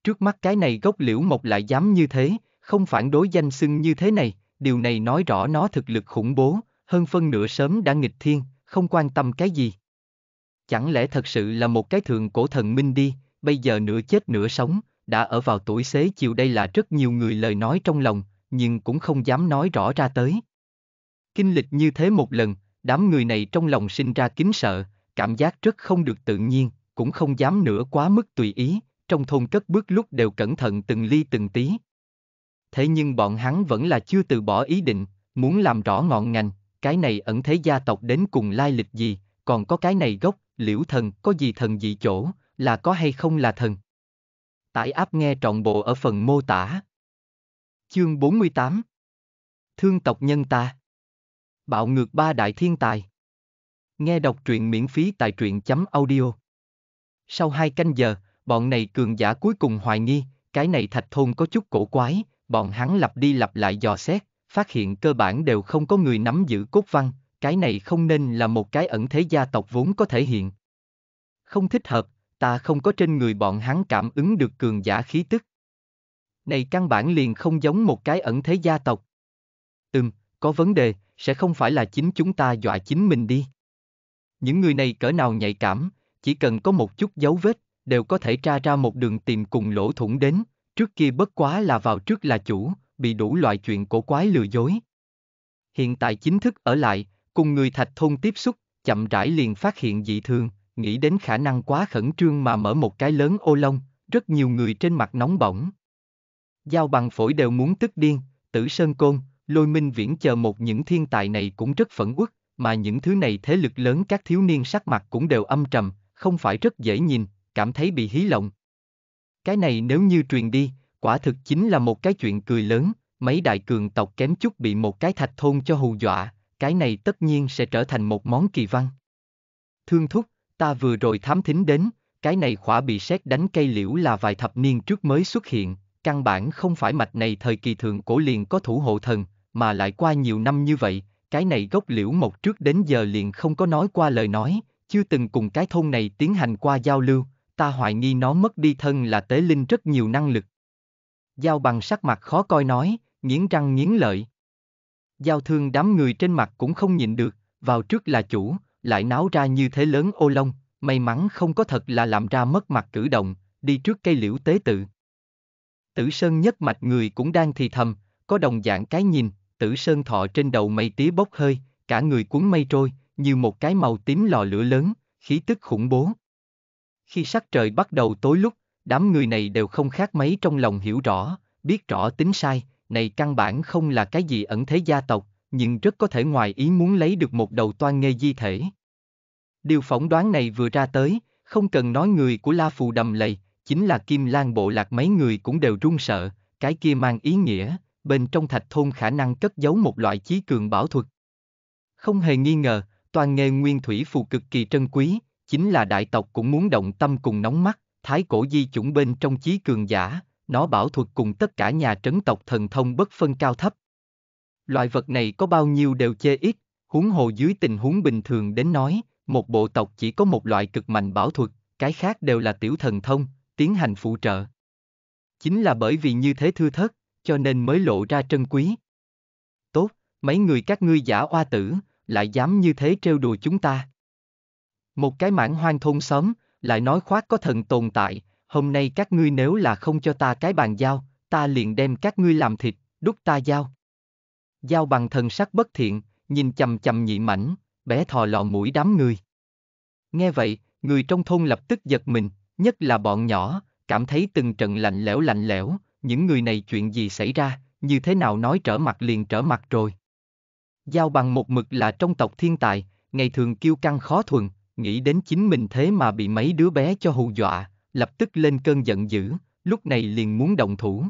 Trước mắt cái này gốc liễu mộc lại dám như thế, không phản đối danh xưng như thế này, điều này nói rõ nó thực lực khủng bố, hơn phân nửa sớm đã nghịch thiên, không quan tâm cái gì. Chẳng lẽ thật sự là một cái thượng cổ thần minh đi, bây giờ nửa chết nửa sống, đã ở vào tuổi xế chiều đây là rất nhiều người lời nói trong lòng, nhưng cũng không dám nói rõ ra tới. Kinh lịch như thế một lần, đám người này trong lòng sinh ra kính sợ, cảm giác rất không được tự nhiên, cũng không dám nữa quá mức tùy ý, trong thôn cất bước lúc đều cẩn thận từng ly từng tí. Thế nhưng bọn hắn vẫn là chưa từ bỏ ý định, muốn làm rõ ngọn ngành, cái này ẩn thế gia tộc đến cùng lai lịch gì, còn có cái này gốc, liễu thần, có gì thần dị chỗ, là có hay không là thần. Tải áp nghe trọn bộ ở phần mô tả. Chương 48 Thương tộc nhân ta Bạo ngược ba đại thiên tài Nghe đọc truyện miễn phí tại truyện chấm audio sau hai canh giờ, bọn này cường giả cuối cùng hoài nghi, cái này thạch thôn có chút cổ quái, bọn hắn lặp đi lặp lại dò xét, phát hiện cơ bản đều không có người nắm giữ cốt văn, cái này không nên là một cái ẩn thế gia tộc vốn có thể hiện. Không thích hợp, ta không có trên người bọn hắn cảm ứng được cường giả khí tức. Này căn bản liền không giống một cái ẩn thế gia tộc. Ừm, có vấn đề, sẽ không phải là chính chúng ta dọa chính mình đi. Những người này cỡ nào nhạy cảm, chỉ cần có một chút dấu vết, đều có thể tra ra một đường tìm cùng lỗ thủng đến, trước kia bất quá là vào trước là chủ, bị đủ loại chuyện cổ quái lừa dối. Hiện tại chính thức ở lại, cùng người thạch thôn tiếp xúc, chậm rãi liền phát hiện dị thường, nghĩ đến khả năng quá khẩn trương mà mở một cái lớn ô lông, rất nhiều người trên mặt nóng bỏng. Giao bằng phổi đều muốn tức điên, tử sơn côn, lôi minh viễn chờ một những thiên tài này cũng rất phẫn uất, mà những thứ này thế lực lớn các thiếu niên sắc mặt cũng đều âm trầm, không phải rất dễ nhìn, cảm thấy bị hí lộng. Cái này nếu như truyền đi, quả thực chính là một cái chuyện cười lớn, mấy đại cường tộc kém chút bị một cái thạch thôn cho hù dọa, cái này tất nhiên sẽ trở thành một món kỳ văn. Thương thúc, ta vừa rồi thám thính đến, cái này khỏa bị sét đánh cây liễu là vài thập niên trước mới xuất hiện, căn bản không phải mạch này thời kỳ thường cổ liền có thủ hộ thần, mà lại qua nhiều năm như vậy, cái này gốc liễu một trước đến giờ liền không có nói qua lời nói, chưa từng cùng cái thôn này tiến hành qua giao lưu, ta hoài nghi nó mất đi thân là tế linh rất nhiều năng lực. Giao bằng sắc mặt khó coi nói, nghiến răng nghiến lợi. Giao thương đám người trên mặt cũng không nhịn được, vào trước là chủ, lại náo ra như thế lớn ô long, may mắn không có thật là làm ra mất mặt cử động, đi trước cây liễu tế tự. Tử Sơn nhất mạch người cũng đang thì thầm, có đồng dạng cái nhìn, Tử Sơn thọ trên đầu mây tía bốc hơi, cả người cuốn mây trôi, như một cái màu tím lò lửa lớn, khí tức khủng bố. Khi sắc trời bắt đầu tối lúc, đám người này đều không khác mấy trong lòng hiểu rõ, biết rõ tính sai, này căn bản không là cái gì ẩn thế gia tộc, nhưng rất có thể ngoài ý muốn lấy được một đầu toan nghê di thể. Điều phỏng đoán này vừa ra tới, không cần nói người của La Phù đầm lầy, chính là Kim Lan bộ lạc mấy người cũng đều run sợ, cái kia mang ý nghĩa, bên trong thạch thôn khả năng cất giấu một loại chí cường bảo thuật. Không hề nghi ngờ, toàn nghề nguyên thủy phù cực kỳ trân quý, chính là đại tộc cũng muốn động tâm cùng nóng mắt, thái cổ di chủng bên trong chí cường giả, nó bảo thuật cùng tất cả nhà trấn tộc thần thông bất phân cao thấp. Loại vật này có bao nhiêu đều chê ít, huống hồ dưới tình huống bình thường đến nói, một bộ tộc chỉ có một loại cực mạnh bảo thuật, cái khác đều là tiểu thần thông, tiến hành phụ trợ. Chính là bởi vì như thế thưa thất, cho nên mới lộ ra trân quý. Tốt, mấy người các ngươi giả oa tử, lại dám như thế trêu đùa chúng ta. Một cái mảng hoang thôn xóm, lại nói khoác có thần tồn tại, hôm nay các ngươi nếu là không cho ta cái bàn giao, ta liền đem các ngươi làm thịt, đúc ta giao. Giao bằng thần sắc bất thiện, nhìn chầm chầm nhị mảnh, bé thò lò mũi đám người. Nghe vậy, người trong thôn lập tức giật mình, nhất là bọn nhỏ, cảm thấy từng trận lạnh lẽo lạnh lẽo, những người này chuyện gì xảy ra, như thế nào nói trở mặt liền trở mặt rồi. Giao bằng một mực là trong tộc thiên tài, ngày thường kiêu căng khó thuần, nghĩ đến chính mình thế mà bị mấy đứa bé cho hù dọa, lập tức lên cơn giận dữ, lúc này liền muốn động thủ.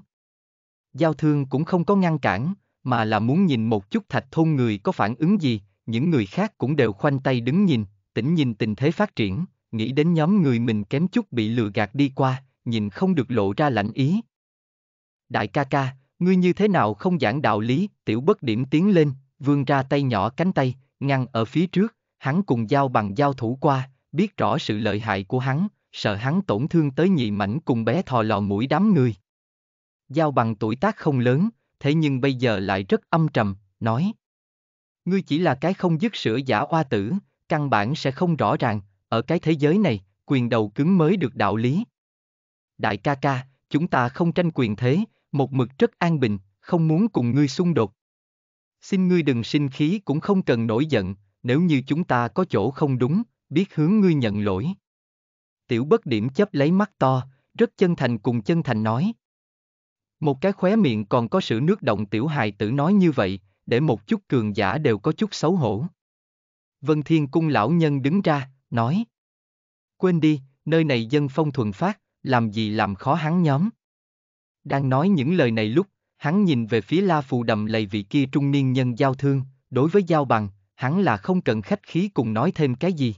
Giao thương cũng không có ngăn cản, mà là muốn nhìn một chút thạch thôn người có phản ứng gì, những người khác cũng đều khoanh tay đứng nhìn, tỉnh nhìn tình thế phát triển, nghĩ đến nhóm người mình kém chút bị lừa gạt đi qua, nhìn không được lộ ra lạnh ý. Đại ca ca, ngươi như thế nào không giảng đạo lý, tiểu bất điểm tiến lên, vươn ra tay nhỏ cánh tay, ngăn ở phía trước, hắn cùng giao bằng giao thủ qua, biết rõ sự lợi hại của hắn, sợ hắn tổn thương tới nhị mảnh cùng bé thò lò mũi đám người. Giao bằng tuổi tác không lớn, thế nhưng bây giờ lại rất âm trầm, nói. Ngươi chỉ là cái không dứt sữa giả oa tử, căn bản sẽ không rõ ràng, ở cái thế giới này, quyền đầu cứng mới được đạo lý. Đại ca ca, chúng ta không tranh quyền thế, một mực rất an bình, không muốn cùng ngươi xung đột. Xin ngươi đừng sinh khí cũng không cần nổi giận, nếu như chúng ta có chỗ không đúng, biết hướng ngươi nhận lỗi. Tiểu bất điểm chấp lấy mắt to, rất chân thành cùng chân thành nói. Một cái khóe miệng còn có sự nước động tiểu hài tử nói như vậy, để một chút cường giả đều có chút xấu hổ. Vân Thiên Cung lão nhân đứng ra, nói. Quên đi, nơi này dân phong thuần phát, làm gì làm khó hắn nhóm. Đang nói những lời này lúc, Hắn nhìn về phía la phù đầm lầy vị kia trung niên nhân giao thương, đối với giao bằng, hắn là không cần khách khí cùng nói thêm cái gì.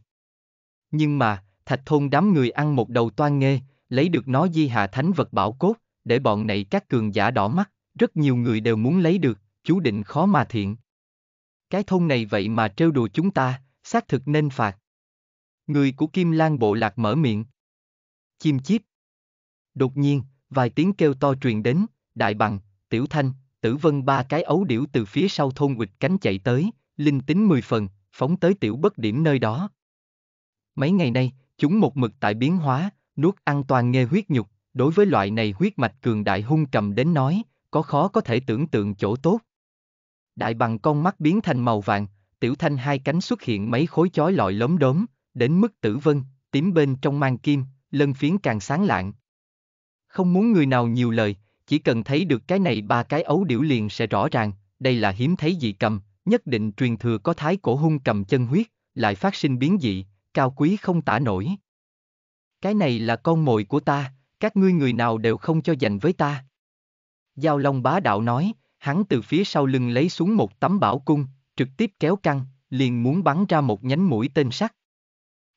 Nhưng mà, thạch thôn đám người ăn một đầu toan nghê, lấy được nó di hạ thánh vật bảo cốt, để bọn này các cường giả đỏ mắt, rất nhiều người đều muốn lấy được, chú định khó mà thiện. Cái thôn này vậy mà trêu đùa chúng ta, xác thực nên phạt. Người của Kim Lan bộ lạc mở miệng. Chim chip Đột nhiên, vài tiếng kêu to truyền đến, đại bằng, Tiểu Thanh, Tử Vân ba cái ấu điểu từ phía sau thôn quịch cánh chạy tới, linh tính mười phần, phóng tới tiểu bất điểm nơi đó. Mấy ngày nay, chúng một mực tại biến hóa, nuốt ăn toàn nghe huyết nhục, đối với loại này huyết mạch cường đại hung trầm đến nói, có khó có thể tưởng tượng chỗ tốt. Đại bằng con mắt biến thành màu vàng, tiểu thanh hai cánh xuất hiện mấy khối chói lọi lốm đốm, đến mức tử vân, tím bên trong mang kim, lân phiến càng sáng lạng. Không muốn người nào nhiều lời, chỉ cần thấy được cái này ba cái ấu điểu liền sẽ rõ ràng, đây là hiếm thấy dị cầm, nhất định truyền thừa có thái cổ hung cầm chân huyết, lại phát sinh biến dị, cao quý không tả nổi. Cái này là con mồi của ta, các ngươi người nào đều không cho dành với ta. Giao Long bá đạo nói, hắn từ phía sau lưng lấy xuống một tấm bảo cung, trực tiếp kéo căng, liền muốn bắn ra một nhánh mũi tên sắt.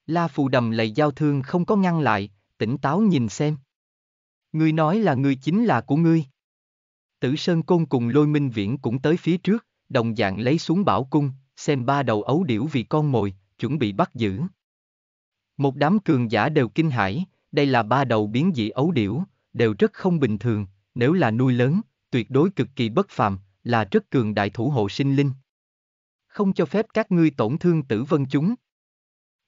La phù đầm lầy giao thương không có ngăn lại, tỉnh táo nhìn xem. Ngươi nói là ngươi chính là của ngươi. Tử Sơn Côn cùng lôi minh viễn cũng tới phía trước, đồng dạng lấy xuống bảo cung, xem ba đầu ấu điểu vì con mồi, chuẩn bị bắt giữ. Một đám cường giả đều kinh hãi, đây là ba đầu biến dị ấu điểu, đều rất không bình thường, nếu là nuôi lớn, tuyệt đối cực kỳ bất phàm, là rất cường đại thủ hộ sinh linh. Không cho phép các ngươi tổn thương tử vân chúng.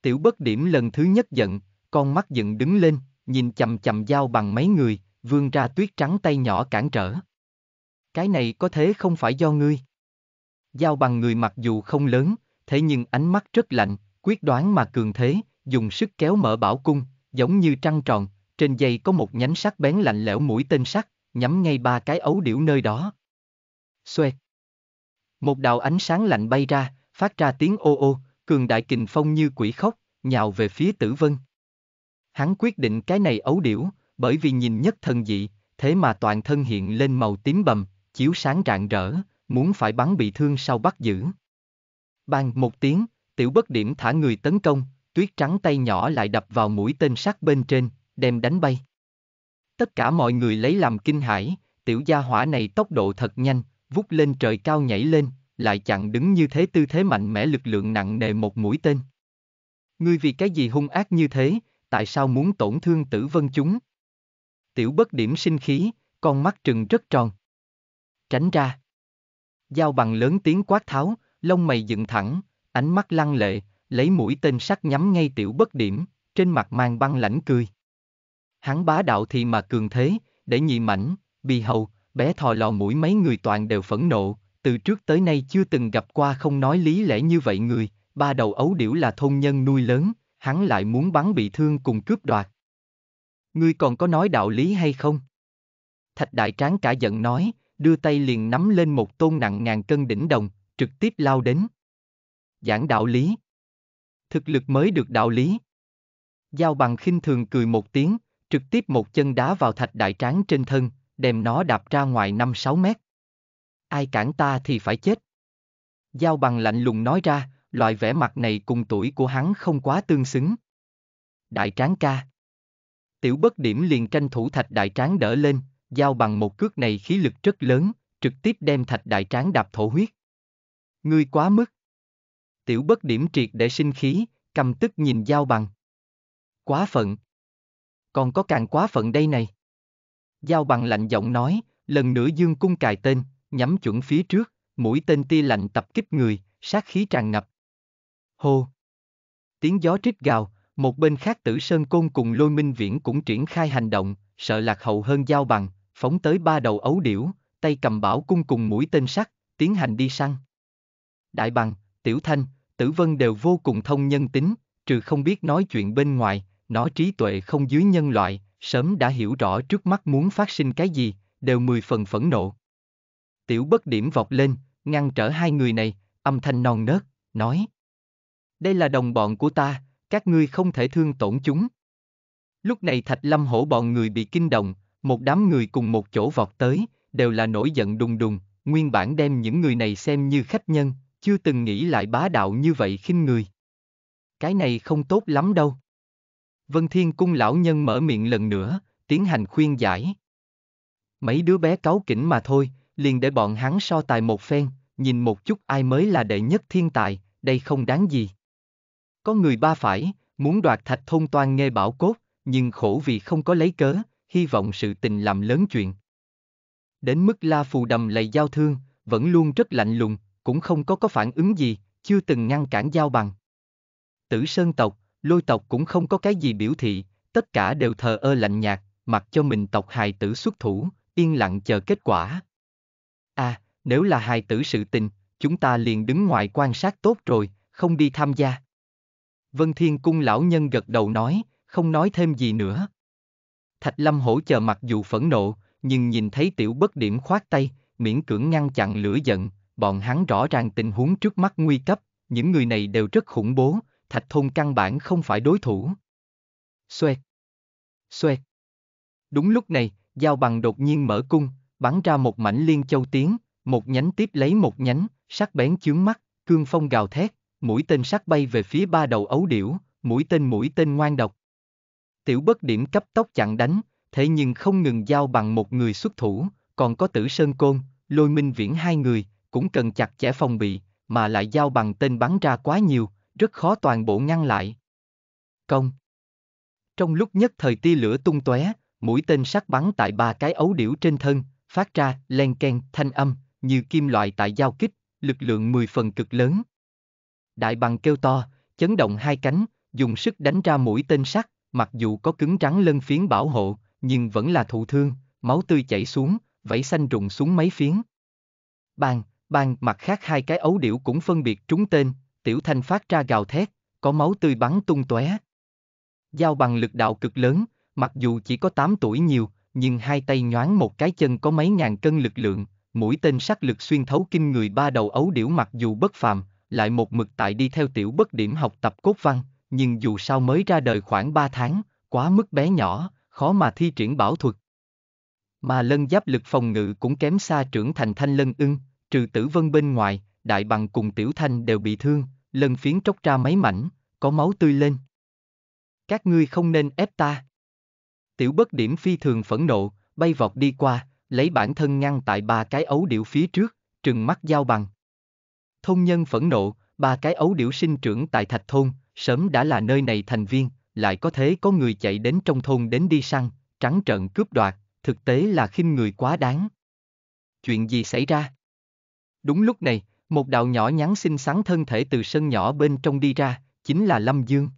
Tiểu bất điểm lần thứ nhất giận, con mắt giận đứng lên, nhìn chầm chầm dao bằng mấy người, vươn ra tuyết trắng tay nhỏ cản trở. Cái này có thế không phải do ngươi. Dao bằng người mặc dù không lớn, thế nhưng ánh mắt rất lạnh, quyết đoán mà cường thế, dùng sức kéo mở bảo cung, giống như trăng tròn, trên dây có một nhánh sắc bén lạnh lẽo mũi tên sắt, nhắm ngay ba cái ấu điểu nơi đó. Xoẹt. Một đạo ánh sáng lạnh bay ra, phát ra tiếng ô ô, cường đại kình phong như quỷ khóc, nhào về phía tử vân. Hắn quyết định cái này ấu điểu, bởi vì nhìn nhất thân dị, thế mà toàn thân hiện lên màu tím bầm, chiếu sáng rạng rỡ, muốn phải bắn bị thương sau bắt giữ. Bang một tiếng, tiểu bất điểm thả người tấn công, tuyết trắng tay nhỏ lại đập vào mũi tên sắt bên trên, đem đánh bay. Tất cả mọi người lấy làm kinh hãi, tiểu gia hỏa này tốc độ thật nhanh, vút lên trời cao nhảy lên, lại chặn đứng như thế tư thế mạnh mẽ lực lượng nặng nề một mũi tên. Ngươi vì cái gì hung ác như thế, tại sao muốn tổn thương tử vân chúng? Tiểu bất điểm sinh khí, con mắt trừng rất tròn. Tránh ra. Giao bằng lớn tiếng quát tháo, lông mày dựng thẳng, ánh mắt lăng lệ, lấy mũi tên sắt nhắm ngay tiểu bất điểm, trên mặt mang băng lãnh cười. Hắn bá đạo thì mà cường thế, để nhị mảnh, bì hầu, bé thò lò mũi mấy người toàn đều phẫn nộ, từ trước tới nay chưa từng gặp qua không nói lý lẽ như vậy người, ba đầu ấu điểu là thôn nhân nuôi lớn, hắn lại muốn bắn bị thương cùng cướp đoạt. Ngươi còn có nói đạo lý hay không? Thạch đại tráng cả giận nói, đưa tay liền nắm lên một tôn nặng ngàn cân đỉnh đồng, trực tiếp lao đến. Giảng đạo lý. Thực lực mới được đạo lý. Giao bằng khinh thường cười một tiếng, trực tiếp một chân đá vào thạch đại tráng trên thân, đem nó đạp ra ngoài 5-6 mét. Ai cản ta thì phải chết. Giao bằng lạnh lùng nói ra, loại vẻ mặt này cùng tuổi của hắn không quá tương xứng. Đại tráng ca. Tiểu bất điểm liền tranh thủ thạch đại tráng đỡ lên, giao bằng một cước này khí lực rất lớn, trực tiếp đem thạch đại tráng đạp thổ huyết. Ngươi quá mức. Tiểu bất điểm triệt để sinh khí, cầm tức nhìn giao bằng. Quá phận. Còn có càng quá phận đây này. Giao bằng lạnh giọng nói, lần nữa dương cung cài tên, nhắm chuẩn phía trước, mũi tên tia lạnh tập kích người, sát khí tràn ngập, hô. Tiếng gió rít gào, một bên khác tử Sơn Côn cùng lôi minh viễn cũng triển khai hành động, sợ lạc hậu hơn giao bằng, phóng tới ba đầu ấu điểu, tay cầm bảo cung cùng mũi tên sắt, tiến hành đi săn. Đại bằng, tiểu thanh, tử vân đều vô cùng thông nhân tính, trừ không biết nói chuyện bên ngoài, nó trí tuệ không dưới nhân loại, sớm đã hiểu rõ trước mắt muốn phát sinh cái gì, đều mười phần phẫn nộ. Tiểu bất điểm vọt lên, ngăn trở hai người này, âm thanh non nớt, nói đây là đồng bọn của ta, các ngươi không thể thương tổn chúng. Lúc này Thạch Lâm hổ bọn người bị kinh động, một đám người cùng một chỗ vọt tới, đều là nổi giận đùng đùng, nguyên bản đem những người này xem như khách nhân, chưa từng nghĩ lại bá đạo như vậy khinh người. Cái này không tốt lắm đâu. Vân Thiên Cung lão nhân mở miệng lần nữa, tiến hành khuyên giải. Mấy đứa bé cáu kỉnh mà thôi, liền để bọn hắn so tài một phen, nhìn một chút ai mới là đệ nhất thiên tài, đây không đáng gì. Có người ba phải, muốn đoạt thạch thôn toan nghe bảo cốt, nhưng khổ vì không có lấy cớ, hy vọng sự tình làm lớn chuyện. Đến mức La Phù đầm lầy giao thương, vẫn luôn rất lạnh lùng, cũng không có có phản ứng gì, chưa từng ngăn cản giao bằng. Tử Sơn tộc, lôi tộc cũng không có cái gì biểu thị, tất cả đều thờ ơ lạnh nhạt, mặc cho mình tộc hài tử xuất thủ, yên lặng chờ kết quả. À, nếu là hài tử sự tình, chúng ta liền đứng ngoài quan sát tốt rồi, không đi tham gia. Vân Thiên Cung lão nhân gật đầu nói, không nói thêm gì nữa. Thạch Lâm Hổ chờ mặc dù phẫn nộ, nhưng nhìn thấy tiểu bất điểm khoát tay, miễn cưỡng ngăn chặn lửa giận, bọn hắn rõ ràng tình huống trước mắt nguy cấp, những người này đều rất khủng bố, thạch thôn căn bản không phải đối thủ. Xoẹt! Xoẹt! Đúng lúc này, Giao Bằng đột nhiên mở cung, bắn ra một mảnh liên châu tiếng, một nhánh tiếp lấy một nhánh, sắc bén chướng mắt, cương phong gào thét, mũi tên sắt bay về phía ba đầu ấu điểu, mũi tên mũi tên ngoan độc. Tiểu bất điểm cấp tốc chặn đánh, thế nhưng không ngừng giao bằng một người xuất thủ, còn có tử sơn côn, lôi minh viễn hai người, cũng cần chặt chẽ phòng bị, mà lại giao bằng tên bắn ra quá nhiều, rất khó toàn bộ ngăn lại. Công Trong lúc nhất thời tia lửa tung tóe, mũi tên sắt bắn tại ba cái ấu điểu trên thân, phát ra len keng thanh âm, như kim loại tại giao kích, lực lượng 10 phần cực lớn. Đại bằng kêu to, chấn động hai cánh, dùng sức đánh ra mũi tên sắt, mặc dù có cứng trắng lân phiến bảo hộ, nhưng vẫn là thụ thương, máu tươi chảy xuống, vẫy xanh rụng xuống mấy phiến. Bàn, bàn mặt khác hai cái ấu điểu cũng phân biệt trúng tên, tiểu thanh phát ra gào thét, có máu tươi bắn tung tóe. Giao bằng lực đạo cực lớn, mặc dù chỉ có 8 tuổi nhiều, nhưng hai tay nhoáng một cái chân có mấy ngàn cân lực lượng, mũi tên sắc lực xuyên thấu kinh người ba đầu ấu điểu mặc dù bất phàm, lại một mực tại đi theo tiểu bất điểm học tập cốt văn, nhưng dù sao mới ra đời khoảng 3 tháng, quá mức bé nhỏ, khó mà thi triển bảo thuật. Mà lân giáp lực phòng ngự cũng kém xa trưởng thành thanh lân ưng, trừ tử vân bên ngoài, đại bằng cùng tiểu thanh đều bị thương, lân phiến tróc ra mấy mảnh, có máu tươi lên. Các ngươi không nên ép ta. Tiểu bất điểm phi thường phẫn nộ, bay vọt đi qua, lấy bản thân ngăn tại ba cái ấu điệu phía trước, trừng mắt giao bằng thôn nhân phẫn nộ, ba cái ấu điểu sinh trưởng tại thạch thôn, sớm đã là nơi này thành viên, lại có thế có người chạy đến trong thôn đến đi săn, trắng trợn cướp đoạt, thực tế là khinh người quá đáng. Chuyện gì xảy ra? Đúng lúc này, một đạo nhỏ nhắn xinh xắn thân thể từ sân nhỏ bên trong đi ra, chính là Lâm Dương.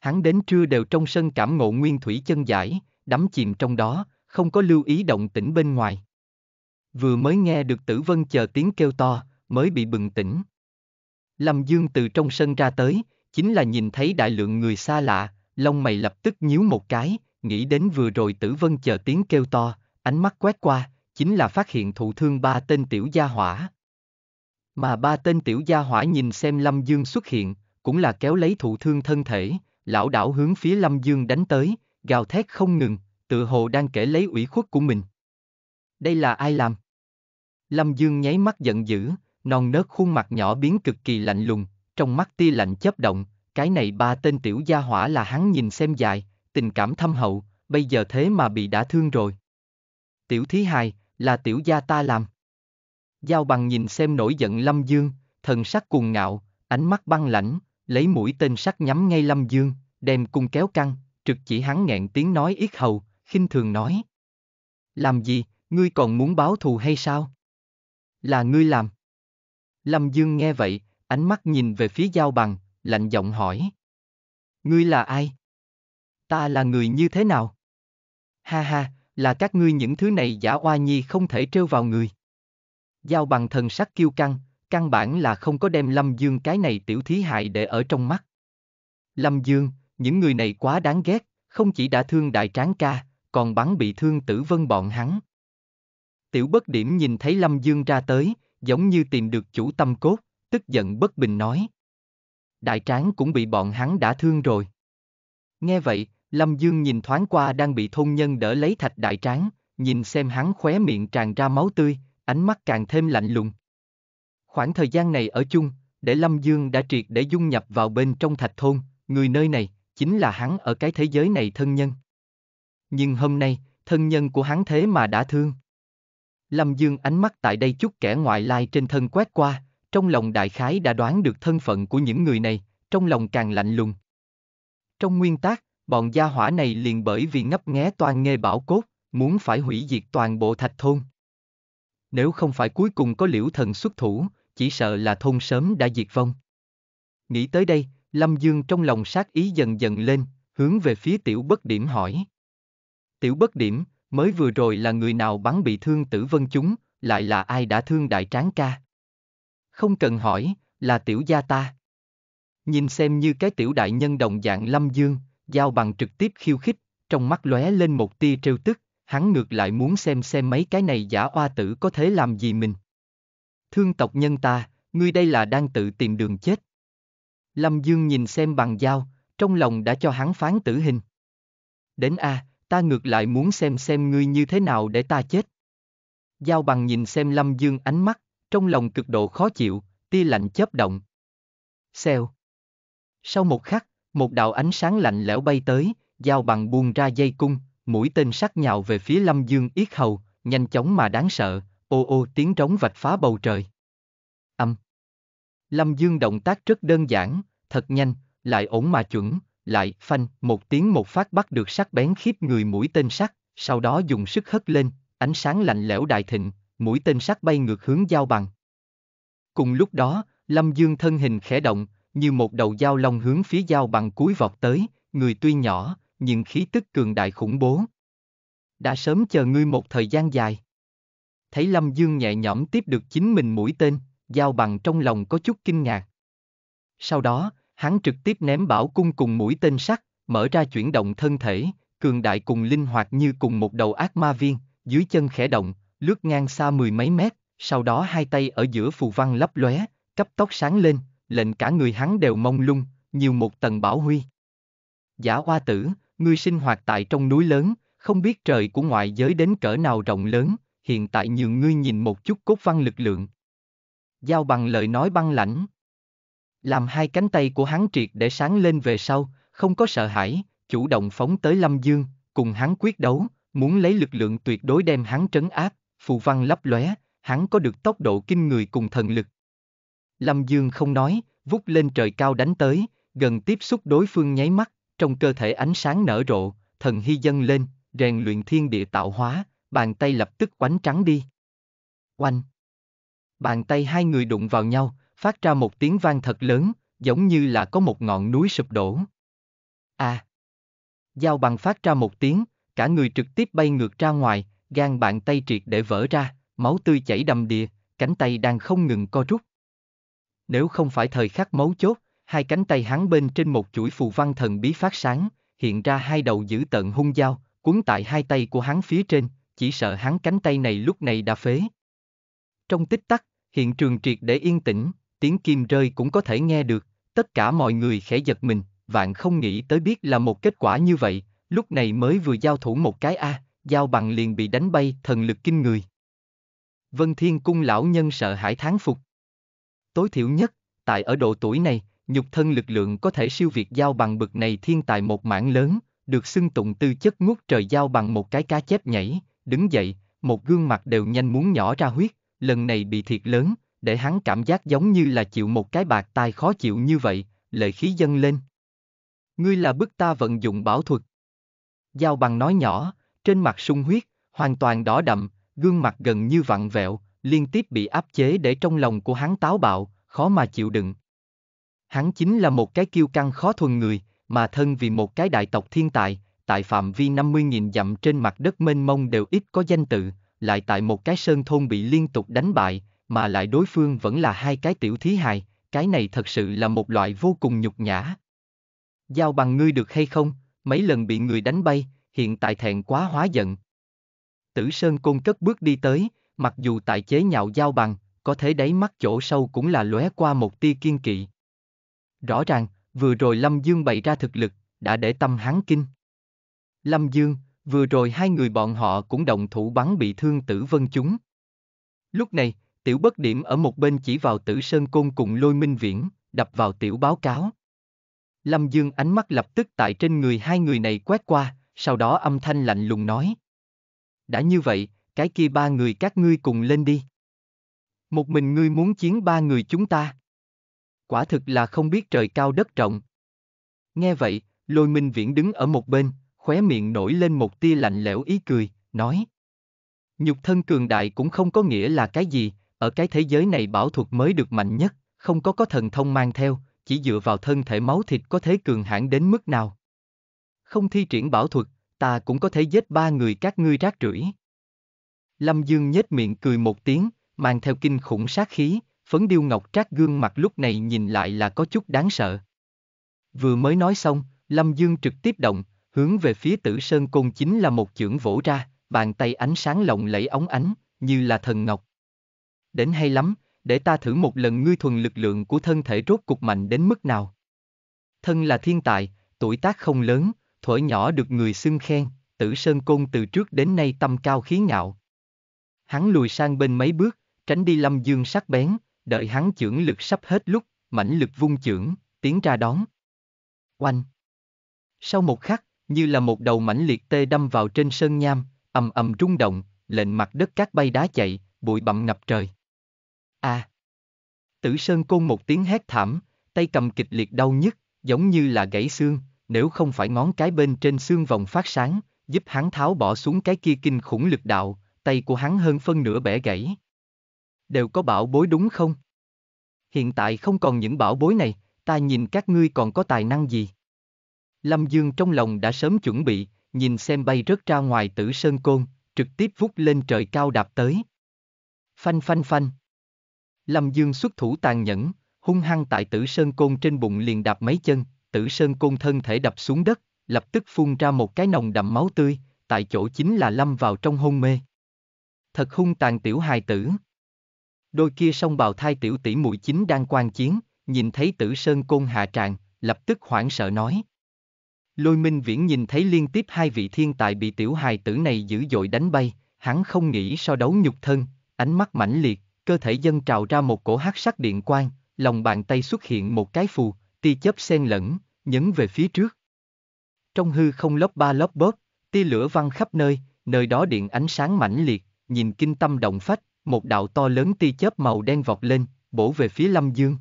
Hắn đến trưa đều trong sân cảm ngộ nguyên thủy chân giải, đắm chìm trong đó, không có lưu ý động tĩnh bên ngoài. Vừa mới nghe được Tử Vân chờ tiếng kêu to, mới bị bừng tỉnh. Lâm Dương từ trong sân ra tới, chính là nhìn thấy đại lượng người xa lạ, lông mày lập tức nhíu một cái, nghĩ đến vừa rồi tử vân chờ tiếng kêu to, ánh mắt quét qua, chính là phát hiện thụ thương ba tên tiểu gia hỏa. Mà ba tên tiểu gia hỏa nhìn xem Lâm Dương xuất hiện, cũng là kéo lấy thụ thương thân thể, lão đảo hướng phía Lâm Dương đánh tới, gào thét không ngừng, tự hồ đang kể lấy ủy khuất của mình. Đây là ai làm? Lâm Dương nháy mắt giận dữ, non nớt khuôn mặt nhỏ biến cực kỳ lạnh lùng, trong mắt tia lạnh chớp động, cái này ba tên tiểu gia hỏa là hắn nhìn xem dài, tình cảm thâm hậu, bây giờ thế mà bị đã thương rồi. Tiểu thí hài, là tiểu gia ta làm. Giao bằng nhìn xem nổi giận Lâm Dương, thần sắc cuồng ngạo, ánh mắt băng lãnh, lấy mũi tên sắt nhắm ngay Lâm Dương, đem cung kéo căng, trực chỉ hắn nghẹn tiếng nói yết hầu, khinh thường nói. Làm gì, ngươi còn muốn báo thù hay sao? Là ngươi làm. Lâm Dương nghe vậy, ánh mắt nhìn về phía Giao Bằng, lạnh giọng hỏi. Ngươi là ai? Ta là người như thế nào? Ha ha, là các ngươi những thứ này giả oa nhi không thể trêu vào người. Giao Bằng thần sắc kiêu căng, căn bản là không có đem Lâm Dương cái này tiểu thí hại để ở trong mắt. Lâm Dương, những người này quá đáng ghét, không chỉ đã thương đại tráng ca, còn bắn bị thương tử vân bọn hắn. Tiểu bất điểm nhìn thấy Lâm Dương ra tới, giống như tìm được chủ tâm cốt, tức giận bất bình nói. Đại tráng cũng bị bọn hắn đã thương rồi. Nghe vậy, Lâm Dương nhìn thoáng qua đang bị thôn nhân đỡ lấy thạch đại tráng, nhìn xem hắn khóe miệng tràn ra máu tươi, ánh mắt càng thêm lạnh lùng. Khoảng thời gian này ở chung, để Lâm Dương đã triệt để dung nhập vào bên trong thạch thôn, người nơi này, chính là hắn ở cái thế giới này thân nhân. Nhưng hôm nay, thân nhân của hắn thế mà đã thương. Lâm Dương ánh mắt tại đây chút kẻ ngoại lai trên thân quét qua, trong lòng đại khái đã đoán được thân phận của những người này, trong lòng càng lạnh lùng. Trong nguyên tác, bọn gia hỏa này liền bởi vì ngấp nghé toàn nghe bảo cốt, muốn phải hủy diệt toàn bộ thạch thôn. Nếu không phải cuối cùng có liễu thần xuất thủ, chỉ sợ là thôn sớm đã diệt vong. Nghĩ tới đây, Lâm Dương trong lòng sát ý dần dần lên, hướng về phía tiểu bất điểm hỏi. Tiểu bất điểm, Mới vừa rồi là người nào bắn bị thương tử vân chúng, lại là ai đã thương đại tráng ca? Không cần hỏi, là tiểu gia ta. Nhìn xem như cái tiểu đại nhân đồng dạng lâm dương, giao bằng trực tiếp khiêu khích, trong mắt lóe lên một tia trêu tức, hắn ngược lại muốn xem xem mấy cái này giả oa tử có thể làm gì mình. Thương tộc nhân ta, ngươi đây là đang tự tìm đường chết. Lâm Dương nhìn xem bằng dao, trong lòng đã cho hắn phán tử hình. Đến A, à, ta ngược lại muốn xem xem ngươi như thế nào để ta chết. Giao bằng nhìn xem Lâm Dương ánh mắt, trong lòng cực độ khó chịu, tia lạnh chớp động. Xèo. Sau một khắc, một đạo ánh sáng lạnh lẽo bay tới, Giao bằng buông ra dây cung, mũi tên sắc nhào về phía Lâm Dương yết hầu, nhanh chóng mà đáng sợ, ô ô tiếng trống vạch phá bầu trời. Âm. Lâm Dương động tác rất đơn giản, thật nhanh, lại ổn mà chuẩn, lại, phanh, một tiếng một phát bắt được sắc bén khiếp người mũi tên sắt, sau đó dùng sức hất lên, ánh sáng lạnh lẽo đại thịnh, mũi tên sắt bay ngược hướng giao bằng. Cùng lúc đó, Lâm Dương thân hình khẽ động, như một đầu dao long hướng phía giao bằng cuối vọt tới, người tuy nhỏ, nhưng khí tức cường đại khủng bố. Đã sớm chờ ngươi một thời gian dài. Thấy Lâm Dương nhẹ nhõm tiếp được chính mình mũi tên, giao bằng trong lòng có chút kinh ngạc. Sau đó, hắn trực tiếp ném bảo cung cùng mũi tên sắt, mở ra chuyển động thân thể, cường đại cùng linh hoạt như cùng một đầu ác ma viên, dưới chân khẽ động, lướt ngang xa mười mấy mét, sau đó hai tay ở giữa phù văn lấp lóe, cấp tóc sáng lên, lệnh cả người hắn đều mông lung, nhiều một tầng bảo huy. Giả hoa tử, ngươi sinh hoạt tại trong núi lớn, không biết trời của ngoại giới đến cỡ nào rộng lớn, hiện tại nhường ngươi nhìn một chút cốt văn lực lượng. Giao bằng lời nói băng lãnh. Làm hai cánh tay của hắn triệt để sáng lên về sau, không có sợ hãi, chủ động phóng tới Lâm Dương, cùng hắn quyết đấu, muốn lấy lực lượng tuyệt đối đem hắn trấn áp, phù văn lấp lóe, hắn có được tốc độ kinh người cùng thần lực. Lâm Dương không nói, vút lên trời cao đánh tới, gần tiếp xúc đối phương nháy mắt, trong cơ thể ánh sáng nở rộ, thần hy dâng lên, rèn luyện thiên địa tạo hóa, bàn tay lập tức quánh trắng đi. Oanh! Bàn tay hai người đụng vào nhau, phát ra một tiếng vang thật lớn, giống như là có một ngọn núi sụp đổ. À! Giao bằng phát ra một tiếng, cả người trực tiếp bay ngược ra ngoài, gan bàn tay triệt để vỡ ra, máu tươi chảy đầm đìa, cánh tay đang không ngừng co rút. Nếu không phải thời khắc máu chốt, hai cánh tay hắn bên trên một chuỗi phù văn thần bí phát sáng, hiện ra hai đầu giữ tận hung dao, cuốn tại hai tay của hắn phía trên, chỉ sợ hắn cánh tay này lúc này đã phế. Trong tích tắc, hiện trường triệt để yên tĩnh, tiếng kim rơi cũng có thể nghe được, tất cả mọi người khẽ giật mình, vạn không nghĩ tới biết là một kết quả như vậy, lúc này mới vừa giao thủ một cái A, giao bằng liền bị đánh bay thần lực kinh người. Vân Thiên Cung lão nhân sợ hãi tháng phục. Tối thiểu nhất, tại ở độ tuổi này, nhục thân lực lượng có thể siêu việt giao bằng bực này thiên tài một mảng lớn, được xưng tụng tư chất ngút trời giao bằng một cái cá chép nhảy, đứng dậy, một gương mặt đều nhanh muốn nhỏ ra huyết, lần này bị thiệt lớn, để hắn cảm giác giống như là chịu một cái bạc tai khó chịu như vậy, lệ khí dâng lên. Ngươi là bức ta vận dụng bảo thuật. Giao bằng nói nhỏ, trên mặt sung huyết, hoàn toàn đỏ đậm, gương mặt gần như vặn vẹo, liên tiếp bị áp chế để trong lòng của hắn táo bạo, khó mà chịu đựng. Hắn chính là một cái kiêu căng khó thuần người, mà thân vì một cái đại tộc thiên tài, tại phạm vi 50.000 dặm trên mặt đất mênh mông đều ít có danh tự, lại tại một cái sơn thôn bị liên tục đánh bại, mà lại đối phương vẫn là hai cái tiểu thí hài, cái này thật sự là một loại vô cùng nhục nhã. Giao bằng ngươi được hay không, mấy lần bị người đánh bay, hiện tại thẹn quá hóa giận. Tử Sơn Côn cất bước đi tới, mặc dù tại chế nhạo giao bằng, có thể đáy mắt chỗ sâu cũng là lóe qua một tia kiên kỵ. Rõ ràng, vừa rồi Lâm Dương bày ra thực lực, đã để tâm hắn kinh. Lâm Dương, vừa rồi hai người bọn họ cũng động thủ bắn bị thương tử vân chúng. Lúc này, Tiểu bất điểm ở một bên chỉ vào tử sơn côn cùng lôi minh viễn, đập vào tiểu báo cáo. Lâm Dương ánh mắt lập tức tại trên người hai người này quét qua, sau đó âm thanh lạnh lùng nói. Đã như vậy, cái kia ba người các ngươi cùng lên đi. Một mình ngươi muốn chiến ba người chúng ta. Quả thực là không biết trời cao đất rộng. Nghe vậy, lôi minh viễn đứng ở một bên, khóe miệng nổi lên một tia lạnh lẽo ý cười, nói. Nhục thân cường đại cũng không có nghĩa là cái gì, ở cái thế giới này bảo thuật mới được mạnh nhất, không có có thần thông mang theo, chỉ dựa vào thân thể máu thịt có thế cường hãn đến mức nào. Không thi triển bảo thuật, ta cũng có thể giết ba người các ngươi rác rưởi. Lâm Dương nhếch miệng cười một tiếng, mang theo kinh khủng sát khí, phấn điêu ngọc trác gương mặt lúc này nhìn lại là có chút đáng sợ. Vừa mới nói xong, Lâm Dương trực tiếp động, hướng về phía tử sơn côn chính là một chưởng vỗ ra, bàn tay ánh sáng lộng lẫy óng ánh, như là thần ngọc đến hay lắm, để ta thử một lần ngươi thuần lực lượng của thân thể rốt cục mạnh đến mức nào. Thân là thiên tài, tuổi tác không lớn, thuở nhỏ được người xưng khen, tử sơn côn từ trước đến nay tâm cao khí ngạo. Hắn lùi sang bên mấy bước, tránh đi lâm dương sắc bén, đợi hắn chưởng lực sắp hết lúc, mãnh lực vung chưởng, tiến ra đón. Oanh! Sau một khắc, như là một đầu mãnh liệt tê đâm vào trên sơn nham, ầm ầm rung động, lệnh mặt đất cát bay đá chạy, bụi bặm ngập trời. À! Tử Sơn Côn một tiếng hét thảm, tay cầm kịch liệt đau nhức, giống như là gãy xương, nếu không phải ngón cái bên trên xương vòng phát sáng, giúp hắn tháo bỏ xuống cái kia kinh khủng lực đạo, tay của hắn hơn phân nửa bẻ gãy. Đều có bảo bối đúng không? Hiện tại không còn những bảo bối này, ta nhìn các ngươi còn có tài năng gì? Lâm Dương trong lòng đã sớm chuẩn bị, nhìn xem bay rớt ra ngoài tử sơn côn, trực tiếp vút lên trời cao đạp tới. Phanh phanh phanh. Lâm Dương xuất thủ tàn nhẫn, hung hăng tại tử sơn côn trên bụng liền đạp mấy chân, tử sơn côn thân thể đập xuống đất, lập tức phun ra một cái nồng đậm máu tươi, tại chỗ chính là lâm vào trong hôn mê. Thật hung tàn tiểu hài tử. Đôi kia song bào thai tiểu tỷ muội chính đang quan chiến, nhìn thấy tử sơn côn hạ tràng, lập tức hoảng sợ nói. Lôi minh viễn nhìn thấy liên tiếp hai vị thiên tài bị tiểu hài tử này dữ dội đánh bay, hắn không nghĩ so đấu nhục thân, ánh mắt mãnh liệt, cơ thể dân trào ra một cổ hắc sắc điện quang, lòng bàn tay xuất hiện một cái phù, tia chớp xen lẫn, nhấn về phía trước. Trong hư không lóp ba lóp bóp, tia lửa văng khắp nơi, nơi đó điện ánh sáng mãnh liệt, nhìn kinh tâm động phách, một đạo to lớn tia chớp màu đen vọt lên, bổ về phía Lâm Dương.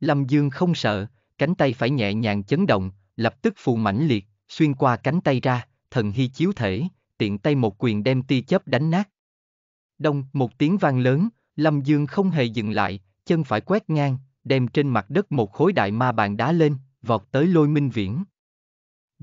Lâm Dương không sợ, cánh tay phải nhẹ nhàng chấn động, lập tức phù mãnh liệt, xuyên qua cánh tay ra, thần hy chiếu thể, tiện tay một quyền đem tia chớp đánh nát. Đông, một tiếng vang lớn, Lâm Dương không hề dừng lại, chân phải quét ngang, đem trên mặt đất một khối đại ma bàn đá lên, vọt tới lôi minh viễn.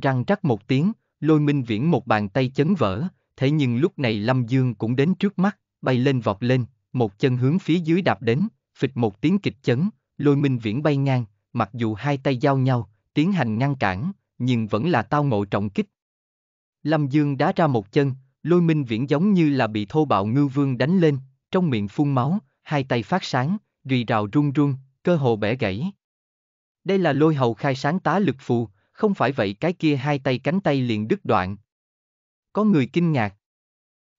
Răng rắc một tiếng, lôi minh viễn một bàn tay chấn vỡ, thế nhưng lúc này Lâm Dương cũng đến trước mắt, bay lên vọt lên, một chân hướng phía dưới đạp đến, phịch một tiếng kịch chấn, lôi minh viễn bay ngang, mặc dù hai tay giao nhau, tiến hành ngăn cản, nhưng vẫn là tao ngộ trọng kích. Lâm Dương đá ra một chân, Lôi minh viễn giống như là bị thô bạo ngư vương đánh lên, trong miệng phun máu, hai tay phát sáng, rì rào run run, cơ hồ bẻ gãy. Đây là lôi hầu khai sáng tá lực phù, không phải vậy cái kia hai tay cánh tay liền đứt đoạn. Có người kinh ngạc.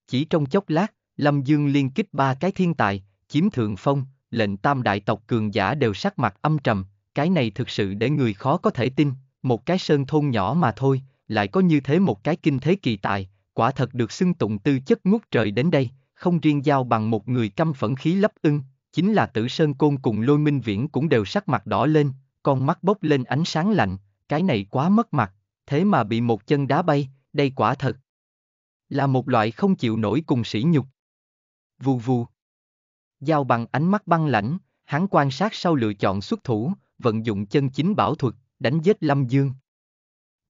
Chỉ trong chốc lát, Lâm Dương liên kích ba cái thiên tài, chiếm thượng phong, lệnh tam đại tộc cường giả đều sắc mặt âm trầm, cái này thực sự để người khó có thể tin, một cái sơn thôn nhỏ mà thôi, lại có như thế một cái kinh thế kỳ tài, quả thật được xưng tụng tư chất ngút trời đến đây, không riêng giao bằng một người căm phẫn khí lấp ưng, chính là tử sơn côn cùng lôi minh viễn cũng đều sắc mặt đỏ lên, con mắt bốc lên ánh sáng lạnh, cái này quá mất mặt, thế mà bị một chân đá bay, đây quả thật. Là một loại không chịu nổi cùng sỉ nhục. Vù vù. Giao bằng ánh mắt băng lãnh, hắn quan sát sau lựa chọn xuất thủ, vận dụng chân chính bảo thuật, đánh giết Lâm Dương.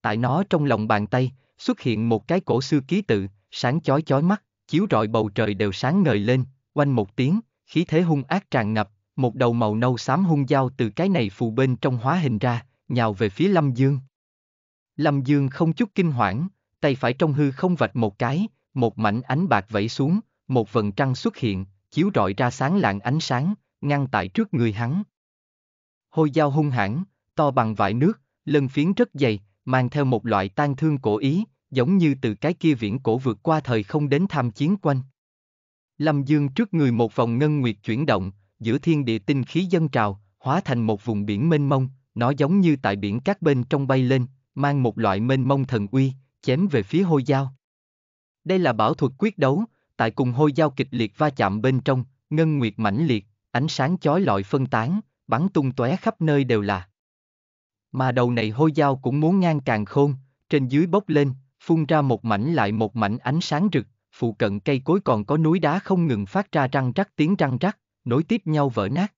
Tại nó trong lòng bàn tay, xuất hiện một cái cổ xưa ký tự, sáng chói chói mắt, chiếu rọi bầu trời đều sáng ngời lên, oanh một tiếng, khí thế hung ác tràn ngập, một đầu màu nâu xám hung dao từ cái này phù bên trong hóa hình ra, nhào về phía Lâm Dương. Lâm Dương không chút kinh hoảng, tay phải trong hư không vạch một cái, một mảnh ánh bạc vẫy xuống, một vần trăng xuất hiện, chiếu rọi ra sáng lạng ánh sáng, ngăn tại trước người hắn. Hôi dao hung hãn, to bằng vải nước, lân phiến rất dày, mang theo một loại tan thương cổ ý, giống như từ cái kia viễn cổ vượt qua thời không đến tham chiến quanh. Lâm Dương trước người một vòng ngân nguyệt chuyển động, giữa thiên địa tinh khí dân trào, hóa thành một vùng biển mênh mông, nó giống như tại biển các bên trong bay lên, mang một loại mênh mông thần uy, chém về phía hôi dao. Đây là bảo thuật quyết đấu, tại cùng hôi dao kịch liệt va chạm bên trong, ngân nguyệt mãnh liệt, ánh sáng chói lọi phân tán, bắn tung tóe khắp nơi đều là mà đầu này hôi dao cũng muốn ngang càng khôn, trên dưới bốc lên, phun ra một mảnh lại một mảnh ánh sáng rực, phụ cận cây cối còn có núi đá không ngừng phát ra răng rắc tiếng răng rắc, nối tiếp nhau vỡ nát.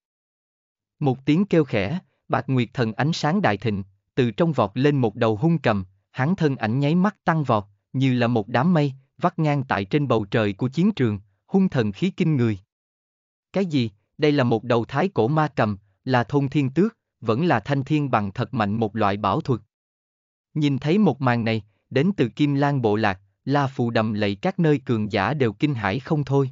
Một tiếng kêu khẽ, bạc nguyệt thần ánh sáng đại thịnh, từ trong vọt lên một đầu hung cầm, hắn thân ảnh nháy mắt tăng vọt, như là một đám mây, vắt ngang tại trên bầu trời của chiến trường, hung thần khí kinh người. Cái gì, đây là một đầu thái cổ ma cầm, là thôn thiên tước, vẫn là thanh thiên bằng thật mạnh một loại bảo thuật. Nhìn thấy một màn này, đến từ Kim Lan Bộ Lạc, La Phù đầm lầy các nơi cường giả đều kinh hãi không thôi.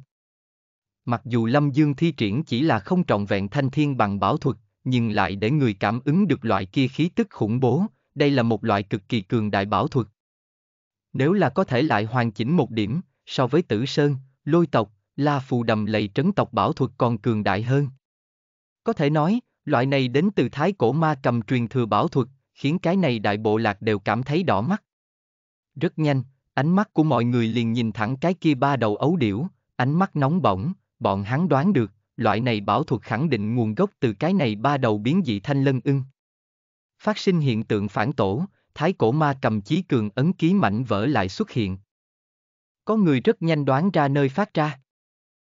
Mặc dù Lâm Dương thi triển chỉ là không trọn vẹn thanh thiên bằng bảo thuật, nhưng lại để người cảm ứng được loại kia khí tức khủng bố, đây là một loại cực kỳ cường đại bảo thuật. Nếu là có thể lại hoàn chỉnh một điểm, so với tử sơn, lôi tộc, la phù đầm lầy trấn tộc bảo thuật còn cường đại hơn. Có thể nói, Loại này đến từ thái cổ ma cầm truyền thừa bảo thuật, khiến cái này đại bộ lạc đều cảm thấy đỏ mắt. Rất nhanh, ánh mắt của mọi người liền nhìn thẳng cái kia ba đầu ấu điểu, ánh mắt nóng bỏng, bọn hắn đoán được, loại này bảo thuật khẳng định nguồn gốc từ cái này ba đầu biến dị thanh lân ưng. Phát sinh hiện tượng phản tổ, thái cổ ma cầm chí cường ấn ký mảnh vỡ lại xuất hiện. Có người rất nhanh đoán ra nơi phát ra.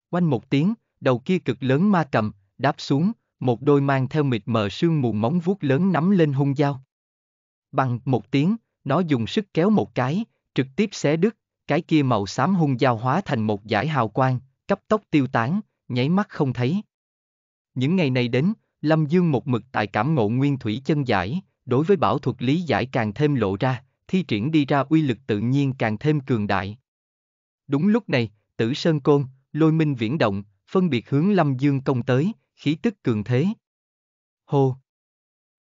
Quanh một tiếng, đầu kia cực lớn ma cầm, đáp xuống, một đôi mang theo mịt mờ sương mù móng vuốt lớn nắm lên hung dao. Bằng một tiếng, nó dùng sức kéo một cái, trực tiếp xé đứt, cái kia màu xám hung dao hóa thành một dải hào quang, cấp tốc tiêu tán, nháy mắt không thấy. Những ngày này đến, Lâm Dương một mực tại cảm ngộ nguyên thủy chân giải, đối với bảo thuật lý giải càng thêm lộ ra, thi triển đi ra uy lực tự nhiên càng thêm cường đại. Đúng lúc này, Tử Sơn Côn, Lôi Minh Viễn Động, phân biệt hướng Lâm Dương công tới, khí tức cường thế. Hô!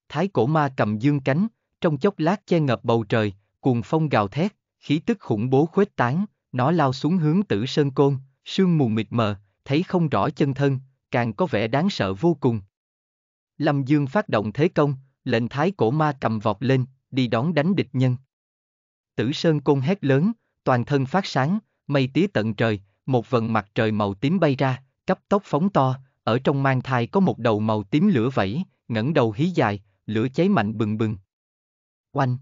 Thái cổ ma cầm dương cánh, trong chốc lát che ngập bầu trời, cuồng phong gào thét, khí tức khủng bố khuếch tán, nó lao xuống hướng tử sơn côn, sương mù mịt mờ, thấy không rõ chân thân, càng có vẻ đáng sợ vô cùng. Lâm Dương phát động thế công, lệnh thái cổ ma cầm vọt lên, đi đón đánh địch nhân. Tử Sơn Côn hét lớn, toàn thân phát sáng, mây tía tận trời, một vần mặt trời màu tím bay ra, cấp tốc phóng to, ở trong mang thai có một đầu màu tím lửa vẫy, ngẩng đầu hí dài, lửa cháy mạnh bừng bừng. Oanh!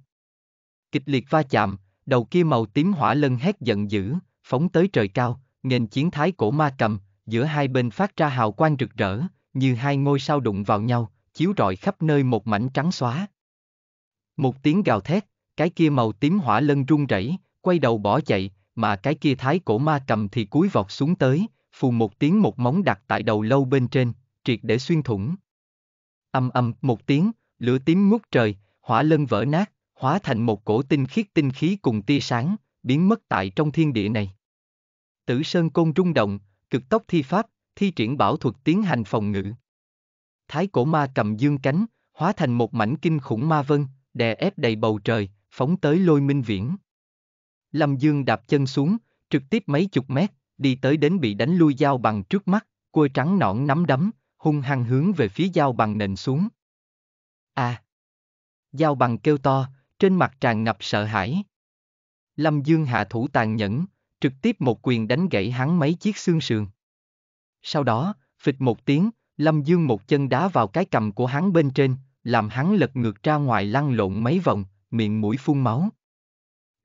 Kịch liệt va chạm, đầu kia màu tím hỏa lân hét giận dữ, phóng tới trời cao, nghênh chiến thái cổ ma cầm, giữa hai bên phát ra hào quang rực rỡ, như hai ngôi sao đụng vào nhau, chiếu rọi khắp nơi một mảnh trắng xóa. Một tiếng gào thét, cái kia màu tím hỏa lân run rẩy, quay đầu bỏ chạy, mà cái kia thái cổ ma cầm thì cúi vọt xuống tới, phù một tiếng một móng đặt tại đầu lâu bên trên, triệt để xuyên thủng. Âm âm một tiếng, lửa tím ngút trời, hỏa lân vỡ nát, hóa thành một cổ tinh khiết tinh khí cùng tia sáng, biến mất tại trong thiên địa này. Tử Sơn Côn rung động, cực tốc thi pháp, thi triển bảo thuật tiến hành phòng ngự. Thái cổ ma cầm dương cánh, hóa thành một mảnh kinh khủng ma vân, đè ép đầy bầu trời, phóng tới lôi minh viễn. Lâm Dương đạp chân xuống, trực tiếp mấy chục mét, đi tới đến bị đánh lui dao bằng trước mắt, cua trắng nõn nắm đấm, hung hăng hướng về phía dao bằng nền xuống. a à. Dao bằng kêu to, trên mặt tràn ngập sợ hãi. Lâm Dương hạ thủ tàn nhẫn, trực tiếp một quyền đánh gãy hắn mấy chiếc xương sườn. Sau đó, phịch một tiếng, Lâm Dương một chân đá vào cái cầm của hắn bên trên, làm hắn lật ngược ra ngoài lăn lộn mấy vòng, miệng mũi phun máu.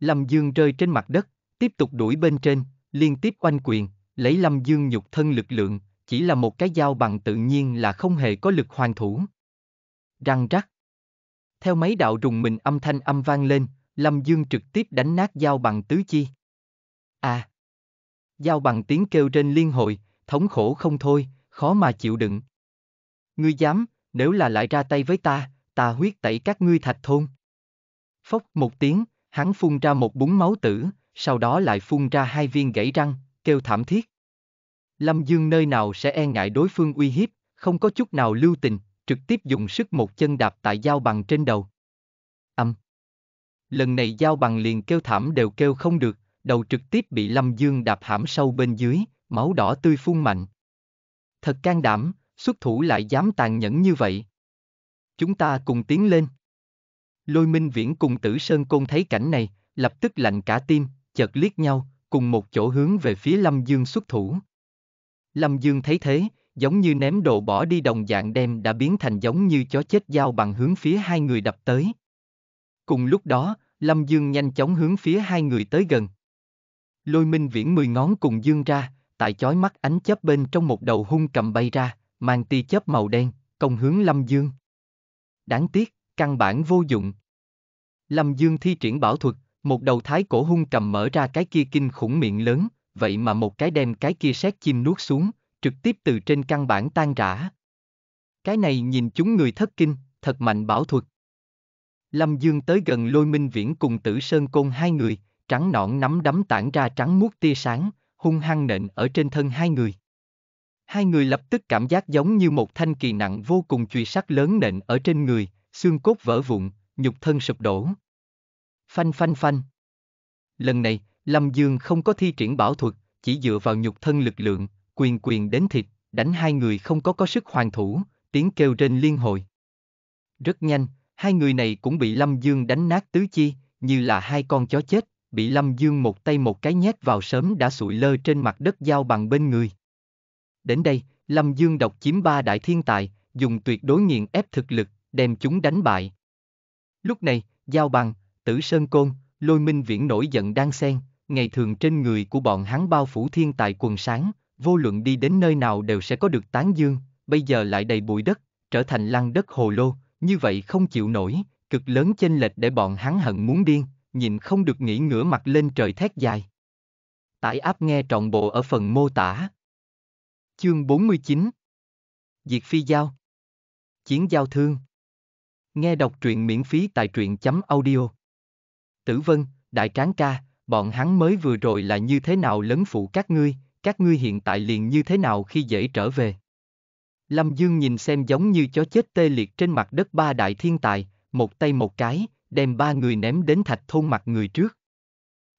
Lâm Dương rơi trên mặt đất, tiếp tục đuổi bên trên, liên tiếp oanh quyền, lấy lâm dương nhục thân lực lượng, chỉ là một cái dao bằng tự nhiên là không hề có lực hoàn thủ. Răng rắc. Theo mấy đạo rùng mình âm thanh âm vang lên, Lâm Dương trực tiếp đánh nát dao bằng tứ chi. À! Dao bằng tiếng kêu trên liên hội, thống khổ không thôi, khó mà chịu đựng. Ngươi dám, nếu là lại ra tay với ta, ta huyết tẩy các ngươi thạch thôn. Phốc một tiếng, hắn phun ra một búng máu tử, sau đó lại phun ra hai viên gãy răng, kêu thảm thiết. Lâm Dương nơi nào sẽ e ngại đối phương uy hiếp, không có chút nào lưu tình, trực tiếp dùng sức một chân đạp tại dao bằng trên đầu. Âm. Lần này dao bằng liền kêu thảm đều kêu không được, đầu trực tiếp bị Lâm Dương đạp hãm sâu bên dưới, máu đỏ tươi phun mạnh. Thật can đảm, xuất thủ lại dám tàn nhẫn như vậy. Chúng ta cùng tiến lên. Lôi Minh Viễn cùng Tử Sơn Côn thấy cảnh này, lập tức lạnh cả tim, chợt liếc nhau, cùng một chỗ hướng về phía Lâm Dương xuất thủ. Lâm Dương thấy thế, giống như ném đồ bỏ đi đồng dạng đem đã biến thành giống như chó chết dao bằng hướng phía hai người đập tới. Cùng lúc đó, Lâm Dương nhanh chóng hướng phía hai người tới gần. Lôi minh viễn mười ngón cùng dương ra, tại chói mắt ánh chớp bên trong một đầu hung cầm bay ra, mang tia chớp màu đen, công hướng Lâm Dương. Đáng tiếc, căn bản vô dụng. Lâm Dương thi triển bảo thuật, một đầu thái cổ hung cầm mở ra cái kia kinh khủng miệng lớn, vậy mà một cái đem cái kia sét chim nuốt xuống, trực tiếp từ trên căn bản tan rã. Cái này nhìn chúng người thất kinh, thật mạnh bảo thuật. Lâm Dương tới gần lôi minh viễn cùng tử sơn côn hai người, trắng nõn nắm đấm tản ra trắng muốt tia sáng, hung hăng nện ở trên thân hai người. Hai người lập tức cảm giác giống như một thanh kỳ nặng vô cùng chùy sắt lớn nện ở trên người, xương cốt vỡ vụn, nhục thân sụp đổ. Phanh phanh phanh. Lần này, Lâm Dương không có thi triển bảo thuật, chỉ dựa vào nhục thân lực lượng, quyền quyền đến thịt, đánh hai người không có có sức hoàn thủ, tiếng kêu trên liên hồi. Rất nhanh, hai người này cũng bị Lâm Dương đánh nát tứ chi, như là hai con chó chết, bị Lâm Dương một tay một cái nhét vào sớm đã sụi lơ trên mặt đất giao bằng bên người. Đến đây, Lâm Dương độc chiếm ba đại thiên tài, dùng tuyệt đối nghiện ép thực lực, đem chúng đánh bại. Lúc này, Giao Bằng, Tử Sơn Côn, Lôi Minh Viễn nổi giận đang xen, ngày thường trên người của bọn hắn bao phủ thiên tài quần sáng, vô luận đi đến nơi nào đều sẽ có được tán dương, bây giờ lại đầy bụi đất, trở thành lăng đất hồ lô, như vậy không chịu nổi, cực lớn chênh lệch để bọn hắn hận muốn điên, nhìn không được nghĩ ngửa mặt lên trời thét dài. Tải áp nghe trọn bộ ở phần mô tả. Chương 49 Diệt Phi Giao Chiến Giao Thương Nghe đọc truyện miễn phí tại truyện chấm audio Tử Vân, Đại Tráng Ca, bọn hắn mới vừa rồi là như thế nào lấn phụ các ngươi, các ngươi hiện tại liền như thế nào khi dễ trở về. Lâm Dương nhìn xem giống như chó chết tê liệt trên mặt đất ba đại thiên tài, một tay một cái, đem ba người ném đến thạch thôn mặt người trước.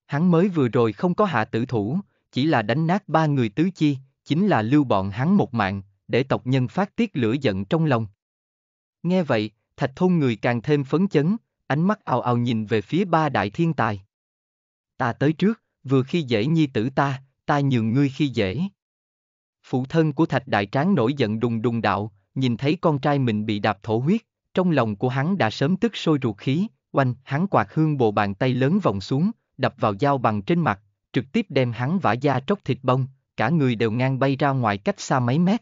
Hắn mới vừa rồi không có hạ tử thủ, chỉ là đánh nát ba người tứ chi, chính là lưu bọn hắn một mạng, để tộc nhân phát tiết lửa giận trong lòng. Nghe vậy, thạch thôn người càng thêm phấn chấn, ánh mắt ào ào nhìn về phía ba đại thiên tài. Ta tới trước, vừa khi dễ nhi tử ta, ta nhường ngươi khi dễ. Phụ thân của thạch đại tráng nổi giận đùng đùng đạo, nhìn thấy con trai mình bị đạp thổ huyết, trong lòng của hắn đã sớm tức sôi ruột khí, oanh, hắn quạt hương bộ bàn tay lớn vòng xuống, đập vào dao bằng trên mặt, trực tiếp đem hắn vả da tróc thịt bông, cả người đều ngang bay ra ngoài cách xa mấy mét.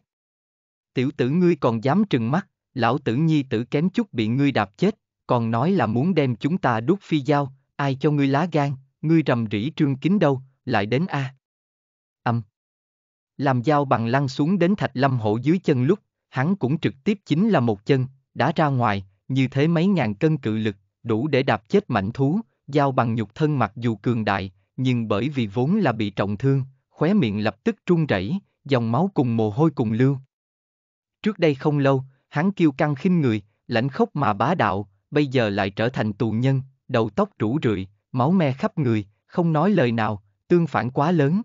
Tiểu tử ngươi còn dám trừng mắt, lão tử nhi tử kém chút bị ngươi đạp chết, còn nói là muốn đem chúng ta đút phi dao, ai cho ngươi lá gan, ngươi rầm rỉ trương kính đâu, lại đến a. À. Âm. Làm dao bằng lăn xuống đến thạch lâm hổ dưới chân lúc, hắn cũng trực tiếp chính là một chân, đã ra ngoài, như thế mấy ngàn cân cự lực, đủ để đạp chết mảnh thú, dao bằng nhục thân mặc dù cường đại, nhưng bởi vì vốn là bị trọng thương, khóe miệng lập tức trung rẩy, dòng máu cùng mồ hôi cùng lưu. Trước đây không lâu, hắn kêu căng khinh người, lãnh khốc mà bá đạo, bây giờ lại trở thành tù nhân, đầu tóc rũ rượi, máu me khắp người, không nói lời nào, tương phản quá lớn.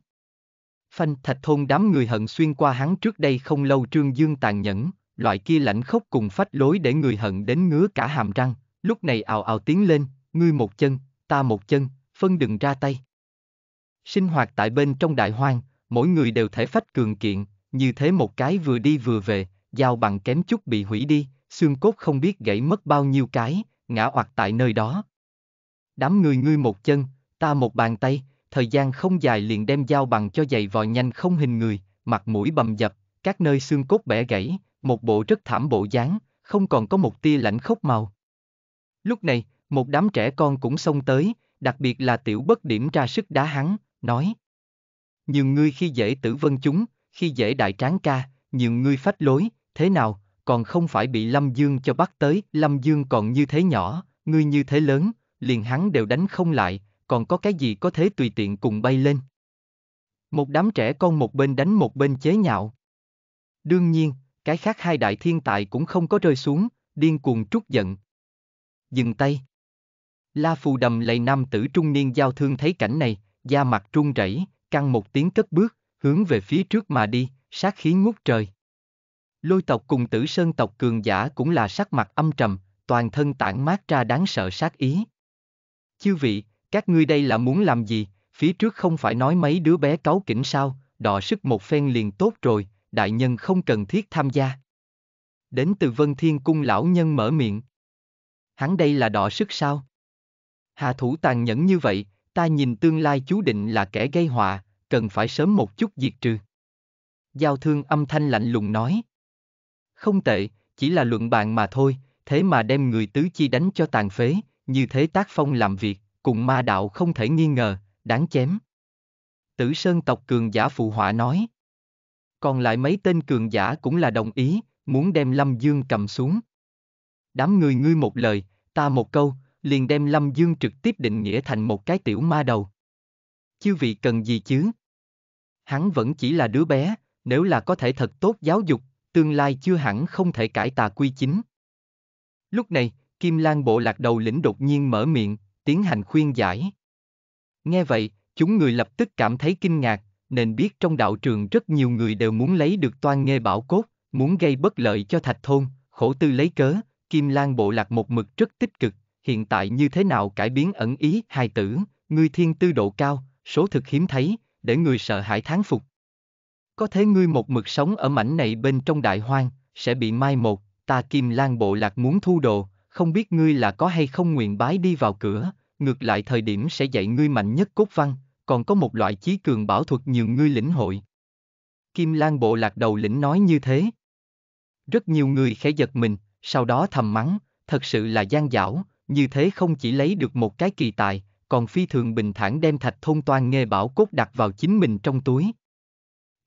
Phanh thạch thôn đám người hận xuyên qua hắn trước đây không lâu trương dương tàn nhẫn, loại kia lạnh khốc cùng phách lối để người hận đến ngứa cả hàm răng, lúc này ào ào tiến lên, ngươi một chân, ta một chân, phân đừng ra tay. Sinh hoạt tại bên trong đại hoang, mỗi người đều thể phách cường kiện, như thế một cái vừa đi vừa về, giao bằng kém chút bị hủy đi, xương cốt không biết gãy mất bao nhiêu cái, ngã hoặc tại nơi đó. Đám người ngươi một chân, ta một bàn tay, thời gian không dài liền đem dao bằng cho dày vò nhanh không hình người, mặt mũi bầm dập, các nơi xương cốt bẻ gãy, một bộ rất thảm bộ dáng, không còn có một tia lãnh khốc màu. Lúc này, một đám trẻ con cũng xông tới, đặc biệt là tiểu bất điểm ra sức đá hắn, nói. Nhiều ngươi khi dễ tử vân chúng, khi dễ đại tráng ca, nhiều ngươi phách lối, thế nào, còn không phải bị Lâm Dương cho bắt tới, Lâm Dương còn như thế nhỏ, ngươi như thế lớn, liền hắn đều đánh không lại, còn có cái gì có thế tùy tiện cùng bay lên. Một đám trẻ con một bên đánh một bên chế nhạo. Đương nhiên, cái khác hai đại thiên tài cũng không có rơi xuống, điên cuồng trút giận. Dừng tay. La phù đầm lầy nam tử trung niên giao thương thấy cảnh này, da mặt trung rẩy, căng một tiếng cất bước, hướng về phía trước mà đi, sát khí ngút trời. Lôi tộc cùng tử sơn tộc cường giả cũng là sắc mặt âm trầm, toàn thân tản mát ra đáng sợ sát ý. Chư vị, các ngươi đây là muốn làm gì, phía trước không phải nói mấy đứa bé cáu kỉnh sao, đọ sức một phen liền tốt rồi, đại nhân không cần thiết tham gia. Đến từ Vân Thiên Cung lão nhân mở miệng. Hắn đây là đọ sức sao? Hà thủ tàn nhẫn như vậy, ta nhìn tương lai chú định là kẻ gây họa, cần phải sớm một chút diệt trừ. Giao thương âm thanh lạnh lùng nói. Không tệ, chỉ là luận bàn mà thôi, thế mà đem người tứ chi đánh cho tàn phế, như thế tác phong làm việc, cùng ma đạo không thể nghi ngờ, đáng chém. Tử Sơn tộc cường giả phụ họa nói. Còn lại mấy tên cường giả cũng là đồng ý, muốn đem Lâm Dương cầm xuống. Đám người ngươi một lời, ta một câu, liền đem Lâm Dương trực tiếp định nghĩa thành một cái tiểu ma đầu. Chư vị cần gì chứ? Hắn vẫn chỉ là đứa bé, nếu là có thể thật tốt giáo dục, tương lai chưa hẳn không thể cải tà quy chính. Lúc này, Kim Lan bộ lạc đầu lĩnh đột nhiên mở miệng, tiến hành khuyên giải. Nghe vậy, chúng người lập tức cảm thấy kinh ngạc, nên biết trong đạo trường rất nhiều người đều muốn lấy được toan Nghe bảo cốt, muốn gây bất lợi cho thạch thôn, khổ tư lấy cớ, Kim Lan bộ lạc một mực rất tích cực, hiện tại như thế nào cải biến ẩn ý hài tử, người thiên tư độ cao, số thực hiếm thấy, để người sợ hãi thán phục. Có thế ngươi một mực sống ở mảnh này bên trong đại hoang, sẽ bị mai một, ta kim lan bộ lạc muốn thu đồ, không biết ngươi là có hay không nguyện bái đi vào cửa, ngược lại thời điểm sẽ dạy ngươi mạnh nhất cốt văn, còn có một loại chí cường bảo thuật nhiều ngươi lĩnh hội. Kim Lan bộ lạc đầu lĩnh nói như thế. Rất nhiều người khẽ giật mình, sau đó thầm mắng, thật sự là gian dảo, như thế không chỉ lấy được một cái kỳ tài, còn phi thường bình thản đem thạch thôn toan nghe bảo cốt đặt vào chính mình trong túi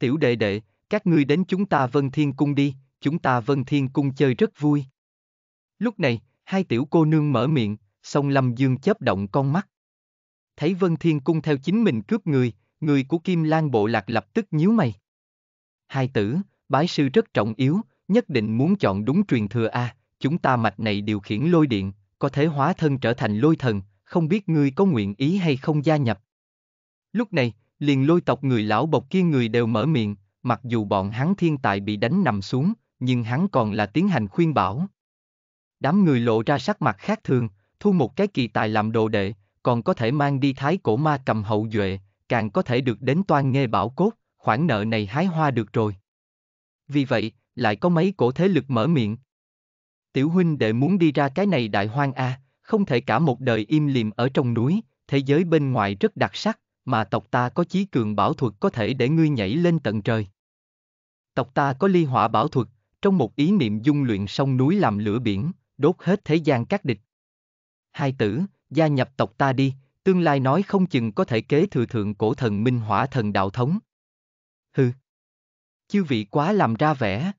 tiểu đệ đệ, các ngươi đến chúng ta Vân Thiên Cung đi, chúng ta Vân Thiên Cung chơi rất vui. Lúc này, hai tiểu cô nương mở miệng, song Lâm Dương chớp động con mắt. Thấy Vân Thiên Cung theo chính mình cướp người, người của Kim Lan Bộ Lạc lập tức nhíu mày. Hai tử, bái sư rất trọng yếu, nhất định muốn chọn đúng truyền thừa A, chúng ta mạch này điều khiển lôi điện, có thể hóa thân trở thành lôi thần, không biết ngươi có nguyện ý hay không gia nhập. Lúc này, liền lôi tộc người lão bộc kia người đều mở miệng, mặc dù bọn hắn thiên tài bị đánh nằm xuống, nhưng hắn còn là tiến hành khuyên bảo. Đám người lộ ra sắc mặt khác thường, thu một cái kỳ tài làm đồ đệ, còn có thể mang đi thái cổ ma cầm hậu duệ, càng có thể được đến toan nghe bảo cốt, khoản nợ này hái hoa được rồi. Vì vậy, lại có mấy cổ thế lực mở miệng. Tiểu huynh đệ muốn đi ra cái này đại hoang a, à, không thể cả một đời im lìm ở trong núi, thế giới bên ngoài rất đặc sắc, mà tộc ta có chí cường bảo thuật có thể để ngươi nhảy lên tận trời. Tộc ta có ly hỏa bảo thuật, trong một ý niệm dung luyện sông núi làm lửa biển, đốt hết thế gian các địch. Hai tử, gia nhập tộc ta đi, tương lai nói không chừng có thể kế thừa thượng cổ thần minh hỏa thần đạo thống. Hừ. Chư vị quá làm ra vẻ.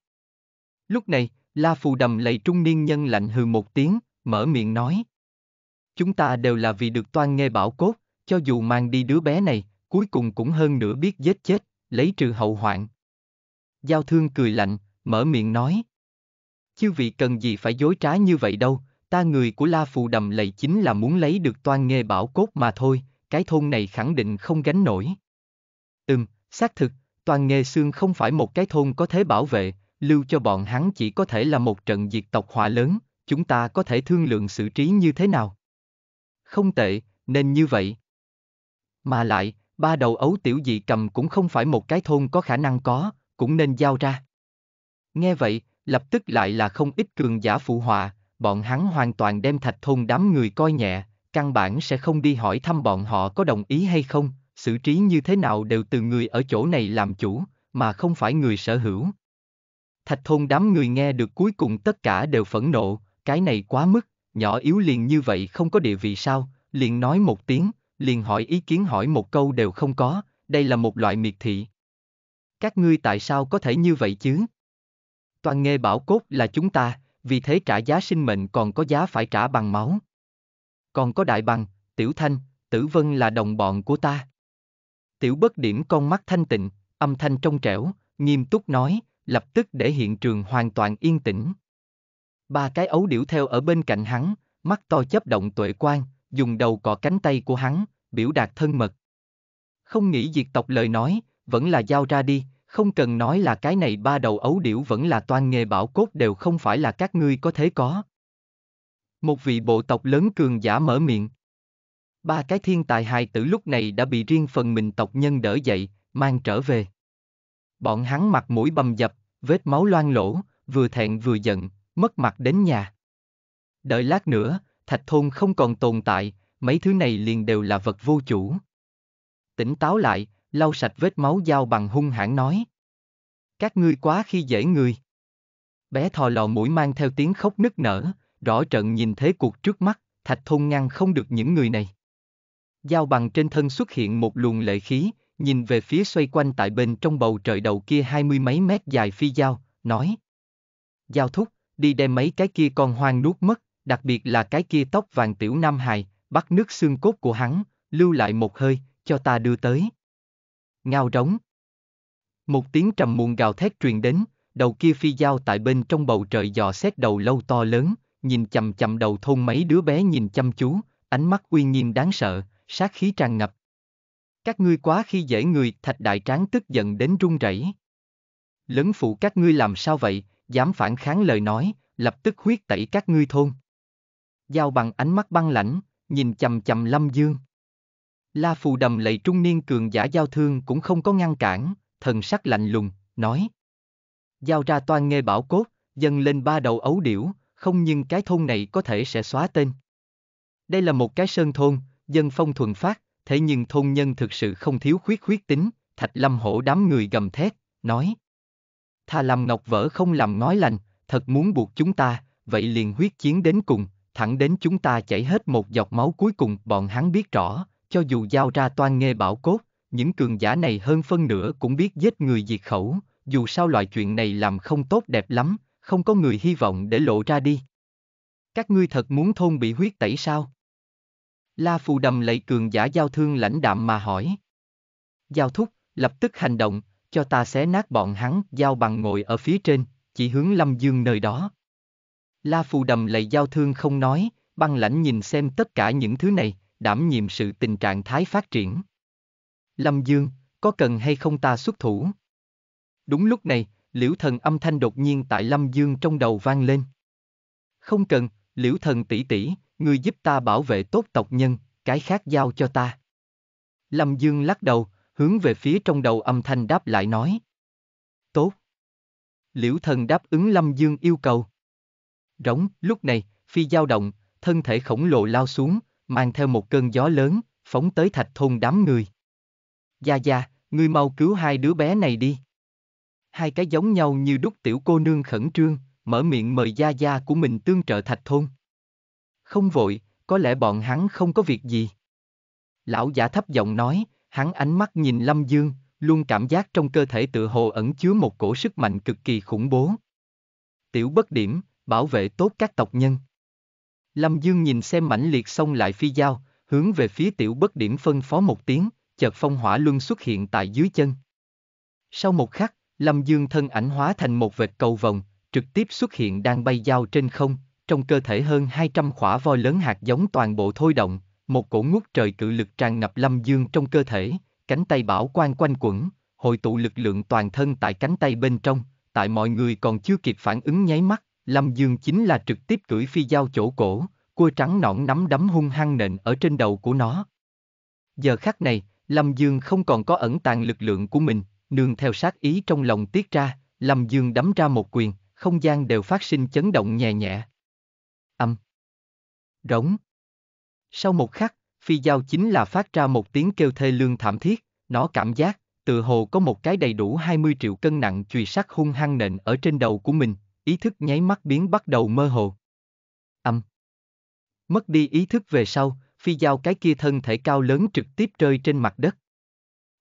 Lúc này, La Phù đầm lầy trung niên nhân lạnh hừ một tiếng, mở miệng nói. Chúng ta đều là vì được toan nghe bảo cốt, cho dù mang đi đứa bé này, cuối cùng cũng hơn nửa biết giết chết, lấy trừ hậu hoạn. Giao thương cười lạnh, mở miệng nói. Chư vị cần gì phải dối trá như vậy đâu, ta người của La Phù Đầm lầy chính là muốn lấy được toan nghề bảo cốt mà thôi, cái thôn này khẳng định không gánh nổi. Ừm, xác thực, toàn nghề xương không phải một cái thôn có thế bảo vệ, lưu cho bọn hắn chỉ có thể là một trận diệt tộc họa lớn, chúng ta có thể thương lượng xử trí như thế nào. Không tệ, nên như vậy. Mà lại, ba đầu ấu tiểu dị cầm cũng không phải một cái thôn có khả năng có, cũng nên giao ra. Nghe vậy, lập tức lại là không ít cường giả phụ họa, bọn hắn hoàn toàn đem thạch thôn đám người coi nhẹ, căn bản sẽ không đi hỏi thăm bọn họ có đồng ý hay không, xử trí như thế nào đều từ người ở chỗ này làm chủ, mà không phải người sở hữu. Thạch thôn đám người nghe được cuối cùng tất cả đều phẫn nộ, cái này quá mức, nhỏ yếu liền như vậy không có địa vị sao, liền nói một tiếng, liền hỏi ý kiến hỏi một câu đều không có, đây là một loại miệt thị. Các ngươi tại sao có thể như vậy chứ? Toàn nghề bảo cốt là chúng ta, vì thế trả giá sinh mệnh còn có giá phải trả bằng máu. Còn có đại bằng, tiểu thanh, tử vân là đồng bọn của ta. Tiểu bất điểm con mắt thanh tịnh, âm thanh trong trẻo, nghiêm túc nói, lập tức để hiện trường hoàn toàn yên tĩnh. Ba cái ấu điểu theo ở bên cạnh hắn, mắt to chấp động tuệ quan, dùng đầu cọ cánh tay của hắn, biểu đạt thân mật. Không nghĩ diệt tộc lời nói, vẫn là giao ra đi, không cần nói là cái này ba đầu ấu điểu vẫn là toan nghề bảo cốt đều không phải là các ngươi có thế có. Một vị bộ tộc lớn cường giả mở miệng. Ba cái thiên tài hài tử lúc này đã bị riêng phần mình tộc nhân đỡ dậy, mang trở về. Bọn hắn mặt mũi bầm dập, vết máu loang lỗ, vừa thẹn vừa giận, mất mặt đến nhà. Đợi lát nữa, thạch thôn không còn tồn tại, mấy thứ này liền đều là vật vô chủ. Tỉnh táo lại, lau sạch vết máu dao bằng hung hãn nói. Các ngươi quá khi dễ người. Bé thò lò mũi mang theo tiếng khóc nức nở, rõ trận nhìn thế cuộc trước mắt, thạch thôn ngăn không được những người này. Dao bằng trên thân xuất hiện một luồng lệ khí, nhìn về phía xoay quanh tại bên trong bầu trời đầu kia hai mươi mấy mét dài phi dao, nói. Giao thúc, đi đem mấy cái kia con hoang nuốt mất, đặc biệt là cái kia tóc vàng tiểu nam hài, bắt nước xương cốt của hắn, lưu lại một hơi, cho ta đưa tới. Ngao rống. Một tiếng trầm muộn gào thét truyền đến, đầu kia phi dao tại bên trong bầu trời dò xét đầu lâu to lớn, nhìn chầm chầm đầu thôn mấy đứa bé nhìn chăm chú, ánh mắt uy nghiêm đáng sợ, sát khí tràn ngập. Các ngươi quá khi dễ người, thạch đại tráng tức giận đến run rẩy. Lớn phụ các ngươi làm sao vậy, dám phản kháng lời nói, lập tức huyết tẩy các ngươi thôn giao bằng ánh mắt băng lãnh, nhìn chầm chầm Lâm Dương. La Phù Đầm lầy trung niên cường giả giao thương cũng không có ngăn cản, thần sắc lạnh lùng, nói. Giao ra toàn nghe bảo cốt, dâng lên ba đầu ấu điểu, không nhưng cái thôn này có thể sẽ xóa tên. Đây là một cái sơn thôn, dân phong thuần phát, thế nhưng thôn nhân thực sự không thiếu khuyết khuyết tính, thạch lâm hổ đám người gầm thét, nói. Thà làm ngọc vỡ không làm nói lành, thật muốn buộc chúng ta, vậy liền huyết chiến đến cùng, thẳng đến chúng ta chảy hết một giọt máu cuối cùng bọn hắn biết rõ, cho dù giao ra toan nghê bảo cốt, những cường giả này hơn phân nửa cũng biết giết người diệt khẩu, dù sao loại chuyện này làm không tốt đẹp lắm, không có người hy vọng để lộ ra đi. Các ngươi thật muốn thôn bị huyết tẩy sao? La Phù đầm lạy cường giả giao thương lãnh đạm mà hỏi. Giao thúc, lập tức hành động, cho ta xé nát bọn hắn, giao bằng ngồi ở phía trên, chỉ hướng Lâm Dương nơi đó. La Phù đầm lầy giao thương không nói, băng lãnh nhìn xem tất cả những thứ này, đảm nhiệm sự tình trạng thái phát triển. Lâm Dương, có cần hay không ta xuất thủ? Đúng lúc này, liễu thần âm thanh đột nhiên tại Lâm Dương trong đầu vang lên. Không cần, liễu thần tỷ tỷ, ngươi giúp ta bảo vệ tốt tộc nhân, cái khác giao cho ta. Lâm Dương lắc đầu, hướng về phía trong đầu âm thanh đáp lại nói. Tốt. Liễu thần đáp ứng Lâm Dương yêu cầu. Rống, lúc này, phi dao động, thân thể khổng lồ lao xuống, mang theo một cơn gió lớn, phóng tới thạch thôn đám người. Gia Gia, ngươi mau cứu hai đứa bé này đi. Hai cái giống nhau như đúc tiểu cô nương khẩn trương, mở miệng mời Gia Gia của mình tương trợ thạch thôn. Không vội, có lẽ bọn hắn không có việc gì. Lão giả thấp giọng nói, hắn ánh mắt nhìn Lâm Dương, luôn cảm giác trong cơ thể tự hồ ẩn chứa một cổ sức mạnh cực kỳ khủng bố. Tiểu bất điểm, bảo vệ tốt các tộc nhân. Lâm Dương nhìn xem mãnh liệt xông lại phi dao, hướng về phía tiểu bất điểm phân phó một tiếng, chợt phong hỏa luân xuất hiện tại dưới chân. Sau một khắc, Lâm Dương thân ảnh hóa thành một vệt cầu vồng, trực tiếp xuất hiện đang bay dao trên không, trong cơ thể hơn 200 khỏa voi lớn hạt giống toàn bộ thôi động, một cổ ngút trời cự lực tràn ngập Lâm Dương trong cơ thể, cánh tay bảo quan quanh quẩn, hội tụ lực lượng toàn thân tại cánh tay bên trong, tại mọi người còn chưa kịp phản ứng nháy mắt, Lâm Dương chính là trực tiếp cưỡi phi giao chỗ cổ, cua trắng nõn nắm đấm hung hăng nện ở trên đầu của nó. Giờ khắc này, Lâm Dương không còn có ẩn tàng lực lượng của mình, nương theo sát ý trong lòng tiết ra, Lâm Dương đấm ra một quyền, không gian đều phát sinh chấn động nhẹ nhẹ. Âm. Rống. Sau một khắc, phi giao chính là phát ra một tiếng kêu thê lương thảm thiết, nó cảm giác, tự hồ có một cái đầy đủ 20 triệu cân nặng chùy sắt hung hăng nện ở trên đầu của mình, ý thức nháy mắt biến bắt đầu mơ hồ. Âm. Mất đi ý thức về sau, phi giao cái kia thân thể cao lớn trực tiếp rơi trên mặt đất.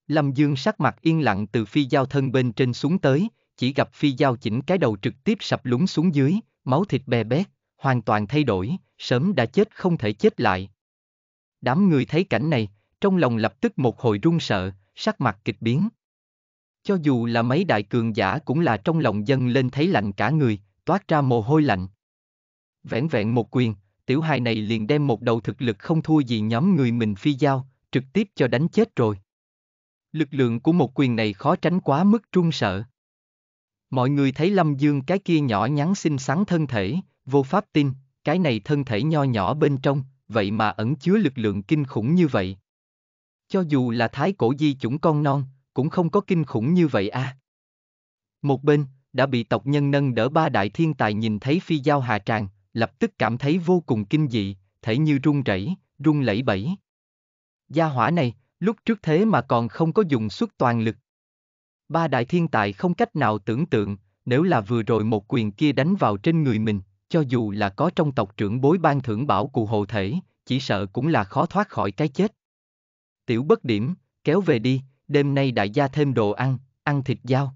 Lâm Dương sắc mặt yên lặng từ phi giao thân bên trên xuống tới, chỉ gặp phi giao chỉnh cái đầu trực tiếp sập lúng xuống dưới, máu thịt bè bét, hoàn toàn thay đổi, sớm đã chết không thể chết lại. Đám người thấy cảnh này, trong lòng lập tức một hồi run sợ, sắc mặt kịch biến. Cho dù là mấy đại cường giả cũng là trong lòng dân lên thấy lạnh cả người, toát ra mồ hôi lạnh. Vẹn vẹn một quyền, tiểu hài này liền đem một đầu thực lực không thua gì nhóm người mình phi giao, trực tiếp cho đánh chết rồi. Lực lượng của một quyền này khó tránh quá mức trung sợ. Mọi người thấy Lâm Dương cái kia nhỏ nhắn xinh xắn thân thể, vô pháp tin, cái này thân thể nho nhỏ bên trong, vậy mà ẩn chứa lực lượng kinh khủng như vậy. Cho dù là thái cổ di chủng con non, cũng không có kinh khủng như vậy a. À. Một bên, đã bị tộc nhân nâng đỡ ba đại thiên tài nhìn thấy phi giao hà tràng, lập tức cảm thấy vô cùng kinh dị, thể như run rẩy, run lẩy bẩy. Gia hỏa này, lúc trước thế mà còn không có dùng suất toàn lực. Ba đại thiên tài không cách nào tưởng tượng, nếu là vừa rồi một quyền kia đánh vào trên người mình, cho dù là có trong tộc trưởng bối ban thưởng bảo cụ hộ thể, chỉ sợ cũng là khó thoát khỏi cái chết. Tiểu bất điểm, kéo về đi, đêm nay đại gia thêm đồ ăn, ăn thịt dao.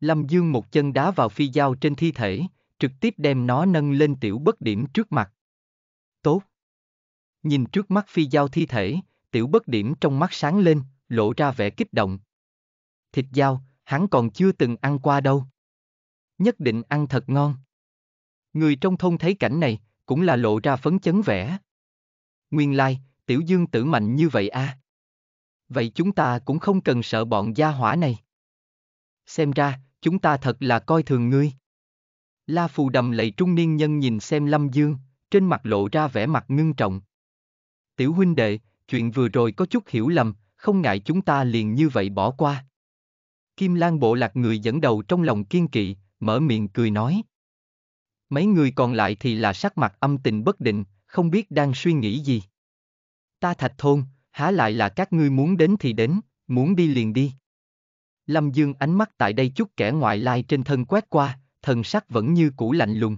Lâm Dương một chân đá vào phi dao trên thi thể, trực tiếp đem nó nâng lên tiểu bất điểm trước mặt. Tốt. Nhìn trước mắt phi dao thi thể, tiểu bất điểm trong mắt sáng lên, lộ ra vẻ kích động. Thịt dao, hắn còn chưa từng ăn qua đâu. Nhất định ăn thật ngon. Người trong thôn thấy cảnh này, cũng là lộ ra phấn chấn vẻ. Nguyên lai, like, tiểu dương tử mạnh như vậy a. À. Vậy chúng ta cũng không cần sợ bọn gia hỏa này. Xem ra, chúng ta thật là coi thường ngươi. La Phù đầm lạy trung niên nhân nhìn xem Lâm Dương, trên mặt lộ ra vẻ mặt ngưng trọng. Tiểu huynh đệ, chuyện vừa rồi có chút hiểu lầm, không ngại chúng ta liền như vậy bỏ qua. Kim Lan bộ lạc người dẫn đầu trong lòng kiên kỵ, mở miệng cười nói. Mấy người còn lại thì là sắc mặt âm tình bất định, không biết đang suy nghĩ gì. Ta thạch thôn, há lại là các ngươi muốn đến thì đến, muốn đi liền đi. Lâm Dương ánh mắt tại đây chút kẻ ngoại lai trên thân quét qua, thần sắc vẫn như cũ lạnh lùng.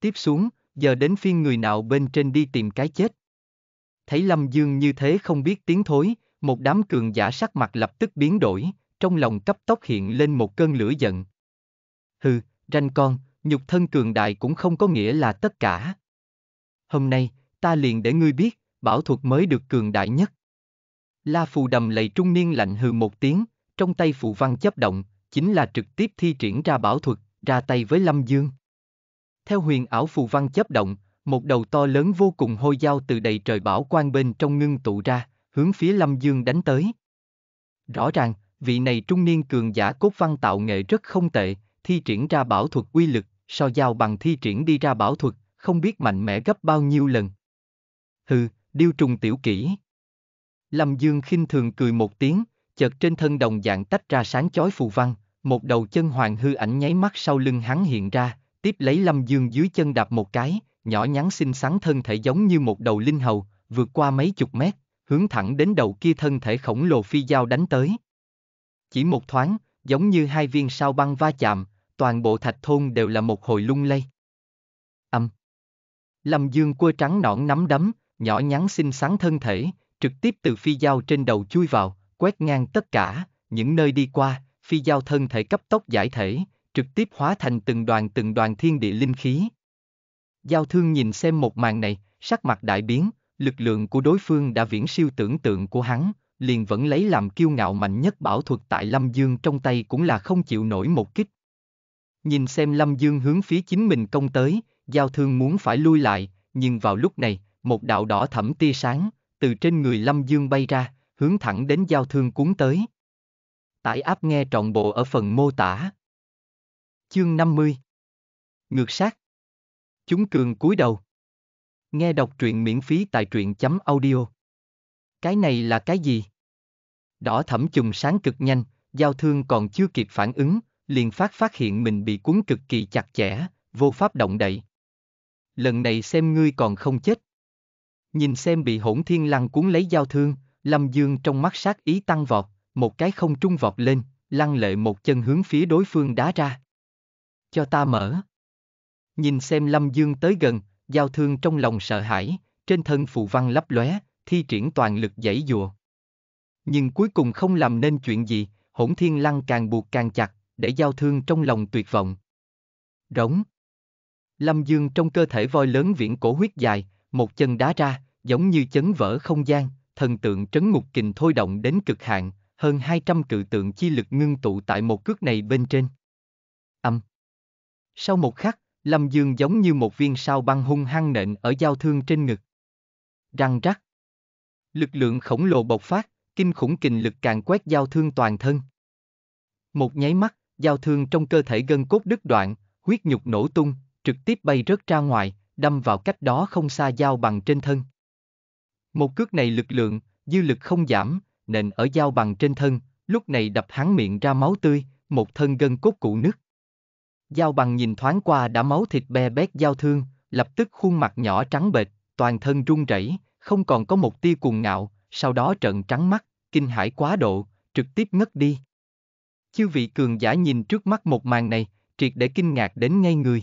Tiếp xuống, giờ đến phiên người nào bên trên đi tìm cái chết. Thấy Lâm Dương như thế không biết tiếng thối, một đám cường giả sắc mặt lập tức biến đổi, trong lòng cấp tốc hiện lên một cơn lửa giận. Hừ, ranh con, nhục thân cường đại cũng không có nghĩa là tất cả. Hôm nay, ta liền để ngươi biết, bảo thuật mới được cường đại nhất. La phù đầm lầy trung niên lạnh hừ một tiếng, trong tay phù văn chấp động, chính là trực tiếp thi triển ra bảo thuật, ra tay với Lâm Dương. Theo huyền ảo phù văn chấp động, một đầu to lớn vô cùng hôi dao từ đầy trời bảo quan bên trong ngưng tụ ra, hướng phía Lâm Dương đánh tới. Rõ ràng, vị này trung niên cường giả cốt văn tạo nghệ rất không tệ, thi triển ra bảo thuật uy lực, so giao bằng thi triển đi ra bảo thuật, không biết mạnh mẽ gấp bao nhiêu lần. Hừ, điêu trùng tiểu kỹ. Lâm Dương khinh thường cười một tiếng, chợt trên thân đồng dạng tách ra sáng chói phù văn, một đầu chân hoàng hư ảnh nháy mắt sau lưng hắn hiện ra, tiếp lấy Lâm Dương dưới chân đạp một cái, nhỏ nhắn xinh xắn thân thể giống như một đầu linh hầu, vượt qua mấy chục mét, hướng thẳng đến đầu kia thân thể khổng lồ phi dao đánh tới. Chỉ một thoáng, giống như hai viên sao băng va chạm, toàn bộ thạch thôn đều là một hồi lung lay. Âm. Lâm Dương quơ trắng nõn nắm đấm, nhỏ nhắn xinh xắn thân thể, trực tiếp từ phi dao trên đầu chui vào, quét ngang tất cả, những nơi đi qua, phi dao thân thể cấp tốc giải thể, trực tiếp hóa thành từng đoàn từng đoàn thiên địa linh khí. Giao thương nhìn xem một màn này, sắc mặt đại biến, lực lượng của đối phương đã viễn siêu tưởng tượng của hắn, liền vẫn lấy làm kiêu ngạo mạnh nhất bảo thuật tại Lâm Dương trong tay cũng là không chịu nổi một kích. Nhìn xem Lâm Dương hướng phía chính mình công tới, giao thương muốn phải lui lại, nhưng vào lúc này, một đạo đỏ thẫm tia sáng, từ trên người Lâm Dương bay ra, hướng thẳng đến giao thương cuốn tới. Tải áp nghe trọn bộ ở phần mô tả. Chương 50 Ngược sát Chúng cường cúi đầu Nghe đọc truyện miễn phí tại truyện chấm audio Cái này là cái gì? Đỏ thẫm chùm sáng cực nhanh, giao thương còn chưa kịp phản ứng, liền phát phát hiện mình bị cuốn cực kỳ chặt chẽ, vô pháp động đậy. Lần này xem ngươi còn không chết nhìn xem bị hỗn thiên lăng cuốn lấy giao thương, Lâm Dương trong mắt sát ý tăng vọt, một cái không trung vọt lên, lăng lệ một chân hướng phía đối phương đá ra. Cho ta mở. Nhìn xem Lâm Dương tới gần, giao thương trong lòng sợ hãi, trên thân phù văn lấp lóe, thi triển toàn lực dãy dùa. Nhưng cuối cùng không làm nên chuyện gì, hỗn thiên lăng càng buộc càng chặt, để giao thương trong lòng tuyệt vọng. Rống. Lâm Dương trong cơ thể voi lớn viễn cổ huyết dài, một chân đá ra, giống như chấn vỡ không gian, thần tượng trấn ngục kình thôi động đến cực hạn, hơn 200 cự tượng chi lực ngưng tụ tại một cước này bên trên. Âm. Sau một khắc, Lâm Dương giống như một viên sao băng hung hăng nện ở giao thương trên ngực. Răng rắc. Lực lượng khổng lồ bộc phát, kinh khủng kình lực càng quét giao thương toàn thân. Một nháy mắt, giao thương trong cơ thể gân cốt đứt đoạn, huyết nhục nổ tung, trực tiếp bay rớt ra ngoài, đâm vào cách đó không xa dao bằng trên thân. Một cước này lực lượng, dư lực không giảm, nện ở dao bằng trên thân, lúc này đập hắn miệng ra máu tươi, một thân gân cốt cụ nứt. Dao bằng nhìn thoáng qua đã máu thịt be bét giao thương, lập tức khuôn mặt nhỏ trắng bệch, toàn thân run rẩy, không còn có một tia cuồng ngạo, sau đó trợn trắng mắt, kinh hãi quá độ, trực tiếp ngất đi. Chư vị cường giả nhìn trước mắt một màn này, triệt để kinh ngạc đến ngay người.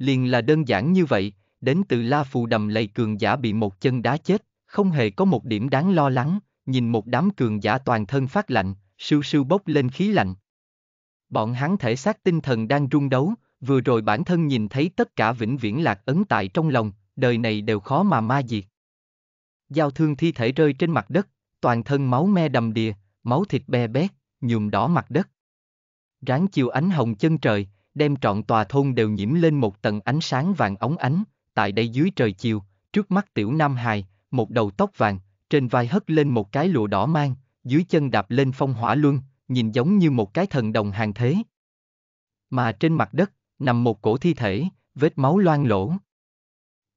Liền là đơn giản như vậy, đến từ La Phù đầm lầy cường giả bị một chân đá chết, không hề có một điểm đáng lo lắng, nhìn một đám cường giả toàn thân phát lạnh, sưu sưu bốc lên khí lạnh. Bọn hắn thể xác tinh thần đang rung đấu, vừa rồi bản thân nhìn thấy tất cả vĩnh viễn lạc ấn tại trong lòng, đời này đều khó mà ma diệt. Giao thương thi thể rơi trên mặt đất, toàn thân máu me đầm đìa, máu thịt be bét, nhuộm đỏ mặt đất. Ráng chiều ánh hồng chân trời, đem trọn tòa thôn đều nhiễm lên một tầng ánh sáng vàng óng ánh, tại đây dưới trời chiều, trước mắt tiểu Nam Hài, một đầu tóc vàng, trên vai hất lên một cái lụa đỏ mang, dưới chân đạp lên phong hỏa luân, nhìn giống như một cái thần đồng hàng thế. Mà trên mặt đất, nằm một cổ thi thể, vết máu loang lỗ.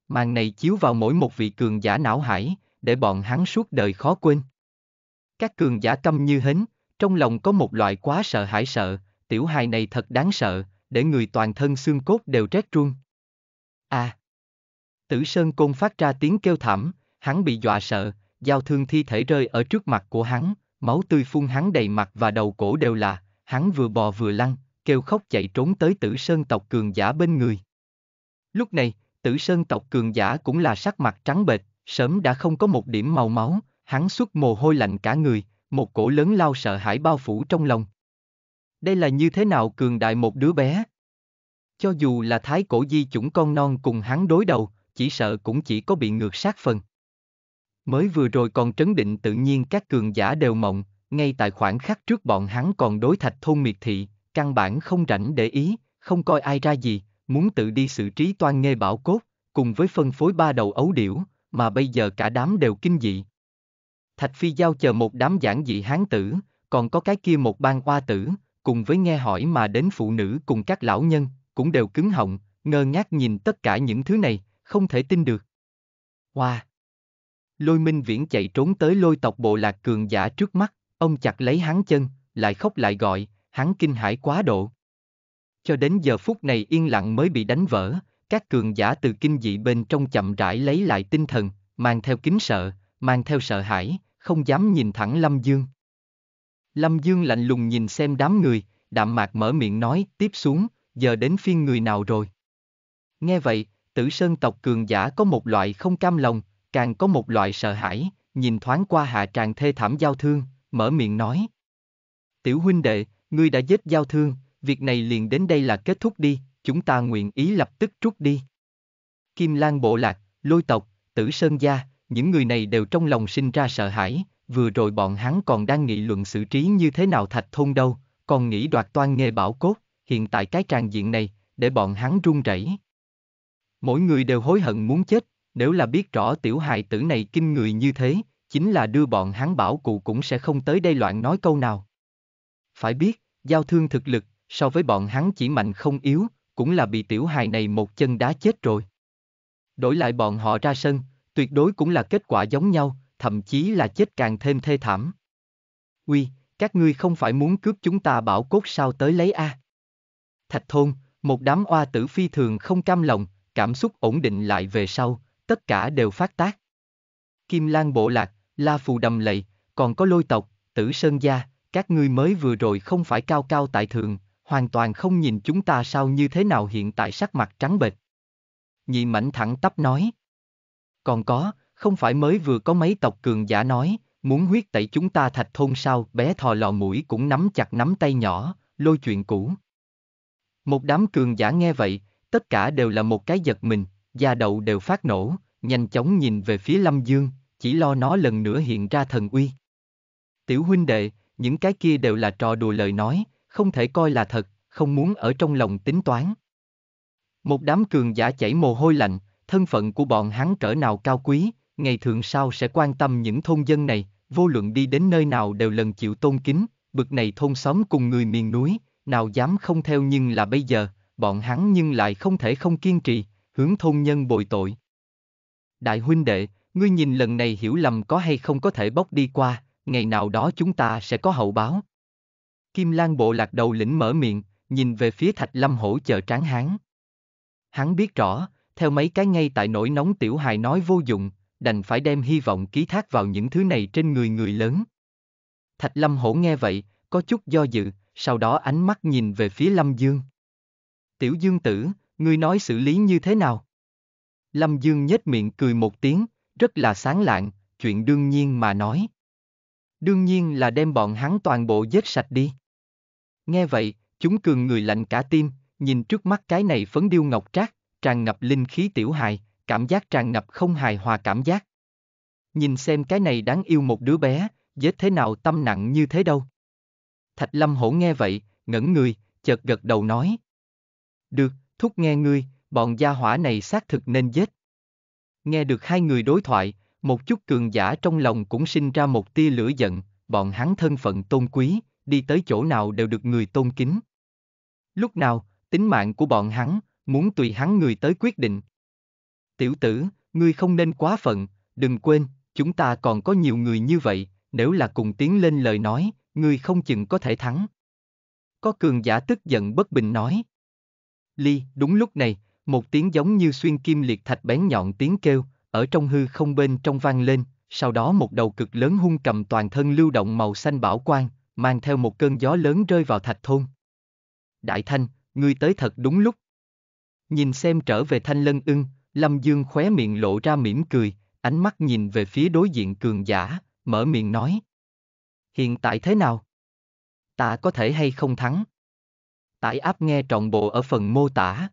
Màn này chiếu vào mỗi một vị cường giả não hải, để bọn hắn suốt đời khó quên. Các cường giả câm như hến, trong lòng có một loại quá sợ hãi sợ, tiểu hài này thật đáng sợ, để người toàn thân xương cốt đều rét run. À! Tử Sơn Côn phát ra tiếng kêu thảm, hắn bị dọa sợ, giao thương thi thể rơi ở trước mặt của hắn, máu tươi phun hắn đầy mặt và đầu cổ đều là, hắn vừa bò vừa lăn, kêu khóc chạy trốn tới tử sơn tộc cường giả bên người. Lúc này, tử sơn tộc cường giả cũng là sắc mặt trắng bệch, sớm đã không có một điểm màu máu, hắn xuất mồ hôi lạnh cả người, một cổ lớn lao sợ hãi bao phủ trong lòng, đây là như thế nào cường đại một đứa bé? Cho dù là thái cổ di chủng con non cùng hắn đối đầu, chỉ sợ cũng chỉ có bị ngược sát phần. Mới vừa rồi còn trấn định tự nhiên các cường giả đều mộng, ngay tại khoảng khắc trước bọn hắn còn đối thạch thôn miệt thị, căn bản không rảnh để ý, không coi ai ra gì, muốn tự đi xử trí toan nghe bảo cốt, cùng với phân phối ba đầu ấu điểu, mà bây giờ cả đám đều kinh dị. Thạch Phi Giao chờ một đám giảng dị hán tử, còn có cái kia một bang hoa tử, cùng với nghe hỏi mà đến phụ nữ cùng các lão nhân, cũng đều cứng họng, ngơ ngác nhìn tất cả những thứ này, không thể tin được. Hoa! Wow. Lôi minh viễn chạy trốn tới lôi tộc bộ lạc cường giả trước mắt, ông chặt lấy hắn chân, lại khóc lại gọi, hắn kinh hãi quá độ. Cho đến giờ phút này yên lặng mới bị đánh vỡ, các cường giả từ kinh dị bên trong chậm rãi lấy lại tinh thần, mang theo kính sợ, mang theo sợ hãi, không dám nhìn thẳng Lâm Dương. Lâm Dương lạnh lùng nhìn xem đám người, đạm mạc mở miệng nói, tiếp xuống, giờ đến phiên người nào rồi. Nghe vậy, tử sơn tộc cường giả có một loại không cam lòng, càng có một loại sợ hãi, nhìn thoáng qua hạ tràng thê thảm giao thương, mở miệng nói. Tiểu huynh đệ, ngươi đã giết giao thương, việc này liền đến đây là kết thúc đi, chúng ta nguyện ý lập tức trút đi. Kim Lan Bộ Lạc, Lôi Tộc, Tử Sơn Gia, những người này đều trong lòng sinh ra sợ hãi, vừa rồi bọn hắn còn đang nghị luận xử trí như thế nào thạch thôn đâu, còn nghĩ đoạt toan nghề bảo cốt, hiện tại cái tràng diện này, để bọn hắn run rẩy. Mỗi người đều hối hận muốn chết, nếu là biết rõ tiểu hài tử này kinh người như thế, chính là đưa bọn hắn bảo cụ cũng sẽ không tới đây loạn nói câu nào. Phải biết, giao thương thực lực, so với bọn hắn chỉ mạnh không yếu, cũng là bị tiểu hài này một chân đá chết rồi. Đổi lại bọn họ ra sân, tuyệt đối cũng là kết quả giống nhau, thậm chí là chết càng thêm thê thảm. Uy, các ngươi không phải muốn cướp chúng ta bảo cốt sao tới lấy a? À? Thạch thôn, một đám oa tử phi thường không cam lòng, cảm xúc ổn định lại về sau, tất cả đều phát tác. Kim Lan bộ lạc, La Phù đầm lầy, còn có lôi tộc, tử sơn gia, các ngươi mới vừa rồi không phải cao cao tại thượng, hoàn toàn không nhìn chúng ta sao như thế nào hiện tại sắc mặt trắng bệch. Nhị mảnh thẳng tắp nói. Còn có, không phải mới vừa có mấy tộc cường giả nói, muốn huyết tẩy chúng ta thạch thôn sao, bé thò lò mũi cũng nắm chặt nắm tay nhỏ, lôi chuyện cũ. Một đám cường giả nghe vậy, tất cả đều là một cái giật mình, da đầu đều phát nổ, nhanh chóng nhìn về phía Lâm Dương, chỉ lo nó lần nữa hiện ra thần uy. Tiểu huynh đệ, những cái kia đều là trò đùa lời nói, không thể coi là thật, không muốn ở trong lòng tính toán. Một đám cường giả chảy mồ hôi lạnh, thân phận của bọn hắn cỡ nào cao quý, ngày thường sau sẽ quan tâm những thôn dân này, vô luận đi đến nơi nào đều lần chịu tôn kính, bực này thôn xóm cùng người miền núi, nào dám không theo nhưng là bây giờ, bọn hắn nhưng lại không thể không kiên trì, hướng thôn nhân bồi tội. Đại huynh đệ, ngươi nhìn lần này hiểu lầm có hay không có thể bốc đi qua, ngày nào đó chúng ta sẽ có hậu báo. Kim Lan bộ lạc đầu lĩnh mở miệng, nhìn về phía thạch lâm hỗ chờ tráng hán. Hắn biết rõ, theo mấy cái ngay tại nỗi nóng tiểu hài nói vô dụng, đành phải đem hy vọng ký thác vào những thứ này trên người người lớn. Thạch Lâm Hổ nghe vậy, có chút do dự, sau đó ánh mắt nhìn về phía Lâm Dương. Tiểu Dương tử, ngươi nói xử lý như thế nào? Lâm Dương nhếch miệng cười một tiếng, rất là sáng lạng, chuyện đương nhiên mà nói. Đương nhiên là đem bọn hắn toàn bộ giết sạch đi. Nghe vậy, chúng cường người lạnh cả tim, nhìn trước mắt cái này phấn điêu ngọc trác, tràn ngập linh khí tiểu hài, cảm giác tràn ngập không hài hòa cảm giác. Nhìn xem cái này đáng yêu một đứa bé, dết thế nào tâm nặng như thế đâu. Thạch Lâm hổ nghe vậy, ngẩn người, chợt gật đầu nói. Được, thúc nghe ngươi, bọn gia hỏa này xác thực nên giết. Nghe được hai người đối thoại, một chút cường giả trong lòng cũng sinh ra một tia lửa giận, bọn hắn thân phận tôn quý, đi tới chỗ nào đều được người tôn kính. Lúc nào, tính mạng của bọn hắn, muốn tùy hắn người tới quyết định tiểu tử, ngươi không nên quá phận, đừng quên, chúng ta còn có nhiều người như vậy, nếu là cùng tiến lên lời nói, ngươi không chừng có thể thắng. Có cường giả tức giận bất bình nói. Ly, đúng lúc này, một tiếng giống như xuyên kim liệt thạch bén nhọn tiếng kêu, ở trong hư không bên trong vang lên, sau đó một đầu cực lớn hung cầm toàn thân lưu động màu xanh bảo quang, mang theo một cơn gió lớn rơi vào thạch thôn. Đại Thanh, ngươi tới thật đúng lúc. Nhìn xem trở về Thanh Lân ưng, Lâm Dương khóe miệng lộ ra mỉm cười, ánh mắt nhìn về phía đối diện cường giả, mở miệng nói. Hiện tại thế nào? Ta có thể hay không thắng? Tải áp nghe trọn bộ ở phần mô tả,